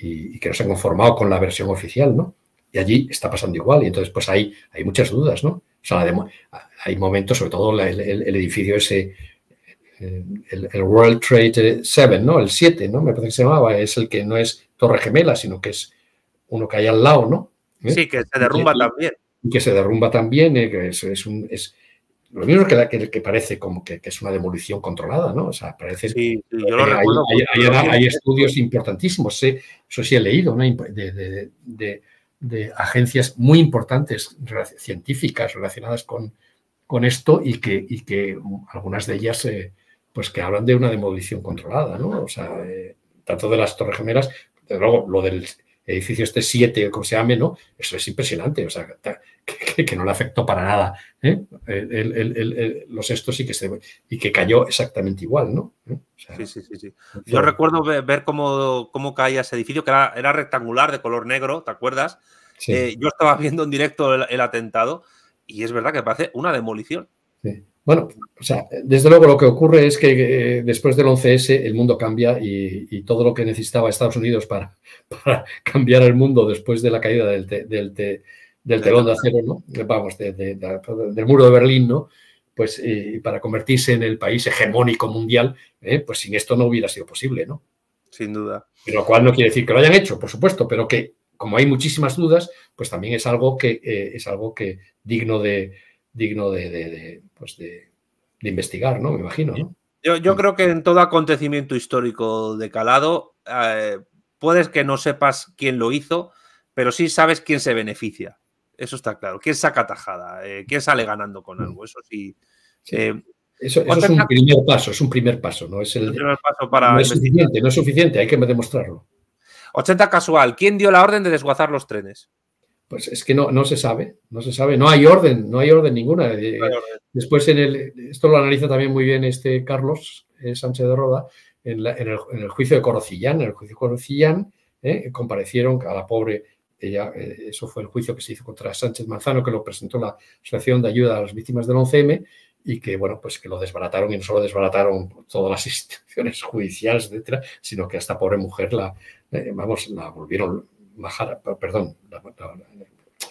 y, que no se han conformado con la versión oficial. ¿no? Y allí está pasando igual. Y entonces pues hay, hay muchas dudas. ¿no? O sea, hay momentos, sobre todo el, el, edificio ese, eh, el, World Trade 7, ¿no? el 7, ¿no? me parece que se llamaba, es el que no es Torre Gemela, sino que es uno que hay al lado. ¿no? Sí, que se derrumba también. que se derrumba también, eh, que es, es un... Es, lo mismo que, que, parece como que, es una demolición controlada, ¿no? O sea, parece sí, yo lo hay, estudios importantísimos, eso sí he leído, de, agencias muy importantes científicas relacionadas con, con esto y que, y que algunas de ellas eh, pues que hablan de una demolición controlada, ¿no? O sea, eh, tanto de las torres gemelas, luego lo del edificio este 7, como se llame, ¿no? Eso es impresionante, o sea, que, no le afectó para nada. ¿eh? los estos sí que se, y que cayó exactamente igual, ¿no? ¿Eh? sí, sí, sí, Yo recuerdo ver cómo, caía ese edificio, que era, rectangular de color negro, ¿te acuerdas? Eh, yo estaba viendo en directo el, atentado y es verdad que parece una demolición. Bueno, o sea, desde luego lo que ocurre es que después del 11S el mundo cambia y, todo lo que necesitaba Estados Unidos para, cambiar el mundo después de la caída del, t del, del telón de acero, eh, vamos, del muro de Berlín, ¿no? pues eh, para convertirse en el país hegemónico mundial, ¿eh? pues sin esto no hubiera sido posible, ¿no? Sin duda. lo cual no quiere decir que lo hayan hecho, por supuesto, pero que como hay muchísimas dudas, pues también es algo que es algo que digno de digno de, pues investigar, ¿no? Me imagino. Yo, yo, creo que en todo acontecimiento histórico de calado puedes que no sepas quién lo hizo, pero sí sabes quién se beneficia eso está claro. ¿Quién saca tajada? Eh, ¿Quién sale ganando con algo? Eso sí. Eh, eso, es un primer paso, es un primer paso, no es suficiente, no es suficiente, hay que demostrarlo. 80 casual, ¿quién dio la orden de desguazar los trenes? Pues es que no, no se sabe, no se sabe, no hay orden, no hay orden ninguna. Eh, después en el, esto lo analiza también muy bien este Carlos Sánchez de Roda, en, el, juicio de Corocillán, en el juicio de Corocillán, comparecieron a la pobre ella, eh, eso fue el juicio que se hizo contra Sánchez Manzano, que lo presentó la Asociación de Ayuda a las Víctimas del 11M, y que, bueno, pues que lo desbarataron y no solo desbarataron todas las instituciones judiciales, etcétera, sino que a esta pobre mujer la, eh, vamos, la volvieron bajar, perdón, la,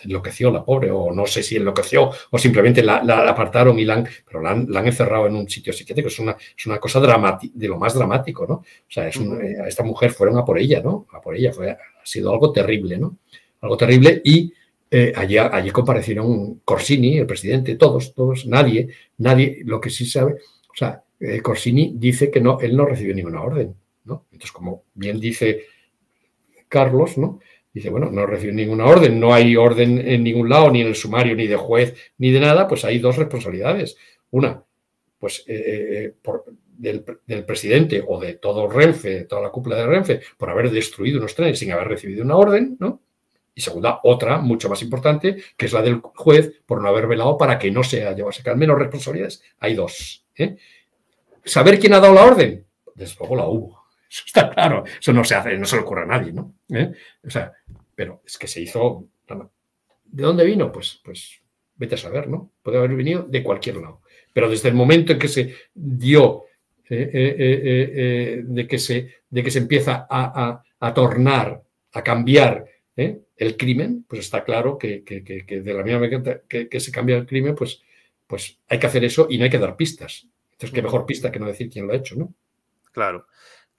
enloqueció la pobre, o no sé si enloqueció, o simplemente la, apartaron y la han, pero la han, encerrado en un sitio psiquiátrico. Es una, es una cosa dramática, de lo más dramático, ¿no? O sea, eh, a esta mujer fueron a por ella, ¿no? A por ella, ha sido algo terrible, ¿no? Algo terrible y eh, allí, comparecieron Corsini, el presidente, todos, todos, nadie, nadie, lo que sí sabe, o sea, eh, Corsini dice que no, él no recibió ninguna orden, ¿no? Entonces, como bien dice Carlos, ¿no? Dice, bueno, no recibe ninguna orden, no hay orden en ningún lado, ni en el sumario, ni de juez, ni de nada, pues hay dos responsabilidades. Una, pues eh, eh, eh, del, presidente o de todo Renfe, de toda la cúpula de Renfe, por haber destruido unos trenes sin haber recibido una orden, ¿no? Y segunda, otra, mucho más importante, que es la del juez por no haber velado para que no se llevase al menos responsabilidades. Hay dos. Saber quién ha dado la orden, desde luego la hubo. Eso está claro. Eso no se hace, no se le ocurre a nadie, ¿no? ¿Eh? O sea, pero es que se hizo. ¿De dónde vino? Pues, pues vete a saber, ¿no? Puede haber venido de cualquier lado. Pero desde el momento en que se dio, eh, eh, de, que se, de que se empieza a, a, a tornar, a cambiar el crimen, pues está claro que, de la misma manera que, se cambia el crimen, pues, pues hay que hacer eso y no hay que dar pistas. Entonces, qué mejor pista que no decir quién lo ha hecho, ¿no? Claro.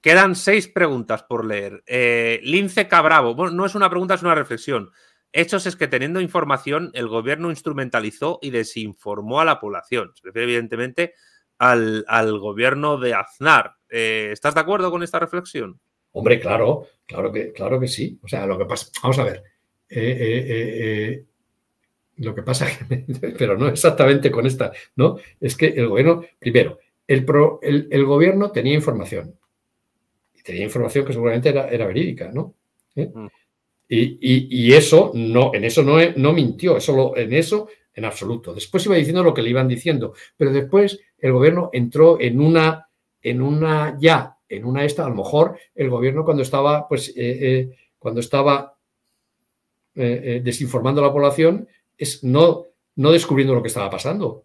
Quedan seis preguntas por leer. Eh, Lince Cabravo, no es una pregunta, es una reflexión. Hechos es que teniendo información, el gobierno instrumentalizó y desinformó a la población. Se refiere, evidentemente, al, gobierno de Aznar. Eh, ¿Estás de acuerdo con esta reflexión? Hombre, claro, claro que, claro que sí. O sea, lo que pasa, vamos a ver. Eh, lo que pasa, pero no exactamente con esta, ¿no? Es que el gobierno, primero, el gobierno tenía información, tenía información que seguramente era, era verídica, ¿no? ¿Eh? Mm. Y, eso no, en eso no, no mintió, eso en eso en absoluto. Después iba diciendo lo que le iban diciendo, pero después el gobierno entró en una, en una ya, en una esta, a lo mejor el gobierno cuando estaba, pues, eh, eh, cuando estaba desinformando a la población, es no, no descubriendo lo que estaba pasando,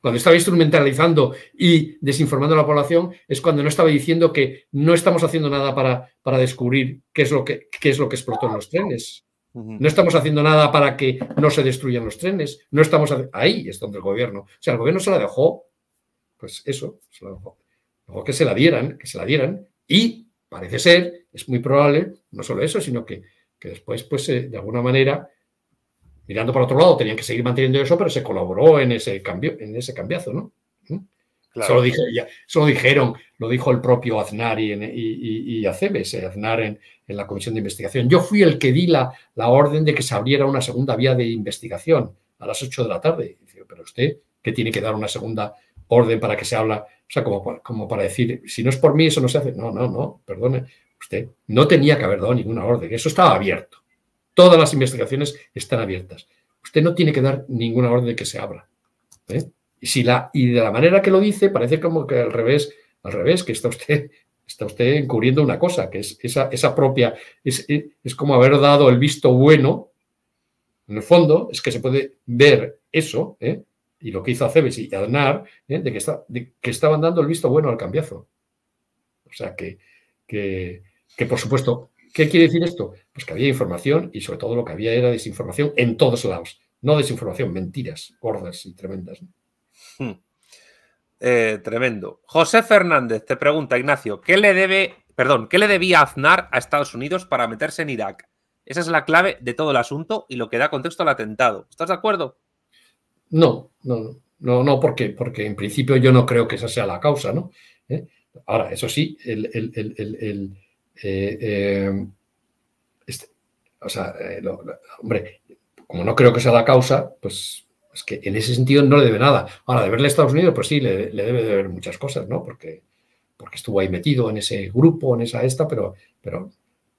cuando estaba instrumentalizando y desinformando a la población es cuando no estaba diciendo que no estamos haciendo nada para, para descubrir qué es, lo que, es lo que explotó en los trenes. No estamos haciendo nada para que no se destruyan los trenes. No estamos ahí es donde el gobierno. O sea, el gobierno se la dejó, pues eso, se la dejó. Luego que se la dieran, que se la dieran. Y parece ser, es muy probable, no solo eso, sino que, que después, pues, eh, de alguna manera, mirando para otro lado, tenían que seguir manteniendo eso, pero se colaboró en ese, cambio, en ese cambiazo, ¿no? ¿Mm? Claro. lo dije, dijeron, lo dijo el propio Aznar y, eh, Aznar en, la comisión de investigación. Yo fui el que di la, orden de que se abriera una segunda vía de investigación a las 8 de la tarde. pero usted, ¿qué tiene que dar una segunda orden para que se habla? O sea, como, como para decir, si no es por mí, eso no se hace. No, no, no, perdone, usted no tenía que haber dado ninguna orden, eso estaba abierto. Todas las investigaciones están abiertas. Usted no tiene que dar ninguna orden de que se abra. ¿eh? Y, de la manera que lo dice, parece como que al revés, al revés, que está usted, está usted encubriendo una cosa, que es esa, propia, es, como haber dado el visto bueno. En el fondo, es que se puede ver eso, ¿eh? y lo que hizo Aceves y Aznar, ¿eh? de, que que estaban dando el visto bueno al cambiazo. O sea, que, que, que por supuesto, ¿qué quiere decir esto? Pues que había información y sobre todo lo que había era desinformación en todos lados. No desinformación, mentiras gordas y tremendas. Hmm. Eh, tremendo. José Fernández te pregunta, Ignacio, ¿qué le debe, perdón, qué le debía Aznar a Estados Unidos para meterse en Irak? Esa es la clave de todo el asunto y lo que da contexto al atentado. ¿Estás de acuerdo? No, no, no, no, porque, porque en principio yo no creo que esa sea la causa, ¿no? ¿Eh? Ahora, eso sí, el, el, eh, este, o sea, eh, hombre, como no creo que sea la causa, pues es que en ese sentido no le debe nada. Ahora, deberle a Estados Unidos, pues sí, le, debe de ver muchas cosas, ¿no? Porque, porque estuvo ahí metido en ese grupo, en esa esta, pero, pero,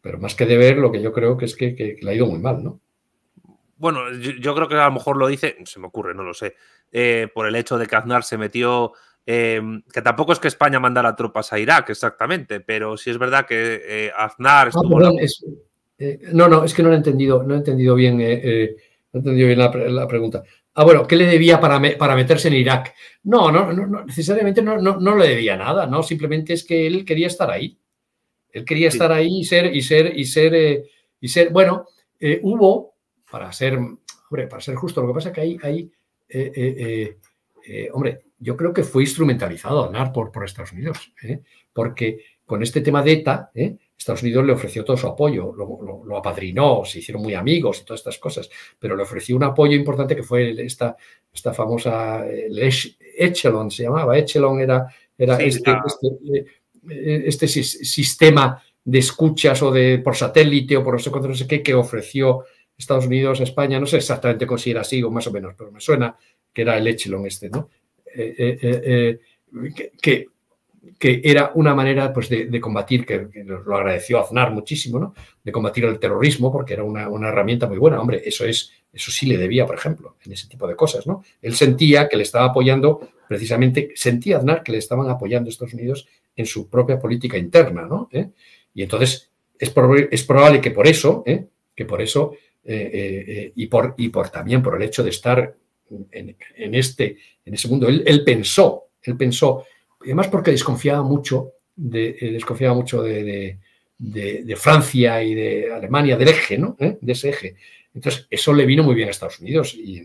pero más que deber, lo que yo creo que es que, le ha ido muy mal, ¿no? Bueno, yo, creo que a lo mejor lo dice, se me ocurre, no lo sé, eh, por el hecho de que Aznar se metió, em, que tampoco es que España mandara tropas a Irak, exactamente, pero sí es verdad que eh, Aznar ah, estuvo... Eh, no, no, es que no he entendido, no he entendido bien, eh, eh, no he entendido bien la, pregunta. Ah, bueno, ¿qué le debía para, para meterse en Irak? No, no, no, necesariamente no, no, no, le debía nada, ¿no? Simplemente es que él quería estar ahí. Él quería estar ahí y ser, y ser, y ser, y ser. Bueno, hubo, para ser, hombre, para ser justo, lo que pasa es que ahí, ahí hombre, yo creo que fue instrumentalizado, por, por Estados Unidos, porque con este tema de ETA, Estados Unidos le ofreció todo su apoyo, lo, apadrinó, se hicieron muy amigos y todas estas cosas, pero le ofreció un apoyo importante que fue esta, esta famosa Echelon, se llamaba. Echelon era, era este, este, eh, este sistema de escuchas o de por satélite o por no sé no sé qué, que ofreció Estados Unidos a España. No sé exactamente cómo si era así o más o menos, pero me suena que era el Echelon este, ¿no? Eh, eh, que que era una manera pues, de, combatir, que, lo agradeció Aznar muchísimo, ¿no? de combatir el terrorismo, porque era una, herramienta muy buena. Hombre, eso, es, eso sí le debía, por ejemplo, en ese tipo de cosas. ¿no? Él sentía que le estaba apoyando, precisamente, sentía Aznar que le estaban apoyando Estados Unidos en su propia política interna. ¿no? ¿Eh? Y entonces es, es, probable que por eso, ¿eh? que por eso, eh, y, por, y por también por el hecho de estar en, este, en ese mundo, él pensó, él pensó y además porque desconfiaba mucho de, eh, mucho de, Francia y de Alemania, del eje, ¿no? ¿Eh? De ese eje. Entonces, eso le vino muy bien a Estados Unidos y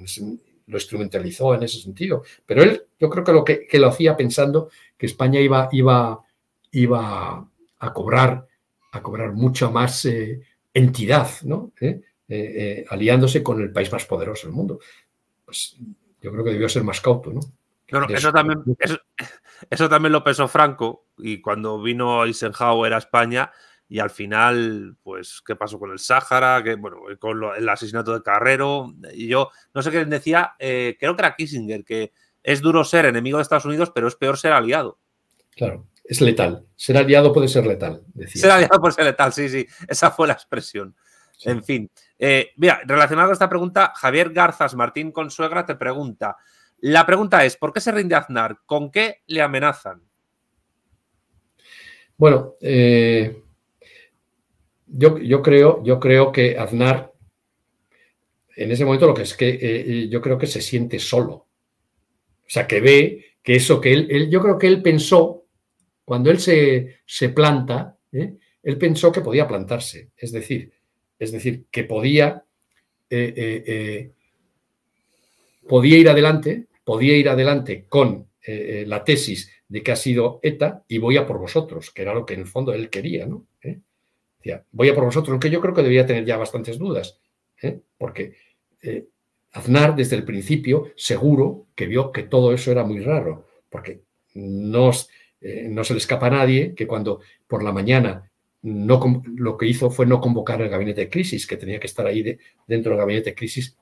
lo instrumentalizó en ese sentido. Pero él, yo creo que lo, que, lo hacía pensando que España iba, iba, iba a cobrar, a cobrar mucha más eh, entidad, ¿no? aliándose con el país más poderoso del mundo. Pues yo creo que debió ser más cauto, ¿no? eso, también, eso, también lo pensó Franco y cuando vino Eisenhower a España y al final, pues, ¿qué pasó con el Sáhara? Que, bueno, con el asesinato de Carrero. Y yo, no sé qué decía, eh, creo que era Kissinger, que es duro ser enemigo de Estados Unidos, pero es peor ser aliado. Claro, es letal. Ser aliado puede ser letal. Ser aliado puede ser letal, sí, sí. Esa fue la expresión. En fin. Eh, mira, relacionado a esta pregunta, Javier Garzas Martín Consuegra te pregunta. La pregunta es, ¿por qué se rinde Aznar? ¿Con qué le amenazan? Bueno, eh, yo, creo, yo creo que Aznar, en ese momento lo que es que eh, eh, yo creo que se siente solo. O sea, que ve que eso que él, yo creo que él pensó, cuando él se, planta, él pensó que podía plantarse. Es decir, es decir, que podía podía ir adelante, podía ir adelante con eh, eh, la tesis de que ha sido ETA y voy a por vosotros, que era lo que en el fondo él quería, ¿no? ¿Eh? Decía, voy a por vosotros, aunque yo creo que debía tener ya bastantes dudas, porque Aznar desde el principio seguro que vio que todo eso era muy raro, porque no, no se le escapa a nadie que cuando por la mañana no, lo que hizo fue no convocar el gabinete de crisis, que tenía que estar ahí dentro del gabinete de crisis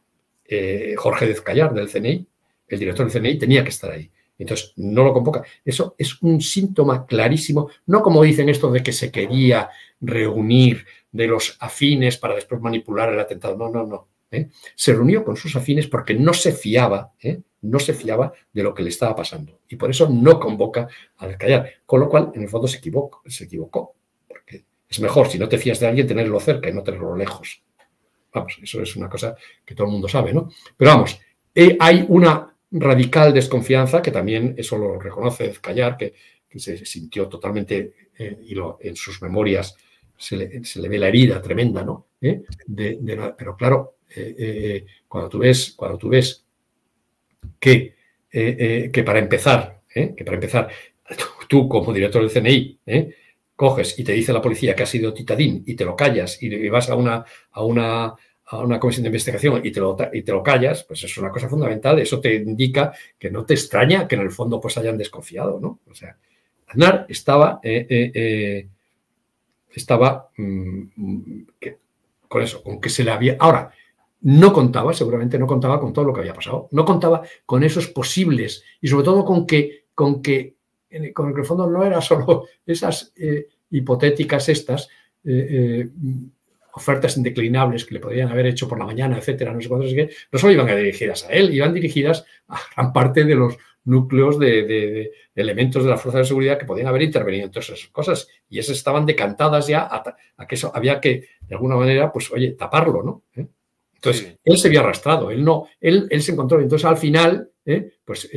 eh, Jorge Dezcayar del CNI, el director del CNI, tenía que estar ahí. Entonces, no lo convoca. Eso es un síntoma clarísimo, no como dicen esto de que se quería reunir de los afines para después manipular el atentado. No, no, no. ¿eh? Se reunió con sus afines porque no se fiaba, ¿eh? no se fiaba de lo que le estaba pasando. Y por eso no convoca al callar. Con lo cual, en el fondo, se equivocó. Se equivocó porque es mejor, si no te fías de alguien, tenerlo cerca y no tenerlo lejos. Vamos, eso es una cosa que todo el mundo sabe, ¿no? Pero vamos, eh, hay una radical desconfianza que también, eso lo reconoce Callar, que, se sintió totalmente, eh, y en sus memorias se le, ve la herida tremenda, ¿no? Eh, pero claro, cuando tú ves, cuando tú ves que, que para empezar, que para empezar, tú como director del CNI, ¿eh? coges y te dice la policía que ha sido titadín y te lo callas y vas a una, a una, a una comisión de investigación y te, lo, y te lo callas, pues es una cosa fundamental. Eso te indica que no te extraña que en el fondo pues hayan desconfiado, ¿no? O sea, Aznar estaba, eh, eh, eh, estaba mm, con eso, con que se le había... Ahora, no contaba, seguramente no contaba con todo lo que había pasado, no contaba con esos posibles y sobre todo con que, con que con el que el fondo no era solo esas eh, hipotéticas estas eh, eh, ofertas indeclinables que le podrían haber hecho por la mañana, etcétera, no sé que no solo iban dirigidas a él, iban dirigidas a gran parte de los núcleos de, elementos de la fuerza de seguridad que podían haber intervenido en todas esas cosas y esas estaban decantadas ya a, que eso había que de alguna manera, pues oye, taparlo, ¿no? Entonces él se había arrastrado, él no, él, él se encontró, entonces al final, pues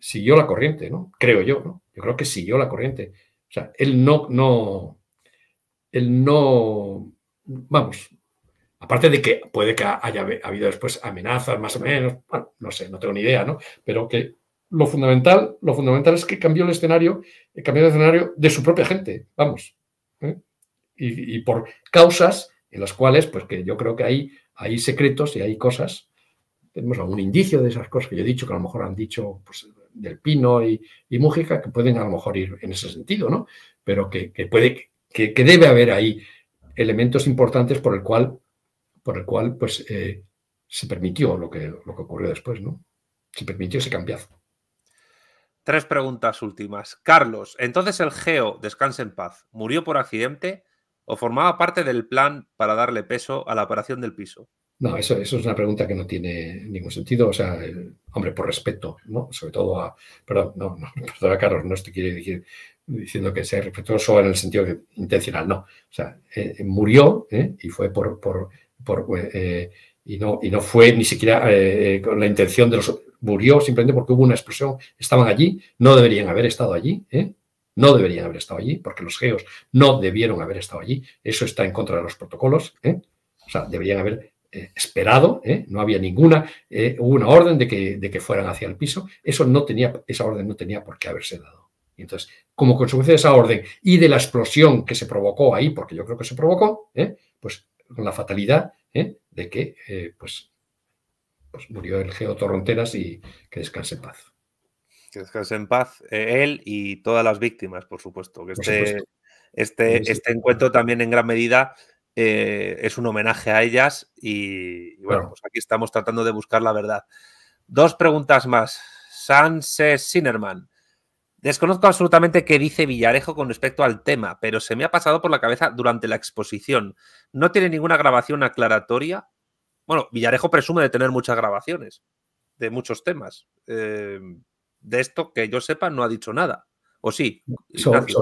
siguió la corriente, ¿no? Creo yo, ¿no? Yo creo que siguió la corriente. O sea, él no, no, él no, vamos, aparte de que puede que haya habido después amenazas más o menos, bueno, no sé, no tengo ni idea, ¿no? Pero que lo fundamental, lo fundamental es que cambió el escenario, eh, cambió el escenario de su propia gente, vamos. ¿eh? Y, por causas en las cuales, pues que yo creo que hay, hay secretos y hay cosas. Tenemos algún indicio de esas cosas que yo he dicho, que a lo mejor han dicho pues, del Pino y, y que pueden a lo mejor ir en ese sentido, ¿no? Pero que, puede, que, debe haber ahí elementos importantes por el cual, por el cual pues, eh, se permitió lo que, lo que ocurrió después, ¿no? Se permitió ese cambiazo. Tres preguntas últimas. Carlos, entonces el Geo, descanse en paz, ¿murió por accidente o formaba parte del plan para darle peso a la operación del piso? No, eso, es una pregunta que no tiene ningún sentido. O sea, eh, hombre, por respeto, ¿no? Sobre todo a. Perdón, no, no Carlos, no estoy quiere decir, diciendo que sea respetuoso en el sentido intencional, no. O sea, eh, eh, murió ¿eh? y fue por. y, no, y no fue ni siquiera con la intención de los. Murió simplemente porque hubo una explosión, estaban allí, no deberían haber estado allí, ¿eh? no deberían haber estado allí, porque los geos no debieron haber estado allí, eso está en contra de los protocolos, ¿eh? o sea, deberían haber eh, esperado, ¿eh? no había ninguna, eh, hubo una orden de que, de que, fueran hacia el piso, eso no tenía, esa orden no tenía por qué haberse dado. Y entonces, como consecuencia de esa orden y de la explosión que se provocó ahí, porque yo creo que se provocó, pues con la fatalidad de que pues, pues, murió el Geo Torronteras y que descanse en paz. Que descanse en paz él y todas las víctimas, por supuesto. Que este, este, este, encuentro también en gran medida eh, es un homenaje a ellas y, bueno, pues aquí estamos tratando de buscar la verdad. Dos preguntas más. Sanse Sinerman. Desconozco absolutamente qué dice Villarejo con respecto al tema, pero se me ha pasado por la cabeza durante la exposición. ¿No tiene ninguna grabación aclaratoria? Bueno, Villarejo presume de tener muchas grabaciones de muchos temas. Eh, de esto que yo sepa no ha dicho nada. ¿O sí? ¿Sobre, qué,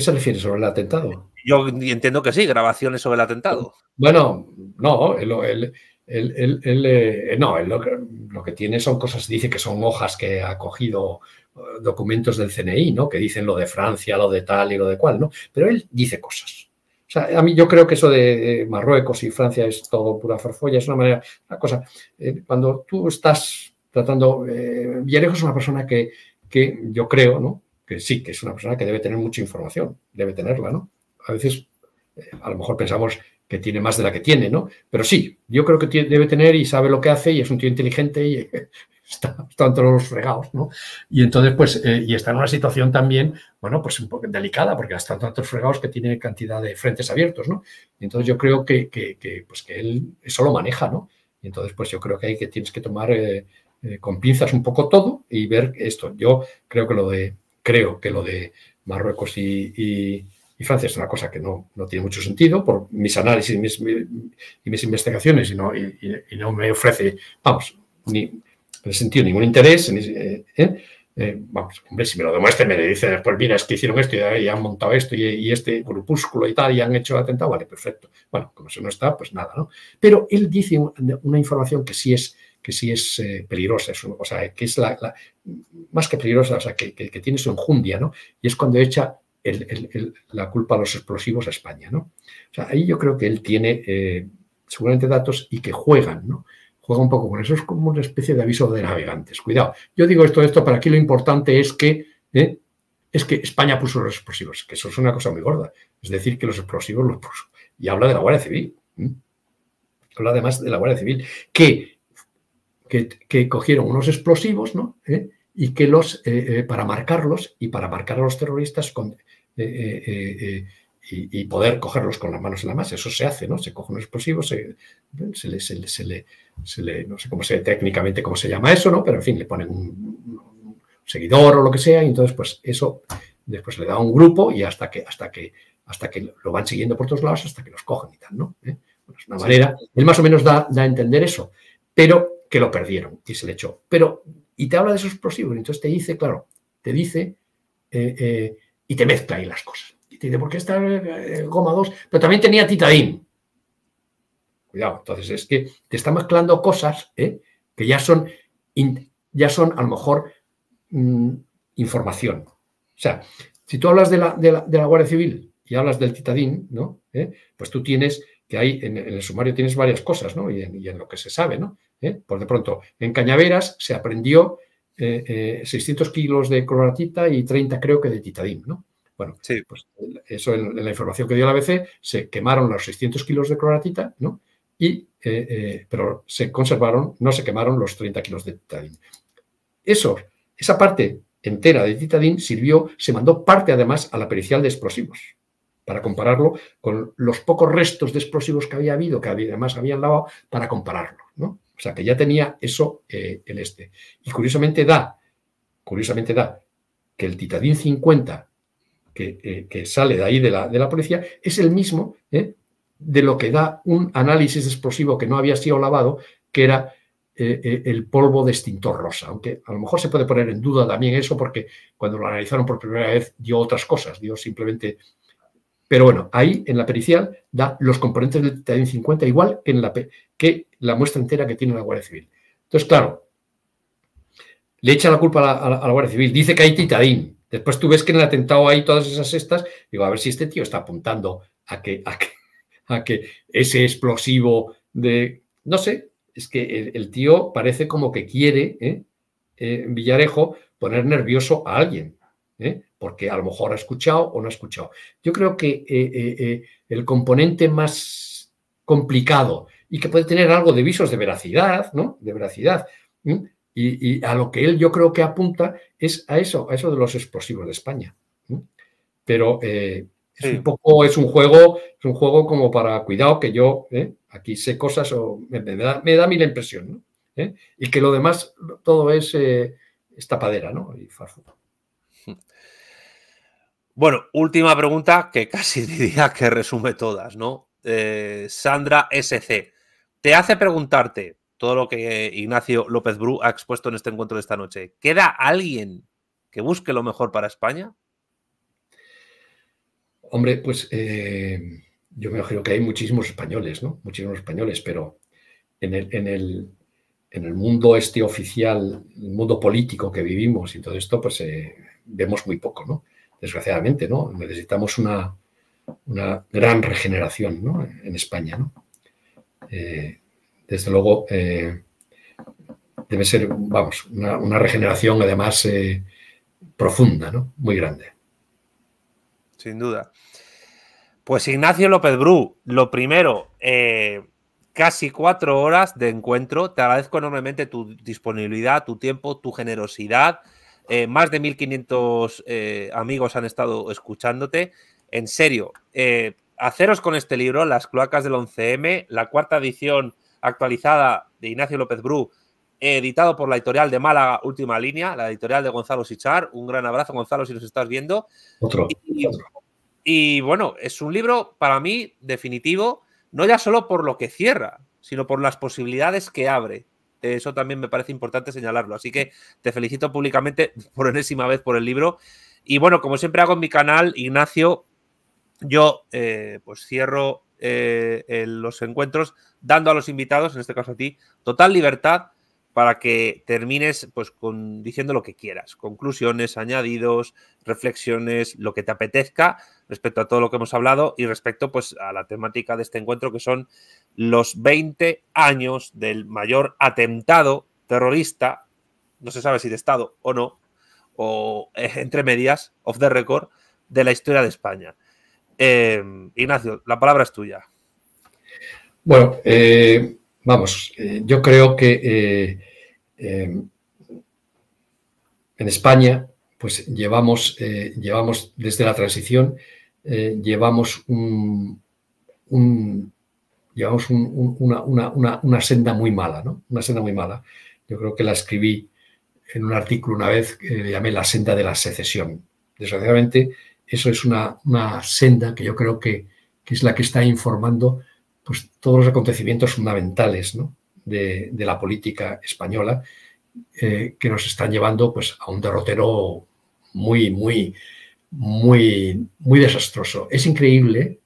se refiere? ¿Sobre el atentado? Yo entiendo que sí, grabaciones sobre el atentado. Bueno, no, él, él, eh, no, lo que, tiene son cosas, dice que son hojas que ha cogido eh, documentos del CNI, ¿no? Que dicen lo de Francia, lo de tal y lo de cual, ¿no? Pero él dice cosas. O sea, a mí yo creo que eso de Marruecos y Francia es todo pura farfolla, es una manera, una cosa. Eh, cuando tú estás tratando, es una persona que, que yo creo, ¿no? que sí, que es una persona que debe tener mucha información, debe tenerla, ¿no? A veces, eh, a lo mejor pensamos que tiene más de la que tiene, ¿no? Pero sí, yo creo que debe tener y sabe lo que hace y es un tío inteligente y está, tanto los fregados, ¿no? Y entonces, pues, eh, y está en una situación también, bueno, pues un poco delicada, porque está tantos los fregados que tiene cantidad de frentes abiertos, ¿no? entonces yo creo que, pues que él eso lo maneja, ¿no? Y entonces, pues yo creo que hay que tienes que tomar eh, con pinzas un poco todo y ver esto. Yo creo que lo de creo que lo de Marruecos y, Francia es una cosa que no, tiene mucho sentido por mis análisis y mis, investigaciones y no, y, no me ofrece, vamos, ni, sentido ningún interés. Eh, eh, eh, vamos, hombre, si me lo demuestre me dicen después, pues mira, es que hicieron esto y, han montado esto y, este grupúsculo y tal, y han hecho el atentado, vale, perfecto. Bueno, como eso no está, pues nada, ¿no? Pero él dice una información que sí es que sí es eh, peligrosa, o sea, que es la, más que peligrosa, o sea, que, tiene su enjundia, ¿no? Y es cuando echa la culpa a los explosivos a España, ¿no? O sea, ahí yo creo que él tiene eh, seguramente datos y que juegan, ¿no? Juega un poco con eso, es como una especie de aviso de navegantes. Cuidado, yo digo esto, esto, para aquí lo importante es que... ¿eh? es que España puso los explosivos, que eso es una cosa muy gorda. Es decir, que los explosivos los puso. Y habla de la Guardia Civil. Habla además de la Guardia Civil, que que, cogieron unos explosivos, ¿no? ¿Eh? Y que los, eh, eh, para marcarlos y para marcar a los terroristas y, poder cogerlos con las manos en la masa. Eso se hace, ¿no? Se coge un explosivo, se, le, se, le, se, le, no sé cómo se, técnicamente cómo se llama eso, ¿no? Pero en fin, le ponen un, seguidor o lo que sea y entonces pues eso después le da a un grupo y hasta que, hasta que, hasta que lo van siguiendo por todos lados hasta que los cogen y tal, ¿no? es una manera, él más o menos da, da, a entender eso, pero que lo perdieron y se le echó. Pero, y te habla de esos explosivos, entonces te dice, claro, te dice eh, eh, y te mezcla ahí las cosas. Y te dice, ¿por qué está eh, goma 2? Pero también tenía titadín. Cuidado, entonces es que te está mezclando cosas que ya son, ya son a lo mejor mm, información. O sea, si tú hablas de la, Guardia Civil y hablas del titadín, ¿no? pues tú tienes que hay en, el sumario tienes varias cosas, ¿no? y en, lo que se sabe, ¿no? ¿eh? Por de pronto, en Cañaveras se aprendió 600 eh, eh, kilos de cloratita y 30 creo que de titadín, ¿no? Bueno, pues eso en, la información que dio la ABC, se quemaron los 600 kilos de cloratita, ¿no? Y, pero se conservaron, no se quemaron los 30 kilos de titadín. Eso, esa parte entera de titadín sirvió, se mandó parte además a la pericial de explosivos, para compararlo con los pocos restos de explosivos que había habido, que además habían lavado, para compararlo. ¿no? O sea, que ya tenía eso eh, el este. Y curiosamente da, curiosamente da, que el Titadín 50 eh, que, sale de ahí de la, de la, policía es el mismo eh, de lo que da un análisis explosivo que no había sido lavado, que era el polvo de extintor rosa. Aunque a lo mejor se puede poner en duda también eso porque cuando lo analizaron por primera vez dio otras cosas, dio simplemente pero bueno, ahí en la pericial da los componentes del Titadín 50 igual que, en la, que la muestra entera que tiene la Guardia Civil. Entonces, claro, le echa la culpa a la, Guardia Civil, dice que hay titadín. Después tú ves que en el atentado hay todas esas cestas. Digo, a ver si este tío está apuntando a que, a que, ese explosivo de. No sé, es que el, tío parece como que quiere, ¿eh? ¿eh? Villarejo, poner nervioso a alguien. ¿eh? porque a lo mejor ha escuchado o no ha escuchado. Yo creo que eh, eh, eh, el componente más complicado y que puede tener algo de visos de veracidad, ¿no? De veracidad. Y, a lo que él yo creo que apunta es a eso, a eso de los explosivos de España. Pero es un poco, es un juego, es un juego como para cuidado que yo aquí sé cosas o me, da, mil impresión, Y que lo demás todo es tapadera ¿no? Y farfuga. Bueno, última pregunta que casi diría que resume todas, ¿no? Eh, Sandra SC. Te hace preguntarte todo lo que Ignacio López Bru ha expuesto en este encuentro de esta noche. ¿Queda alguien que busque lo mejor para España? Hombre, pues eh, yo me imagino que hay muchísimos españoles, ¿no? Muchísimos españoles, pero en el, en el, en el mundo este oficial, el mundo político que vivimos y todo esto, pues eh, vemos muy poco, ¿no? desgraciadamente, ¿no? Necesitamos una, gran regeneración en España, eh, desde luego, eh, debe ser, vamos, una, regeneración además eh, profunda, ¿no? Muy grande. Sin duda. Pues Ignacio López Bru, lo primero, casi cuatro horas de encuentro. Te agradezco enormemente tu disponibilidad, tu tiempo, tu generosidad. Eh, más de 1.500 eh, amigos han estado escuchándote. En serio, eh, haceros con este libro, Las cloacas del 11M, la cuarta edición actualizada de Ignacio López Bru, editado por la editorial de Málaga Última Línea, la editorial de Gonzalo Sichar. Un gran abrazo, Gonzalo, si nos estás viendo. otro. y bueno, es un libro para mí definitivo, no ya solo por lo que cierra, sino por las posibilidades que abre. Eso también me parece importante señalarlo. Así que te felicito públicamente por enésima vez por el libro. Y bueno, como siempre hago en mi canal, Ignacio, yo eh, pues cierro eh, los encuentros dando a los invitados, en este caso a ti, total libertad para que termines pues con, diciendo lo que quieras, conclusiones, añadidos, reflexiones, lo que te apetezca respecto a todo lo que hemos hablado y respecto pues a la temática de este encuentro que son los 20 años del mayor atentado terrorista, no se sabe si de Estado o no, o eh, entre medias, off the record, de la historia de España. Eh, Ignacio, la palabra es tuya. Bueno, eh, vamos, yo creo que Em, en España, pues llevamos, eh, llevamos desde la transición, eh, llevamos, llevamos una, senda muy mala, ¿no? Una senda muy mala. Yo creo que la escribí en un artículo una vez que le llamé la senda de la secesión. Desgraciadamente, eso es una, senda que yo creo que, que, es la que está informando pues, todos los acontecimientos fundamentales, ¿no? de, la política española eh, que nos están llevando pues, a un derrotero muy, muy, muy, muy desastroso. Es increíble,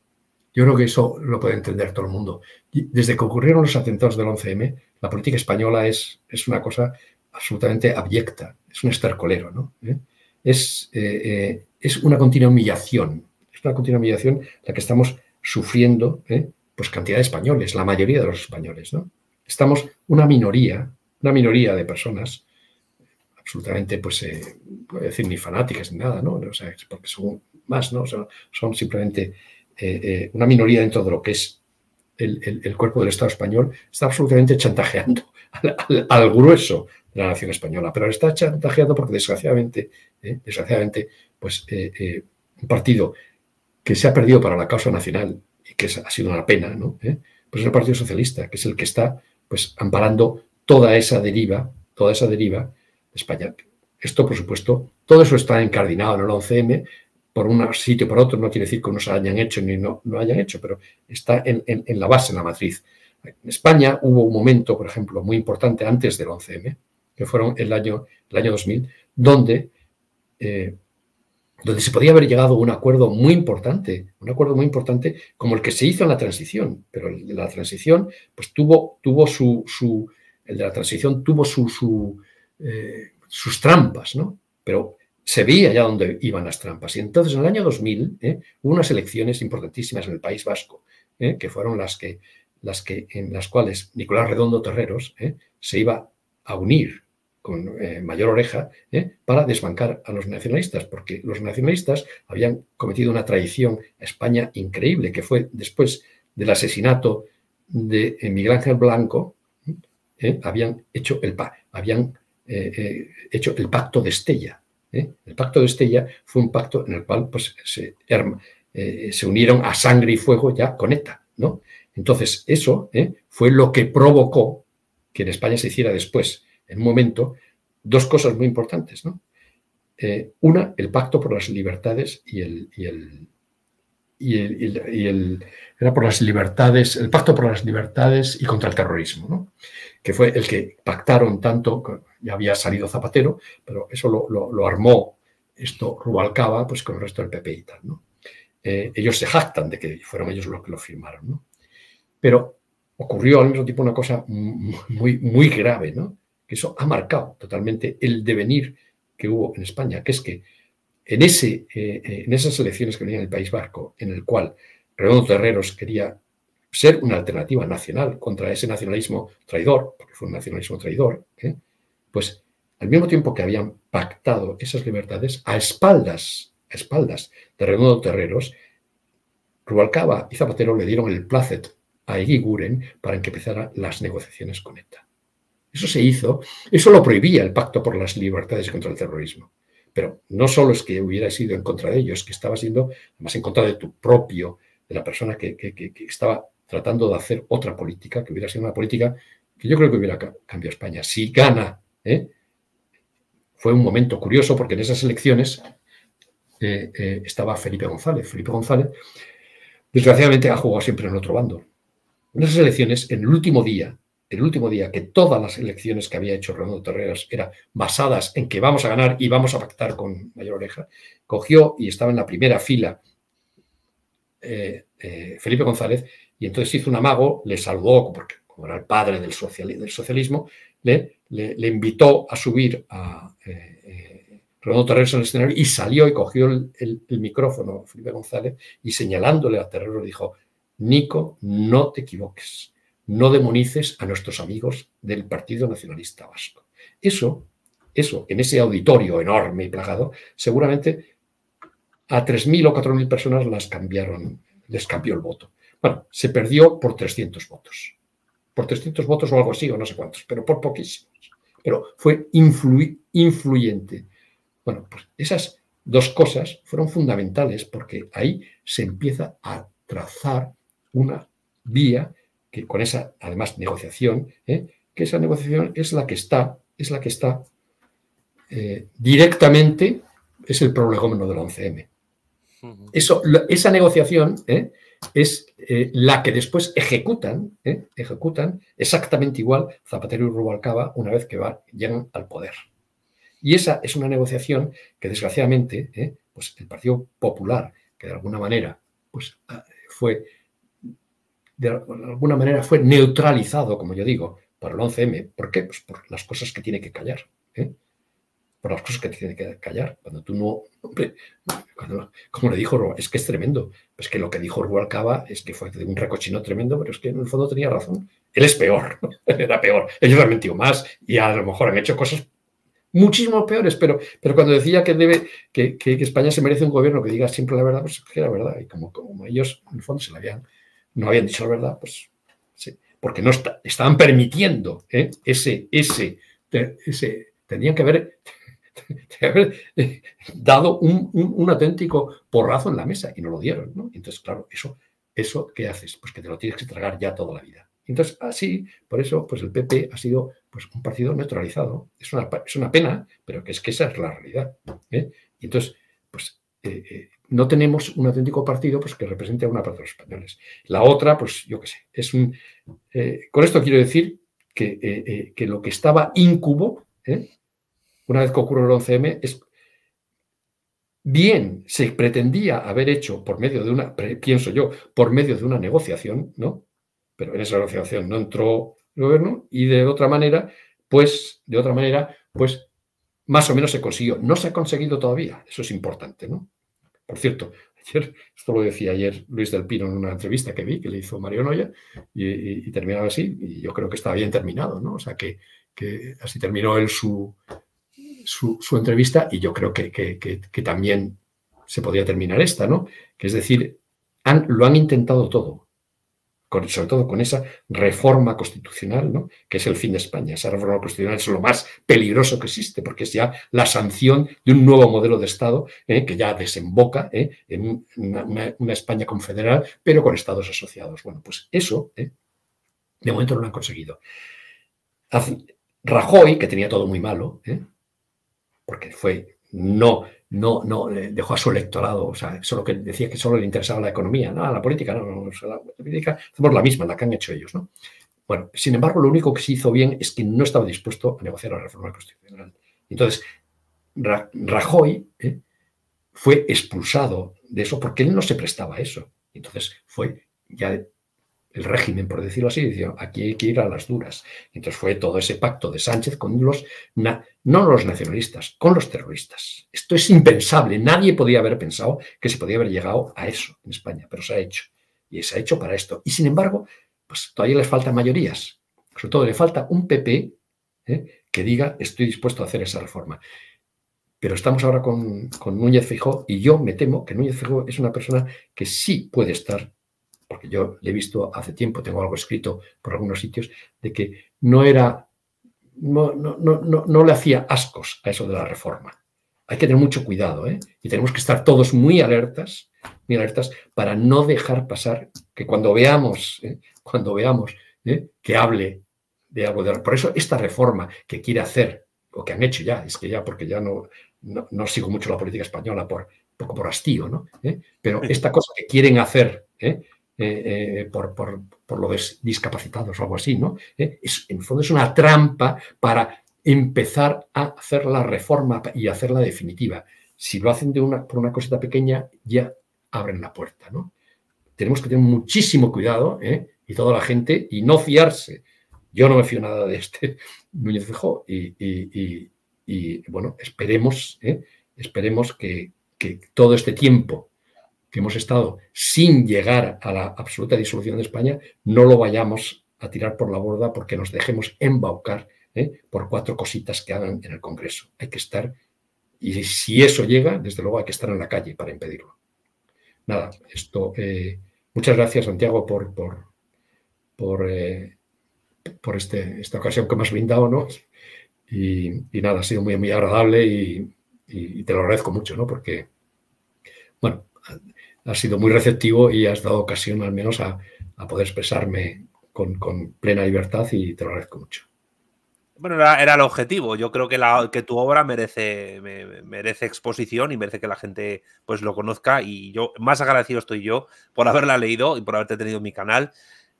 yo creo que eso lo puede entender todo el mundo. Desde que ocurrieron los atentados del 11M, la política española es, es una cosa absolutamente abyecta, es un estercolero, ¿no? ¿Eh? Es, eh, es una continua humillación, es una continua humillación la que estamos sufriendo, pues cantidad de españoles, la mayoría de los españoles, ¿no? estamos una minoría, una minoría de personas, absolutamente, pues, eh, no voy a decir ni fanáticas ni nada, ¿no? O sea, porque son más, ¿no? son simplemente eh, eh, una minoría dentro de lo que es el, cuerpo del Estado español, está absolutamente chantajeando al, grueso de la nación española, pero está chantajeando porque desgraciadamente, desgraciadamente, pues, un partido que se ha perdido para la causa nacional y que ha sido una pena, ¿no? pues es el Partido Socialista, que es el que está pues amparando toda esa deriva, toda esa deriva de España. Esto, por supuesto, todo eso está encardinado en el 11M, por un sitio, por otro, no quiere decir que no se hayan hecho ni no, lo hayan hecho, pero está en, la base, en la matriz. En España hubo un momento, por ejemplo, muy importante antes del 11M, que fueron el año, el año 2000, donde eh, donde se podía haber llegado a un acuerdo muy importante, un acuerdo muy importante como el que se hizo en la transición, pero el de la transición pues tuvo, tuvo su, su el de la transición tuvo su, su, eh, sus trampas, ¿no? Pero se veía ya donde iban las trampas. Y entonces en el año 2000 ¿eh? hubo unas elecciones importantísimas en el País Vasco, ¿eh? que fueron las que, las que, en las cuales Nicolás Redondo Terreros se iba a unir con eh, mayor oreja ¿eh? para desbancar a los nacionalistas, porque los nacionalistas habían cometido una traición a España increíble, que fue después del asesinato de eh, Miguel Ángel Blanco, habían hecho el, habían, hecho el pacto de Estella. El pacto de Estella fue un pacto en el cual pues, se, se, unieron a sangre y fuego ya con ETA. ¿no? Entonces, eso fue lo que provocó que en España se hiciera después en momento, dos cosas muy importantes. ¿no? Eh, una, el pacto por las libertades y el, y el y, el, y, el, era por las libertades, el pacto por las libertades y contra el terrorismo, ¿no? que fue el que pactaron tanto, ya había salido Zapatero, pero eso lo, armó esto Rubalcaba pues, con el resto del PP y tal. ¿no? Eh, ellos se jactan de que fueron ellos los que lo firmaron. ¿no? Pero ocurrió al mismo tiempo una cosa muy, muy grave, ¿no? eso ha marcado totalmente el devenir que hubo en España, que es que en, ese, eh, eh, en esas elecciones que venían el País Vasco, en el cual Redondo Terreros quería ser una alternativa nacional contra ese nacionalismo traidor, porque fue un nacionalismo traidor, ¿eh? pues al mismo tiempo que habían pactado esas libertades, a espaldas, espaldas de Redondo Terreros, Rubalcaba y Zapatero le dieron el placet a Iguiguren para que empezaran las negociaciones con ETA. Eso se hizo, eso lo prohibía el Pacto por las Libertades contra el Terrorismo. Pero no solo es que hubiera sido en contra de ellos, que estaba siendo más en contra de tu propio, de la persona que, estaba tratando de hacer otra política, que hubiera sido una política que yo creo que hubiera cambiado España. Si gana, ¿eh? fue un momento curioso porque en esas elecciones eh, eh, estaba Felipe González. Felipe González, desgraciadamente, ha jugado siempre en otro bando. En esas elecciones, en el último día, el último día que todas las elecciones que había hecho Ronaldo Terreras eran basadas en que vamos a ganar y vamos a pactar con mayor oreja, cogió y estaba en la primera fila eh, eh, Felipe González y entonces hizo un amago, le saludó, porque como era el padre del, socialismo, le, invitó a subir a eh, eh Torres en escenario y salió y cogió el, micrófono Felipe González y señalándole a Terreros dijo, Nico, no te equivoques no demonices a nuestros amigos del Partido Nacionalista Vasco. Eso, eso, en ese auditorio enorme y plagado, seguramente a 3.000 o 4.000 personas las cambiaron, les cambió el voto. Bueno, se perdió por 300 votos. Por 300 votos o algo así, o no sé cuántos, pero por poquísimos. Pero fue influyente. Bueno, pues esas dos cosas fueron fundamentales porque ahí se empieza a trazar una vía que con esa, además, negociación, ¿eh? que esa negociación es la que está, es la que está eh, directamente, es el prolegómeno del 11M. Eso, esa negociación ¿eh? es la que después ejecutan, ejecutan exactamente igual Zapatero y Rubalcaba una vez que llegan al poder. Y esa es una negociación que desgraciadamente pues el Partido Popular, que de alguna manera pues, ah, fue de alguna manera fue neutralizado, como yo digo, por el 11M. ¿Por qué? Pues por las cosas que tiene que callar. ¿eh? Por las cosas que tiene que callar. Cuando tú no. Hombre, cuando, como le dijo es que es tremendo. Es pues que lo que dijo Orwell es que fue de un recochino tremendo, pero es que en el fondo tenía razón. Él es peor, era peor. Ellos han mentido más y a lo mejor han hecho cosas muchísimo peores, pero, pero cuando decía que, debe, que, España se merece un gobierno que diga siempre la verdad, pues que era verdad. Y como, como ellos, en el fondo, se la habían no habían dicho la verdad, pues sí, porque no estaban permitiendo ¿eh? ese, ese, ese, Tenían que haber, eh, dado un, auténtico porrazo en la mesa y no lo dieron, Entonces, claro, eso, eso, ¿qué haces? Pues que te lo tienes que tragar ya toda la vida. Entonces, así, por eso, pues el PP ha sido pues, un partido neutralizado. Es una, es una pena, pero que es que esa es la realidad. ¿eh? entonces, pues no tenemos un auténtico partido pues, que represente a una parte de los españoles. La otra, pues yo qué sé, es un... Eh, con esto quiero decir que, eh, eh, lo que estaba incubo, una vez que ocurrió el 11M, es... Bien, se pretendía haber hecho por medio de una, pienso yo, por medio de una negociación, ¿no? Pero en esa negociación no entró el gobierno y de otra manera, pues, de otra manera, pues, más o menos se consiguió. No se ha conseguido todavía, eso es importante, ¿no? Por cierto, ayer, esto lo decía ayer Luis del Pino en una entrevista que vi, que le hizo Mario Noya, y, terminaba así, y yo creo que estaba bien terminado, ¿no? O sea, que, así terminó él su, su, entrevista y yo creo que, que, también se podría terminar esta, ¿no? Que es decir, han, lo han intentado todo sobre todo con esa reforma constitucional, ¿no? que es el fin de España. Esa reforma constitucional es lo más peligroso que existe, porque es ya la sanción de un nuevo modelo de Estado ¿eh? que ya desemboca ¿eh? en una, España confederal, pero con Estados asociados. Bueno, pues eso ¿eh? de momento no lo han conseguido. Rajoy, que tenía todo muy malo, porque fue no no, no eh, dejó a su electorado, o sea, solo que decía que solo le interesaba la economía, no, la política, no, la política, hacemos la misma, la que han hecho ellos, ¿no? Bueno, sin embargo, lo único que se hizo bien es que no estaba dispuesto a negociar la reforma constitucional. Entonces, Rajoy ¿eh? fue expulsado de eso porque él no se prestaba a eso. Entonces, fue ya el régimen, por decirlo así, decía aquí hay que ir a las duras. Entonces fue todo ese pacto de Sánchez con los, no los nacionalistas, con los terroristas. Esto es impensable. Nadie podía haber pensado que se podía haber llegado a eso en España, pero se ha hecho. Y se ha hecho para esto. Y sin embargo, pues todavía les faltan mayorías. Sobre todo le falta un PP ¿eh? que diga, estoy dispuesto a hacer esa reforma. Pero estamos ahora con, con Núñez Fijó y yo me temo que Núñez Fijó es una persona que sí puede estar porque yo le he visto hace tiempo, tengo algo escrito por algunos sitios, de que no era, no, le hacía ascos a eso de la reforma. Hay que tener mucho cuidado, ¿eh? Y tenemos que estar todos muy alertas, muy alertas, para no dejar pasar que cuando veamos, ¿eh? cuando veamos ¿eh? que hable de algo de Por eso esta reforma que quiere hacer, o que han hecho ya, es que ya, porque ya no, no, sigo mucho la política española por poco por hastío, ¿no? ¿Eh? Pero esta cosa que quieren hacer, ¿eh? Eh, eh, eh, por, por, discapacitados o algo así, ¿no? es, en fondo es una trampa para empezar a hacer la reforma y hacerla definitiva. Si lo hacen de una, por una cosita pequeña, ya abren la puerta, ¿no? Tenemos que tener muchísimo cuidado, Y toda la gente, y no fiarse. Yo no me fío nada de este Núñez Fijo y, y, bueno, esperemos, esperemos que, que todo este tiempo que hemos estado sin llegar a la absoluta disolución de España, no lo vayamos a tirar por la borda porque nos dejemos embaucar ¿eh? por cuatro cositas que hagan en el Congreso. Hay que estar, y si eso llega, desde luego hay que estar en la calle para impedirlo. Nada, esto. Eh, muchas gracias, Santiago, por, por, por, eh, por este, esta ocasión que me has brindado, ¿no? Y, nada, ha sido muy, muy agradable y te lo agradezco mucho, ¿no? Porque, bueno, has sido muy receptivo y has dado ocasión al menos a, poder expresarme con, plena libertad y te lo agradezco mucho. Bueno, era, el objetivo. Yo creo que, tu obra merece, exposición y merece que la gente pues lo conozca. Y yo más agradecido estoy yo por haberla leído y por haberte tenido en mi canal.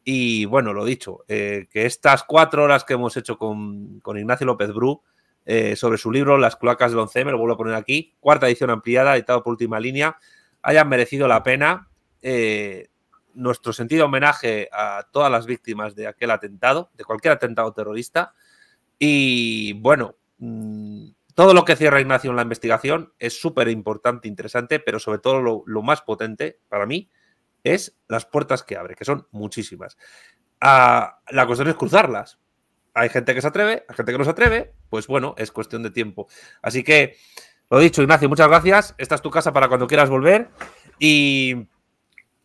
Y bueno, lo dicho, eh, que estas cuatro horas que hemos hecho con, Ignacio López Bru eh, sobre su libro Las cloacas del 11 me lo vuelvo a poner aquí, cuarta edición ampliada, editado por última línea, hayan merecido la pena. Eh, nuestro sentido homenaje a todas las víctimas de aquel atentado, de cualquier atentado terrorista. Y bueno, mm, todo lo que cierra Ignacio en la investigación es súper importante, interesante, pero sobre todo lo, más potente para mí es las puertas que abre, que son muchísimas. Ah, la cuestión es cruzarlas. Hay gente que se atreve, hay gente que no se atreve, pues bueno, es cuestión de tiempo. Así que lo dicho, Ignacio, muchas gracias. Esta es tu casa para cuando quieras volver. Y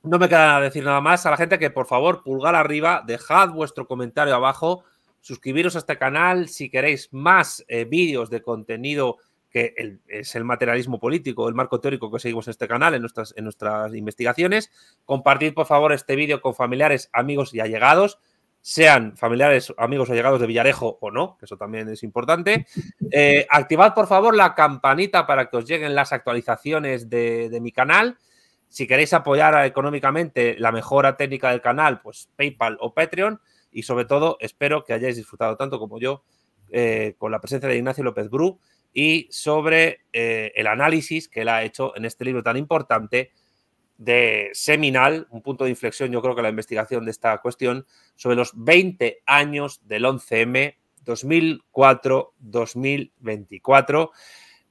no me queda decir nada más a la gente que por favor pulgar arriba, dejad vuestro comentario abajo, suscribiros a este canal si queréis más eh, vídeos de contenido que es el materialismo político, el marco teórico que seguimos en este canal, en nuestras, en nuestras investigaciones. Compartid por favor este vídeo con familiares, amigos y allegados sean familiares, amigos o llegados de Villarejo o no, que eso también es importante. Eh, activad por favor la campanita para que os lleguen las actualizaciones de, mi canal. Si queréis apoyar económicamente la mejora técnica del canal, pues PayPal o Patreon. Y sobre todo, espero que hayáis disfrutado tanto como yo eh, con la presencia de Ignacio López Bru y sobre eh, el análisis que él ha hecho en este libro tan importante de seminal, un punto de inflexión, yo creo que la investigación de esta cuestión, sobre los 20 años del 11M 2004-2024.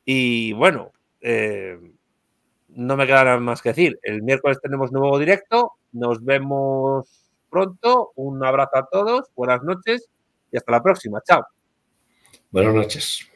Y bueno, eh, no me queda nada más que decir. El miércoles tenemos nuevo directo. Nos vemos pronto. Un abrazo a todos. Buenas noches y hasta la próxima. Chao. Buenas noches.